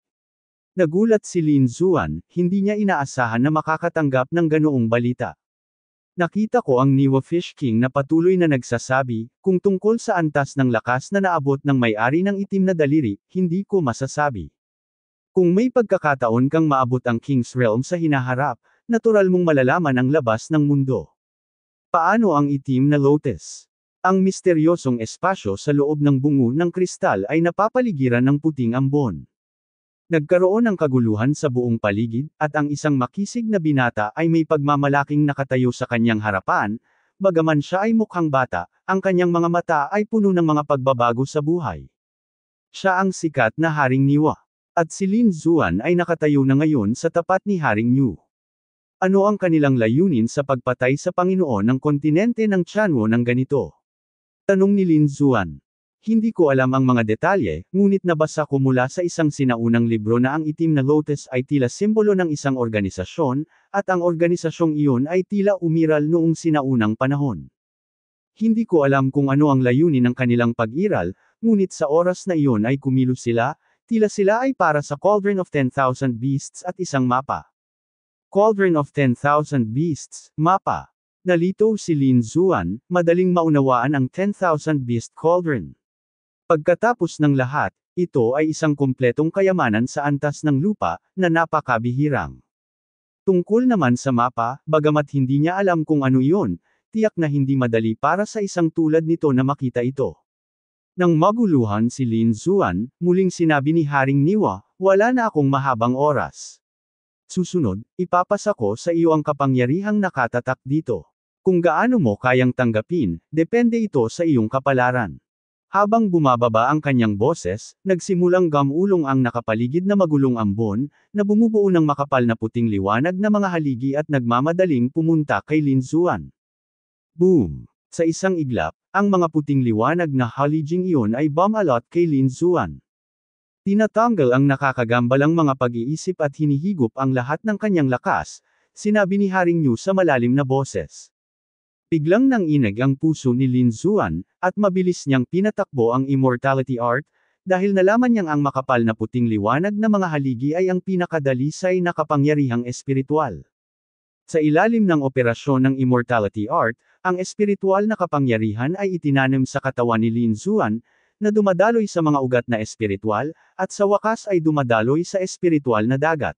Nagulat si Lin Zuan, hindi niya inaasahan na makakatanggap ng ganoong balita. Nakita ko ang Niwa Fish King na patuloy na nagsasabi, kung tungkol sa antas ng lakas na naabot ng may-ari ng itim na daliri, hindi ko masasabi. Kung may pagkakataon kang maabot ang King's Realm sa hinaharap, natural mong malalaman ang labas ng mundo. Paano ang itim na lotus? Ang misteryosong espasyo sa loob ng bungo ng kristal ay napapaligiran ng puting ambon. Nagkaroon ng kaguluhan sa buong paligid, at ang isang makisig na binata ay may pagmamalaking nakatayo sa kanyang harapan, bagaman siya ay mukhang bata, ang kanyang mga mata ay puno ng mga pagbabago sa buhay. Siya ang sikat na Haring Niwa. At si Lin Zuan ay nakatayo na ngayon sa tapat ni Haring Niu. Ano ang kanilang layunin sa pagpatay sa Panginoon ng kontinente ng Chanwo ng ganito? Tanong ni Lin Zuan. Hindi ko alam ang mga detalye, ngunit nabasa ko mula sa isang sinaunang libro na ang itim na lotus ay tila simbolo ng isang organisasyon, at ang organisasyong iyon ay tila umiral noong sinaunang panahon. Hindi ko alam kung ano ang layunin ng kanilang pag-iral, ngunit sa oras na iyon ay kumilo sila, tila sila ay para sa Cauldron of 10,000 Beasts at isang mapa. Cauldron of 10,000 Beasts, mapa. Nalito si Lin Zuan, madaling maunawaan ang 10,000 Beast Cauldron. Pagkatapos ng lahat, ito ay isang kumpletong kayamanan sa antas ng lupa, na napakabihirang. Tungkol naman sa mapa, bagamat hindi niya alam kung ano iyon, tiyak na hindi madali para sa isang tulad nito na makita ito. Nang maguluhan si Lin Zuan, muling sinabi ni Haring Niwa, wala na akong mahabang oras. Susunod, ipapasa ko sa iyo ang kapangyarihang nakatatak dito. Kung gaano mo kayang tanggapin, depende ito sa iyong kapalaran. Habang bumababa ang kanyang boses, nagsimulang gamulong ang nakapaligid na magulong ambon, na bumubuo ng makapal na puting liwanag na mga haligi at nagmamadaling pumunta kay Lin Zuan. Boom! Sa isang iglap, ang mga puting liwanag na haliging iyon ay bumalot kay Lin Zuan. Tinatanggal ang nakakagambalang mga pag-iisip at hinihigop ang lahat ng kanyang lakas, sinabi ni Haring Yu sa malalim na boses. Biglang nang inag ang puso ni Lin Zuan, at mabilis niyang pinatakbo ang immortality art, dahil nalaman niyang ang makapal na puting liwanag na mga haligi ay ang pinakadalisay na kapangyarihang espiritual. Sa ilalim ng operasyon ng immortality art, ang espiritual na kapangyarihan ay itinanim sa katawan ni Lin Zuan, na dumadaloy sa mga ugat na espiritual, at sa wakas ay dumadaloy sa espiritual na dagat.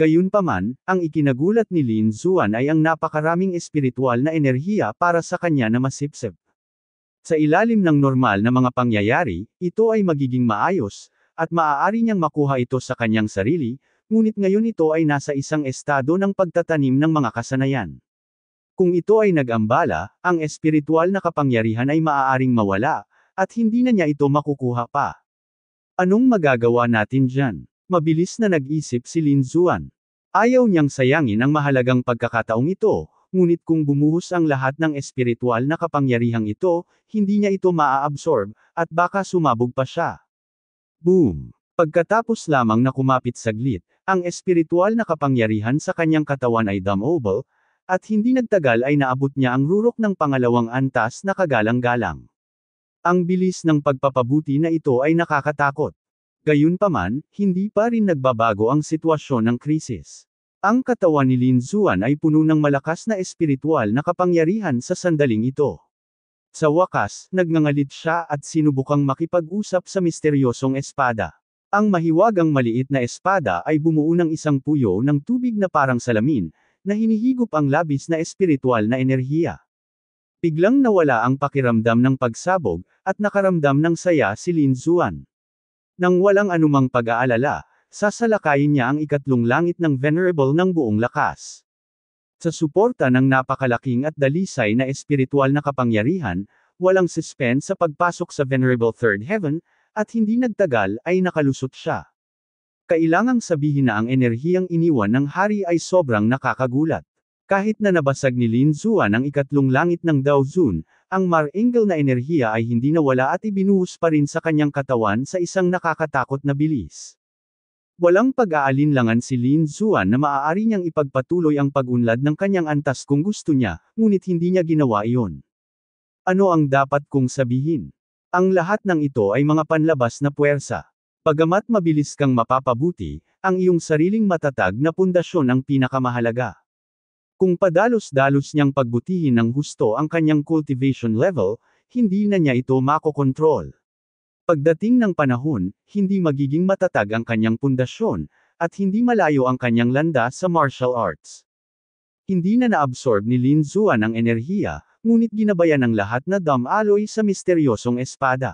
Gayunpaman, ang ikinagulat ni Lin Zuan ay ang napakaraming espiritual na enerhiya para sa kanya na masipsip. Sa ilalim ng normal na mga pangyayari, ito ay magiging maayos, at maaari niyang makuha ito sa kanyang sarili, ngunit ngayon ito ay nasa isang estado ng pagtatanim ng mga kasanayan. Kung ito ay nagambala, ang espiritual na kapangyarihan ay maaaring mawala, at hindi na niya ito makukuha pa. Anong magagawa natin dyan? Mabilis na nag-isip si Lin Zuan. Ayaw niyang sayangin ang mahalagang pagkakataong ito, ngunit kung bumuhos ang lahat ng espiritual na kapangyarihang ito, hindi niya ito maaabsorb, at baka sumabog pa siya. Boom! Pagkatapos lamang na kumapit saglit, ang espiritual na kapangyarihan sa kanyang katawan ay dumbable, at hindi nagtagal ay naabot niya ang rurok ng pangalawang antas na kagalang-galang. Ang bilis ng pagpapabuti na ito ay nakakatakot. Gayunpaman, hindi pa rin nagbabago ang sitwasyon ng krisis. Ang katawan ni Lin Zuan ay puno ng malakas na espiritual na kapangyarihan sa sandaling ito. Sa wakas, nagngangalit siya at sinubukang makipag-usap sa misteryosong espada. Ang mahiwagang maliit na espada ay bumuo ng isang puyo ng tubig na parang salamin, na hinihigop ang labis na espiritual na enerhiya. Biglang nawala ang pakiramdam ng pagsabog, at nakaramdam ng saya si Lin Zuan. Nang walang anumang pag-aalala, sasalakayin niya ang ikatlong langit ng Venerable ng buong lakas. Sa suporta ng napakalaking at dalisay na espiritual na kapangyarihan, walang suspense sa pagpasok sa Venerable Third Heaven, at hindi nagtagal ay nakalusot siya. Kailangang sabihin na ang enerhiyang iniwan ng hari ay sobrang nakakagulat. Kahit na nabasag ni Lin Zuan ang ikatlong langit ng Daozun, ang Mar-Engel na enerhiya ay hindi nawala at ibinuhos pa rin sa kanyang katawan sa isang nakakatakot na bilis. Walang pag-aalinlangan si Lin Zuan na maaari niyang ipagpatuloy ang pagunlad ng kanyang antas kung gusto niya, ngunit hindi niya ginawa iyon. Ano ang dapat kong sabihin? Ang lahat ng ito ay mga panlabas na puwersa. Pagamat mabilis kang mapapabuti, ang iyong sariling matatag na pundasyon ang pinakamahalaga. Kung padalos-dalos niyang pagbutihin ng husto ang kanyang cultivation level, hindi na niya ito makokontrol. Pagdating ng panahon, hindi magiging matatag ang kanyang pundasyon, at hindi malayo ang kanyang landa sa martial arts. Hindi na naabsorb ni Lin Zuan ang enerhiya, ngunit ginabayan ng lahat na dumb alloy sa misteryosong espada.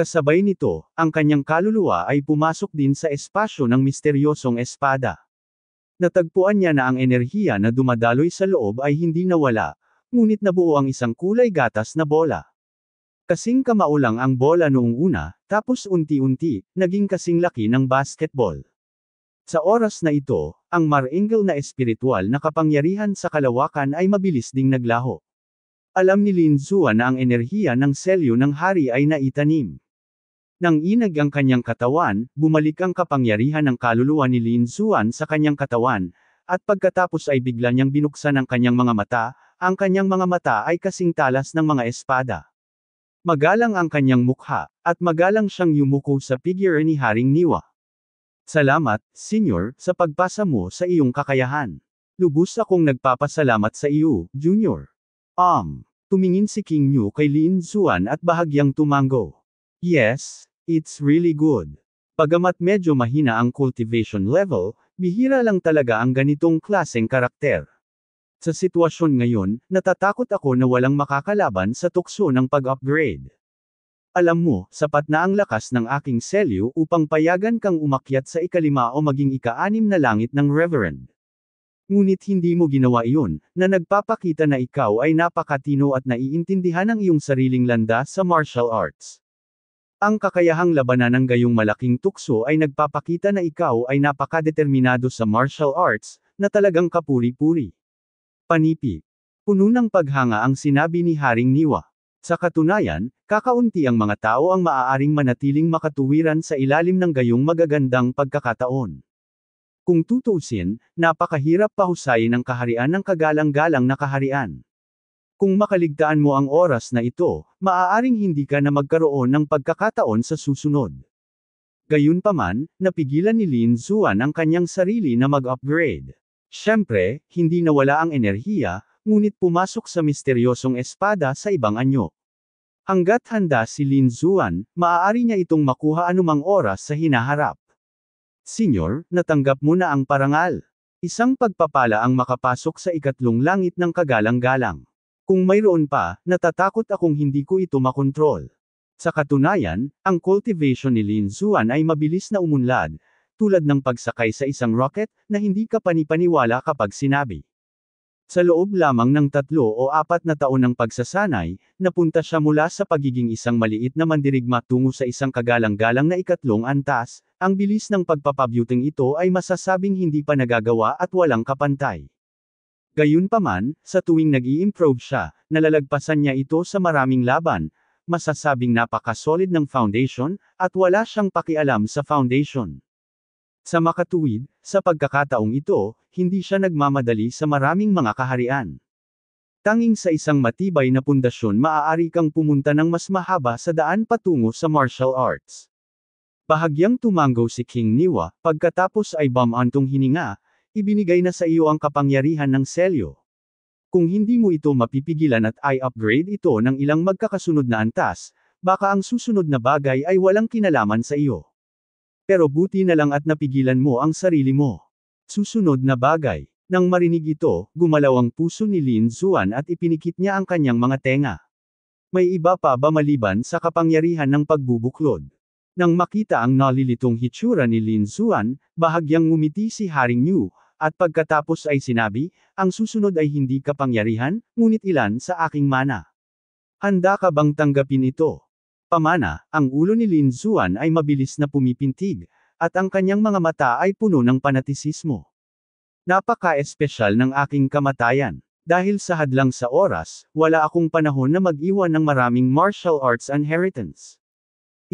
Kasabay nito, ang kanyang kaluluwa ay pumasok din sa espasyo ng misteryosong espada. Natagpuan niya na ang enerhiya na dumadaloy sa loob ay hindi nawala, ngunit nabuo ang isang kulay gatas na bola. Kasing kamaulang ang bola noong una, tapos unti-unti, naging kasing laki ng basketball. Sa oras na ito, ang marengal na espiritual na kapangyarihan sa kalawakan ay mabilis ding naglaho. Alam ni Lin Zua na ang enerhiya ng selyo ng hari ay naitanim. Nang inag ang kanyang katawan, bumalik ang kapangyarihan ng kaluluwa ni Lin Xuan sa kanyang katawan, at pagkatapos ay bigla niyang binuksan ang kanyang mga mata, ang kanyang mga mata ay kasing talas ng mga espada. Magalang ang kanyang mukha, at magalang siyang yumuko sa figure ni Haring Niwa. Salamat, Senior, sa pagpasa mo sa iyong kakayahan. Lubos akong nagpapasalamat sa iyo, Junior. Um, tumingin si King Yu kay Lin Xuan at bahagyang tumango. Yes, It's really good. Pagamat medyo mahina ang cultivation level, bihira lang talaga ang ganitong klaseng karakter. Sa sitwasyon ngayon, natatakot ako na walang makakalaban sa tukso ng pag-upgrade. Alam mo, sapat na ang lakas ng aking selyo upang payagan kang umakyat sa ikalima o maging ikaanim na langit ng Reverend. Ngunit hindi mo ginawa iyon, na nagpapakita na ikaw ay napakatino at naiintindihan ang iyong sariling landas sa martial arts. Ang kakayahang labanan ng gayong malaking tukso ay nagpapakita na ikaw ay napakadeterminado sa martial arts, na talagang kapuri-puri. Panipi. Puno ng paghanga ang sinabi ni Haring Niwa. Sa katunayan, kakaunti ang mga tao ang maaaring manatiling makatuwiran sa ilalim ng gayong magagandang pagkakataon. Kung tutusin, napakahirap pahusayin ang kaharian ng kagalang-galang na kaharian. Kung makaligtaan mo ang oras na ito, maaaring hindi ka na magkaroon ng pagkakataon sa susunod. Gayunpaman, napigilan ni Lin Zuan ang kanyang sarili na mag-upgrade. Siyempre, hindi nawala ang enerhiya, ngunit pumasok sa misteryosong espada sa ibang anyo. Hanggat handa si Lin Zuan, maaari niya itong makuha anumang oras sa hinaharap. Senior, natanggap mo na ang parangal. Isang pagpapala ang makapasok sa ikatlong langit ng kagalang-galang. Kung mayroon pa, natatakot akong hindi ko ito makontrol. Sa katunayan, ang cultivation ni Lin Xuan ay mabilis na umunlad, tulad ng pagsakay sa isang rocket na hindi ka panipaniwala kapag sinabi. Sa loob lamang ng tatlo o apat na taon ng pagsasanay, napunta siya mula sa pagiging isang maliit na mandirigma tungo sa isang kagalang-galang na ikatlong antas, ang bilis ng pagpapabuting ito ay masasabing hindi pa nagagawa at walang kapantay. Gayunpaman, sa tuwing nag-i-improve siya, nalalagpasan niya ito sa maraming laban, masasabing napaka-solid ng foundation, at wala siyang pakialam sa foundation. Sa makatuwid, sa pagkakataong ito, hindi siya nagmamadali sa maraming mga kaharian. Tanging sa isang matibay na pundasyon maaari kang pumunta ng mas mahaba sa daan patungo sa martial arts. Bahagyang tumanggo si King Niwa, pagkatapos ay bumantong hininga, ibinigay na sa iyo ang kapangyarihan ng selyo. Kung hindi mo ito mapipigilan at i-upgrade ito ng ilang magkakasunod na antas, baka ang susunod na bagay ay walang kinalaman sa iyo. Pero buti na lang at napigilan mo ang sarili mo. Susunod na bagay. Nang marinig ito, gumalaw ang puso ni Lin Zuan at ipinikit niya ang kanyang mga tenga. May iba pa ba maliban sa kapangyarihan ng pagbubuklod? Nang makita ang nalilitong hitsura ni Lin Zuan, bahagyang ngumiti si Haring Yu, at pagkatapos ay sinabi, ang susunod ay hindi kapangyarihan, ngunit ilan sa aking mana. Handa ka bang tanggapin ito? Pamana, ang ulo ni Lin Zuan ay mabilis na pumipintig, at ang kanyang mga mata ay puno ng panatisismo. Napaka-espesyal ng aking kamatayan. Dahil sa hadlang sa oras, wala akong panahon na mag-iwan ng maraming martial arts inheritance.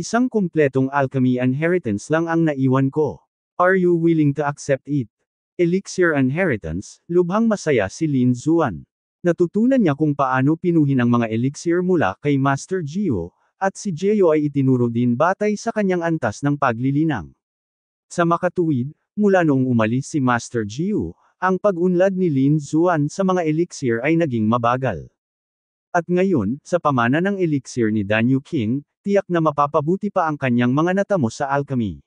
Isang kumpletong alchemy inheritance lang ang naiwan ko. Are you willing to accept it? Elixir Inheritance, lubhang masaya si Lin Zuan. Natutunan niya kung paano pinuhin ang mga elixir mula kay Master Gio, at si Gio ay itinuro din batay sa kanyang antas ng paglilinang. Sa makatuwid, mula noong umalis si Master Gio, ang pag-unlad ni Lin Zuan sa mga elixir ay naging mabagal. At ngayon, sa pamana ng elixir ni Danyu King, tiyak na mapapabuti pa ang kanyang mga natamo sa alchemy.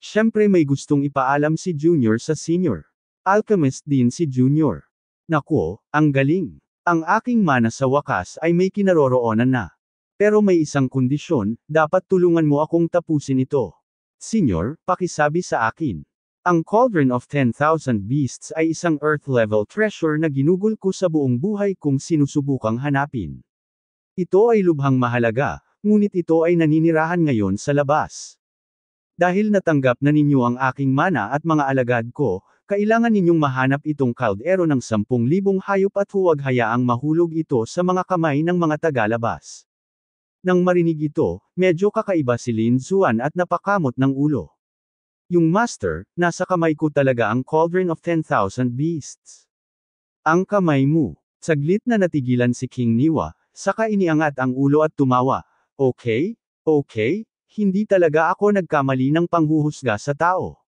Siyempre may gustong ipaalam si Junior sa Senior. Alchemist din si Junior. Nako, ang galing. Ang aking mana sa wakas ay may kinaroroonan na. Pero may isang kondisyon, dapat tulungan mo akong tapusin ito. Senior, pakisabi sa akin. Ang Cauldron of 10,000 Beasts ay isang Earth-level treasure na ginugol ko sa buong buhay kong sinusubukang hanapin. Ito ay lubhang mahalaga, ngunit ito ay naninirahan ngayon sa labas. Dahil natanggap na ninyo ang aking mana at mga alagad ko, kailangan ninyong mahanap itong kaldero ng 10,000 hayop at huwag hayaang mahulog ito sa mga kamay ng mga tagalabas. Nang marinig ito, medyo kakaiba si Lin Zuan at napakamot ng ulo. Yung master, nasa kamay ko talaga ang Cauldron of 10,000 Beasts. Ang kamay mo. Saglit na natigilan si King Niwa, saka iniangat ang ulo at tumawa. Okay? Okay? Hindi talaga ako nagkamali ng panghuhusga sa tao.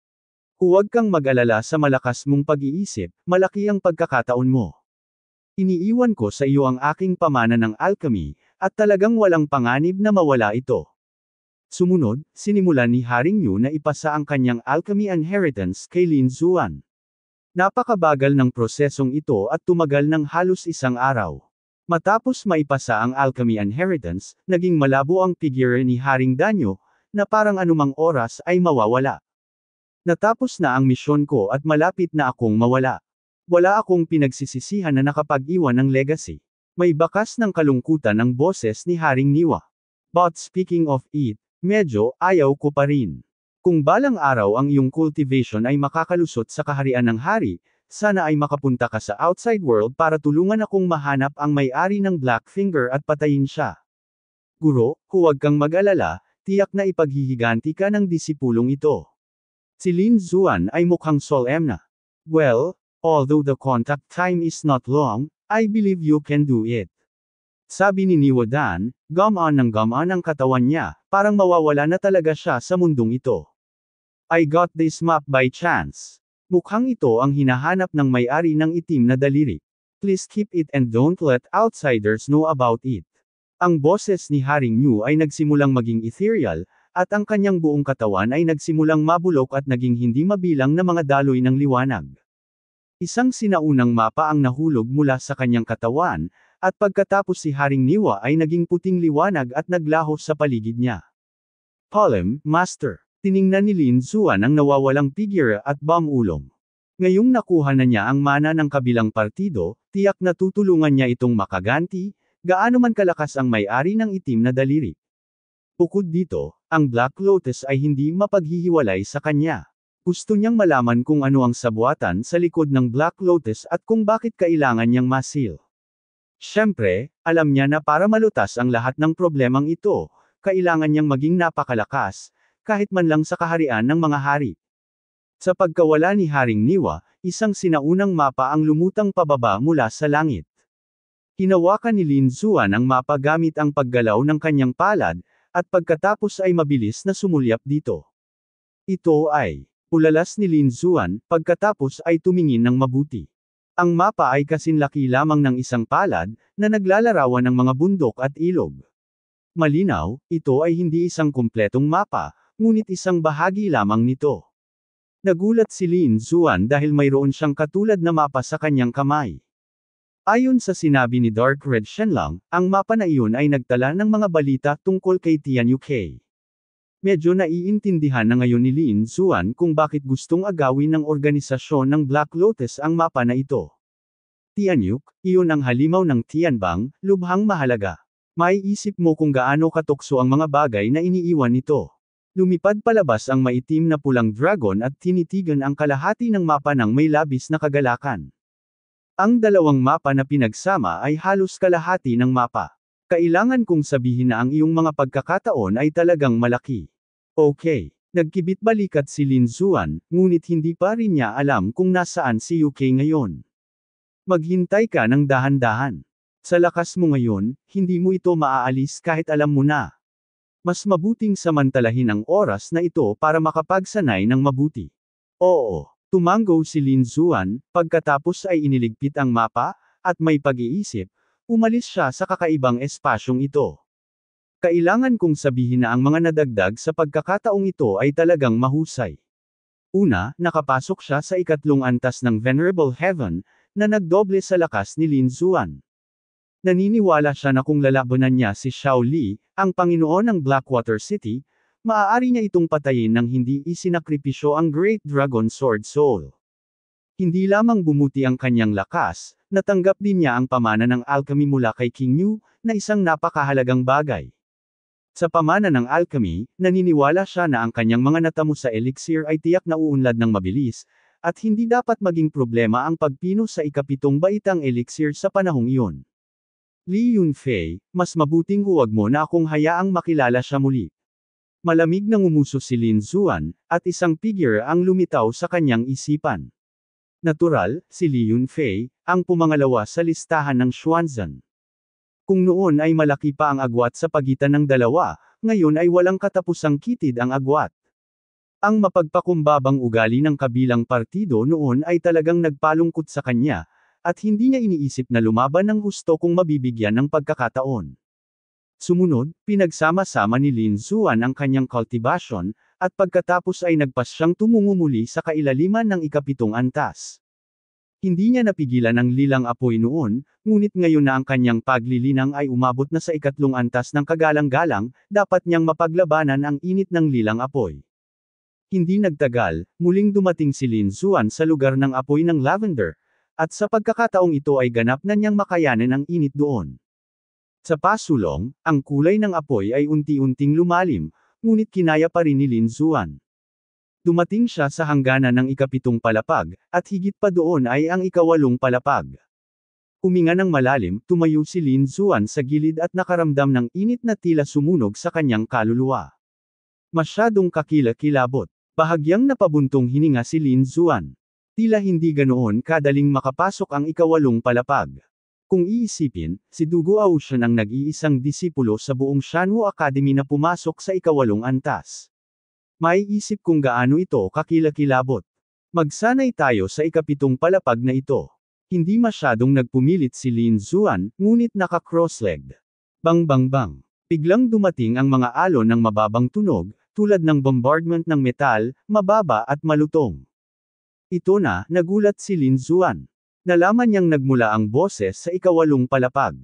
Huwag kang mag-alala sa malakas mong pag-iisip, malaki ang pagkakataon mo. Iniiwan ko sa iyo ang aking pamana ng alchemy, at talagang walang panganib na mawala ito. Sumunod, sinimulan ni Haring Yu na ipasa ang kanyang alchemy inheritance kay Lin Zuan. Napakabagal ng prosesong ito at tumagal ng halos isang araw. Matapos maipasa ang Alchemy Inheritance, naging malabo ang figure ni Haring Danyo, na parang anumang oras ay mawawala. Natapos na ang misyon ko at malapit na akong mawala. Wala akong pinagsisisihan na nakapag-iwan ng legacy. May bakas ng kalungkutan ang boses ni Haring Niwa. But speaking of it, medyo ayaw ko pa rin. Kung balang araw ang iyong cultivation ay makakalusot sa kaharian ng hari, sana ay makapunta ka sa outside world para tulungan akong mahanap ang may-ari ng Black Finger at patayin siya. Guro, huwag kang mag-alala, tiyak na ipaghihiganti ka ng disipulong ito. Si Lin Zuan ay mukhang solemn na. Well, although the contact time is not long, I believe you can do it. Sabi ni Niwa Dan, gamaan ng gamaan ang katawan niya, parang mawawala na talaga siya sa mundong ito. I got this map by chance. Mukhang ito ang hinahanap ng may-ari ng itim na daliri. Please keep it and don't let outsiders know about it. Ang boses ni Haring New ay nagsimulang maging ethereal, at ang kanyang buong katawan ay nagsimulang mabulok at naging hindi mabilang na mga daloy ng liwanag. Isang sinaunang mapa ang nahulog mula sa kanyang katawan, at pagkatapos si Haring Niwa ay naging puting liwanag at naglaho sa paligid niya. Palem, Master Tiningnan ni Lin Zuan ang nawawalang figure at bang ulong. Ngayong nakuha na niya ang mana ng kabilang partido, tiyak na tutulungan niya itong makaganti, gaano man kalakas ang may-ari ng itim na daliri. Bukod dito, ang Black Lotus ay hindi mapaghihiwalay sa kanya. Gusto niyang malaman kung ano ang sabuatan sa likod ng Black Lotus at kung bakit kailangan niyang masil. Siyempre, alam niya na para malutas ang lahat ng problemang ito, kailangan niyang maging napakalakas, kahit man lang sa kaharian ng mga hari. Sa pagkawala ni Haring Niwa, isang sinaunang mapa ang lumutang pababa mula sa langit. Hinawakan ni Lin Zuan ang mapa gamit ang paggalaw ng kanyang palad, at pagkatapos ay mabilis na sumulyap dito. Ito ay, ulalas ni Lin Zuan, pagkatapos ay tumingin ng mabuti. Ang mapa ay kasinlaki lamang ng isang palad, na naglalarawan ng mga bundok at ilog. Malinaw, ito ay hindi isang kumpletong mapa, ngunit isang bahagi lamang nito. Nagulat si Lin Zuan dahil mayroon siyang katulad na mapa sa kanyang kamay. Ayon sa sinabi ni Dark Red Shenlang, ang mapa na iyon ay nagtala ng mga balita tungkol kay Tian UK. Medyo naiintindihan na ngayon ni Lin Zuan kung bakit gustong agawin ng organisasyon ng Black Lotus ang mapa na ito. Tianyuk, iyon ang halimaw ng Tianbang, lubhang mahalaga. May isip mo kung gaano katukso ang mga bagay na iniiwan nito. Lumipad palabas ang maitim na pulang dragon at tinitigan ang kalahati ng mapa ng may labis na kagalakan. Ang dalawang mapa na pinagsama ay halos kalahati ng mapa. Kailangan kong sabihin na ang iyong mga pagkakataon ay talagang malaki. Okay. Nagkibit balikat si Lin Zuan, ngunit hindi pa rin niya alam kung nasaan si UK ngayon. Maghintay ka ng dahan-dahan. Sa lakas mo ngayon, hindi mo ito maaalis kahit alam mo na mas mabuting samantalahin ang oras na ito para makapagsanay ng mabuti. Oo, tumanggo si Lin Zuan, pagkatapos ay iniligpit ang mapa, at may pag-iisip, umalis siya sa kakaibang espasyong ito. Kailangan kong sabihin na ang mga nadagdag sa pagkakataong ito ay talagang mahusay. Una, nakapasok siya sa ikatlong antas ng Venerable Heaven, na nagdoble sa lakas ni Lin Zuan. Naniniwala siya na kung lalabanan niya si Xiao Li, ang Panginoon ng Blackwater City, maaari niya itong patayin nang hindi isinakripisyo ang Great Dragon Sword Soul. Hindi lamang bumuti ang kanyang lakas, natanggap din niya ang pamana ng alchemy mula kay King Yu, na isang napakahalagang bagay. Sa pamana ng alchemy, naniniwala siya na ang kanyang mga natamo sa elixir ay tiyak na uunlad ng mabilis, at hindi dapat maging problema ang pagpino sa ikapitong baitang elixir sa panahong iyon. Li Yunfei, mas mabuting huwag mo na akong hayaang makilala siya muli. Malamig nang umuso si Lin Zuan, at isang figure ang lumitaw sa kanyang isipan. Natural, si Li Yunfei, ang pumangalawa sa listahan ng Xuanzan. Kung noon ay malaki pa ang agwat sa pagitan ng dalawa, ngayon ay walang katapusang kitid ang agwat. Ang mapagpakumbabang ugali ng kabilang partido noon ay talagang nagpalungkot sa kanya, at hindi niya iniisip na lumaban ng husto kung mabibigyan ng pagkakataon. Sumunod, pinagsama-sama ni Lin Zuan ang kanyang cultivation, at pagkatapos ay nagpas siyang tumungo muli sa kailaliman ng ikapitong antas. Hindi niya napigilan ang lilang apoy noon, ngunit ngayon na ang kanyang paglilinang ay umabot na sa ikatlong antas ng kagalang-galang, dapat niyang mapaglabanan ang init ng lilang apoy. Hindi nagtagal, muling dumating si Lin Zuan sa lugar ng apoy ng lavender, at sa pagkakataong ito ay ganap na niyang makayanan ang init doon. Sa pasulong, ang kulay ng apoy ay unti-unting lumalim, ngunit kinaya pa rin ni Lin Zuan. Dumating siya sa hangganan ng ikapitong palapag, at higit pa doon ay ang ikawalong palapag. Huminga ng malalim, tumayo si Lin Zuan sa gilid at nakaramdam ng init na tila sumunog sa kanyang kaluluwa. Masyadong kakila-kilabot. Bahagyang napabuntong hininga si Lin Zuan. Tila hindi ganoon kadaling makapasok ang ikawalong palapag. Kung iisipin, si Dugo Ocean ang nag-iisang disipulo sa buong Shanwoo Academy na pumasok sa ikawalong antas. Maiisip kung gaano ito kakilakilabot. Magsanay tayo sa ikapitong palapag na ito. Hindi masyadong nagpumilit si Lin Zuan, ngunit naka-cross-legged. Bang bang bang. Biglang dumating ang mga alon ng mababang tunog, tulad ng bombardment ng metal, mababa at malutong. Ito na, nagulat si Lin Zuan. Nalaman niyang nagmula ang boses sa ikawalong palapag.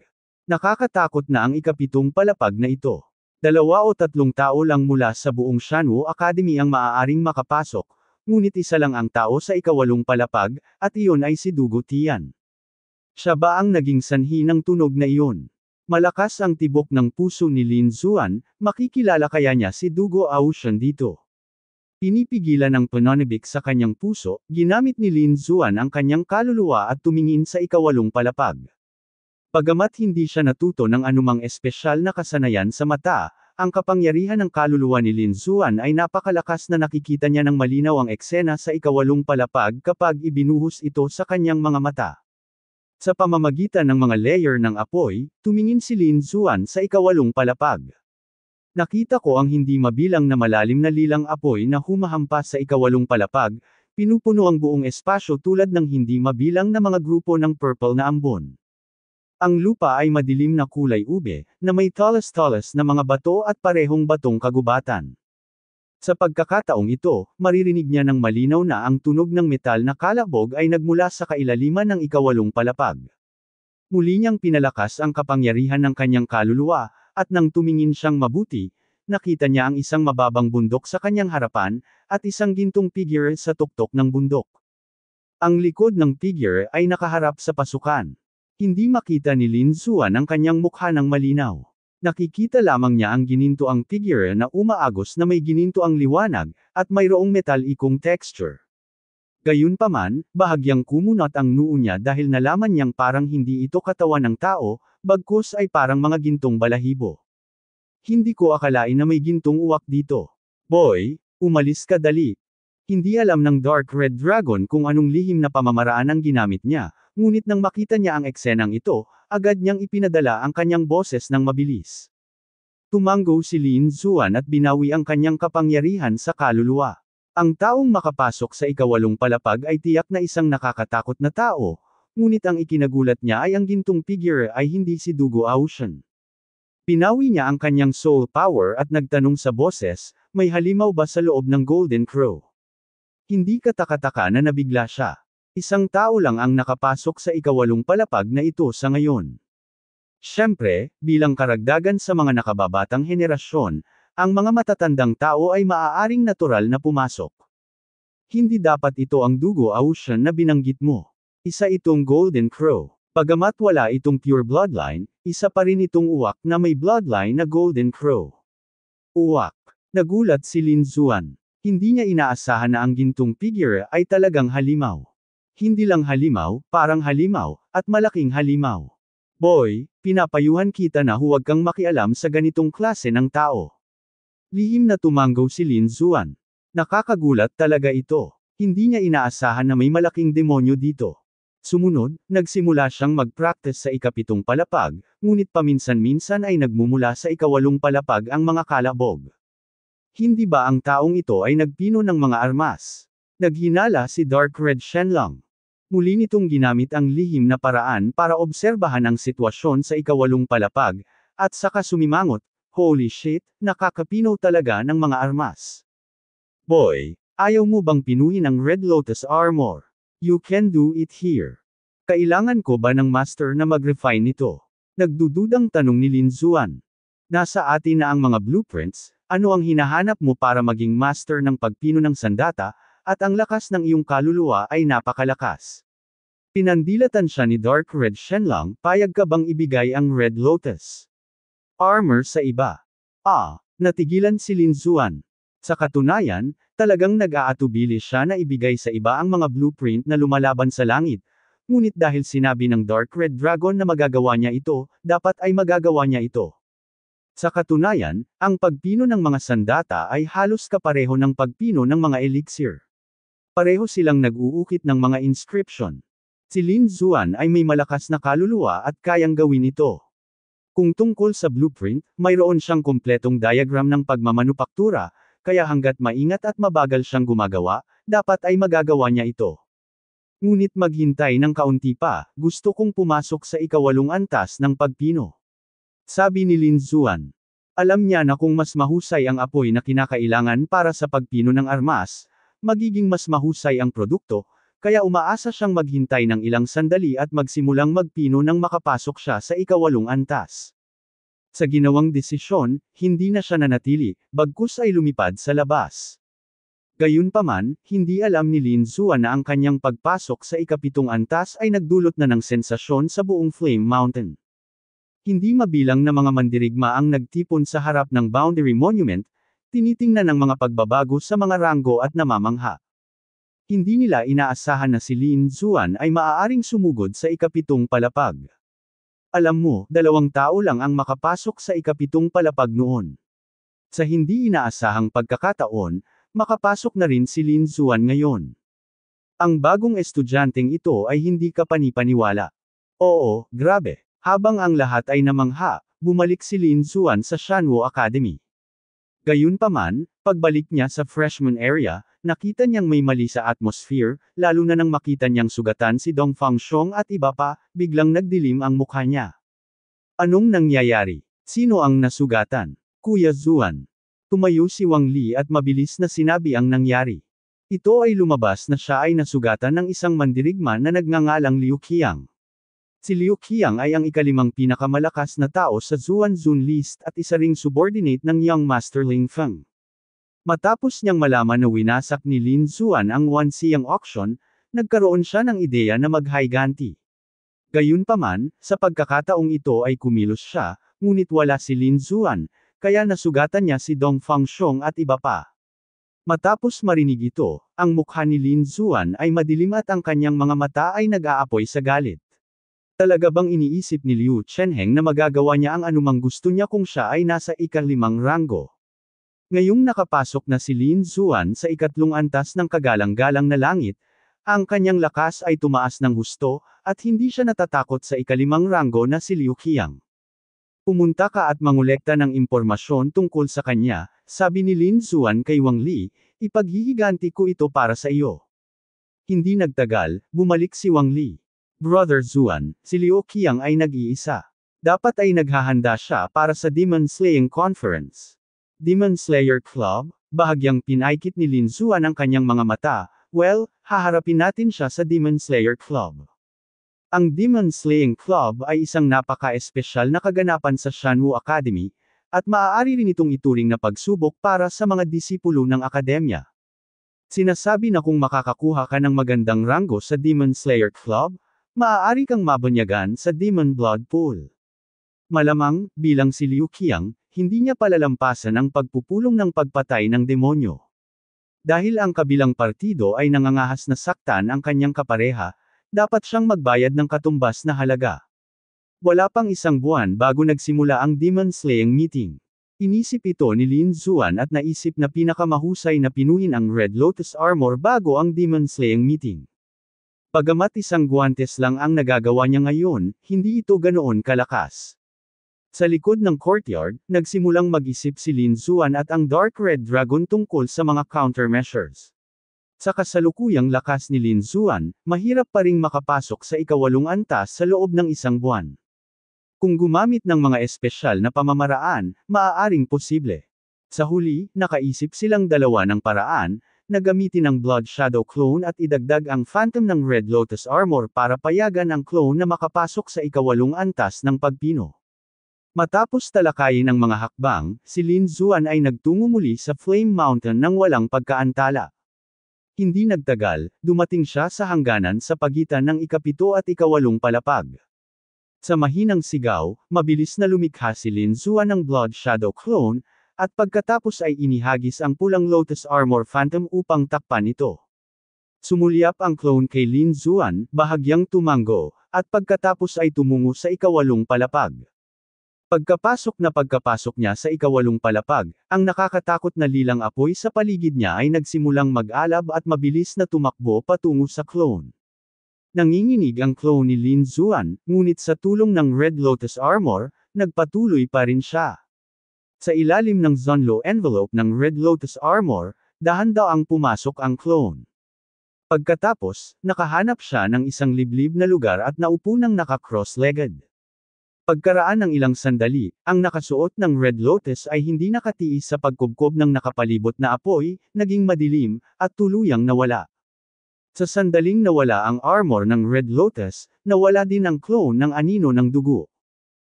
Nakakatakot na ang ikapitong palapag na ito. Dalawa o tatlong tao lang mula sa buong Shanwu Academy ang maaaring makapasok, ngunit isa lang ang tao sa ikawalong palapag, at iyon ay si Dugo Tian. Siya ba ang naging sanhi ng tunog na iyon? Malakas ang tibok ng puso ni Lin Zuan, makikilala kaya niya si Dugo Auchan dito. Pinipigilan ang panonibig sa kanyang puso, ginamit ni Lin Zuan ang kanyang kaluluwa at tumingin sa ikawalong palapag. Pagamat hindi siya natuto ng anumang espesyal na kasanayan sa mata, ang kapangyarihan ng kaluluwa ni Lin Zuan ay napakalakas na nakikita niya ng malinaw ang eksena sa ikawalong palapag kapag ibinuhos ito sa kanyang mga mata. Sa pamamagitan ng mga layer ng apoy, tumingin si Lin Zuan sa ikawalong palapag. Nakita ko ang hindi mabilang na malalim na lilang apoy na humahampas sa ikawalong palapag, pinupuno ang buong espasyo tulad ng hindi mabilang na mga grupo ng purple na ambon. Ang lupa ay madilim na kulay ube, na may talas-talas na mga bato at parehong batong kagubatan. Sa pagkakataong ito, maririnig niya ng malinaw na ang tunog ng metal na kalabog ay nagmula sa kailaliman ng ikawalong palapag. Muli niyang pinalakas ang kapangyarihan ng kanyang kaluluwa, at nang tumingin siyang mabuti, nakita niya ang isang mababang bundok sa kanyang harapan, at isang gintong figure sa tuktok ng bundok. Ang likod ng figure ay nakaharap sa pasukan. Hindi makita ni Lin Xuan ang kanyang mukha ng malinaw. Nakikita lamang niya ang gininto figure na umaagos na may gininto liwanag, at mayroong metalikong texture. Gayunpaman, bahagyang kumunot ang noo niya dahil nalaman niyang parang hindi ito katawan ng tao, Bagkus ay parang mga gintong balahibo. Hindi ko akalain na may gintong uwak dito. Boy, umalis ka dali. Hindi alam ng Dark Red Dragon kung anong lihim na pamamaraan ang ginamit niya, ngunit nang makita niya ang eksenang ito, agad niyang ipinadala ang kanyang boses ng mabilis. Tumanggo si Lin Zuan at binawi ang kanyang kapangyarihan sa kaluluwa. Ang taong makapasok sa ikawalong palapag ay tiyak na isang nakakatakot na tao, Ngunit ang ikinagulat niya ay ang gintong figure ay hindi si Dugo Aushan. Pinawi niya ang kanyang soul power at nagtanong sa boses, may halimaw ba sa loob ng Golden Crow? Hindi katakataka na nabigla siya. Isang tao lang ang nakapasok sa ikawalong palapag na ito sa ngayon. Siyempre, bilang karagdagan sa mga nakababatang henerasyon, ang mga matatandang tao ay maaaring natural na pumasok. Hindi dapat ito ang dugo Aushan na binanggit mo. Isa itong Golden Crow. Pagamat wala itong pure bloodline, isa pa rin itong uwak na may bloodline na Golden Crow. Uwak. Nagulat si Lin Zuan. Hindi niya inaasahan na ang gintong figure ay talagang halimaw. Hindi lang halimaw, parang halimaw, at malaking halimaw. Boy, pinapayuhan kita na huwag kang makialam sa ganitong klase ng tao. Lihim na tumanggaw si Lin Zuan. Nakakagulat talaga ito. Hindi niya inaasahan na may malaking demonyo dito. Sumunod, nagsimula siyang mag-practice sa ikapitong palapag, ngunit paminsan-minsan ay nagmumula sa ikawalong palapag ang mga kalabog. Hindi ba ang taong ito ay nagpino ng mga armas? Naghinala si Dark Red Shenlong. Muli nitong ginamit ang lihim na paraan para obserbahan ang sitwasyon sa ikawalong palapag, at saka sumimangot, holy shit, nakakapino talaga ng mga armas. Boy, ayaw mo bang pinuhin ang Red Lotus Armor? You can do it here. Kailangan ko ba ng master na mag-refine nito? Nagdududang tanong ni Lin Zuan. Nasa atin na ang mga blueprints, ano ang hinahanap mo para maging master ng pagpino ng sandata, at ang lakas ng iyong kaluluwa ay napakalakas. Pinandilatan siya ni Dark Red Shenlong, payag ka bang ibigay ang Red Lotus? Armor sa iba. Ah, natigilan si Lin Zuan. Sa katunayan, Talagang nag-aatubili siya na ibigay sa iba ang mga blueprint na lumalaban sa langit. Ngunit dahil sinabi ng Dark Red Dragon na magagawa niya ito, dapat ay magagawa niya ito. Sa katunayan, ang pagpino ng mga sandata ay halos kapareho ng pagpino ng mga elixir. Pareho silang nag-uukit ng mga inscription. Si Lin Zuan ay may malakas na kaluluwa at kayang gawin ito. Kung tungkol sa blueprint, mayroon siyang kumpletong diagram ng pagmamanupaktura, kaya hanggat maingat at mabagal siyang gumagawa, dapat ay magagawa niya ito. Ngunit maghintay ng kaunti pa, gusto kong pumasok sa ikawalong antas ng pagpino. Sabi ni Lin Zuan. Alam niya na kung mas mahusay ang apoy na kinakailangan para sa pagpino ng armas, magiging mas mahusay ang produkto, kaya umaasa siyang maghintay ng ilang sandali at magsimulang magpino nang makapasok siya sa ikawalong antas. Sa ginawang desisyon, hindi na siya nanatili, bagkus ay lumipad sa labas. Gayunpaman, hindi alam ni Lin Zua na ang kanyang pagpasok sa ikapitong antas ay nagdulot na ng sensasyon sa buong Flame Mountain. Hindi mabilang na mga mandirigma ang nagtipon sa harap ng Boundary Monument, tinitingnan ang mga pagbabago sa mga ranggo at namamangha. Hindi nila inaasahan na si Lin Zuan ay maaaring sumugod sa ikapitong palapag. Alam mo, dalawang tao lang ang makapasok sa ikapitong palapag noon. Sa hindi inaasahang pagkakataon, makapasok na rin si Lin Zuan ngayon. Ang bagong estudyanteng ito ay hindi kapanipaniwala. Oo, grabe. Habang ang lahat ay namangha, bumalik si Lin Zuan sa Shanwo Academy. Gayunpaman, pagbalik niya sa freshman area, Nakita niyang may mali sa atmosphere, lalo na nang makita niyang sugatan si Dong Fang at iba pa, biglang nagdilim ang mukha niya. Anong nangyayari? Sino ang nasugatan? Kuya Zuan. Tumayo si Wang Li at mabilis na sinabi ang nangyari. Ito ay lumabas na siya ay nasugatan ng isang mandirigma na nagngangalang Liu Qiang. Si Liu Qiang ay ang ikalimang pinakamalakas na tao sa Zuan Zun List at isa ring subordinate ng Young Master Ling Feng. Matapos niyang malaman na winasak ni Lin Zuan ang Wanxiang auction, nagkaroon siya ng ideya na maghayganti. Gayunpaman, sa pagkakataong ito ay kumilos siya, ngunit wala si Lin Zuan, kaya nasugatan niya si Dong Fang Xiong at iba pa. Matapos marinig ito, ang mukha ni Lin Zuan ay madilim at ang kanyang mga mata ay nag-aapoy sa galit. Talaga bang iniisip ni Liu Chenheng na magagawa niya ang anumang gusto niya kung siya ay nasa ikalimang ranggo? Ngayong nakapasok na si Lin Zuan sa ikatlong antas ng kagalang-galang na langit, ang kanyang lakas ay tumaas ng husto, at hindi siya natatakot sa ikalimang ranggo na si Liu Qiang. Pumunta ka at mangulekta ng impormasyon tungkol sa kanya, sabi ni Lin Zuan kay Wang Li, ipaghihiganti ko ito para sa iyo. Hindi nagtagal, bumalik si Wang Li. Brother Zuan, si Liu Qiang ay nag-iisa. Dapat ay naghahanda siya para sa Demon Slaying Conference. Demon Slayer Club, bahagyang pinaikit ni Lin Zuan ang kanyang mga mata, well, haharapin natin siya sa Demon Slayer Club. Ang Demon Slaying Club ay isang napaka-espesyal na kaganapan sa Shanwoo Academy, at maaari rin itong ituring na pagsubok para sa mga disipulo ng akademya. Sinasabi na kung makakakuha ka ng magandang ranggo sa Demon Slayer Club, maaari kang mabanyagan sa Demon Blood Pool. Malamang, bilang si Liu Qiang, hindi niya palalampasan ang pagpupulong ng pagpatay ng demonyo. Dahil ang kabilang partido ay nangangahas na saktan ang kanyang kapareha, dapat siyang magbayad ng katumbas na halaga. Wala pang isang buwan bago nagsimula ang Demon Slaying Meeting. Inisip ito ni Lin Zuan at naisip na pinakamahusay na pinuhin ang Red Lotus Armor bago ang Demon Slaying Meeting. Pagamat isang guantes lang ang nagagawa niya ngayon, hindi ito ganoon kalakas. Sa likod ng courtyard, nagsimulang mag-isip si Lin Zuan at ang Dark Red Dragon tungkol sa mga countermeasures. Sa kasalukuyang lakas ni Lin Zuan, mahirap pa ring makapasok sa ikawalong antas sa loob ng isang buwan. Kung gumamit ng mga espesyal na pamamaraan, maaaring posible. Sa huli, nakaisip silang dalawa ng paraan, na gamitin ang Blood Shadow clone at idagdag ang Phantom ng Red Lotus Armor para payagan ang clone na makapasok sa ikawalong antas ng pagpino. Matapos talakayin ang mga hakbang, si Lin Zuan ay nagtungo muli sa Flame Mountain nang walang pagkaantala. Hindi nagtagal, dumating siya sa hangganan sa pagitan ng ikapito at ikawalong palapag. Sa mahinang sigaw, mabilis na lumikha si Lin Zuan ng Blood Shadow Clone, at pagkatapos ay inihagis ang pulang Lotus Armor Phantom upang takpan ito. Sumulyap ang clone kay Lin Zuan, bahagyang tumango, at pagkatapos ay tumungo sa ikawalong palapag. Pagkapasok na pagkapasok niya sa ikawalong palapag, ang nakakatakot na lilang apoy sa paligid niya ay nagsimulang mag-alab at mabilis na tumakbo patungo sa clone. Nanginginig ang clone ni Lin Zuan, ngunit sa tulong ng Red Lotus Armor, nagpatuloy pa rin siya. Sa ilalim ng Zonlo envelope ng Red Lotus Armor, dahan daw ang pumasok ang clone. Pagkatapos, nakahanap siya ng isang liblib na lugar at naupo ng naka-cross-legged. Pagkaraan ng ilang sandali, ang nakasuot ng Red Lotus ay hindi nakatiis sa pagkubkob ng nakapalibot na apoy, naging madilim, at tuluyang nawala. Sa sandaling nawala ang armor ng Red Lotus, nawala din ang clone ng anino ng dugo.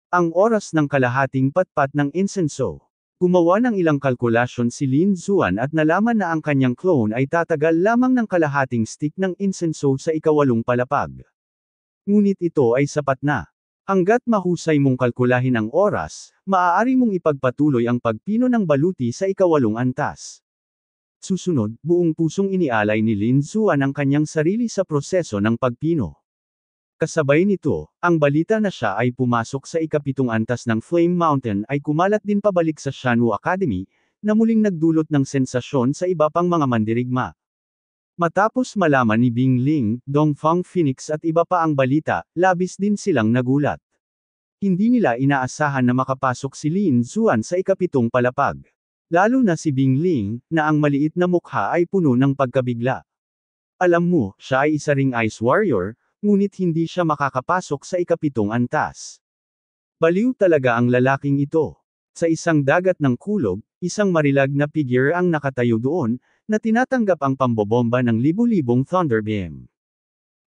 Ang oras ng kalahating patpat ng insenso. Gumawa ng ilang kalkulasyon si Lin Zuan at nalaman na ang kanyang clone ay tatagal lamang ng kalahating stick ng insenso sa ikawalong palapag. Ngunit ito ay sapat na. Hanggat mahusay mong kalkulahin ang oras, maaari mong ipagpatuloy ang pagpino ng baluti sa ikawalong antas. Susunod, buong pusong inialay ni Lin Zuan ang kanyang sarili sa proseso ng pagpino. Kasabay nito, ang balita na siya ay pumasok sa ikapitong antas ng Flame Mountain ay kumalat din pabalik sa Shanwu Academy, na muling nagdulot ng sensasyon sa iba pang mga mandirigma. Matapos malaman ni Bing Ling, Dongfang Phoenix at iba pa ang balita, labis din silang nagulat. Hindi nila inaasahan na makapasok si Lin Zuan sa ikapitong palapag. Lalo na si Bing Ling, na ang maliit na mukha ay puno ng pagkabigla. Alam mo, siya ay isa ring Ice Warrior, ngunit hindi siya makakapasok sa ikapitong antas. Baliw talaga ang lalaking ito. Sa isang dagat ng kulog, isang marilag na figure ang nakatayo doon, na tinatanggap ang pambobomba ng libu-libong Thunderbeam.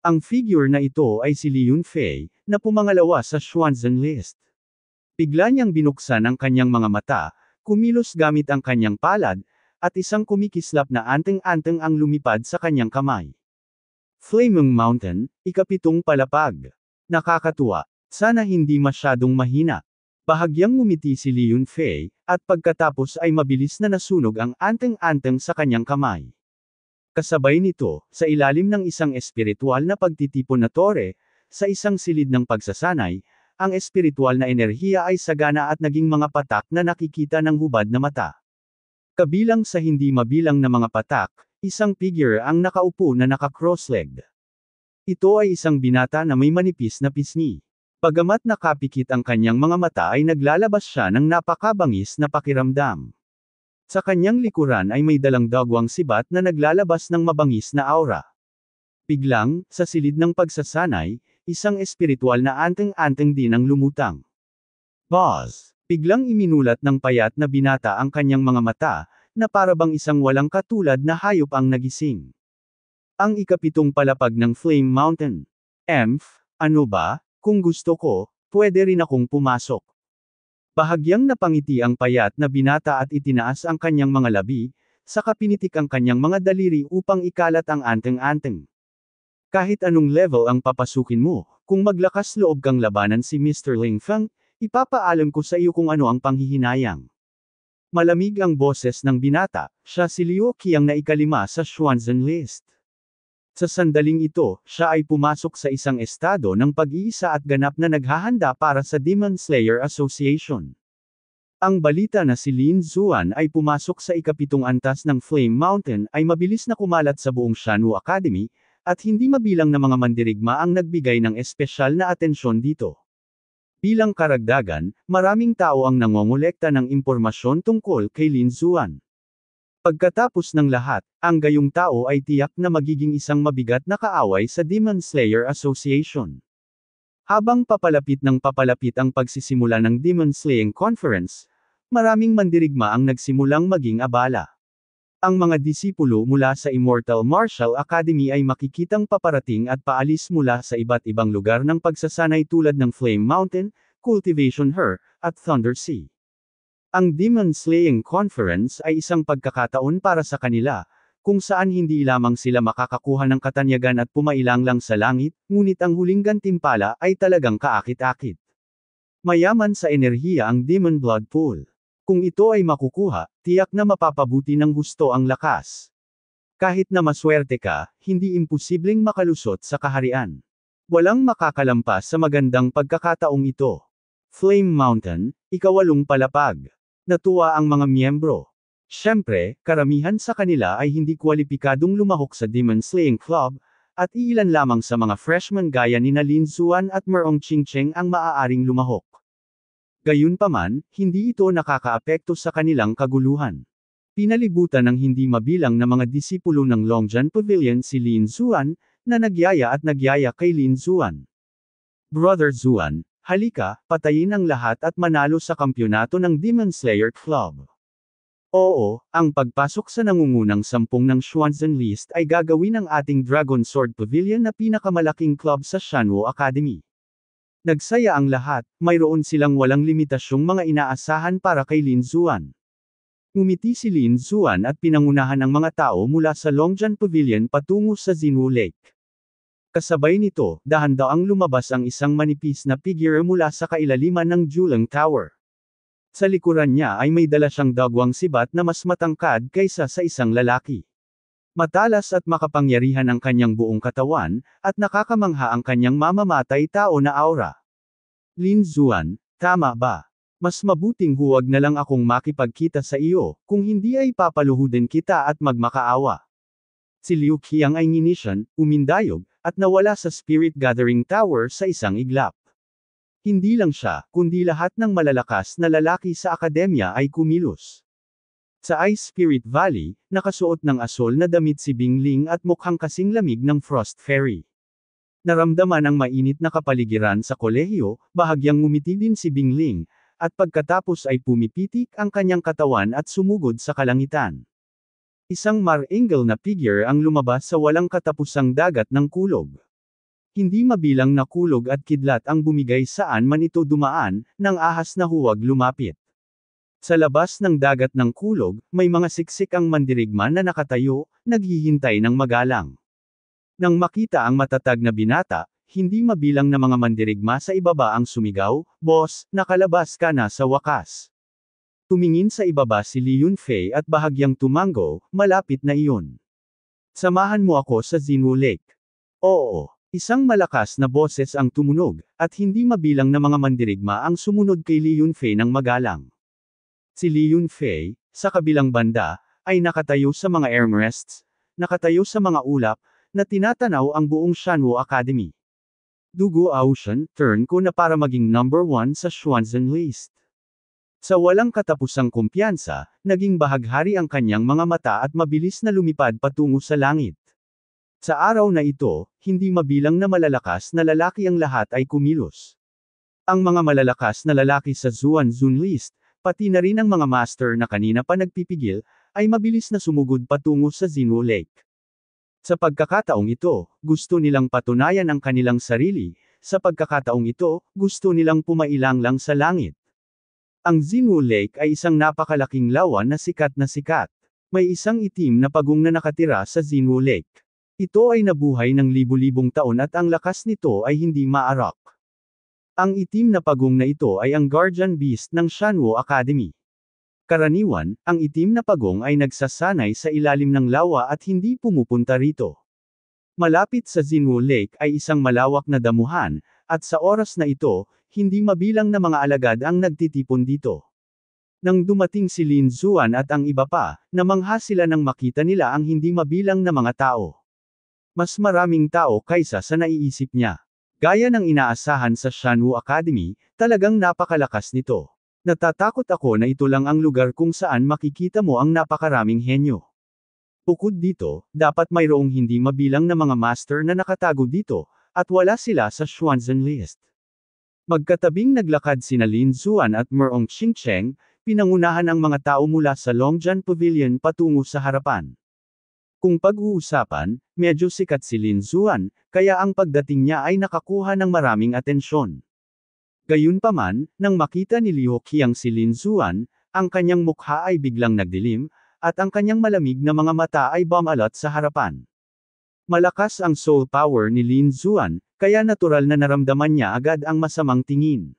Ang figure na ito ay si Liun Fei, na pumangalawa sa Xuanzhen list. Bigla niyang binuksan ang kanyang mga mata, kumilos gamit ang kanyang palad, at isang kumikislap na anteng-anteng ang lumipad sa kanyang kamay. Flaming Mountain, ikapitong palapag. Nakakatuwa, sana hindi masyadong mahina. Bahagyang ngumiti si Liun Fei, at pagkatapos ay mabilis na nasunog ang anteng-anteng sa kanyang kamay. Kasabay nito, sa ilalim ng isang espiritual na pagtitipon na tore, sa isang silid ng pagsasanay, ang espiritual na enerhiya ay sagana at naging mga patak na nakikita ng hubad na mata. Kabilang sa hindi mabilang na mga patak, isang figure ang nakaupo na naka-cross-legged. Ito ay isang binata na may manipis na pisngi. Pagamat nakapikit ang kanyang mga mata ay naglalabas siya ng napakabangis na pakiramdam. Sa kanyang likuran ay may dalang dagwang sibat na naglalabas ng mabangis na aura. Biglang, sa silid ng pagsasanay, isang espiritual na anteng-anteng din ang lumutang. Boss! Biglang iminulat ng payat na binata ang kanyang mga mata, na parabang isang walang katulad na hayop ang nagising. Ang ikapitong palapag ng Flame Mountain. Emph, ano ba? Kung gusto ko, pwede rin akong pumasok. Bahagyang napangiti ang payat na binata at itinaas ang kanyang mga labi, saka pinitik ang kanyang mga daliri upang ikalat ang anteng-anteng. Kahit anong level ang papasukin mo, kung maglakas loob kang labanan si Mr. Ling Feng, ipapaalam ko sa iyo kung ano ang panghihinayang. Malamig ang boses ng binata, siya si Liu Qiang na ikalima sa Xuanzen list. Sa sandaling ito, siya ay pumasok sa isang estado ng pag-iisa at ganap na naghahanda para sa Demon Slayer Association. Ang balita na si Lin Zuan ay pumasok sa ikapitong antas ng Flame Mountain ay mabilis na kumalat sa buong Shanwoo Academy, at hindi mabilang na mga mandirigma ang nagbigay ng espesyal na atensyon dito. Bilang karagdagan, maraming tao ang nangongolekta ng impormasyon tungkol kay Lin Zuan. Pagkatapos ng lahat, ang gayong tao ay tiyak na magiging isang mabigat na kaaway sa Demon Slayer Association. Habang papalapit ng papalapit ang pagsisimula ng Demon Slaying Conference, maraming mandirigma ang nagsimulang maging abala. Ang mga disipulo mula sa Immortal Martial Academy ay makikitang paparating at paalis mula sa iba't ibang lugar ng pagsasanay tulad ng Flame Mountain, Cultivation Her, at Thunder Sea. Ang Demon Slaying Conference ay isang pagkakataon para sa kanila, kung saan hindi lamang sila makakakuha ng katanyagan at pumailanglang sa langit, ngunit ang huling gantimpala ay talagang kaakit-akit. Mayaman sa enerhiya ang Demon Blood Pool. Kung ito ay makukuha, tiyak na mapapabuti ng gusto ang lakas. Kahit na maswerte ka, hindi imposibleng makalusot sa kaharian. Walang makakalampas sa magandang pagkakataong ito. Flame Mountain, ikawalong palapag. Natuwa ang mga miyembro. Siyempre, karamihan sa kanila ay hindi kwalipikadong lumahok sa Demon Slaying Club, at iilan lamang sa mga freshman gaya ni Nalin Zuan at Merong Chingcheng ang maaaring lumahok. Gayunpaman, hindi ito nakakaapekto sa kanilang kaguluhan. Pinalibutan ng hindi mabilang na mga disipulo ng Longjan Pavilion si Lin Zuan, na nagyaya at nagyaya kay Lin Zuan. Brother Zuan, Halika, patayin ang lahat at manalo sa kampyonato ng Demon Slayer Club. Oo, ang pagpasok sa nangungunang sampung ng Xuanzhen List ay gagawin ng ating Dragon Sword Pavilion na pinakamalaking club sa Shanwo Academy. Nagsaya ang lahat, mayroon silang walang limitasyong mga inaasahan para kay Lin Zuan. Ngumiti si Lin Zuan at pinangunahan ang mga tao mula sa Longjan Pavilion patungo sa Zinwu Lake. Kasabay nito, dahan-daang lumabas ang isang manipis na figure mula sa kailaliman ng Julang Tower. Sa likuran niya ay may dala siyang dagwang sibat na mas matangkad kaysa sa isang lalaki. Matalas at makapangyarihan ang kanyang buong katawan, at nakakamangha ang kanyang mamamatay tao na aura. Lin Zuan, tama ba? Mas mabuting huwag na lang akong makipagkita sa iyo, kung hindi ay papaluhudin kita at magmakaawa. Si Liu Qiang ay nginisyan, umindayog, at nawala sa Spirit Gathering Tower sa isang iglap. Hindi lang siya, kundi lahat ng malalakas na lalaki sa akademya ay kumilos. Sa Ice Spirit Valley, nakasuot ng asol na damit si Bingling at mukhang kasing lamig ng Frost Fairy. Naramdaman ang mainit na kapaligiran sa kolehiyo, bahagyang ngumiti din si Bingling, at pagkatapos ay pumipitik ang kanyang katawan at sumugod sa kalangitan. Isang mar marangal na figure ang lumabas sa walang katapusang dagat ng kulog. Hindi mabilang na kulog at kidlat ang bumigay saan man ito dumaan, nang ahas na huwag lumapit. Sa labas ng dagat ng kulog, may mga siksik ang mandirigma na nakatayo, naghihintay ng magalang. Nang makita ang matatag na binata, hindi mabilang na mga mandirigma sa ibaba ang sumigaw, Boss, nakalabas ka na sa wakas. Tumingin sa ibaba si Li Yunfei at bahagyang tumango, malapit na iyon. Samahan mo ako sa Zinwu Lake. Oo, isang malakas na boses ang tumunog, at hindi mabilang na mga mandirigma ang sumunod kay Li Yunfei ng magalang. Si Li Yunfei, sa kabilang banda, ay nakatayo sa mga armrests, nakatayo sa mga ulap, na tinatanaw ang buong Shanwu Academy. Dugo Ocean, turn ko na para maging number one sa Xuanzen list. Sa walang katapusang kumpiyansa, naging bahaghari ang kanyang mga mata at mabilis na lumipad patungo sa langit. Sa araw na ito, hindi mabilang na malalakas na lalaki ang lahat ay kumilos. Ang mga malalakas na lalaki sa Zuan Zun List, pati na rin ang mga master na kanina pa nagpipigil, ay mabilis na sumugod patungo sa Zinu Lake. Sa pagkakataong ito, gusto nilang patunayan ang kanilang sarili, sa pagkakataong ito, gusto nilang pumailanglang sa langit. Ang Zinwu Lake ay isang napakalaking lawa na sikat na sikat. May isang itim na pagong na nakatira sa Zinwu Lake. Ito ay nabuhay ng libu-libong taon at ang lakas nito ay hindi maarap. Ang itim na pagong na ito ay ang guardian beast ng Shanwo Academy. Karaniwan, ang itim na pagong ay nagsasanay sa ilalim ng lawa at hindi pumupunta rito. Malapit sa Zinwu Lake ay isang malawak na damuhan, at sa oras na ito, hindi mabilang na mga alagad ang nagtitipon dito. Nang dumating si Lin Zuan at ang iba pa, namangha sila nang makita nila ang hindi mabilang na mga tao. Mas maraming tao kaysa sa naiisip niya. Gaya ng inaasahan sa Shanwu Academy, talagang napakalakas nito. Natatakot ako na ito lang ang lugar kung saan makikita mo ang napakaraming henyo. Bukod dito, dapat mayroong hindi mabilang na mga master na nakatago dito, at wala sila sa Xuanzhen list. Magkatabing naglakad sina Lin Zuan at Merong Xingcheng, pinangunahan ang mga tao mula sa Longjan Pavilion patungo sa harapan. Kung pag-uusapan, medyo sikat si Lin Zuan, kaya ang pagdating niya ay nakakuha ng maraming atensyon. Gayunpaman, nang makita ni Liu Qiang si Lin Zuan, ang kanyang mukha ay biglang nagdilim, at ang kanyang malamig na mga mata ay bumalot sa harapan. Malakas ang soul power ni Lin Zuan, kaya natural na naramdaman niya agad ang masamang tingin.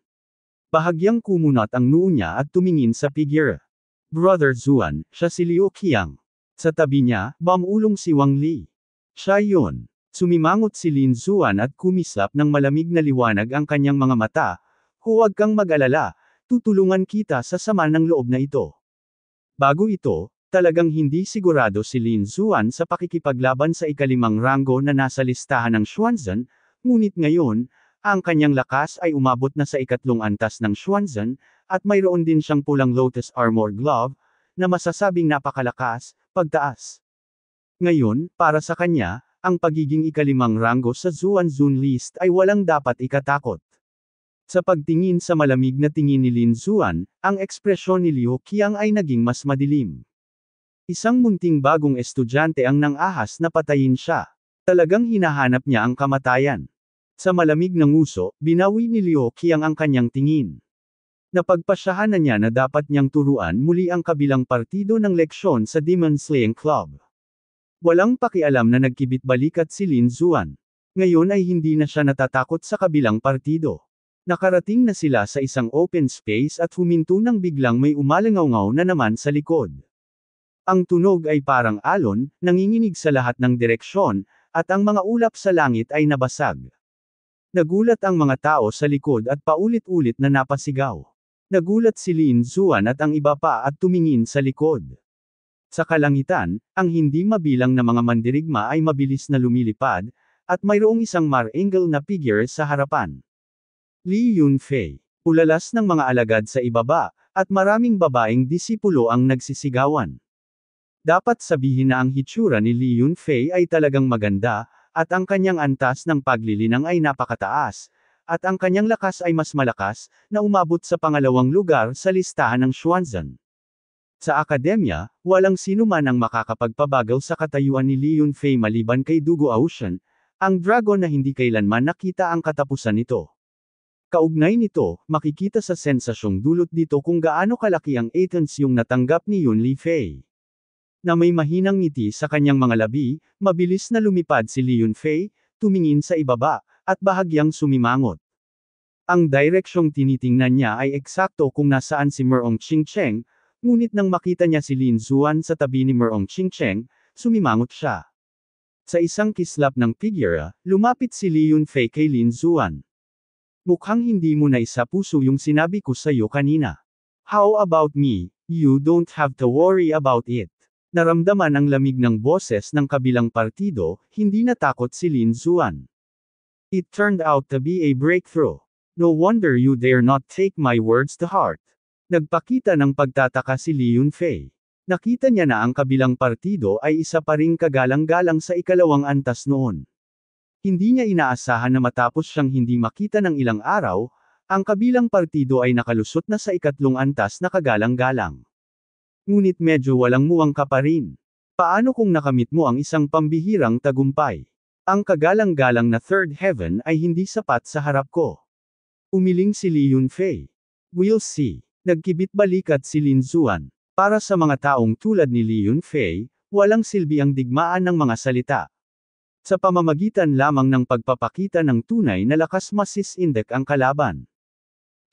Bahagyang kumunot ang noo niya at tumingin sa figure. Brother Zuan, siya si Liu Qiang. Sa tabi niya, bamulong si Wang Li. Siya yun. Sumimangot si Lin Zuan at kumisap ng malamig na liwanag ang kanyang mga mata. Huwag kang mag-alala, tutulungan kita sa sama ng loob na ito. Bago ito, Talagang hindi sigurado si Lin Zuan sa pakikipaglaban sa ikalimang ranggo na nasa listahan ng Xuanzan, ngunit ngayon, ang kanyang lakas ay umabot na sa ikatlong antas ng Xuanzan, at mayroon din siyang pulang Lotus Armor Glove, na masasabing napakalakas, pagtaas. Ngayon, para sa kanya, ang pagiging ikalimang ranggo sa Zuan Zun List ay walang dapat ikatakot. Sa pagtingin sa malamig na tingin ni Lin Zuan, ang ekspresyon ni Liu Qiang ay naging mas madilim. Isang munting bagong estudyante ang nangahas na patayin siya. Talagang hinahanap niya ang kamatayan. Sa malamig ng uso, binawi ni Liu Qiang ang kanyang tingin. Napagpasyahan na niya na dapat niyang turuan muli ang kabilang partido ng leksyon sa Demon Slaying Club. Walang pakialam na nagkibit-balikat si Lin Zuan. Ngayon ay hindi na siya natatakot sa kabilang partido. Nakarating na sila sa isang open space at huminto nang biglang may umalangaw na naman sa likod. Ang tunog ay parang alon, nanginginig sa lahat ng direksyon, at ang mga ulap sa langit ay nabasag. Nagulat ang mga tao sa likod at paulit-ulit na napasigaw. Nagulat si Lin Zuan at ang iba pa at tumingin sa likod. Sa kalangitan, ang hindi mabilang na mga mandirigma ay mabilis na lumilipad, at mayroong isang marangle na figure sa harapan. Li Yunfei, ulalas ng mga alagad sa ibaba, at maraming babaeng disipulo ang nagsisigawan. Dapat sabihin na ang hitsura ni Li Yunfei ay talagang maganda, at ang kanyang antas ng paglilinang ay napakataas, at ang kanyang lakas ay mas malakas, na umabot sa pangalawang lugar sa listahan ng Xuanzan. Sa akademya, walang sino man ang makakapagpabagal sa katayuan ni Li Yunfei maliban kay Dugo Ocean, ang dragon na hindi kailanman nakita ang katapusan nito. Kaugnay nito, makikita sa sensasyong dulot dito kung gaano kalaki ang Athens yung natanggap ni Yun Li Fei na may mahinang ngiti sa kanyang mga labi, mabilis na lumipad si Li Fei, tumingin sa ibaba, at bahagyang sumimangot. Ang direksyong tinitingnan niya ay eksakto kung nasaan si Merong Qingcheng, ngunit nang makita niya si Lin Zuan sa tabi ni Merong Qingcheng, sumimangot siya. Sa isang kislap ng figura, lumapit si Li Fei kay Lin Zuan. Mukhang hindi mo na isa puso yung sinabi ko sa iyo kanina. How about me? You don't have to worry about it. Naramdaman ang lamig ng boses ng kabilang partido, hindi natakot si Lin Zuan. It turned out to be a breakthrough. No wonder you dare not take my words to heart. Nagpakita ng pagtataka si Li Yunfei. Nakita niya na ang kabilang partido ay isa pa ring kagalang-galang sa ikalawang antas noon. Hindi niya inaasahan na matapos siyang hindi makita ng ilang araw, ang kabilang partido ay nakalusot na sa ikatlong antas na kagalang-galang. Ngunit medyo walang muwang ka pa rin. Paano kung nakamit mo ang isang pambihirang tagumpay? Ang kagalang-galang na third heaven ay hindi sapat sa harap ko. Umiling si Li Yunfei. We'll see. Nagkibit balikat si Lin Zuan. Para sa mga taong tulad ni Li Yunfei, walang silbi ang digmaan ng mga salita. Sa pamamagitan lamang ng pagpapakita ng tunay na lakas masisindek ang kalaban.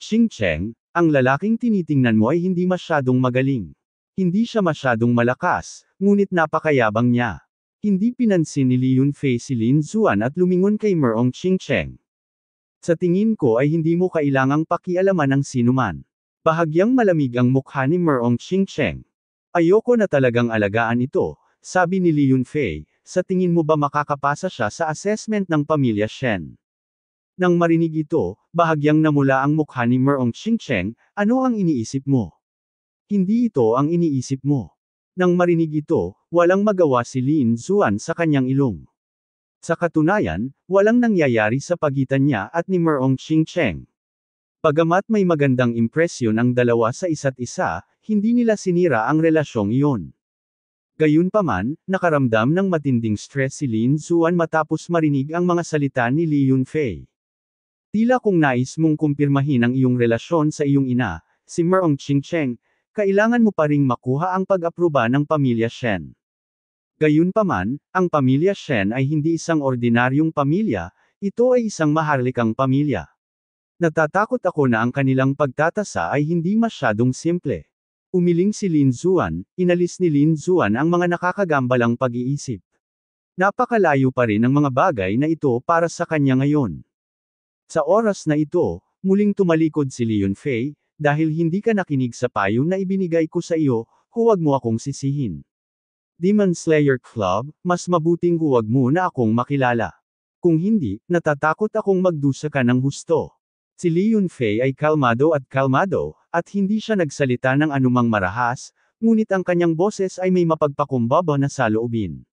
Ching Cheng, ang lalaking tinitingnan mo ay hindi masyadong magaling. Hindi siya masyadong malakas, ngunit napakayabang niya. Hindi pinansin ni Li Fei si Lin Zuan at lumingon kay Merong Chingcheng. Sa tingin ko ay hindi mo kailangang pakialaman ang sinuman. Bahagyang malamig ang mukha ni Merong Chingcheng. Ayoko na talagang alagaan ito, sabi ni Li Fei, sa tingin mo ba makakapasa siya sa assessment ng pamilya Shen? Nang marinig ito, bahagyang namula ang mukha ni Merong Chingcheng, ano ang iniisip mo? Hindi ito ang iniisip mo. Nang marinig ito, walang magawa si Lin Zuan sa kanyang ilong. Sa katunayan, walang nangyayari sa pagitan niya at ni Merong Ching Cheng. Pagamat may magandang impresyon ang dalawa sa isa't isa, hindi nila sinira ang relasyong iyon. Gayunpaman, nakaramdam ng matinding stress si Lin Zuan matapos marinig ang mga salita ni Li Yunfei. Tila kung nais mong kumpirmahin ang iyong relasyon sa iyong ina, si Merong Ching Cheng, kailangan mo pa ring makuha ang pag-aproba ng pamilya Shen. Gayunpaman, ang pamilya Shen ay hindi isang ordinaryong pamilya, ito ay isang maharlikang pamilya. Natatakot ako na ang kanilang pagtatasa ay hindi masyadong simple. Umiling si Lin Zuan, inalis ni Lin Zuan ang mga nakakagambalang pag-iisip. Napakalayo pa rin ang mga bagay na ito para sa kanya ngayon. Sa oras na ito, muling tumalikod si Leon Fei, dahil hindi ka nakinig sa payo na ibinigay ko sa iyo, huwag mo akong sisihin. Demon Slayer Club, mas mabuting huwag mo na akong makilala. Kung hindi, natatakot akong magdusa ka ng husto. Si Leon Fei ay kalmado at kalmado, at hindi siya nagsalita ng anumang marahas, ngunit ang kanyang boses ay may mapagpakumbaba na saloobin.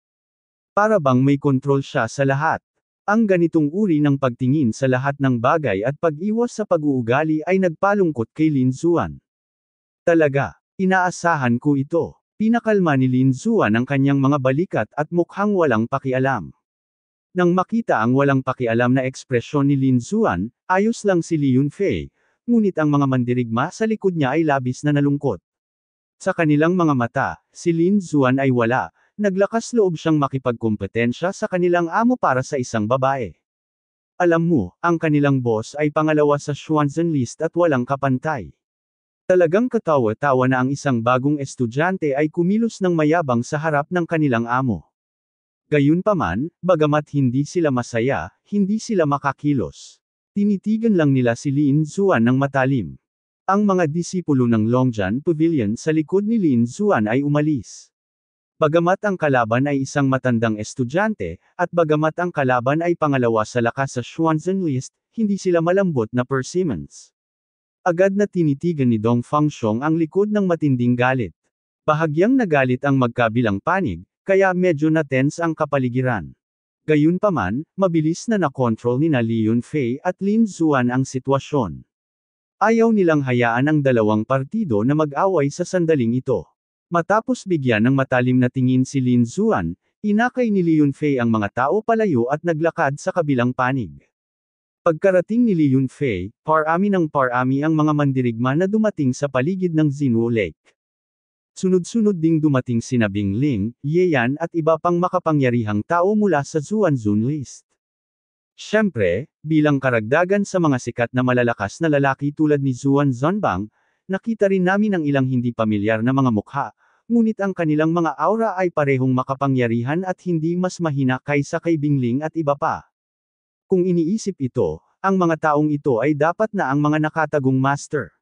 Para bang may kontrol siya sa lahat. Ang ganitong uri ng pagtingin sa lahat ng bagay at pag-iwas sa pag-uugali ay nagpalungkot kay Lin Zuan. Talaga, inaasahan ko ito. Pinakalma ni Lin Zuan ang kanyang mga balikat at mukhang walang pakialam. Nang makita ang walang pakialam na ekspresyon ni Lin Zuan, ayos lang si Li Fei, ngunit ang mga mandirigma sa likod niya ay labis na nalungkot. Sa kanilang mga mata, si Lin Zuan ay wala, naglakas loob siyang makipagkumpetensya sa kanilang amo para sa isang babae. Alam mo, ang kanilang boss ay pangalawa sa Schwanzen list at walang kapantay. Talagang katawa-tawa na ang isang bagong estudyante ay kumilos ng mayabang sa harap ng kanilang amo. Gayunpaman, bagamat hindi sila masaya, hindi sila makakilos. Tinitigan lang nila si Lin Zuan ng matalim. Ang mga disipulo ng Longjan Pavilion sa likod ni Lin Zuan ay umalis. Bagamat ang kalaban ay isang matandang estudyante, at bagamat ang kalaban ay pangalawa sa lakas sa Xuanzhen list, hindi sila malambot na persimmons. Agad na tinitigan ni Dong Fangshong ang likod ng matinding galit. Bahagyang nagalit ang magkabilang panig, kaya medyo na-tense ang kapaligiran. Gayunpaman, mabilis na nakontrol ni na Li Yunfei at Lin Zuan ang sitwasyon. Ayaw nilang hayaan ang dalawang partido na mag-away sa sandaling ito. Matapos bigyan ng matalim na tingin si Lin Zuan, inakay ni Li Yunfei ang mga tao palayo at naglakad sa kabilang panig. Pagkarating ni Li Yunfei, parami ng parami ang mga mandirigma na dumating sa paligid ng Zinwu Lake. Sunod-sunod ding dumating sina Bingling, Yeyan at iba pang makapangyarihang tao mula sa Zuanzun List. Siyempre, bilang karagdagan sa mga sikat na malalakas na lalaki tulad ni Zuan Zonbang, nakita rin namin ang ilang hindi pamilyar na mga mukha, ngunit ang kanilang mga aura ay parehong makapangyarihan at hindi mas mahina kaysa kay Bingling at iba pa. Kung iniisip ito, ang mga taong ito ay dapat na ang mga nakatagong master.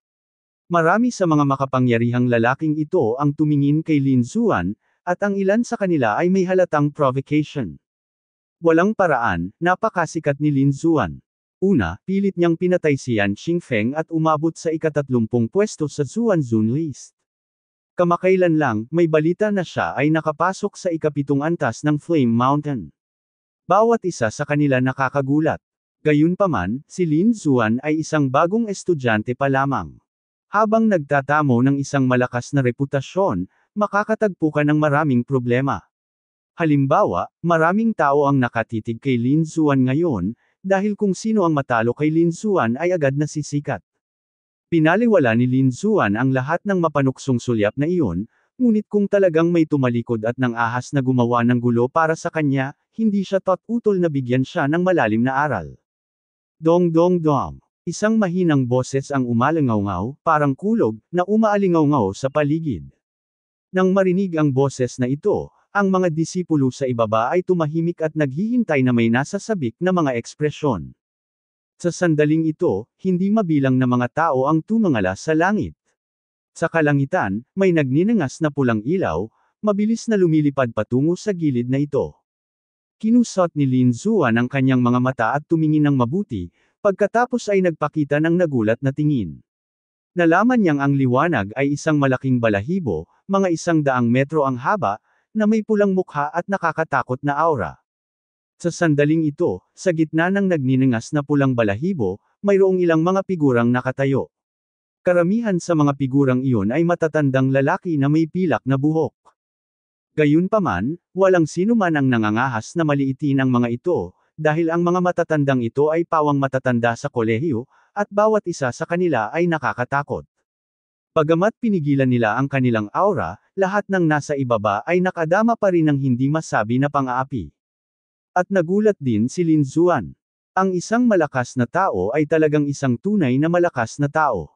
Marami sa mga makapangyarihang lalaking ito ang tumingin kay Lin Zuan, at ang ilan sa kanila ay may halatang provocation. Walang paraan, napakasikat ni Lin Zuan. Una, pilit niyang pinatay si Yan Xingfeng at umabot sa ikatatlumpong pwesto sa Zuan Zun List. Kamakailan lang, may balita na siya ay nakapasok sa ikapitong antas ng Flame Mountain. Bawat isa sa kanila nakakagulat. Gayunpaman, si Lin Zuan ay isang bagong estudyante pa lamang. Habang nagtatamo ng isang malakas na reputasyon, makakatagpo ka ng maraming problema. Halimbawa, maraming tao ang nakatitig kay Lin Zuan ngayon, dahil kung sino ang matalo kay Lin Zuan ay agad na sisikat. Pinaliwala ni Lin Zuan ang lahat ng mapanuksong sulyap na iyon, ngunit kung talagang may tumalikod at ng ahas na gumawa ng gulo para sa kanya, hindi siya tatutol na bigyan siya ng malalim na aral. Dong dong dong. Isang mahinang boses ang umalangaw ngaw parang kulog, na umaalingaw sa paligid. Nang marinig ang boses na ito, ang mga disipulo sa ibaba ay tumahimik at naghihintay na may nasasabik na mga ekspresyon. Sa sandaling ito, hindi mabilang na mga tao ang tumangala sa langit. Sa kalangitan, may nagninangas na pulang ilaw, mabilis na lumilipad patungo sa gilid na ito. Kinusot ni Lin Zuan ang kanyang mga mata at tumingin ng mabuti, pagkatapos ay nagpakita ng nagulat na tingin. Nalaman niyang ang liwanag ay isang malaking balahibo, mga isang daang metro ang haba, na may pulang mukha at nakakatakot na aura. Sa sandaling ito, sa gitna ng nagniningas na pulang balahibo, mayroong ilang mga figurang nakatayo. Karamihan sa mga figurang iyon ay matatandang lalaki na may pilak na buhok. Gayunpaman, walang sino man ang nangangahas na maliitin ang mga ito, dahil ang mga matatandang ito ay pawang matatanda sa kolehiyo, at bawat isa sa kanila ay nakakatakot. Pagamat pinigilan nila ang kanilang aura, lahat ng nasa ibaba ay nakadama pa rin ng hindi masabi na pang-aapi. At nagulat din si Lin Zuan. Ang isang malakas na tao ay talagang isang tunay na malakas na tao.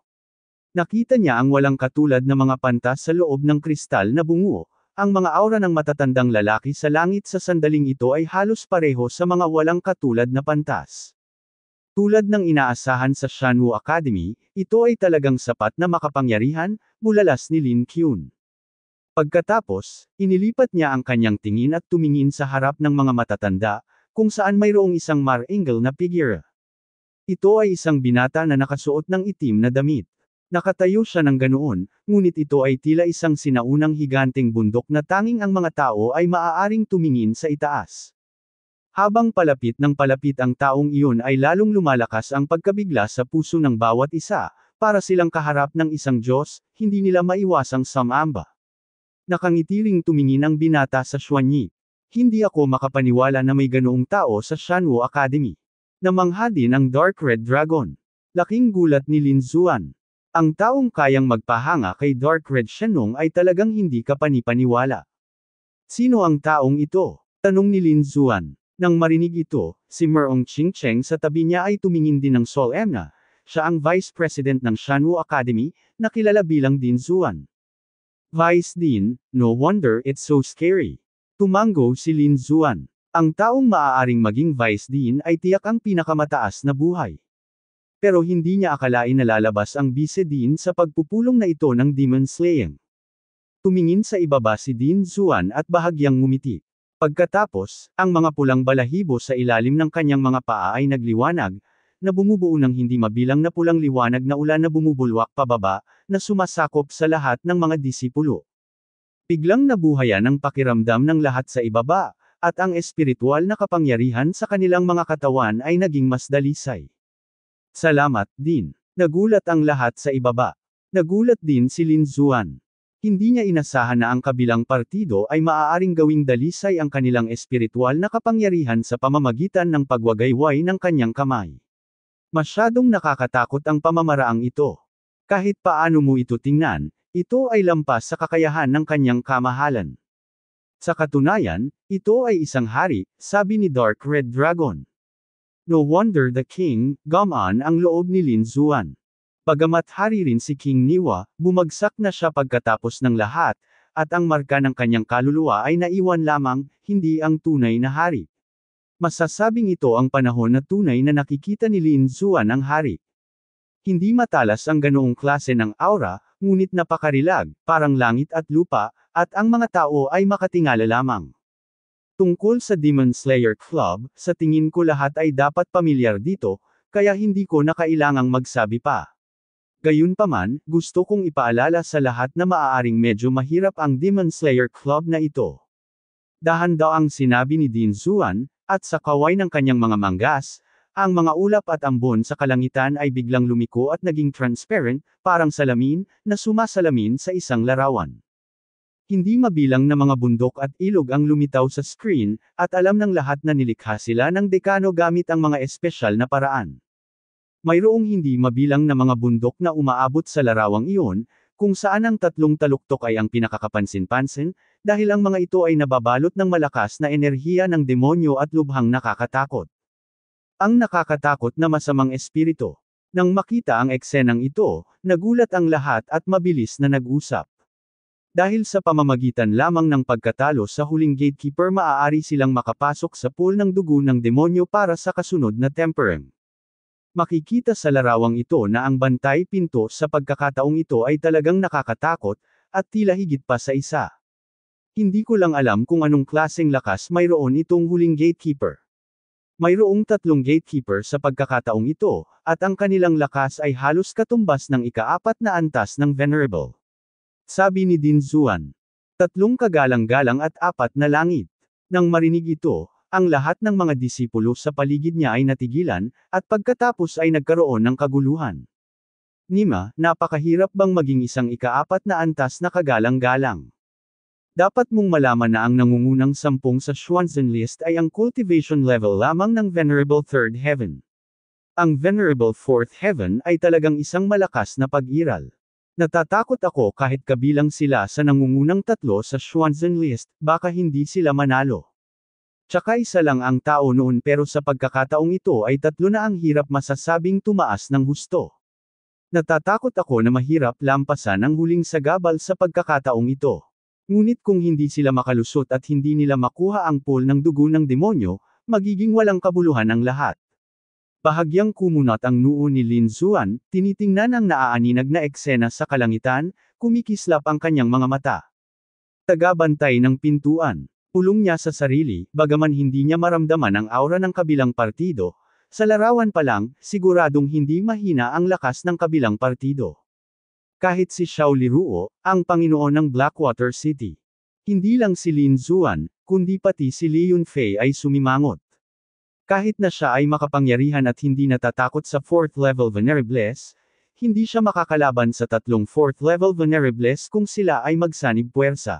Nakita niya ang walang katulad na mga pantas sa loob ng kristal na bungo. Ang mga aura ng matatandang lalaki sa langit sa sandaling ito ay halos pareho sa mga walang katulad na pantas. Tulad ng inaasahan sa Shanwu Academy, ito ay talagang sapat na makapangyarihan, bulalas ni Lin Kyun. Pagkatapos, inilipat niya ang kanyang tingin at tumingin sa harap ng mga matatanda, kung saan mayroong isang Mar Engel na figure. Ito ay isang binata na nakasuot ng itim na damit. Nakatayo siya ng ganoon, ngunit ito ay tila isang sinaunang higanteng bundok na tanging ang mga tao ay maaaring tumingin sa itaas. Habang palapit ng palapit ang taong iyon ay lalong lumalakas ang pagkabigla sa puso ng bawat isa, para silang kaharap ng isang Diyos, hindi nila maiwasang samamba. Nakangitiling tumingin ang binata sa Xuan Yi. Hindi ako makapaniwala na may ganoong tao sa Shanwo Academy. Namangha din ang Dark Red Dragon. Laking gulat ni Lin Zuan. Ang taong kayang magpahanga kay Dark Red Shenong ay talagang hindi kapanipaniwala. Sino ang taong ito? Tanong ni Lin Zuan. Nang marinig ito, si Merong Chingcheng sa tabi niya ay tumingin din ng Sol Emna. Siya ang Vice President ng Shanwu Academy, na kilala bilang Din Zuan. Vice Dean, no wonder it's so scary. Tumango si Lin Zuan. Ang taong maaaring maging Vice Dean ay tiyak ang pinakamataas na buhay. Pero hindi niya akalain na lalabas ang Vice Dean sa pagpupulong na ito ng Demon Slaying. Tumingin sa ibaba si Dean Zuan at bahagyang ngumiti. Pagkatapos, ang mga pulang balahibo sa ilalim ng kanyang mga paa ay nagliwanag, na bumubuo ng hindi mabilang na pulang liwanag na ulan na bumubulwak pababa, na sumasakop sa lahat ng mga disipulo. Biglang nabuhayan ang pakiramdam ng lahat sa ibaba, at ang espiritual na kapangyarihan sa kanilang mga katawan ay naging mas dalisay. Salamat din. Nagulat ang lahat sa ibaba. Nagulat din si Lin Zuan. Hindi niya inasahan na ang kabilang partido ay maaaring gawing dalisay ang kanilang espiritual na kapangyarihan sa pamamagitan ng pagwagayway ng kanyang kamay. Masyadong nakakatakot ang pamamaraang ito. Kahit paano mo ito tingnan, ito ay lampas sa kakayahan ng kanyang kamahalan. Sa katunayan, ito ay isang hari, sabi ni Dark Red Dragon. No wonder the king, gamaan ang loob ni Lin Zuan. Pagamat hari rin si King Niwa, bumagsak na siya pagkatapos ng lahat, at ang marka ng kanyang kaluluwa ay naiwan lamang, hindi ang tunay na hari. Masasabing ito ang panahon na tunay na nakikita ni Lin Zuan ang hari. Hindi matalas ang ganoong klase ng aura, ngunit napakarilag, parang langit at lupa, at ang mga tao ay makatingala lamang. Tungkol sa Demon Slayer Club, sa tingin ko lahat ay dapat pamilyar dito, kaya hindi ko na kailangang magsabi pa. Gayunpaman, gusto kong ipaalala sa lahat na maaaring medyo mahirap ang Demon Slayer Club na ito. Dahan daw ang sinabi ni Dean Zuan, at sa kaway ng kanyang mga manggas, ang mga ulap at ambon sa kalangitan ay biglang lumiko at naging transparent, parang salamin, na sumasalamin sa isang larawan. Hindi mabilang na mga bundok at ilog ang lumitaw sa screen, at alam ng lahat na nilikha sila ng dekano gamit ang mga espesyal na paraan. Mayroong hindi mabilang na mga bundok na umaabot sa larawang iyon, kung saan ang tatlong taluktok ay ang pinakakapansin-pansin, dahil ang mga ito ay nababalot ng malakas na enerhiya ng demonyo at lubhang nakakatakot. Ang nakakatakot na masamang espiritu. Nang makita ang eksenang ito, nagulat ang lahat at mabilis na nag-usap. Dahil sa pamamagitan lamang ng pagkatalo sa huling gatekeeper maaari silang makapasok sa pool ng dugo ng demonyo para sa kasunod na temperem. Makikita sa larawang ito na ang bantay pinto sa pagkakataong ito ay talagang nakakatakot, at tila higit pa sa isa. Hindi ko lang alam kung anong klaseng lakas mayroon itong huling gatekeeper. Mayroong tatlong gatekeeper sa pagkakataong ito, at ang kanilang lakas ay halos katumbas ng ikaapat na antas ng Venerable. Sabi ni Din Zuan. Tatlong kagalang-galang at apat na langit. Nang marinig ito, ang lahat ng mga disipulo sa paligid niya ay natigilan, at pagkatapos ay nagkaroon ng kaguluhan. Nima, napakahirap bang maging isang ikaapat na antas na kagalang-galang? Dapat mong malaman na ang nangungunang sampung sa Xuanzhen list ay ang cultivation level lamang ng Venerable Third Heaven. Ang Venerable Fourth Heaven ay talagang isang malakas na pag-iral. Natatakot ako kahit kabilang sila sa nangungunang tatlo sa Xuanzhen list, baka hindi sila manalo. Tsaka isa lang ang tao noon pero sa pagkakataong ito ay tatlo na ang hirap masasabing tumaas ng husto. Natatakot ako na mahirap lampasan ang huling sagabal sa pagkakataong ito. Ngunit kung hindi sila makalusot at hindi nila makuha ang pool ng dugo ng demonyo, magiging walang kabuluhan ang lahat. Bahagyang kumunat ang noo ni Lin Zuan, tinitingnan ang naaaninag na eksena sa kalangitan, kumikislap ang kanyang mga mata. Tagabantay ng pintuan. Ulong niya sa sarili, bagaman hindi niya maramdaman ang aura ng kabilang partido, sa larawan pa lang, siguradong hindi mahina ang lakas ng kabilang partido. Kahit si Xiao Liruo, ang Panginoon ng Blackwater City. Hindi lang si Lin Zuan, kundi pati si Li Yunfei ay sumimangot. Kahit na siya ay makapangyarihan at hindi natatakot sa 4th level Venerables, hindi siya makakalaban sa tatlong 4th level Venerables kung sila ay magsanib puwersa.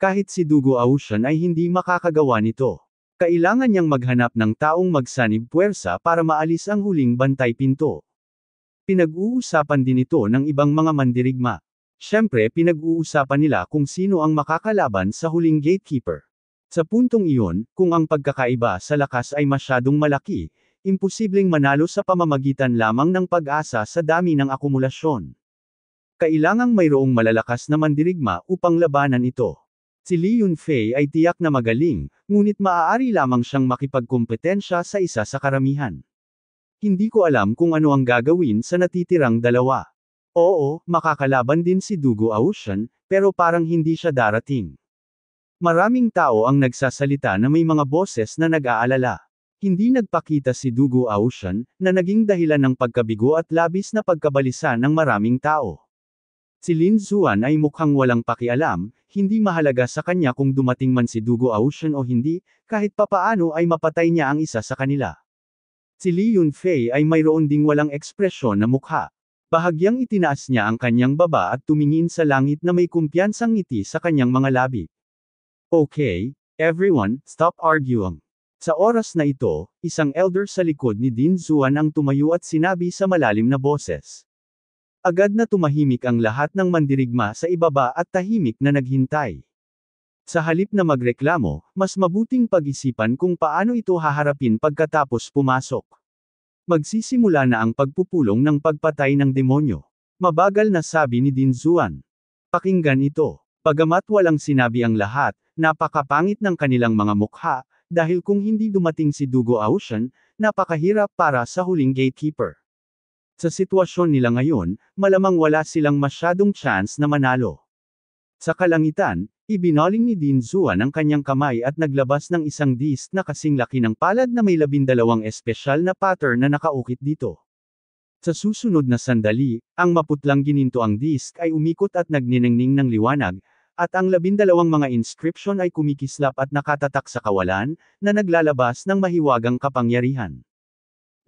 Kahit si Dugo Aushan ay hindi makakagawa nito. Kailangan niyang maghanap ng taong magsanib puwersa para maalis ang huling bantay pinto. Pinag-uusapan din ito ng ibang mga mandirigma. Siyempre pinag-uusapan nila kung sino ang makakalaban sa huling gatekeeper. Sa puntong iyon, kung ang pagkakaiba sa lakas ay masyadong malaki, imposibleng manalo sa pamamagitan lamang ng pag-asa sa dami ng akumulasyon. Kailangang mayroong malalakas na mandirigma upang labanan ito. Si Li Yunfei ay tiyak na magaling, ngunit maaari lamang siyang makipagkompetensya sa isa sa karamihan. Hindi ko alam kung ano ang gagawin sa natitirang dalawa. Oo, makakalaban din si Dugo Ocean, pero parang hindi siya darating. Maraming tao ang nagsasalita na may mga boses na nag-aalala. Hindi nagpakita si Dugo Ocean, na naging dahilan ng pagkabigo at labis na pagkabalisa ng maraming tao. Si Lin Zuan ay mukhang walang pakialam, hindi mahalaga sa kanya kung dumating man si Dugo Ocean o hindi, kahit papaano ay mapatay niya ang isa sa kanila. Si Li Yunfei ay mayroon ding walang ekspresyon na mukha. Bahagyang itinaas niya ang kanyang baba at tumingin sa langit na may kumpiyansang ngiti sa kanyang mga labi. Okay, everyone, stop arguing. Sa oras na ito, isang elder sa likod ni Din Zuan ang tumayo at sinabi sa malalim na boses. Agad na tumahimik ang lahat ng mandirigma sa ibaba at tahimik na naghintay. Sa halip na magreklamo, mas mabuting pag-isipan kung paano ito haharapin pagkatapos pumasok. Magsisimula na ang pagpupulong ng pagpatay ng demonyo. Mabagal na sabi ni Din Zuan. Pakinggan ito. Pagamat walang sinabi ang lahat, napakapangit ng kanilang mga mukha, dahil kung hindi dumating si Dugo Aushan, napakahirap para sa huling gatekeeper. Sa sitwasyon nila ngayon, malamang wala silang masyadong chance na manalo. Sa kalangitan, ibinaling ni Din Zuan ang kanyang kamay at naglabas ng isang disk na kasing laki ng palad na may labindalawang espesyal na pattern na nakaukit dito. Sa susunod na sandali, ang maputlang gininto ang disk ay umikot at nagniningning ng liwanag, at ang labindalawang mga inscription ay kumikislap at nakatatak sa kawalan, na naglalabas ng mahiwagang kapangyarihan.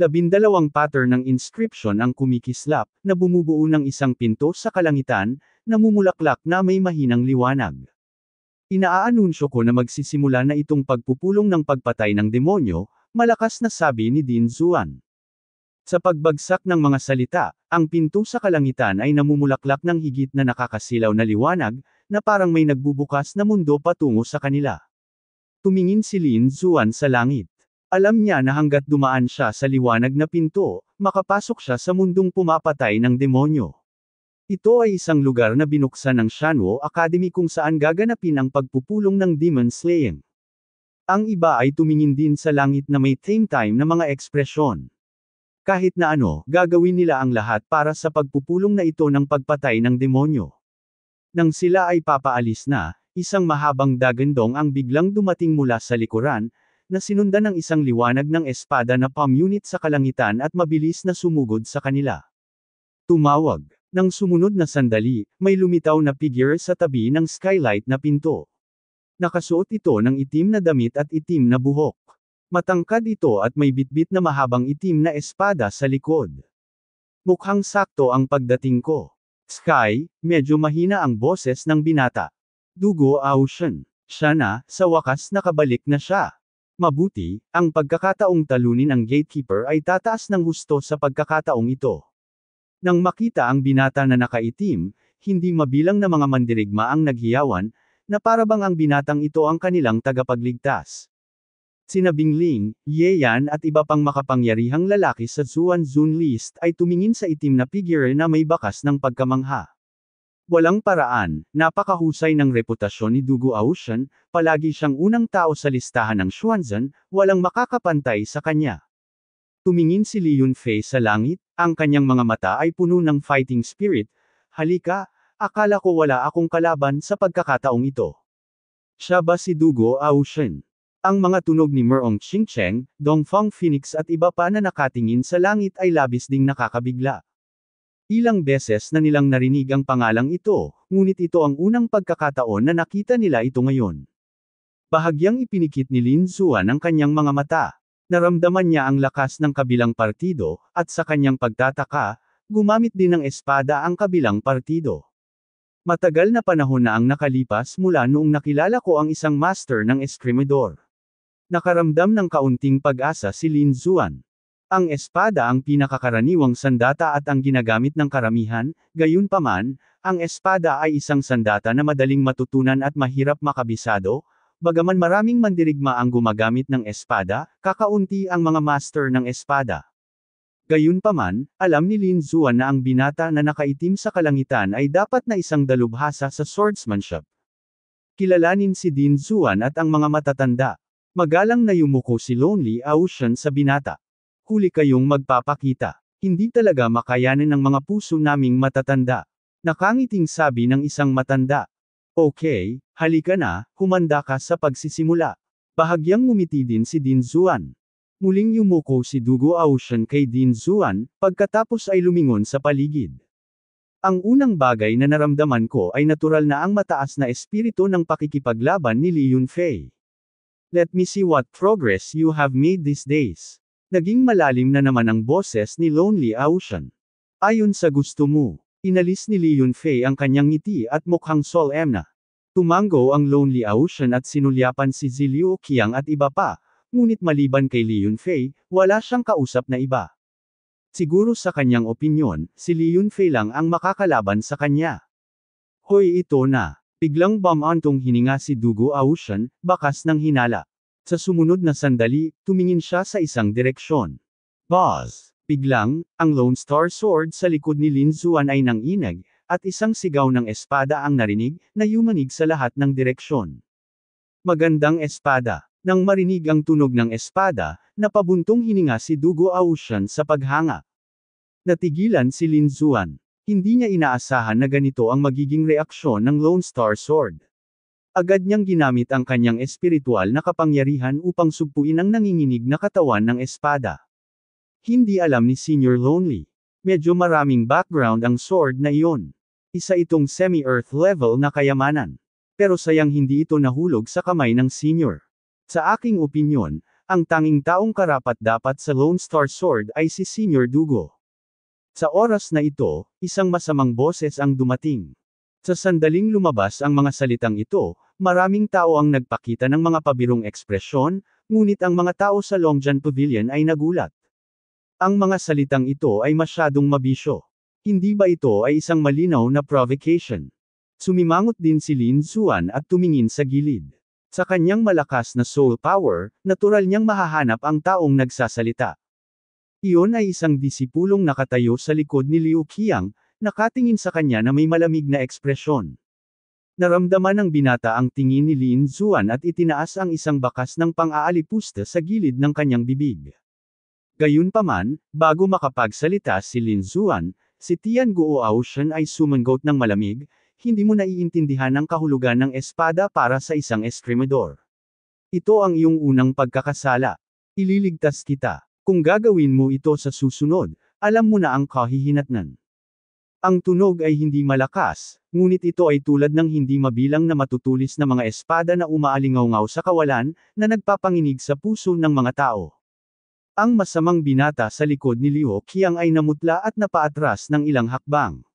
Labindalawang pattern ng inscription ang kumikislap, na bumubuo ng isang pinto sa kalangitan, na mumulaklak na may mahinang liwanag. Inaaanunsyo ko na magsisimula na itong pagpupulong ng pagpatay ng demonyo, malakas na sabi ni Din Zuan. Sa pagbagsak ng mga salita, ang pinto sa kalangitan ay namumulaklak ng higit na nakakasilaw na liwanag, na parang may nagbubukas na mundo patungo sa kanila. Tumingin si Lin Zuan sa langit. Alam niya na hanggat dumaan siya sa liwanag na pinto, makapasok siya sa mundong pumapatay ng demonyo. Ito ay isang lugar na binuksan ng Shanwo Academy kung saan gaganapin ang pagpupulong ng demon slaying. Ang iba ay tumingin din sa langit na may tame time na mga ekspresyon. Kahit na ano, gagawin nila ang lahat para sa pagpupulong na ito ng pagpatay ng demonyo. Nang sila ay papaalis na, isang mahabang dagandong ang biglang dumating mula sa likuran, na sinundan ng isang liwanag ng espada na pamunit sa kalangitan at mabilis na sumugod sa kanila. Tumawag. Nang sumunod na sandali, may lumitaw na figure sa tabi ng skylight na pinto. Nakasuot ito ng itim na damit at itim na buhok. Matangkad ito at may bitbit na mahabang itim na espada sa likod. Mukhang sakto ang pagdating ko. Sky, medyo mahina ang boses ng binata. Dugo Ocean. Siya na, sa wakas nakabalik na siya mabuti, ang pagkakataong talunin ang gatekeeper ay tataas ng husto sa pagkakataong ito. Nang makita ang binata na nakaitim, hindi mabilang na mga mandirigma ang naghiyawan, na parabang ang binatang ito ang kanilang tagapagligtas. Sina Bingling, Yan at iba pang makapangyarihang lalaki sa Zuan Zun List ay tumingin sa itim na figure na may bakas ng pagkamangha. Walang paraan, napakahusay ng reputasyon ni Dugo Aushan, palagi siyang unang tao sa listahan ng Xuanzan, walang makakapantay sa kanya. Tumingin si Li Yunfei sa langit, ang kanyang mga mata ay puno ng fighting spirit, halika, akala ko wala akong kalaban sa pagkakataong ito. Siya ba si Dugo Aushan? Ang mga tunog ni Merong Qingcheng, Dongfang Phoenix at iba pa na nakatingin sa langit ay labis ding nakakabigla. Ilang beses na nilang narinig ang pangalang ito, ngunit ito ang unang pagkakataon na nakita nila ito ngayon. Bahagyang ipinikit ni Lin Zuan ang kanyang mga mata. Naramdaman niya ang lakas ng kabilang partido, at sa kanyang pagtataka, gumamit din ng espada ang kabilang partido. Matagal na panahon na ang nakalipas mula noong nakilala ko ang isang master ng eskrimidor. Nakaramdam ng kaunting pag-asa si Lin Zuan. Ang espada ang pinakakaraniwang sandata at ang ginagamit ng karamihan, gayunpaman, ang espada ay isang sandata na madaling matutunan at mahirap makabisado, bagaman maraming mandirigma ang gumagamit ng espada, kakaunti ang mga master ng espada. Gayunpaman, alam ni Lin Zuan na ang binata na nakaitim sa kalangitan ay dapat na isang dalubhasa sa swordsmanship. Kilalanin si Din Zuan at ang mga matatanda. Magalang na yumuko si Lonely Ocean sa binata huli kayong magpapakita. Hindi talaga makayanan ng mga puso naming matatanda. Nakangiting sabi ng isang matanda. Okay, halika na, humanda ka sa pagsisimula. Bahagyang ngumiti din si Din Zuan. Muling yumuko si Dugo Ocean kay Din Zuan, pagkatapos ay lumingon sa paligid. Ang unang bagay na naramdaman ko ay natural na ang mataas na espiritu ng pakikipaglaban ni Li Yunfei. Let me see what progress you have made these days. Naging malalim na naman ang boses ni Lonely Ocean. Ayon sa gusto mo, inalis ni Lee Yun ang kanyang ngiti at mukhang solemn Emna. Tumango ang Lonely Ocean at sinulyapan si Ziliu Qiang at iba pa, ngunit maliban kay Lee Yun wala siyang kausap na iba. Siguro sa kanyang opinyon, si Lee Yun lang ang makakalaban sa kanya. Hoy ito na, biglang bamantong hininga si Dugo Ocean, bakas ng hinala. Sa sumunod na sandali, tumingin siya sa isang direksyon. Buzz! Biglang, ang Lone Star Sword sa likod ni Lin Zuan ay nanginag, at isang sigaw ng espada ang narinig, na yumanig sa lahat ng direksyon. Magandang espada. Nang marinig ang tunog ng espada, napabuntong hininga si Dugo Aushan sa paghanga. Natigilan si Lin Zuan. Hindi niya inaasahan na ganito ang magiging reaksyon ng Lone Star Sword. Agad niyang ginamit ang kanyang espiritual na kapangyarihan upang sugpuin ang nanginginig na katawan ng espada. Hindi alam ni Senior Lonely. Medyo maraming background ang sword na iyon. Isa itong semi-earth level na kayamanan. Pero sayang hindi ito nahulog sa kamay ng senior. Sa aking opinyon, ang tanging taong karapat dapat sa Lone Star Sword ay si Senior Dugo. Sa oras na ito, isang masamang boses ang dumating. Sa sandaling lumabas ang mga salitang ito, maraming tao ang nagpakita ng mga pabirong ekspresyon, ngunit ang mga tao sa Longjan Pavilion ay nagulat. Ang mga salitang ito ay masyadong mabisyo. Hindi ba ito ay isang malinaw na provocation? Sumimangot din si Lin Xuan at tumingin sa gilid. Sa kanyang malakas na soul power, natural niyang mahahanap ang taong nagsasalita. Iyon ay isang disipulong nakatayo sa likod ni Liu Qiang, Nakatingin sa kanya na may malamig na ekspresyon. Naramdaman ng binata ang tingin ni Lin Zuan at itinaas ang isang bakas ng pang-aalipusta sa gilid ng kanyang bibig. Gayunpaman, bago makapagsalita si Lin Zuan, si Tian Guo Guoaoshan ay sumanggot ng malamig, hindi mo naiintindihan ang kahulugan ng espada para sa isang eskrimador. Ito ang iyong unang pagkakasala. Ililigtas kita. Kung gagawin mo ito sa susunod, alam mo na ang kahihinatnan. Ang tunog ay hindi malakas, ngunit ito ay tulad ng hindi mabilang na matutulis na mga espada na umaalingaw sa kawalan, na nagpapanginig sa puso ng mga tao. Ang masamang binata sa likod ni Liu Qiang ay namutla at napaatras ng ilang hakbang.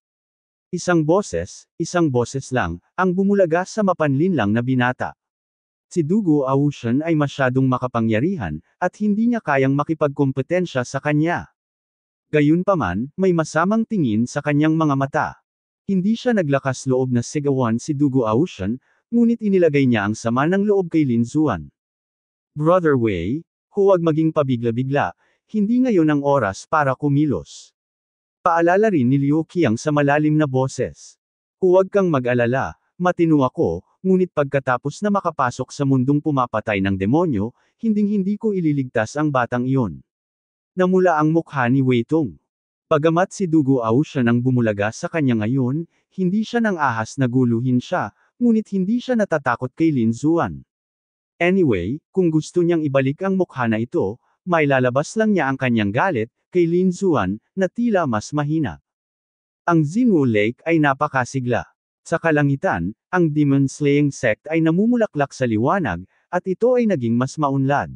Isang boses, isang boses lang, ang bumulaga sa mapanlinlang na binata. Si Dugo Aushan ay masyadong makapangyarihan, at hindi niya kayang makipagkompetensya sa kanya. Gayunpaman, may masamang tingin sa kanyang mga mata. Hindi siya naglakas loob na sigawan si Dugo Ocean, ngunit inilagay niya ang sama ng loob kay Lin Zuan. Brother Wei, huwag maging pabigla-bigla, hindi ngayon ang oras para kumilos. Paalala rin ni Liu Qiang sa malalim na boses. Huwag kang mag-alala, matino ako, ngunit pagkatapos na makapasok sa mundong pumapatay ng demonyo, hinding-hindi ko ililigtas ang batang iyon. Namula ang mukha ni Weitong. Pagamat si Dugu Ao siya nang bumulaga sa kanya ngayon, hindi siya nang ahas na guluhin siya, ngunit hindi siya natatakot kay Lin Zuan. Anyway, kung gusto niyang ibalik ang mukha na ito, mailalabas lang niya ang kanyang galit, kay Lin Zuan, na tila mas mahina. Ang Zinwu Lake ay napakasigla. Sa kalangitan, ang Demon Slaying Sect ay namumulaklak sa liwanag, at ito ay naging mas maunlad.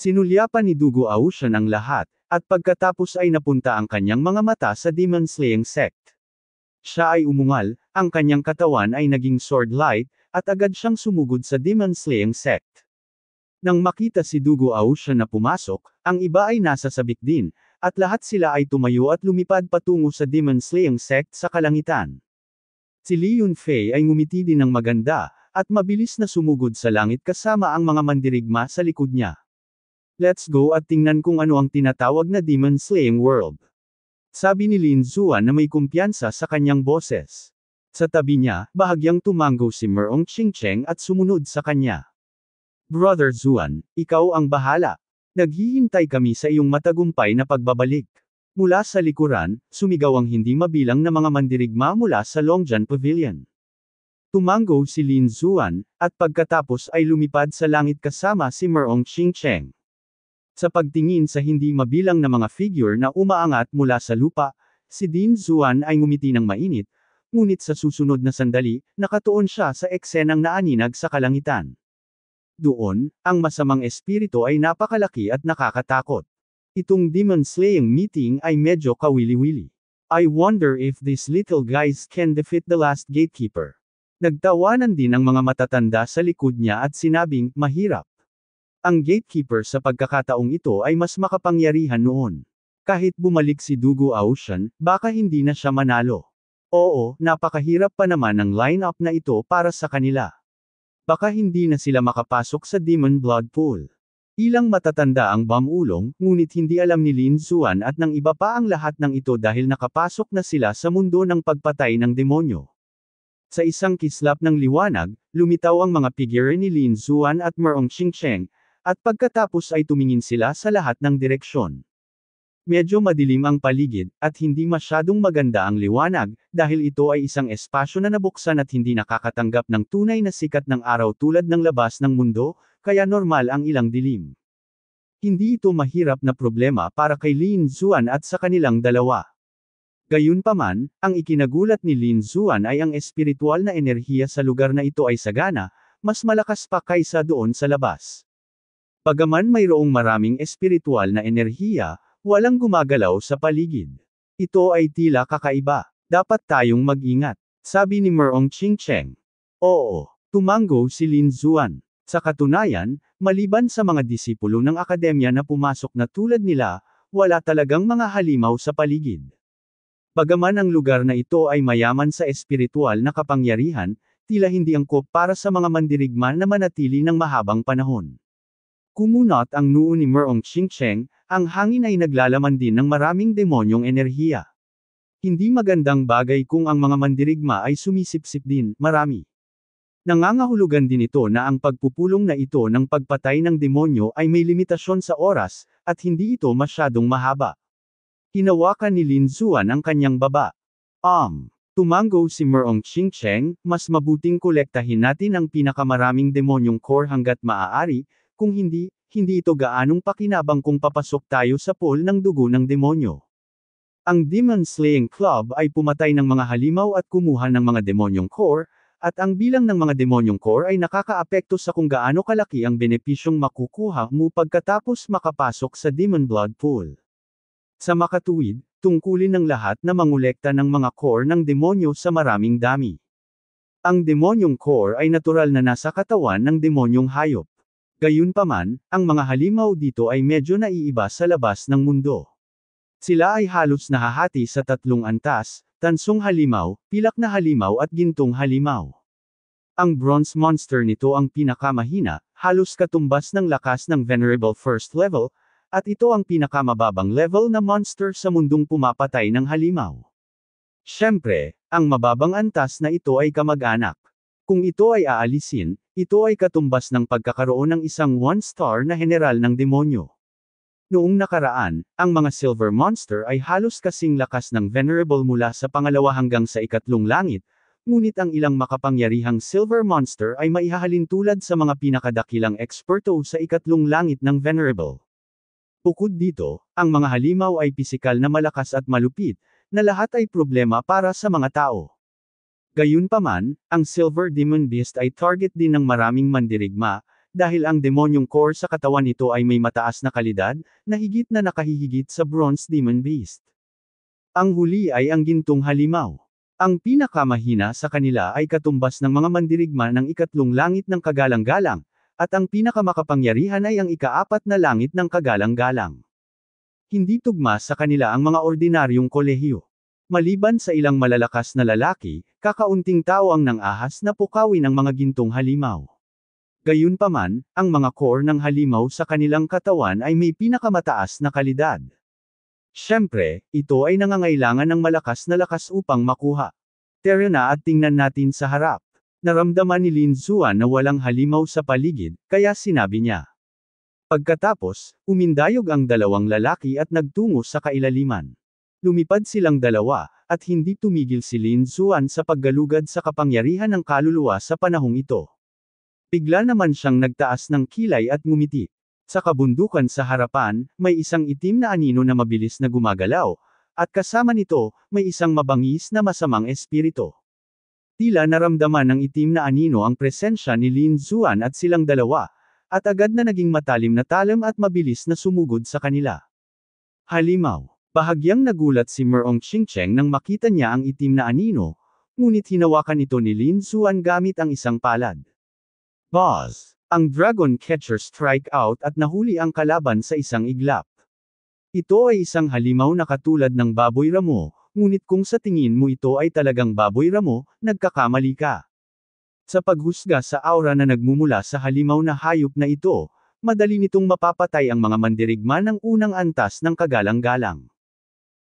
Sinulyapan ni Dugo Aushan ang lahat, at pagkatapos ay napunta ang kanyang mga mata sa Demon Slaying Sect. Siya ay umungal, ang kanyang katawan ay naging sword light, at agad siyang sumugod sa Demon Slaying Sect. Nang makita si Dugo Aushan na pumasok, ang iba ay nasa sabik din, at lahat sila ay tumayo at lumipad patungo sa Demon Slaying Sect sa kalangitan. Si Leon Fei ay ngumiti din ng maganda, at mabilis na sumugod sa langit kasama ang mga mandirigma sa likod niya. Let's go at tingnan kung ano ang tinatawag na Demon Slaying World. Sabi ni Lin Zuan na may kumpiyansa sa kanyang boses. Sa tabi niya, bahagyang tumango si Merong Qingcheng at sumunod sa kanya. Brother Zuan, ikaw ang bahala. Naghihintay kami sa iyong matagumpay na pagbabalik. Mula sa likuran, sumigaw ang hindi mabilang na mga mandirigma mula sa Longjan Pavilion. Tumango si Lin Zuan, at pagkatapos ay lumipad sa langit kasama si Merong Qingcheng. Sa pagtingin sa hindi mabilang na mga figure na umaangat mula sa lupa, si Dean Zuan ay ngumiti ng mainit, ngunit sa susunod na sandali, nakatuon siya sa eksenang naaninag sa kalangitan. Doon, ang masamang espiritu ay napakalaki at nakakatakot. Itong demon slaying meeting ay medyo kawili-wili. I wonder if these little guys can defeat the last gatekeeper. Nagtawanan din ang mga matatanda sa likod niya at sinabing, mahirap. Ang gatekeeper sa pagkakataong ito ay mas makapangyarihan noon. Kahit bumalik si Dugo Ocean, baka hindi na siya manalo. Oo, napakahirap pa naman ang lineup na ito para sa kanila. Baka hindi na sila makapasok sa Demon Blood Pool. Ilang matatanda ang bamulong, ngunit hindi alam ni Lin Zuan at ng iba pa ang lahat ng ito dahil nakapasok na sila sa mundo ng pagpatay ng demonyo. Sa isang kislap ng liwanag, lumitaw ang mga figure ni Lin Zuan at Merong Xingcheng, at pagkatapos ay tumingin sila sa lahat ng direksyon. Medyo madilim ang paligid, at hindi masyadong maganda ang liwanag, dahil ito ay isang espasyo na nabuksan at hindi nakakatanggap ng tunay na sikat ng araw tulad ng labas ng mundo, kaya normal ang ilang dilim. Hindi ito mahirap na problema para kay Lin Zuan at sa kanilang dalawa. Gayunpaman, ang ikinagulat ni Lin Zuan ay ang espiritual na enerhiya sa lugar na ito ay sagana, mas malakas pa kaysa doon sa labas. Bagaman mayroong maraming espiritual na enerhiya, walang gumagalaw sa paligid. Ito ay tila kakaiba. Dapat tayong mag-ingat. Sabi ni Merong Ching-Cheng. Oo, tumanggo si Lin Zuan. Sa katunayan, maliban sa mga disipulo ng akademya na pumasok na tulad nila, wala talagang mga halimaw sa paligid. Bagaman ang lugar na ito ay mayaman sa espiritual na kapangyarihan, tila hindi angkop para sa mga mandirigma na manatili ng mahabang panahon. Kumunot ang noo ni Merong Qingcheng, ang hangin ay naglalaman din ng maraming demonyong enerhiya. Hindi magandang bagay kung ang mga mandirigma ay sumisipsip din, marami. Nangangahulugan din ito na ang pagpupulong na ito ng pagpatay ng demonyo ay may limitasyon sa oras, at hindi ito masyadong mahaba. Hinawakan ni Lin Zuan ang kanyang baba. Um, tumango si Merong Qingcheng, mas mabuting kolektahin natin ang pinakamaraming demonyong core hanggat maaari, kung hindi, hindi ito gaanong pakinabang kung papasok tayo sa pool ng dugo ng demonyo. Ang Demon Slaying Club ay pumatay ng mga halimaw at kumuha ng mga demonyong core, at ang bilang ng mga demonyong core ay nakakaapekto sa kung gaano kalaki ang benepisyong makukuha mo pagkatapos makapasok sa Demon Blood Pool. Sa makatuwid, tungkulin ng lahat na mangulekta ng mga core ng demonyo sa maraming dami. Ang demonyong core ay natural na nasa katawan ng demonyong hayop. Gayunpaman, ang mga halimaw dito ay medyo naiiba sa labas ng mundo. Sila ay halos nahahati sa tatlong antas, tansong halimaw, pilak na halimaw at gintong halimaw. Ang bronze monster nito ang pinakamahina, halos katumbas ng lakas ng Venerable First Level, at ito ang pinakamababang level na monster sa mundong pumapatay ng halimaw. Siyempre, ang mababang antas na ito ay kamag-anak. Kung ito ay aalisin, ito ay katumbas ng pagkakaroon ng isang one-star na general ng demonyo. Noong nakaraan, ang mga Silver Monster ay halos kasing lakas ng Venerable mula sa pangalawa hanggang sa ikatlong langit, ngunit ang ilang makapangyarihang Silver Monster ay maihahalin tulad sa mga pinakadakilang eksperto sa ikatlong langit ng Venerable. Bukod dito, ang mga halimaw ay pisikal na malakas at malupit, na lahat ay problema para sa mga tao. Gayunpaman, ang Silver Demon Beast ay target din ng maraming mandirigma, dahil ang demonyong core sa katawan nito ay may mataas na kalidad, na higit na nakahihigit sa Bronze Demon Beast. Ang huli ay ang gintong halimaw. Ang pinakamahina sa kanila ay katumbas ng mga mandirigma ng ikatlong langit ng kagalang-galang, at ang pinakamakapangyarihan ay ang ikaapat na langit ng kagalang-galang. Hindi tugma sa kanila ang mga ordinaryong kolehiyo. Maliban sa ilang malalakas na lalaki, kakaunting tao ang nangahas na pukawin ang mga gintong halimaw. Gayunpaman, ang mga core ng halimaw sa kanilang katawan ay may pinakamataas na kalidad. Siyempre, ito ay nangangailangan ng malakas na lakas upang makuha. Tara na at tingnan natin sa harap. Naramdaman ni Lin Zuan na walang halimaw sa paligid, kaya sinabi niya. Pagkatapos, umindayog ang dalawang lalaki at nagtungo sa kailaliman. Lumipad silang dalawa, at hindi tumigil si Lin Xuan sa paggalugad sa kapangyarihan ng kaluluwa sa panahong ito. Bigla naman siyang nagtaas ng kilay at ngumiti. Sa kabundukan sa harapan, may isang itim na anino na mabilis na gumagalaw, at kasama nito, may isang mabangis na masamang espirito. Tila naramdaman ng itim na anino ang presensya ni Lin Zuan at silang dalawa, at agad na naging matalim na talim at mabilis na sumugod sa kanila. Halimaw Bahagyang nagulat si Merong Chingcheng nang makita niya ang itim na anino, ngunit hinawakan ito ni Lin Suan gamit ang isang palad. Boss! Ang Dragon Catcher strike out at nahuli ang kalaban sa isang iglap. Ito ay isang halimaw na katulad ng baboy ramo, ngunit kung sa tingin mo ito ay talagang baboy ramo, nagkakamali ka. Sa paghusga sa aura na nagmumula sa halimaw na hayop na ito, madali nitong mapapatay ang mga mandirigma ng unang antas ng kagalang-galang.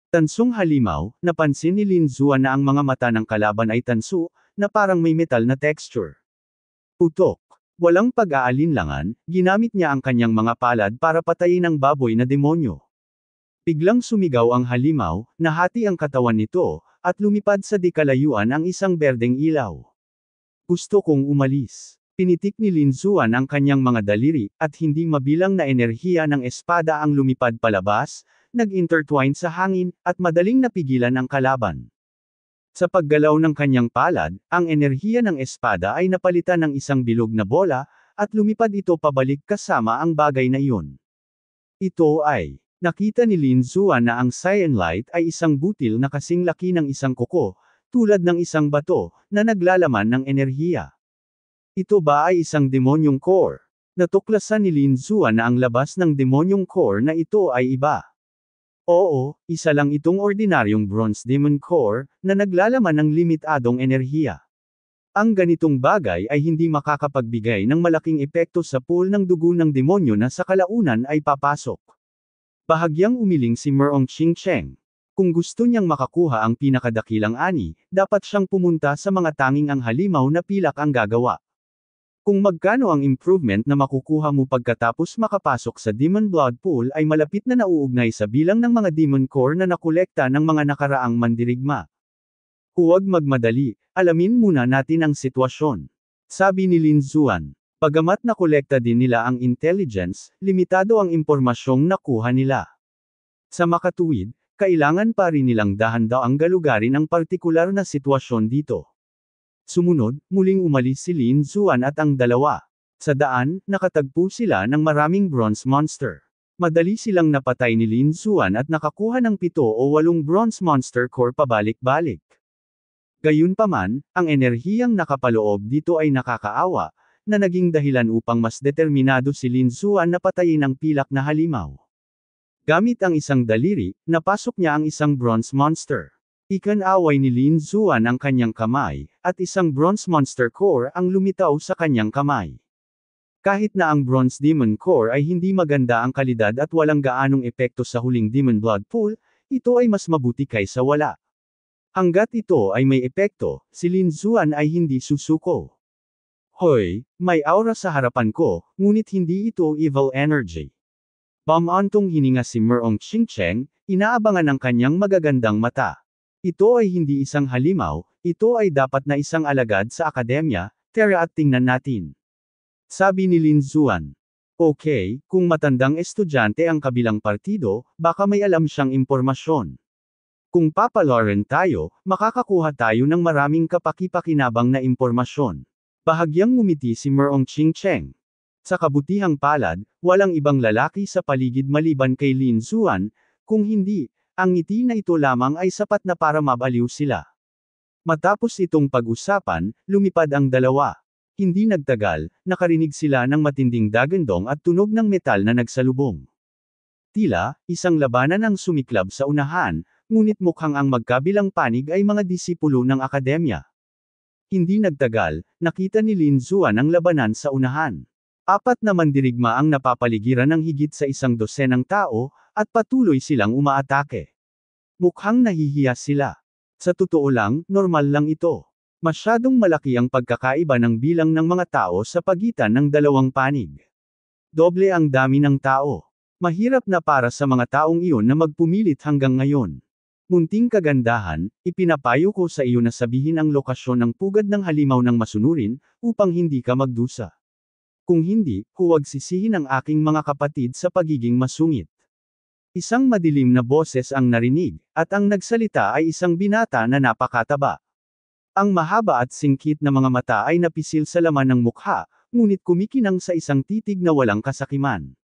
Tansong halimaw, napansin ni Lin Zuan na ang mga mata ng kalaban ay tanso, na parang may metal na texture. Utok. Walang pag-aalinlangan, ginamit niya ang kanyang mga palad para patayin ang baboy na demonyo. Biglang sumigaw ang halimaw, nahati ang katawan nito, at lumipad sa dikalayuan ang isang berdeng ilaw. Gusto kong umalis. Pinitik ni Lin Zuan ang kanyang mga daliri, at hindi mabilang na enerhiya ng espada ang lumipad palabas, nag-intertwine sa hangin, at madaling napigilan ang kalaban. Sa paggalaw ng kanyang palad, ang enerhiya ng espada ay napalitan ng isang bilog na bola, at lumipad ito pabalik kasama ang bagay na iyon. Ito ay, nakita ni Lin Zuan na ang Cyan Light ay isang butil na kasing laki ng isang kuko, tulad ng isang bato, na naglalaman ng enerhiya. Ito ba ay isang demonyong core? Natuklasan ni Lin Zuan na ang labas ng demonyong core na ito ay iba. Oo, isa lang itong ordinaryong bronze demon core, na naglalaman ng limitadong enerhiya. Ang ganitong bagay ay hindi makakapagbigay ng malaking epekto sa pool ng dugo ng demonyo na sa kalaunan ay papasok. Bahagyang umiling si Merong Ching Cheng. Kung gusto niyang makakuha ang pinakadakilang ani, dapat siyang pumunta sa mga tanging ang halimaw na pilak ang gagawa. Kung magkano ang improvement na makukuha mo pagkatapos makapasok sa Demon Blood Pool ay malapit na nauugnay sa bilang ng mga Demon Core na nakolekta ng mga nakaraang mandirigma. Huwag magmadali, alamin muna natin ang sitwasyon. Sabi ni Lin Zuan, pagamat nakolekta din nila ang intelligence, limitado ang impormasyong nakuha nila. Sa makatuwid, kailangan pa rin nilang dahan daw ang galugarin ang partikular na sitwasyon dito. Sumunod, muling umalis si Lin Zuan at ang dalawa. Sa daan, nakatagpo sila ng maraming bronze monster. Madali silang napatay ni Lin Zuan at nakakuha ng pito o walong bronze monster core pabalik-balik. Gayunpaman, ang enerhiyang nakapaloob dito ay nakakaawa, na naging dahilan upang mas determinado si Lin Zuan na patayin ang pilak na halimaw. Gamit ang isang daliri, napasok niya ang isang bronze monster. Ikan-away ni Lin Zuan ang kanyang kamay, at isang Bronze Monster Core ang lumitaw sa kanyang kamay. Kahit na ang Bronze Demon Core ay hindi maganda ang kalidad at walang gaanong epekto sa huling Demon Blood Pool, ito ay mas mabuti kaysa wala. Hanggat ito ay may epekto, si Lin Zuan ay hindi susuko. Hoy, may aura sa harapan ko, ngunit hindi ito evil energy. Bamantong hininga si Merong Chingcheng, inaabangan ang kanyang magagandang mata. Ito ay hindi isang halimaw, ito ay dapat na isang alagad sa akademya, tera at tingnan natin. Sabi ni Lin Zuan. Okay, kung matandang estudyante ang kabilang partido, baka may alam siyang impormasyon. Kung papaloren tayo, makakakuha tayo ng maraming kapaki-pakinabang na impormasyon. Bahagyang ngumiti si Merong Ching Cheng. Sa kabutihang palad, walang ibang lalaki sa paligid maliban kay Lin Zuan, kung hindi, ang ngiti na ito lamang ay sapat na para mabaliw sila. Matapos itong pag-usapan, lumipad ang dalawa. Hindi nagtagal, nakarinig sila ng matinding dagandong at tunog ng metal na nagsalubong. Tila, isang labanan ang sumiklab sa unahan, ngunit mukhang ang magkabilang panig ay mga disipulo ng akademya. Hindi nagtagal, nakita ni Lin Zuan ang labanan sa unahan. Apat na mandirigma ang napapaligiran ng higit sa isang dosenang tao, at patuloy silang umaatake. Mukhang nahihiya sila. Sa totoo lang, normal lang ito. Masyadong malaki ang pagkakaiba ng bilang ng mga tao sa pagitan ng dalawang panig. Doble ang dami ng tao. Mahirap na para sa mga taong iyon na magpumilit hanggang ngayon. Munting kagandahan, ipinapayo ko sa iyo na sabihin ang lokasyon ng pugad ng halimaw ng masunurin, upang hindi ka magdusa. Kung hindi, huwag sisihin ang aking mga kapatid sa pagiging masungit. Isang madilim na boses ang narinig, at ang nagsalita ay isang binata na napakataba. Ang mahaba at singkit na mga mata ay napisil sa laman ng mukha, ngunit kumikinang sa isang titig na walang kasakiman.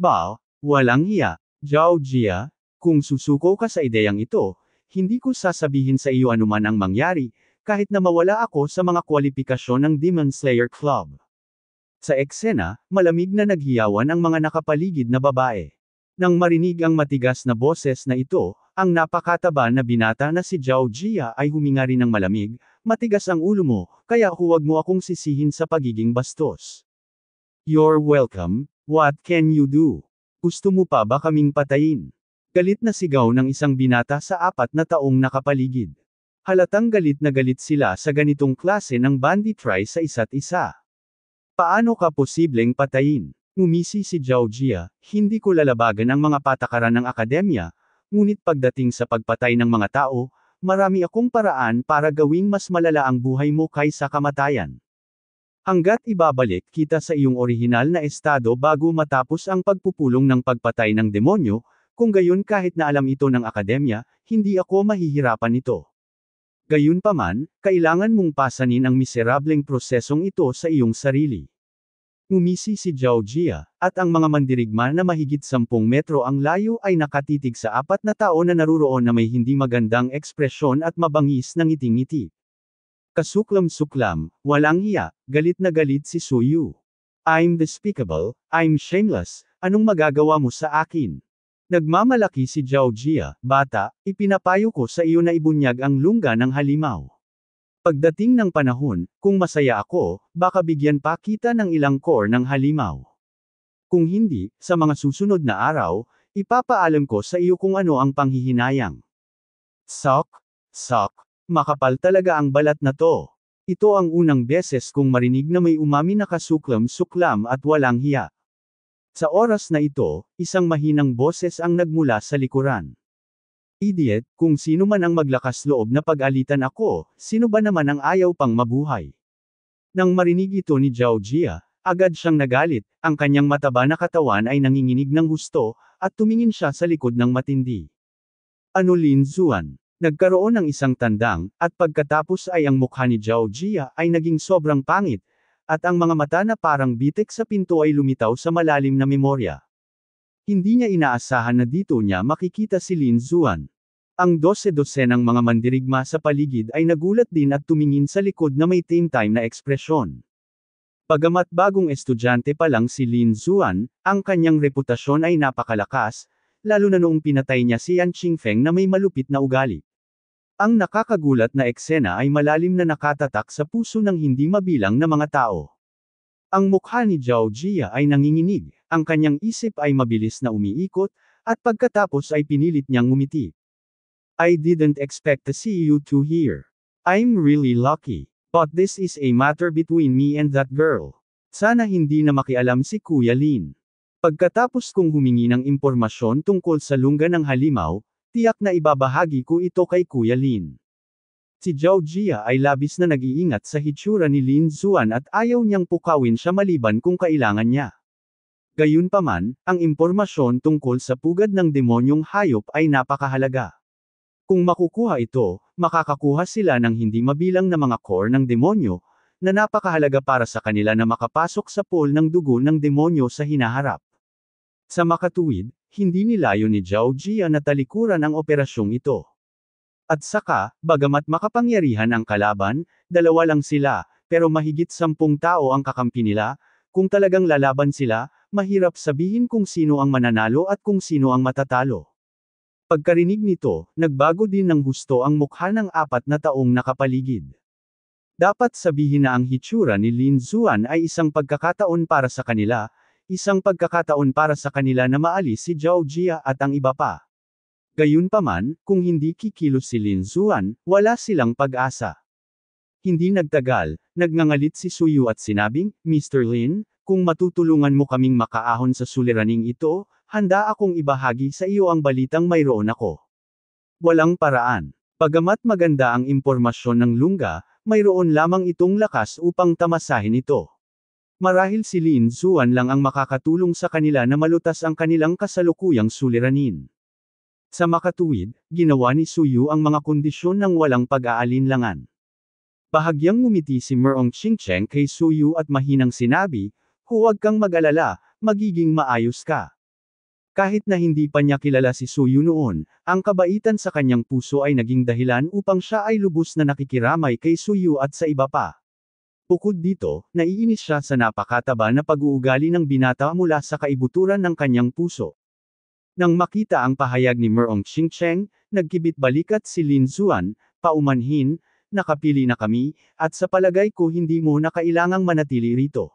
Bao, walang hiya, Zhao Jia, kung susuko ka sa ideyang ito, hindi ko sasabihin sa iyo anuman ang mangyari, kahit na mawala ako sa mga kwalipikasyon ng Demon Slayer Club. Sa eksena, malamig na naghiyawan ang mga nakapaligid na babae. Nang marinig ang matigas na boses na ito, ang napakataba na binata na si Zhao Jia ay huminga rin ng malamig, matigas ang ulo mo, kaya huwag mo akong sisihin sa pagiging bastos. You're welcome, what can you do? Gusto mo pa ba kaming patayin? Galit na sigaw ng isang binata sa apat na taong nakapaligid. Halatang galit na galit sila sa ganitong klase ng banditry sa isa't isa. Paano ka posibleng patayin? Ngumisi si Zhao Jia, hindi ko lalabagan ang mga patakaran ng akademya, ngunit pagdating sa pagpatay ng mga tao, marami akong paraan para gawing mas malala ang buhay mo kaysa kamatayan. Hanggat ibabalik kita sa iyong orihinal na estado bago matapos ang pagpupulong ng pagpatay ng demonyo, kung gayon kahit na alam ito ng akademya, hindi ako mahihirapan nito. Gayunpaman, kailangan mong pasanin ang miserableng prosesong ito sa iyong sarili. Umisi si Zhao Jia, at ang mga mandirigma na mahigit 10 metro ang layo ay nakatitig sa apat na tao na naruroon na may hindi magandang ekspresyon at mabangis ng ngiti-ngiti. Kasuklam-suklam, walang hiya, galit na galit si Suyu. I'm despicable, I'm shameless, anong magagawa mo sa akin? Nagmamalaki si Zhao Jia, bata, ipinapayo ko sa iyo na ibunyag ang lungga ng halimaw. Pagdating ng panahon, kung masaya ako, baka bigyan pa kita ng ilang core ng halimaw. Kung hindi, sa mga susunod na araw, ipapaalam ko sa iyo kung ano ang panghihinayang. Sok, sok, makapal talaga ang balat na to. Ito ang unang beses kong marinig na may umami na kasuklam-suklam at walang hiya. Sa oras na ito, isang mahinang boses ang nagmula sa likuran. Idiot, kung sino man ang maglakas loob na pag-alitan ako, sino ba naman ang ayaw pang mabuhay? Nang marinig ito ni Zhao Jia, agad siyang nagalit, ang kanyang mataba na katawan ay nanginginig ng husto, at tumingin siya sa likod ng matindi. Ano Lin Zuan? Nagkaroon ng isang tandang, at pagkatapos ay ang mukha ni Zhao Jia ay naging sobrang pangit, at ang mga mata na parang bitik sa pinto ay lumitaw sa malalim na memorya. Hindi niya inaasahan na dito niya makikita si Lin Zuan. Ang 12-12 dosenang mga mandirigma sa paligid ay nagulat din at tumingin sa likod na may team time na ekspresyon. Pagamat bagong estudyante pa lang si Lin Zuan, ang kanyang reputasyon ay napakalakas, lalo na noong pinatay niya si Yan Qingfeng na may malupit na ugali. Ang nakakagulat na eksena ay malalim na nakatatak sa puso ng hindi mabilang na mga tao. Ang mukha ni Zhao Jia ay nanginginig, ang kanyang isip ay mabilis na umiikot, at pagkatapos ay pinilit niyang umiti. I didn't expect to see you two here. I'm really lucky. But this is a matter between me and that girl. Sana hindi na makialam si Kuya Lin. Pagkatapos kong humingi ng impormasyon tungkol sa lungga ng halimaw, tiyak na ibabahagi ko ito kay Kuya Lin. Si Zhao Jia ay labis na nag-iingat sa hitsura ni Lin Zuan at ayaw niyang pukawin siya maliban kung kailangan niya. Gayunpaman, ang impormasyon tungkol sa pugad ng demonyong hayop ay napakahalaga. Kung makukuha ito, makakakuha sila ng hindi mabilang na mga core ng demonyo, na napakahalaga para sa kanila na makapasok sa pool ng dugo ng demonyo sa hinaharap. Sa makatuwid, hindi nilayo ni Zhao Jia na talikuran ang operasyong ito. At saka, bagamat makapangyarihan ang kalaban, dalawa lang sila, pero mahigit sampung tao ang kakampi nila, kung talagang lalaban sila, mahirap sabihin kung sino ang mananalo at kung sino ang matatalo. Pagkarinig nito, nagbago din ng gusto ang mukha ng apat na taong nakapaligid. Dapat sabihin na ang hitsura ni Lin Zuan ay isang pagkakataon para sa kanila, isang pagkakataon para sa kanila na maalis si Zhao Jia at ang iba pa. Gayunpaman, kung hindi kikilos si Lin Zuan, wala silang pag-asa. Hindi nagtagal, nagngangalit si Suyu at sinabing, Mr. Lin, kung matutulungan mo kaming makaahon sa suliraning ito, Handa akong ibahagi sa iyo ang balitang mayroon ako. Walang paraan. Pagamat maganda ang impormasyon ng lungga, mayroon lamang itong lakas upang tamasahin ito. Marahil si Lin Zuan lang ang makakatulong sa kanila na malutas ang kanilang kasalukuyang suliranin. Sa makatuwid, ginawa ni Suyu ang mga kondisyon ng walang pag-aalinlangan. Bahagyang ngumiti si Merong Qingcheng kay Suyu at mahinang sinabi, huwag kang mag-alala, magiging maayos ka. Kahit na hindi pa niya kilala si Suyu noon, ang kabaitan sa kanyang puso ay naging dahilan upang siya ay lubos na nakikiramay kay Suyu at sa iba pa. Bukod dito, naiinis siya sa napakataba na pag-uugali ng binata mula sa kaibuturan ng kanyang puso. Nang makita ang pahayag ni Merong Qingcheng, nagkibit balikat si Lin Zuan, paumanhin, nakapili na kami, at sa palagay ko hindi mo na kailangang manatili rito.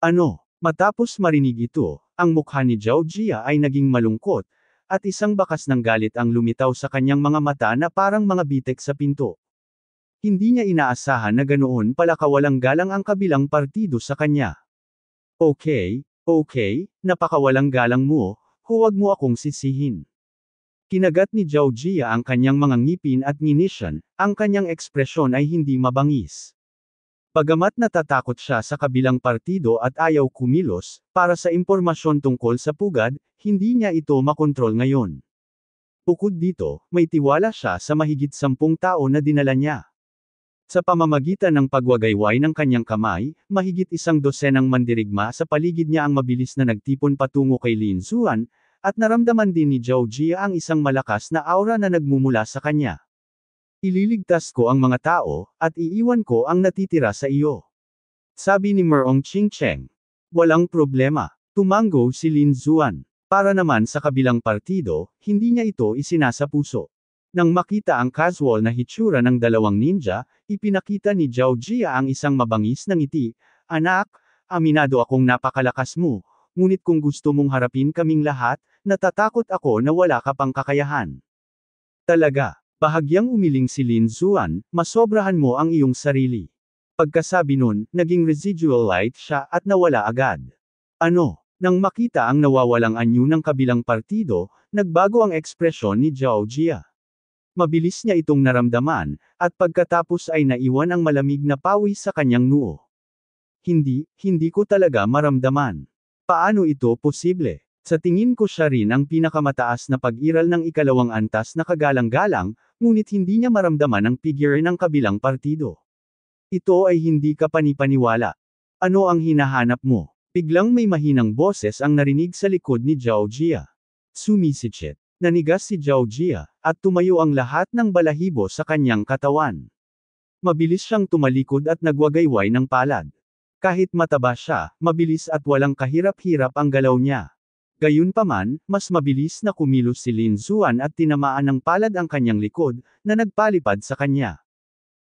Ano? Matapos marinig ito, ang mukha ni Zhao Jia ay naging malungkot, at isang bakas ng galit ang lumitaw sa kanyang mga mata na parang mga bitek sa pinto. Hindi niya inaasahan na ganoon pala kawalang galang ang kabilang partido sa kanya. Okay, okay, napakawalang galang mo, huwag mo akong sisihin. Kinagat ni Zhao Jia ang kanyang mga ngipin at ninisyan, ang kanyang ekspresyon ay hindi mabangis. Bagamat natatakot siya sa kabilang partido at ayaw kumilos, para sa impormasyon tungkol sa pugad, hindi niya ito makontrol ngayon. Bukod dito, may tiwala siya sa mahigit sampung tao na dinala niya. Sa pamamagitan ng pagwagayway ng kanyang kamay, mahigit isang dosenang mandirigma sa paligid niya ang mabilis na nagtipon patungo kay Lin Xuan, at naramdaman din ni Zhao Jia ang isang malakas na aura na nagmumula sa kanya. Ililigtas ko ang mga tao, at iiwan ko ang natitira sa iyo. Sabi ni Merong ching Walang problema. Tumanggo si Lin Zuan. Para naman sa kabilang partido, hindi niya ito isinasapuso. Nang makita ang casual na hitsura ng dalawang ninja, ipinakita ni Zhao Jia ang isang mabangis ng ngiti, Anak, aminado akong napakalakas mo, ngunit kung gusto mong harapin kaming lahat, natatakot ako na wala ka pang kakayahan. Talaga, Bahagyang umiling si Lin Zuan, masobrahan mo ang iyong sarili. Pagkasabi nun, naging residual light siya at nawala agad. Ano? Nang makita ang nawawalang anyo ng kabilang partido, nagbago ang ekspresyon ni Zhao Jia. Mabilis niya itong naramdaman, at pagkatapos ay naiwan ang malamig na pawis sa kanyang noo. Hindi, hindi ko talaga maramdaman. Paano ito posible? Sa tingin ko siya rin ang pinakamataas na pag-iral ng ikalawang antas na kagalang-galang, ngunit hindi niya maramdaman ang figure ng kabilang partido. Ito ay hindi ka panipaniwala. Ano ang hinahanap mo? Biglang may mahinang boses ang narinig sa likod ni Zhao Jia. Sumisichit. Nanigas si Zhao Jia, at tumayo ang lahat ng balahibo sa kanyang katawan. Mabilis siyang tumalikod at nagwagayway ng palad. Kahit mataba siya, mabilis at walang kahirap-hirap ang galaw niya. Gayunpaman, mas mabilis na kumilos si Lin Zuan at tinamaan ng palad ang kanyang likod, na nagpalipad sa kanya.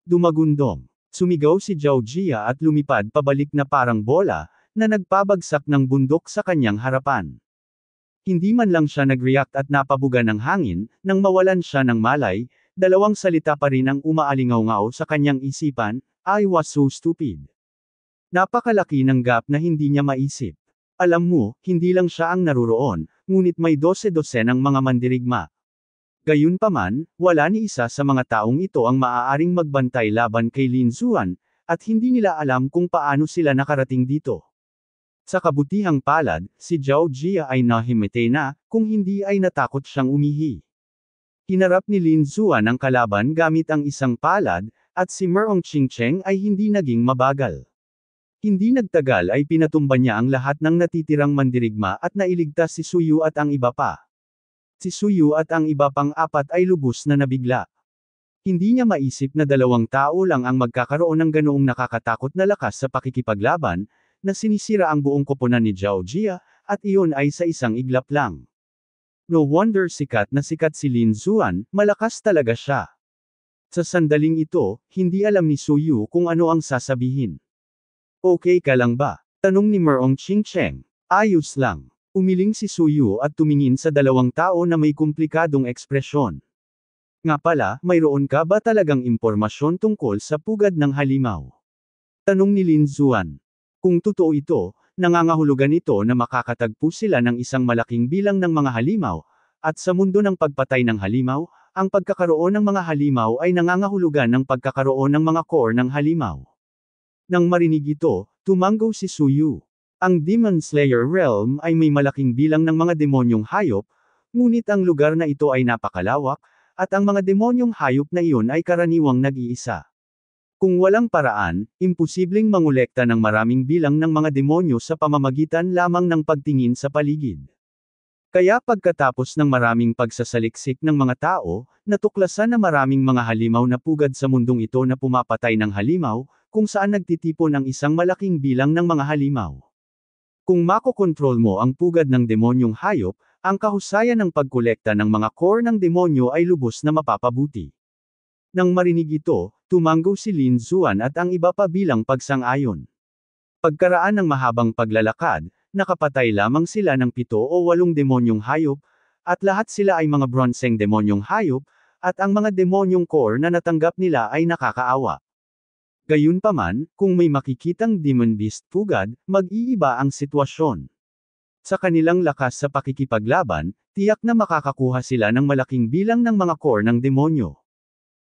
Dumagundong. Sumigaw si Zhao Jia at lumipad pabalik na parang bola, na nagpabagsak ng bundok sa kanyang harapan. Hindi man lang siya nag-react at napabuga ng hangin, nang mawalan siya ng malay, dalawang salita pa rin ang umaalingaw-ngaw sa kanyang isipan, I was so stupid. Napakalaki ng gap na hindi niya maisip. Alam mo, hindi lang siya ang naruroon, ngunit may 12 dosen ng mga mandirigma. Gayunpaman, wala ni isa sa mga taong ito ang maaaring magbantay laban kay Lin Zuan, at hindi nila alam kung paano sila nakarating dito. Sa kabutihang palad, si Zhao Jia ay nahimete na, kung hindi ay natakot siyang umihi. Hinarap ni Lin Zuan ang kalaban gamit ang isang palad, at si Merong Chingcheng ay hindi naging mabagal. Hindi nagtagal ay pinatumba niya ang lahat ng natitirang mandirigma at nailigtas si Suyu at ang iba pa. Si Suyu at ang iba pang apat ay lubos na nabigla. Hindi niya maisip na dalawang tao lang ang magkakaroon ng ganoong nakakatakot na lakas sa pakikipaglaban, na sinisira ang buong koponan ni Zhao Jia, at iyon ay sa isang iglap lang. No wonder sikat na sikat si Lin Zuan, malakas talaga siya. Sa sandaling ito, hindi alam ni Suyu kung ano ang sasabihin. Okay ka lang ba? Tanong ni Merong Ching-Cheng. Ayos lang. Umiling si Suyu at tumingin sa dalawang tao na may komplikadong ekspresyon. Nga pala, mayroon ka ba talagang impormasyon tungkol sa pugad ng halimaw? Tanong ni Lin Zuan. Kung totoo ito, nangangahulugan ito na makakatagpo sila ng isang malaking bilang ng mga halimaw, at sa mundo ng pagpatay ng halimaw, ang pagkakaroon ng mga halimaw ay nangangahulugan ng pagkakaroon ng mga core ng halimaw. Nang marinig ito, tumanggo si Suyu. Ang Demon Slayer Realm ay may malaking bilang ng mga demonyong hayop, ngunit ang lugar na ito ay napakalawak, at ang mga demonyong hayop na iyon ay karaniwang nag-iisa. Kung walang paraan, imposibleng mangolekta ng maraming bilang ng mga demonyo sa pamamagitan lamang ng pagtingin sa paligid. Kaya pagkatapos ng maraming pagsasaliksik ng mga tao, natuklasan na maraming mga halimaw na pugad sa mundong ito na pumapatay ng halimaw, kung saan nagtitipon ang isang malaking bilang ng mga halimaw. Kung makokontrol mo ang pugad ng demonyong hayop, ang kahusayan ng pagkolekta ng mga core ng demonyo ay lubos na mapapabuti. Nang marinig ito, tumanggo si Lin Zuan at ang iba pa bilang pagsang-ayon. Pagkaraan ng mahabang paglalakad, nakapatay lamang sila ng pito o walong demonyong hayop, at lahat sila ay mga bronseng demonyong hayop, at ang mga demonyong core na natanggap nila ay nakakaawa. Gayunpaman, kung may makikitang demon beast pugad, mag-iiba ang sitwasyon. Sa kanilang lakas sa pakikipaglaban, tiyak na makakakuha sila ng malaking bilang ng mga core ng demonyo.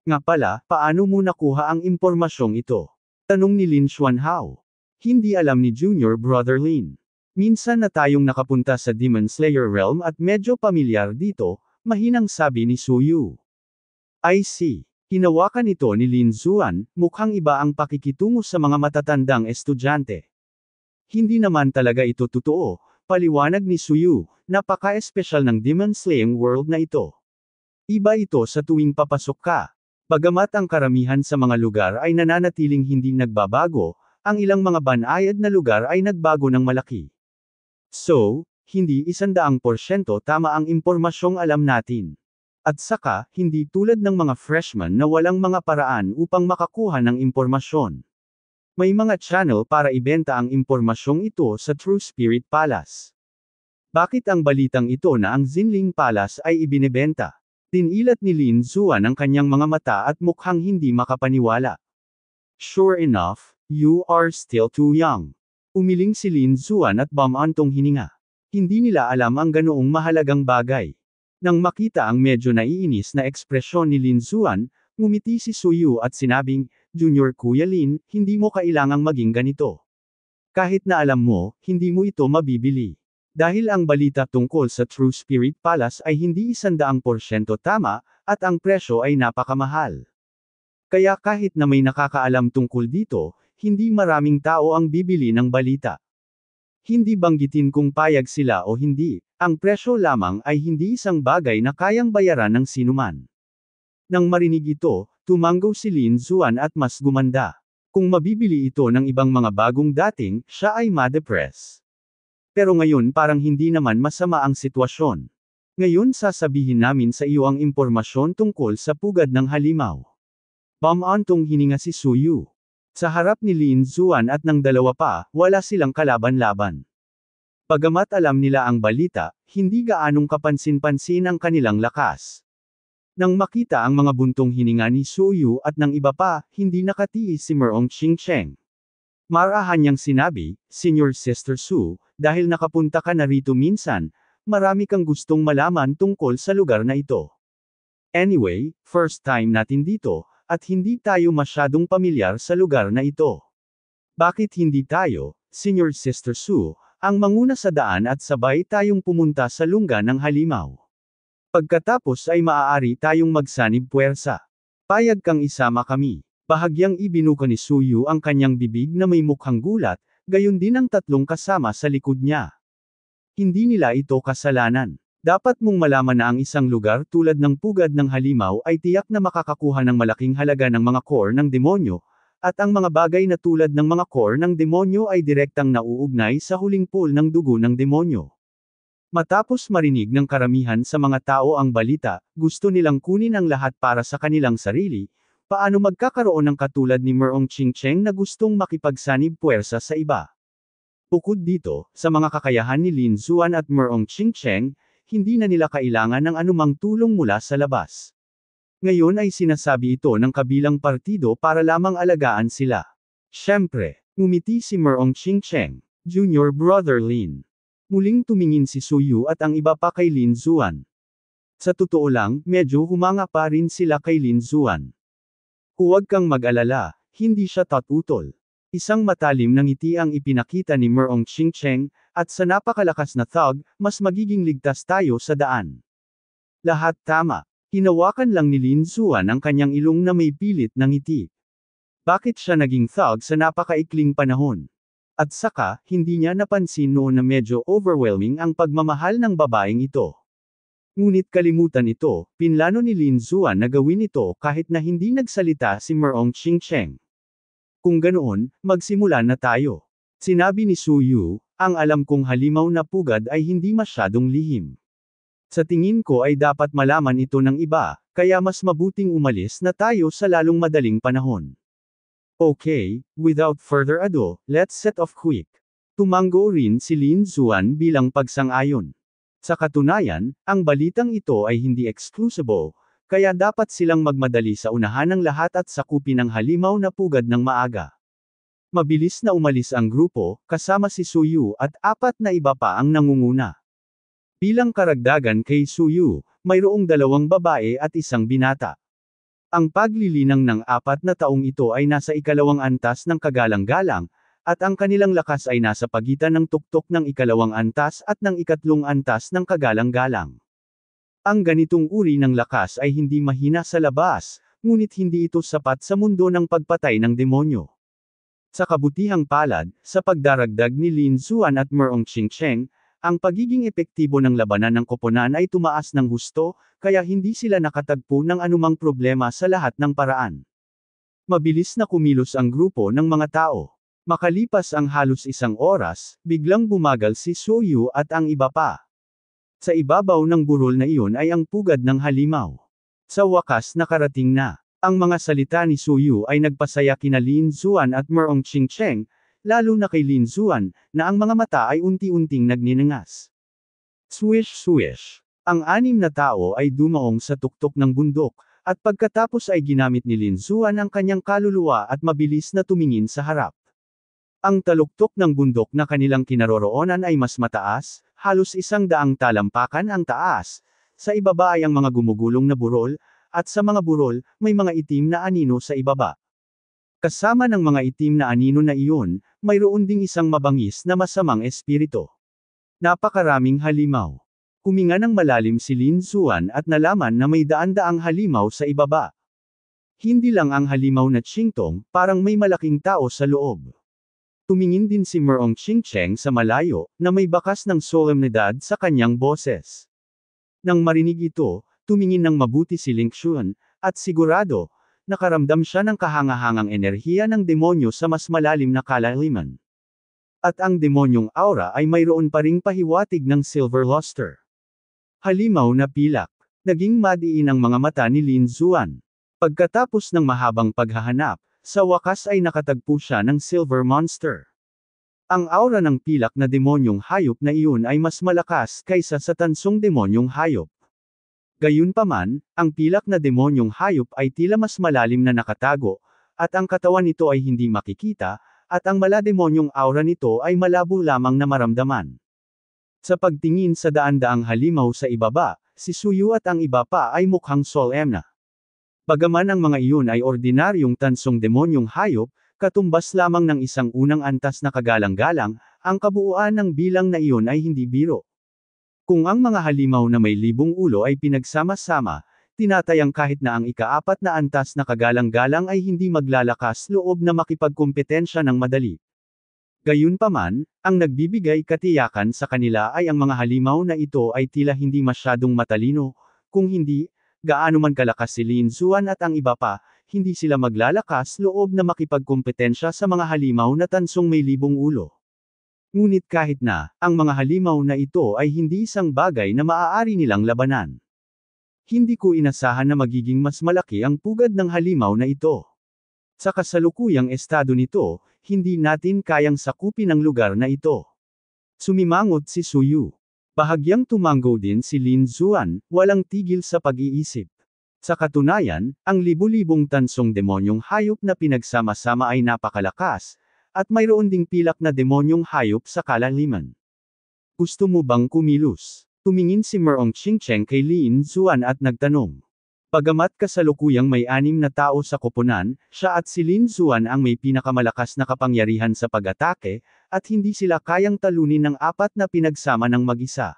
Nga pala, paano mo nakuha ang impormasyong ito? Tanong ni Lin Xuanhao. Hindi alam ni Junior Brother Lin. Minsan na tayong nakapunta sa Demon Slayer realm at medyo pamilyar dito, mahinang sabi ni Suyu. I see. Hinawakan ito ni Lin Zuan, mukhang iba ang pakikitungo sa mga matatandang estudyante. Hindi naman talaga ito totoo, paliwanag ni Suyu, napaka-espesyal ng Demon Slaying World na ito. Iba ito sa tuwing papasok ka. Bagamat ang karamihan sa mga lugar ay nananatiling hindi nagbabago, ang ilang mga banayad na lugar ay nagbago ng malaki. So, hindi isandaang porsyento tama ang impormasyong alam natin. At saka, hindi tulad ng mga freshman na walang mga paraan upang makakuha ng impormasyon. May mga channel para ibenta ang impormasyong ito sa True Spirit Palace. Bakit ang balitang ito na ang Zinling Palace ay ibinebenta? Tinilat ni Lin Zuan ang kanyang mga mata at mukhang hindi makapaniwala. Sure enough, you are still too young. Umiling si Lin Zuan at bamantong hininga. Hindi nila alam ang ganoong mahalagang bagay. Nang makita ang medyo naiinis na ekspresyon ni Lin Zuan, ngumiti si Suyu at sinabing, Junior Kuya Lin, hindi mo kailangang maging ganito. Kahit na alam mo, hindi mo ito mabibili. Dahil ang balita tungkol sa True Spirit Palace ay hindi isandaang porsyento tama, at ang presyo ay napakamahal. Kaya kahit na may nakakaalam tungkol dito, hindi maraming tao ang bibili ng balita. Hindi banggitin kung payag sila o hindi, ang presyo lamang ay hindi isang bagay na kayang bayaran ng sinuman. Nang marinig ito, tumanggaw si Lin Zuan at mas gumanda. Kung mabibili ito ng ibang mga bagong dating, siya ay ma-depress. Pero ngayon parang hindi naman masama ang sitwasyon. Ngayon sasabihin namin sa iyo ang impormasyon tungkol sa pugad ng halimaw. Pamantong hininga si Suyu. Sa harap ni Lin Zuan at ng dalawa pa, wala silang kalaban-laban. Pagamat alam nila ang balita, hindi gaanong kapansin-pansin ang kanilang lakas. Nang makita ang mga buntong hininga ni Suyu at ng iba pa, hindi nakatiis si Merong Ching-Cheng. Marahan niyang sinabi, Senior Sister Su, dahil nakapunta ka na rito minsan, marami kang gustong malaman tungkol sa lugar na ito. Anyway, first time natin dito, at hindi tayo masyadong pamilyar sa lugar na ito. Bakit hindi tayo, Senior Sister Su, ang manguna sa daan at sabay tayong pumunta sa lungga ng halimaw. Pagkatapos ay maaari tayong magsanib puwersa. Payag kang isama kami. Bahagyang ibinuka ni Suyu ang kanyang bibig na may mukhang gulat, gayon din ang tatlong kasama sa likod niya. Hindi nila ito kasalanan. Dapat mong malaman na ang isang lugar tulad ng pugad ng halimaw ay tiyak na makakakuha ng malaking halaga ng mga core ng demonyo, at ang mga bagay na tulad ng mga core ng demonyo ay direktang nauugnay sa huling pool ng dugo ng demonyo. Matapos marinig ng karamihan sa mga tao ang balita, gusto nilang kunin ang lahat para sa kanilang sarili, paano magkakaroon ng katulad ni Merong ching na gustong makipagsanib puwersa sa iba. Bukod dito, sa mga kakayahan ni Lin Zuan at Merong ching hindi na nila kailangan ng anumang tulong mula sa labas. Ngayon ay sinasabi ito ng kabilang partido para lamang alagaan sila. Siyempre, umiti si Merong Ching-Cheng, junior brother Lin. Muling tumingin si Suyu at ang iba pa kay Lin Zuan. Sa totoo lang, medyo humanga pa rin sila kay Lin Zuan. Huwag kang mag-alala, hindi siya tatutol. Isang matalim na ng ngiti ang ipinakita ni Merong Ching-Cheng, at sa napakalakas na thug, mas magiging ligtas tayo sa daan. Lahat tama. Hinawakan lang ni Lin Zuan ang kanyang ilong na may pilit ng ngiti. Bakit siya naging thug sa napakaikling panahon? At saka, hindi niya napansin noon na medyo overwhelming ang pagmamahal ng babaeng ito. Ngunit kalimutan ito, pinlano ni Lin Zuan na gawin ito kahit na hindi nagsalita si Merong Chingcheng. Kung ganoon, magsimula na tayo. Sinabi ni Su Yu, ang alam kong halimaw na pugad ay hindi masyadong lihim. Sa tingin ko ay dapat malaman ito ng iba, kaya mas mabuting umalis na tayo sa lalong madaling panahon. Okay, without further ado, let's set off quick. Tumanggo rin si Lin Zuan bilang pagsang-ayon. Sa katunayan, ang balitang ito ay hindi exclusible, kaya dapat silang magmadali sa unahan ng lahat at sakupin ang halimaw na pugad ng maaga. Mabilis na umalis ang grupo, kasama si Suyu at apat na iba pa ang nangunguna. Bilang karagdagan kay Suyu, mayroong dalawang babae at isang binata. Ang paglilinang ng apat na taong ito ay nasa ikalawang antas ng kagalang-galang, at ang kanilang lakas ay nasa pagitan ng tuktok ng ikalawang antas at ng ikatlong antas ng kagalang-galang. Ang ganitong uri ng lakas ay hindi mahina sa labas, ngunit hindi ito sapat sa mundo ng pagpatay ng demonyo. Sa kabutihang palad, sa pagdaragdag ni Lin Zuan at Merong Qingcheng, ang pagiging epektibo ng labanan ng koponan ay tumaas ng husto, kaya hindi sila nakatagpo ng anumang problema sa lahat ng paraan. Mabilis na kumilos ang grupo ng mga tao. Makalipas ang halos isang oras, biglang bumagal si Soyu at ang iba pa. Sa ibabaw ng burol na iyon ay ang pugad ng halimaw. Sa wakas nakarating na, ang mga salita ni Soyu ay nagpasaya kina Lin Zuan at Merong Ching Cheng, lalo na kay Lin Zuan, na ang mga mata ay unti-unting nagninangas. Swish swish. Ang anim na tao ay dumaong sa tuktok ng bundok, at pagkatapos ay ginamit ni Lin Zuan ang kanyang kaluluwa at mabilis na tumingin sa harap. Ang taluktok ng bundok na kanilang kinaroroonan ay mas mataas, halos isang daang talampakan ang taas, sa ibaba ay ang mga gumugulong na burol, at sa mga burol, may mga itim na anino sa ibaba. Kasama ng mga itim na anino na iyon, mayroon ding isang mabangis na masamang espirito. Napakaraming halimaw. Huminga ng malalim si Lin Zuan at nalaman na may daan-daang halimaw sa ibaba. Hindi lang ang halimaw na Qingtong, parang may malaking tao sa loob. Tumingin din si Merong Qingcheng sa malayo, na may bakas ng solemnidad sa kanyang boses. Nang marinig ito, tumingin ng mabuti si Ling Xun, at sigurado, nakaramdam siya ng kahangahangang enerhiya ng demonyo sa mas malalim na kalaliman. At ang demonyong aura ay mayroon pa ring pahiwatig ng silver luster. Halimaw na pilak. Naging madiin ang mga mata ni Lin Zuan. Pagkatapos ng mahabang paghahanap, sa wakas ay nakatagpo siya ng silver monster. Ang aura ng pilak na demonyong hayop na iyon ay mas malakas kaysa sa tansong demonyong hayop. Gayunpaman, ang pilak na demonyong hayop ay tila mas malalim na nakatago, at ang katawan nito ay hindi makikita, at ang malademonyong aura nito ay malabo lamang na maramdaman. Sa pagtingin sa daan-daang halimaw sa ibaba, si Suyu at ang iba pa ay mukhang Sol Emna. Bagaman ang mga iyon ay ordinaryong tansong demonyong hayop, katumbas lamang ng isang unang antas na kagalang-galang, ang kabuuan ng bilang na iyon ay hindi biro. Kung ang mga halimaw na may libong ulo ay pinagsama-sama, tinatayang kahit na ang ikaapat na antas na kagalang-galang ay hindi maglalakas loob na makipagkumpetensya ng madali. Gayunpaman, ang nagbibigay katiyakan sa kanila ay ang mga halimaw na ito ay tila hindi masyadong matalino, kung hindi, gaano man kalakas si Lin Zuan at ang iba pa, hindi sila maglalakas loob na makipagkumpetensya sa mga halimaw na tansong may libong ulo. Ngunit kahit na, ang mga halimaw na ito ay hindi isang bagay na maaari nilang labanan. Hindi ko inasahan na magiging mas malaki ang pugad ng halimaw na ito. Sa kasalukuyang estado nito, hindi natin kayang sakupin ang lugar na ito. Sumimangot si Suyu. Bahagyang tumango din si Lin Zuan, walang tigil sa pag-iisip. Sa katunayan, ang libu-libong tansong demonyong hayop na pinagsama-sama ay napakalakas, at mayroon ding pilak na demonyong hayop sa kalaliman. Gusto mo bang kumilos? Tumingin si Merong Chingcheng kay Lin Zuan at nagtanong. Pagamat kasalukuyang may anim na tao sa koponan, siya at si Lin Zuan ang may pinakamalakas na kapangyarihan sa pag-atake, at hindi sila kayang talunin ng apat na pinagsama ng mag-isa.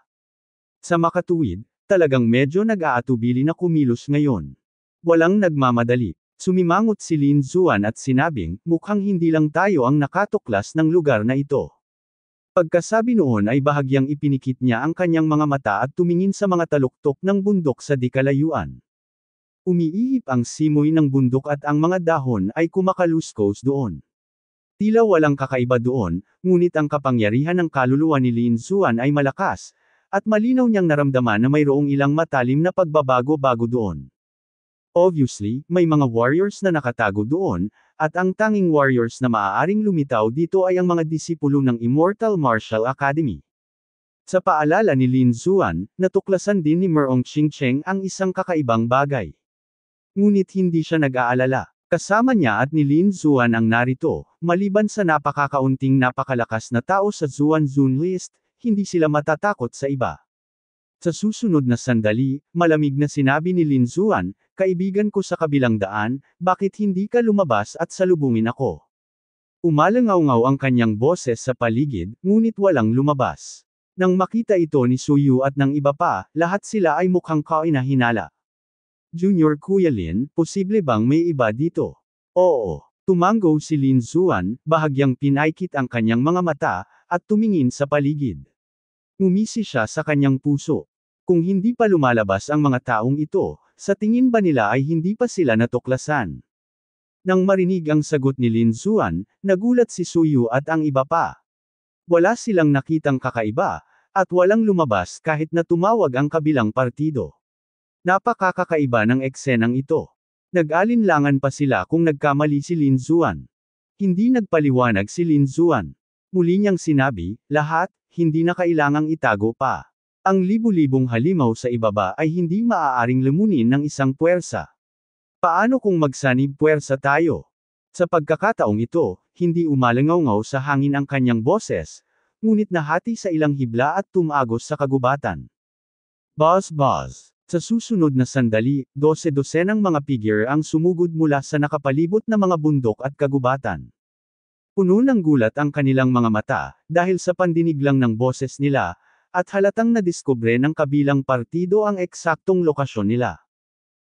Sa makatuwid, talagang medyo nag-aatubili na kumilos ngayon. Walang nagmamadali. Sumimangot si Lin Zuan at sinabing, mukhang hindi lang tayo ang nakatuklas ng lugar na ito. Pagkasabi noon ay bahagyang ipinikit niya ang kanyang mga mata at tumingin sa mga taluktok ng bundok sa dikalayuan. Umiihip ang simoy ng bundok at ang mga dahon ay kumakaluskos doon. Tila walang kakaiba doon, ngunit ang kapangyarihan ng kaluluwa ni Lin Zuan ay malakas, at malinaw niyang naramdaman na mayroong ilang matalim na pagbabago-bago doon. Obviously, may mga warriors na nakatago doon, at ang tanging warriors na maaaring lumitaw dito ay ang mga disipulo ng Immortal Martial Academy. Sa paalala ni Lin Zuan, natuklasan din ni Merong Qingcheng ang isang kakaibang bagay. Ngunit hindi siya nag-aalala. Kasama niya at ni Lin Zuan ang narito, maliban sa napakakaunting napakalakas na tao sa Zuan Zun List, hindi sila matatakot sa iba. Sa susunod na sandali, malamig na sinabi ni Lin Zuan, kaibigan ko sa kabilang daan, bakit hindi ka lumabas at salubungin ako? Umalangaw-ngaw ang kanyang boses sa paligid, ngunit walang lumabas. Nang makita ito ni Suyu at ng iba pa, lahat sila ay mukhang kainahinala. Junior Kuya Lin, posible bang may iba dito? Oo. Tumango si Lin Zuan, bahagyang pinaikit ang kanyang mga mata, at tumingin sa paligid. Umisi siya sa kanyang puso. Kung hindi pa lumalabas ang mga taong ito, sa tingin ba nila ay hindi pa sila natuklasan? Nang marinig ang sagot ni Lin Zuan, nagulat si Suyu at ang iba pa. Wala silang nakitang kakaiba, at walang lumabas kahit na tumawag ang kabilang partido. Napakakakaiba ng eksenang ito. Nag-alinlangan pa sila kung nagkamali si Lin Zuan. Hindi nagpaliwanag si Lin Zuan. Muli niyang sinabi, lahat, hindi na kailangang itago pa. Ang libu-libong halimaw sa ibaba ay hindi maaaring lumunin ng isang puwersa. Paano kung magsanib puwersa tayo? Sa pagkakataong ito, hindi umalangaw sa hangin ang kanyang boses, ngunit nahati sa ilang hibla at tumagos sa kagubatan. Buzz buzz. Sa susunod na sandali, dose-dosenang mga figure ang sumugod mula sa nakapalibot na mga bundok at kagubatan. Puno ng gulat ang kanilang mga mata, dahil sa pandinig lang ng boses nila, at halatang nadiskubre ng kabilang partido ang eksaktong lokasyon nila.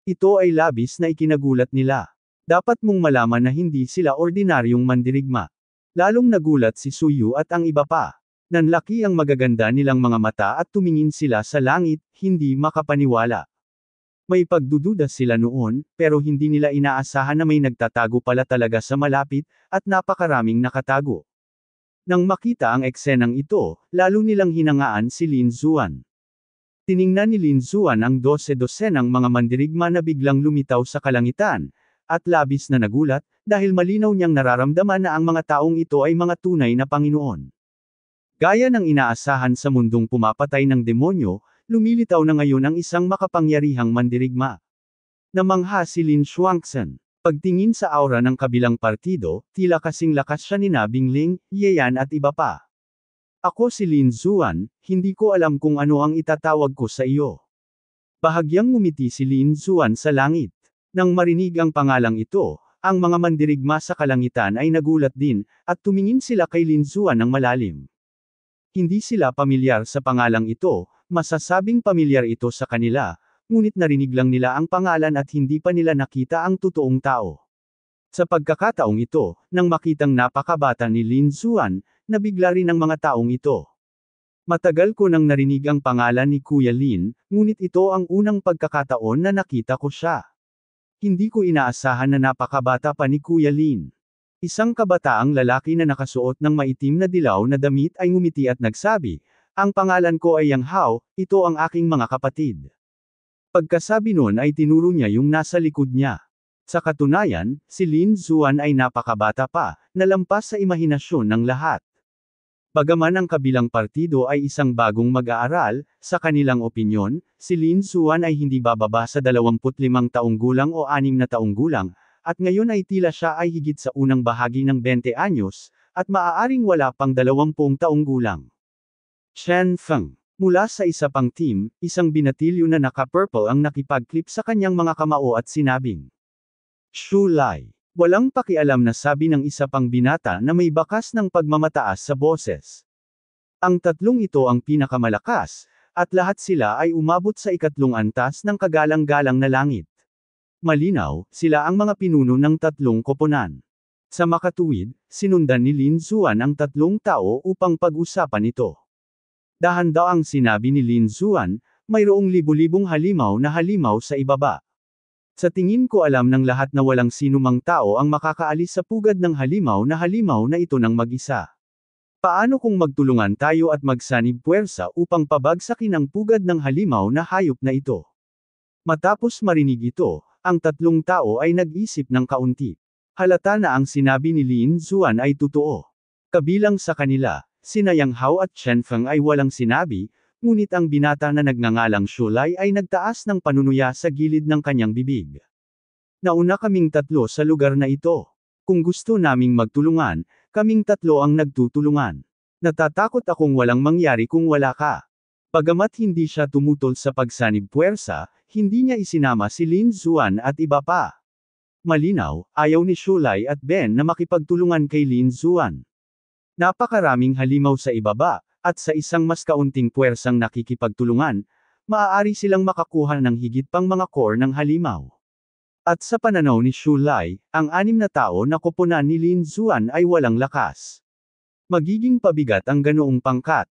Ito ay labis na ikinagulat nila. Dapat mong malaman na hindi sila ordinaryong mandirigma. Lalong nagulat si Suyu at ang iba pa. Nanlaki ang magaganda nilang mga mata at tumingin sila sa langit, hindi makapaniwala. May pagdududa sila noon, pero hindi nila inaasahan na may nagtatago pala talaga sa malapit, at napakaraming nakatago. Nang makita ang eksenang ito, lalo nilang hinangaan si Lin Zuan. Tiningnan ni Lin Zuan ang dose ng mga mandirigma na biglang lumitaw sa kalangitan, at labis na nagulat, dahil malinaw niyang nararamdaman na ang mga taong ito ay mga tunay na Panginoon. Gaya ng inaasahan sa mundong pumapatay ng demonyo, lumilitaw na ngayon ang isang makapangyarihang mandirigma. Namangha si Lin Shuangsen. Pagtingin sa aura ng kabilang partido, tila kasing lakas siya ni Nabing Ling, Yeyan at iba pa. Ako si Lin Zuan, hindi ko alam kung ano ang itatawag ko sa iyo. Bahagyang ngumiti si Lin Zuan sa langit. Nang marinig ang pangalang ito, ang mga mandirigma sa kalangitan ay nagulat din, at tumingin sila kay Lin Zuan ng malalim. Hindi sila pamilyar sa pangalang ito, masasabing pamilyar ito sa kanila, ngunit narinig lang nila ang pangalan at hindi pa nila nakita ang totoong tao. Sa pagkakataong ito, nang makitang napakabata ni Lin Xuan, nabigla rin ang mga taong ito. Matagal ko nang narinig ang pangalan ni Kuya Lin, ngunit ito ang unang pagkakataon na nakita ko siya. Hindi ko inaasahan na napakabata pa ni Kuya Lin. Isang kabataang lalaki na nakasuot ng maitim na dilaw na damit ay ngumiti at nagsabi, Ang pangalan ko ay Yang Hao, ito ang aking mga kapatid. Pagkasabi noon ay tinuro niya yung nasa likod niya. Sa katunayan, si Lin Zuan ay napakabata pa, nalampas sa imahinasyon ng lahat. Bagaman ang kabilang partido ay isang bagong mag-aaral, sa kanilang opinyon, si Lin Zuan ay hindi bababa sa 25 taong gulang o 6 na taong gulang, at ngayon ay tila siya ay higit sa unang bahagi ng 20 anyos, at maaaring wala pang 20 taong gulang. Chen Feng Mula sa isa pang team, isang binatilyo na naka-purple ang nakipag-clip sa kanyang mga kamao at sinabing, Shulay. Walang pakialam na sabi ng isa pang binata na may bakas ng pagmamataas sa boses. Ang tatlong ito ang pinakamalakas, at lahat sila ay umabot sa ikatlong antas ng kagalang-galang na langit. Malinaw, sila ang mga pinuno ng tatlong koponan. Sa makatuwid, sinundan ni Lin Zuan ang tatlong tao upang pag-usapan ito dahan ang sinabi ni Lin Zuan, mayroong libu-libong halimaw na halimaw sa ibaba. Sa tingin ko alam ng lahat na walang sinumang tao ang makakaalis sa pugad ng halimaw na halimaw na ito ng mag-isa. Paano kung magtulungan tayo at magsanib puwersa upang pabagsakin ang pugad ng halimaw na hayop na ito? Matapos marinig ito, ang tatlong tao ay nag-isip ng kaunti. Halata na ang sinabi ni Lin Zuan ay totoo. Kabilang sa kanila, Sina Yang Hao at Chen Feng ay walang sinabi, ngunit ang binata na nagngangalang Shulai ay nagtaas ng panunuya sa gilid ng kanyang bibig. Nauna kaming tatlo sa lugar na ito. Kung gusto naming magtulungan, kaming tatlo ang nagtutulungan. Natatakot akong walang mangyari kung wala ka. Pagamat hindi siya tumutol sa pagsanib puwersa, hindi niya isinama si Lin Zuan at iba pa. Malinaw, ayaw ni Shulai at Ben na makipagtulungan kay Lin Zuan. Napakaraming halimaw sa ibaba, at sa isang mas kaunting puwersang nakikipagtulungan, maaari silang makakuha ng higit pang mga core ng halimaw. At sa pananaw ni Shu Lai, ang anim na tao na kupunan ni Lin Zuan ay walang lakas. Magiging pabigat ang ganoong pangkat.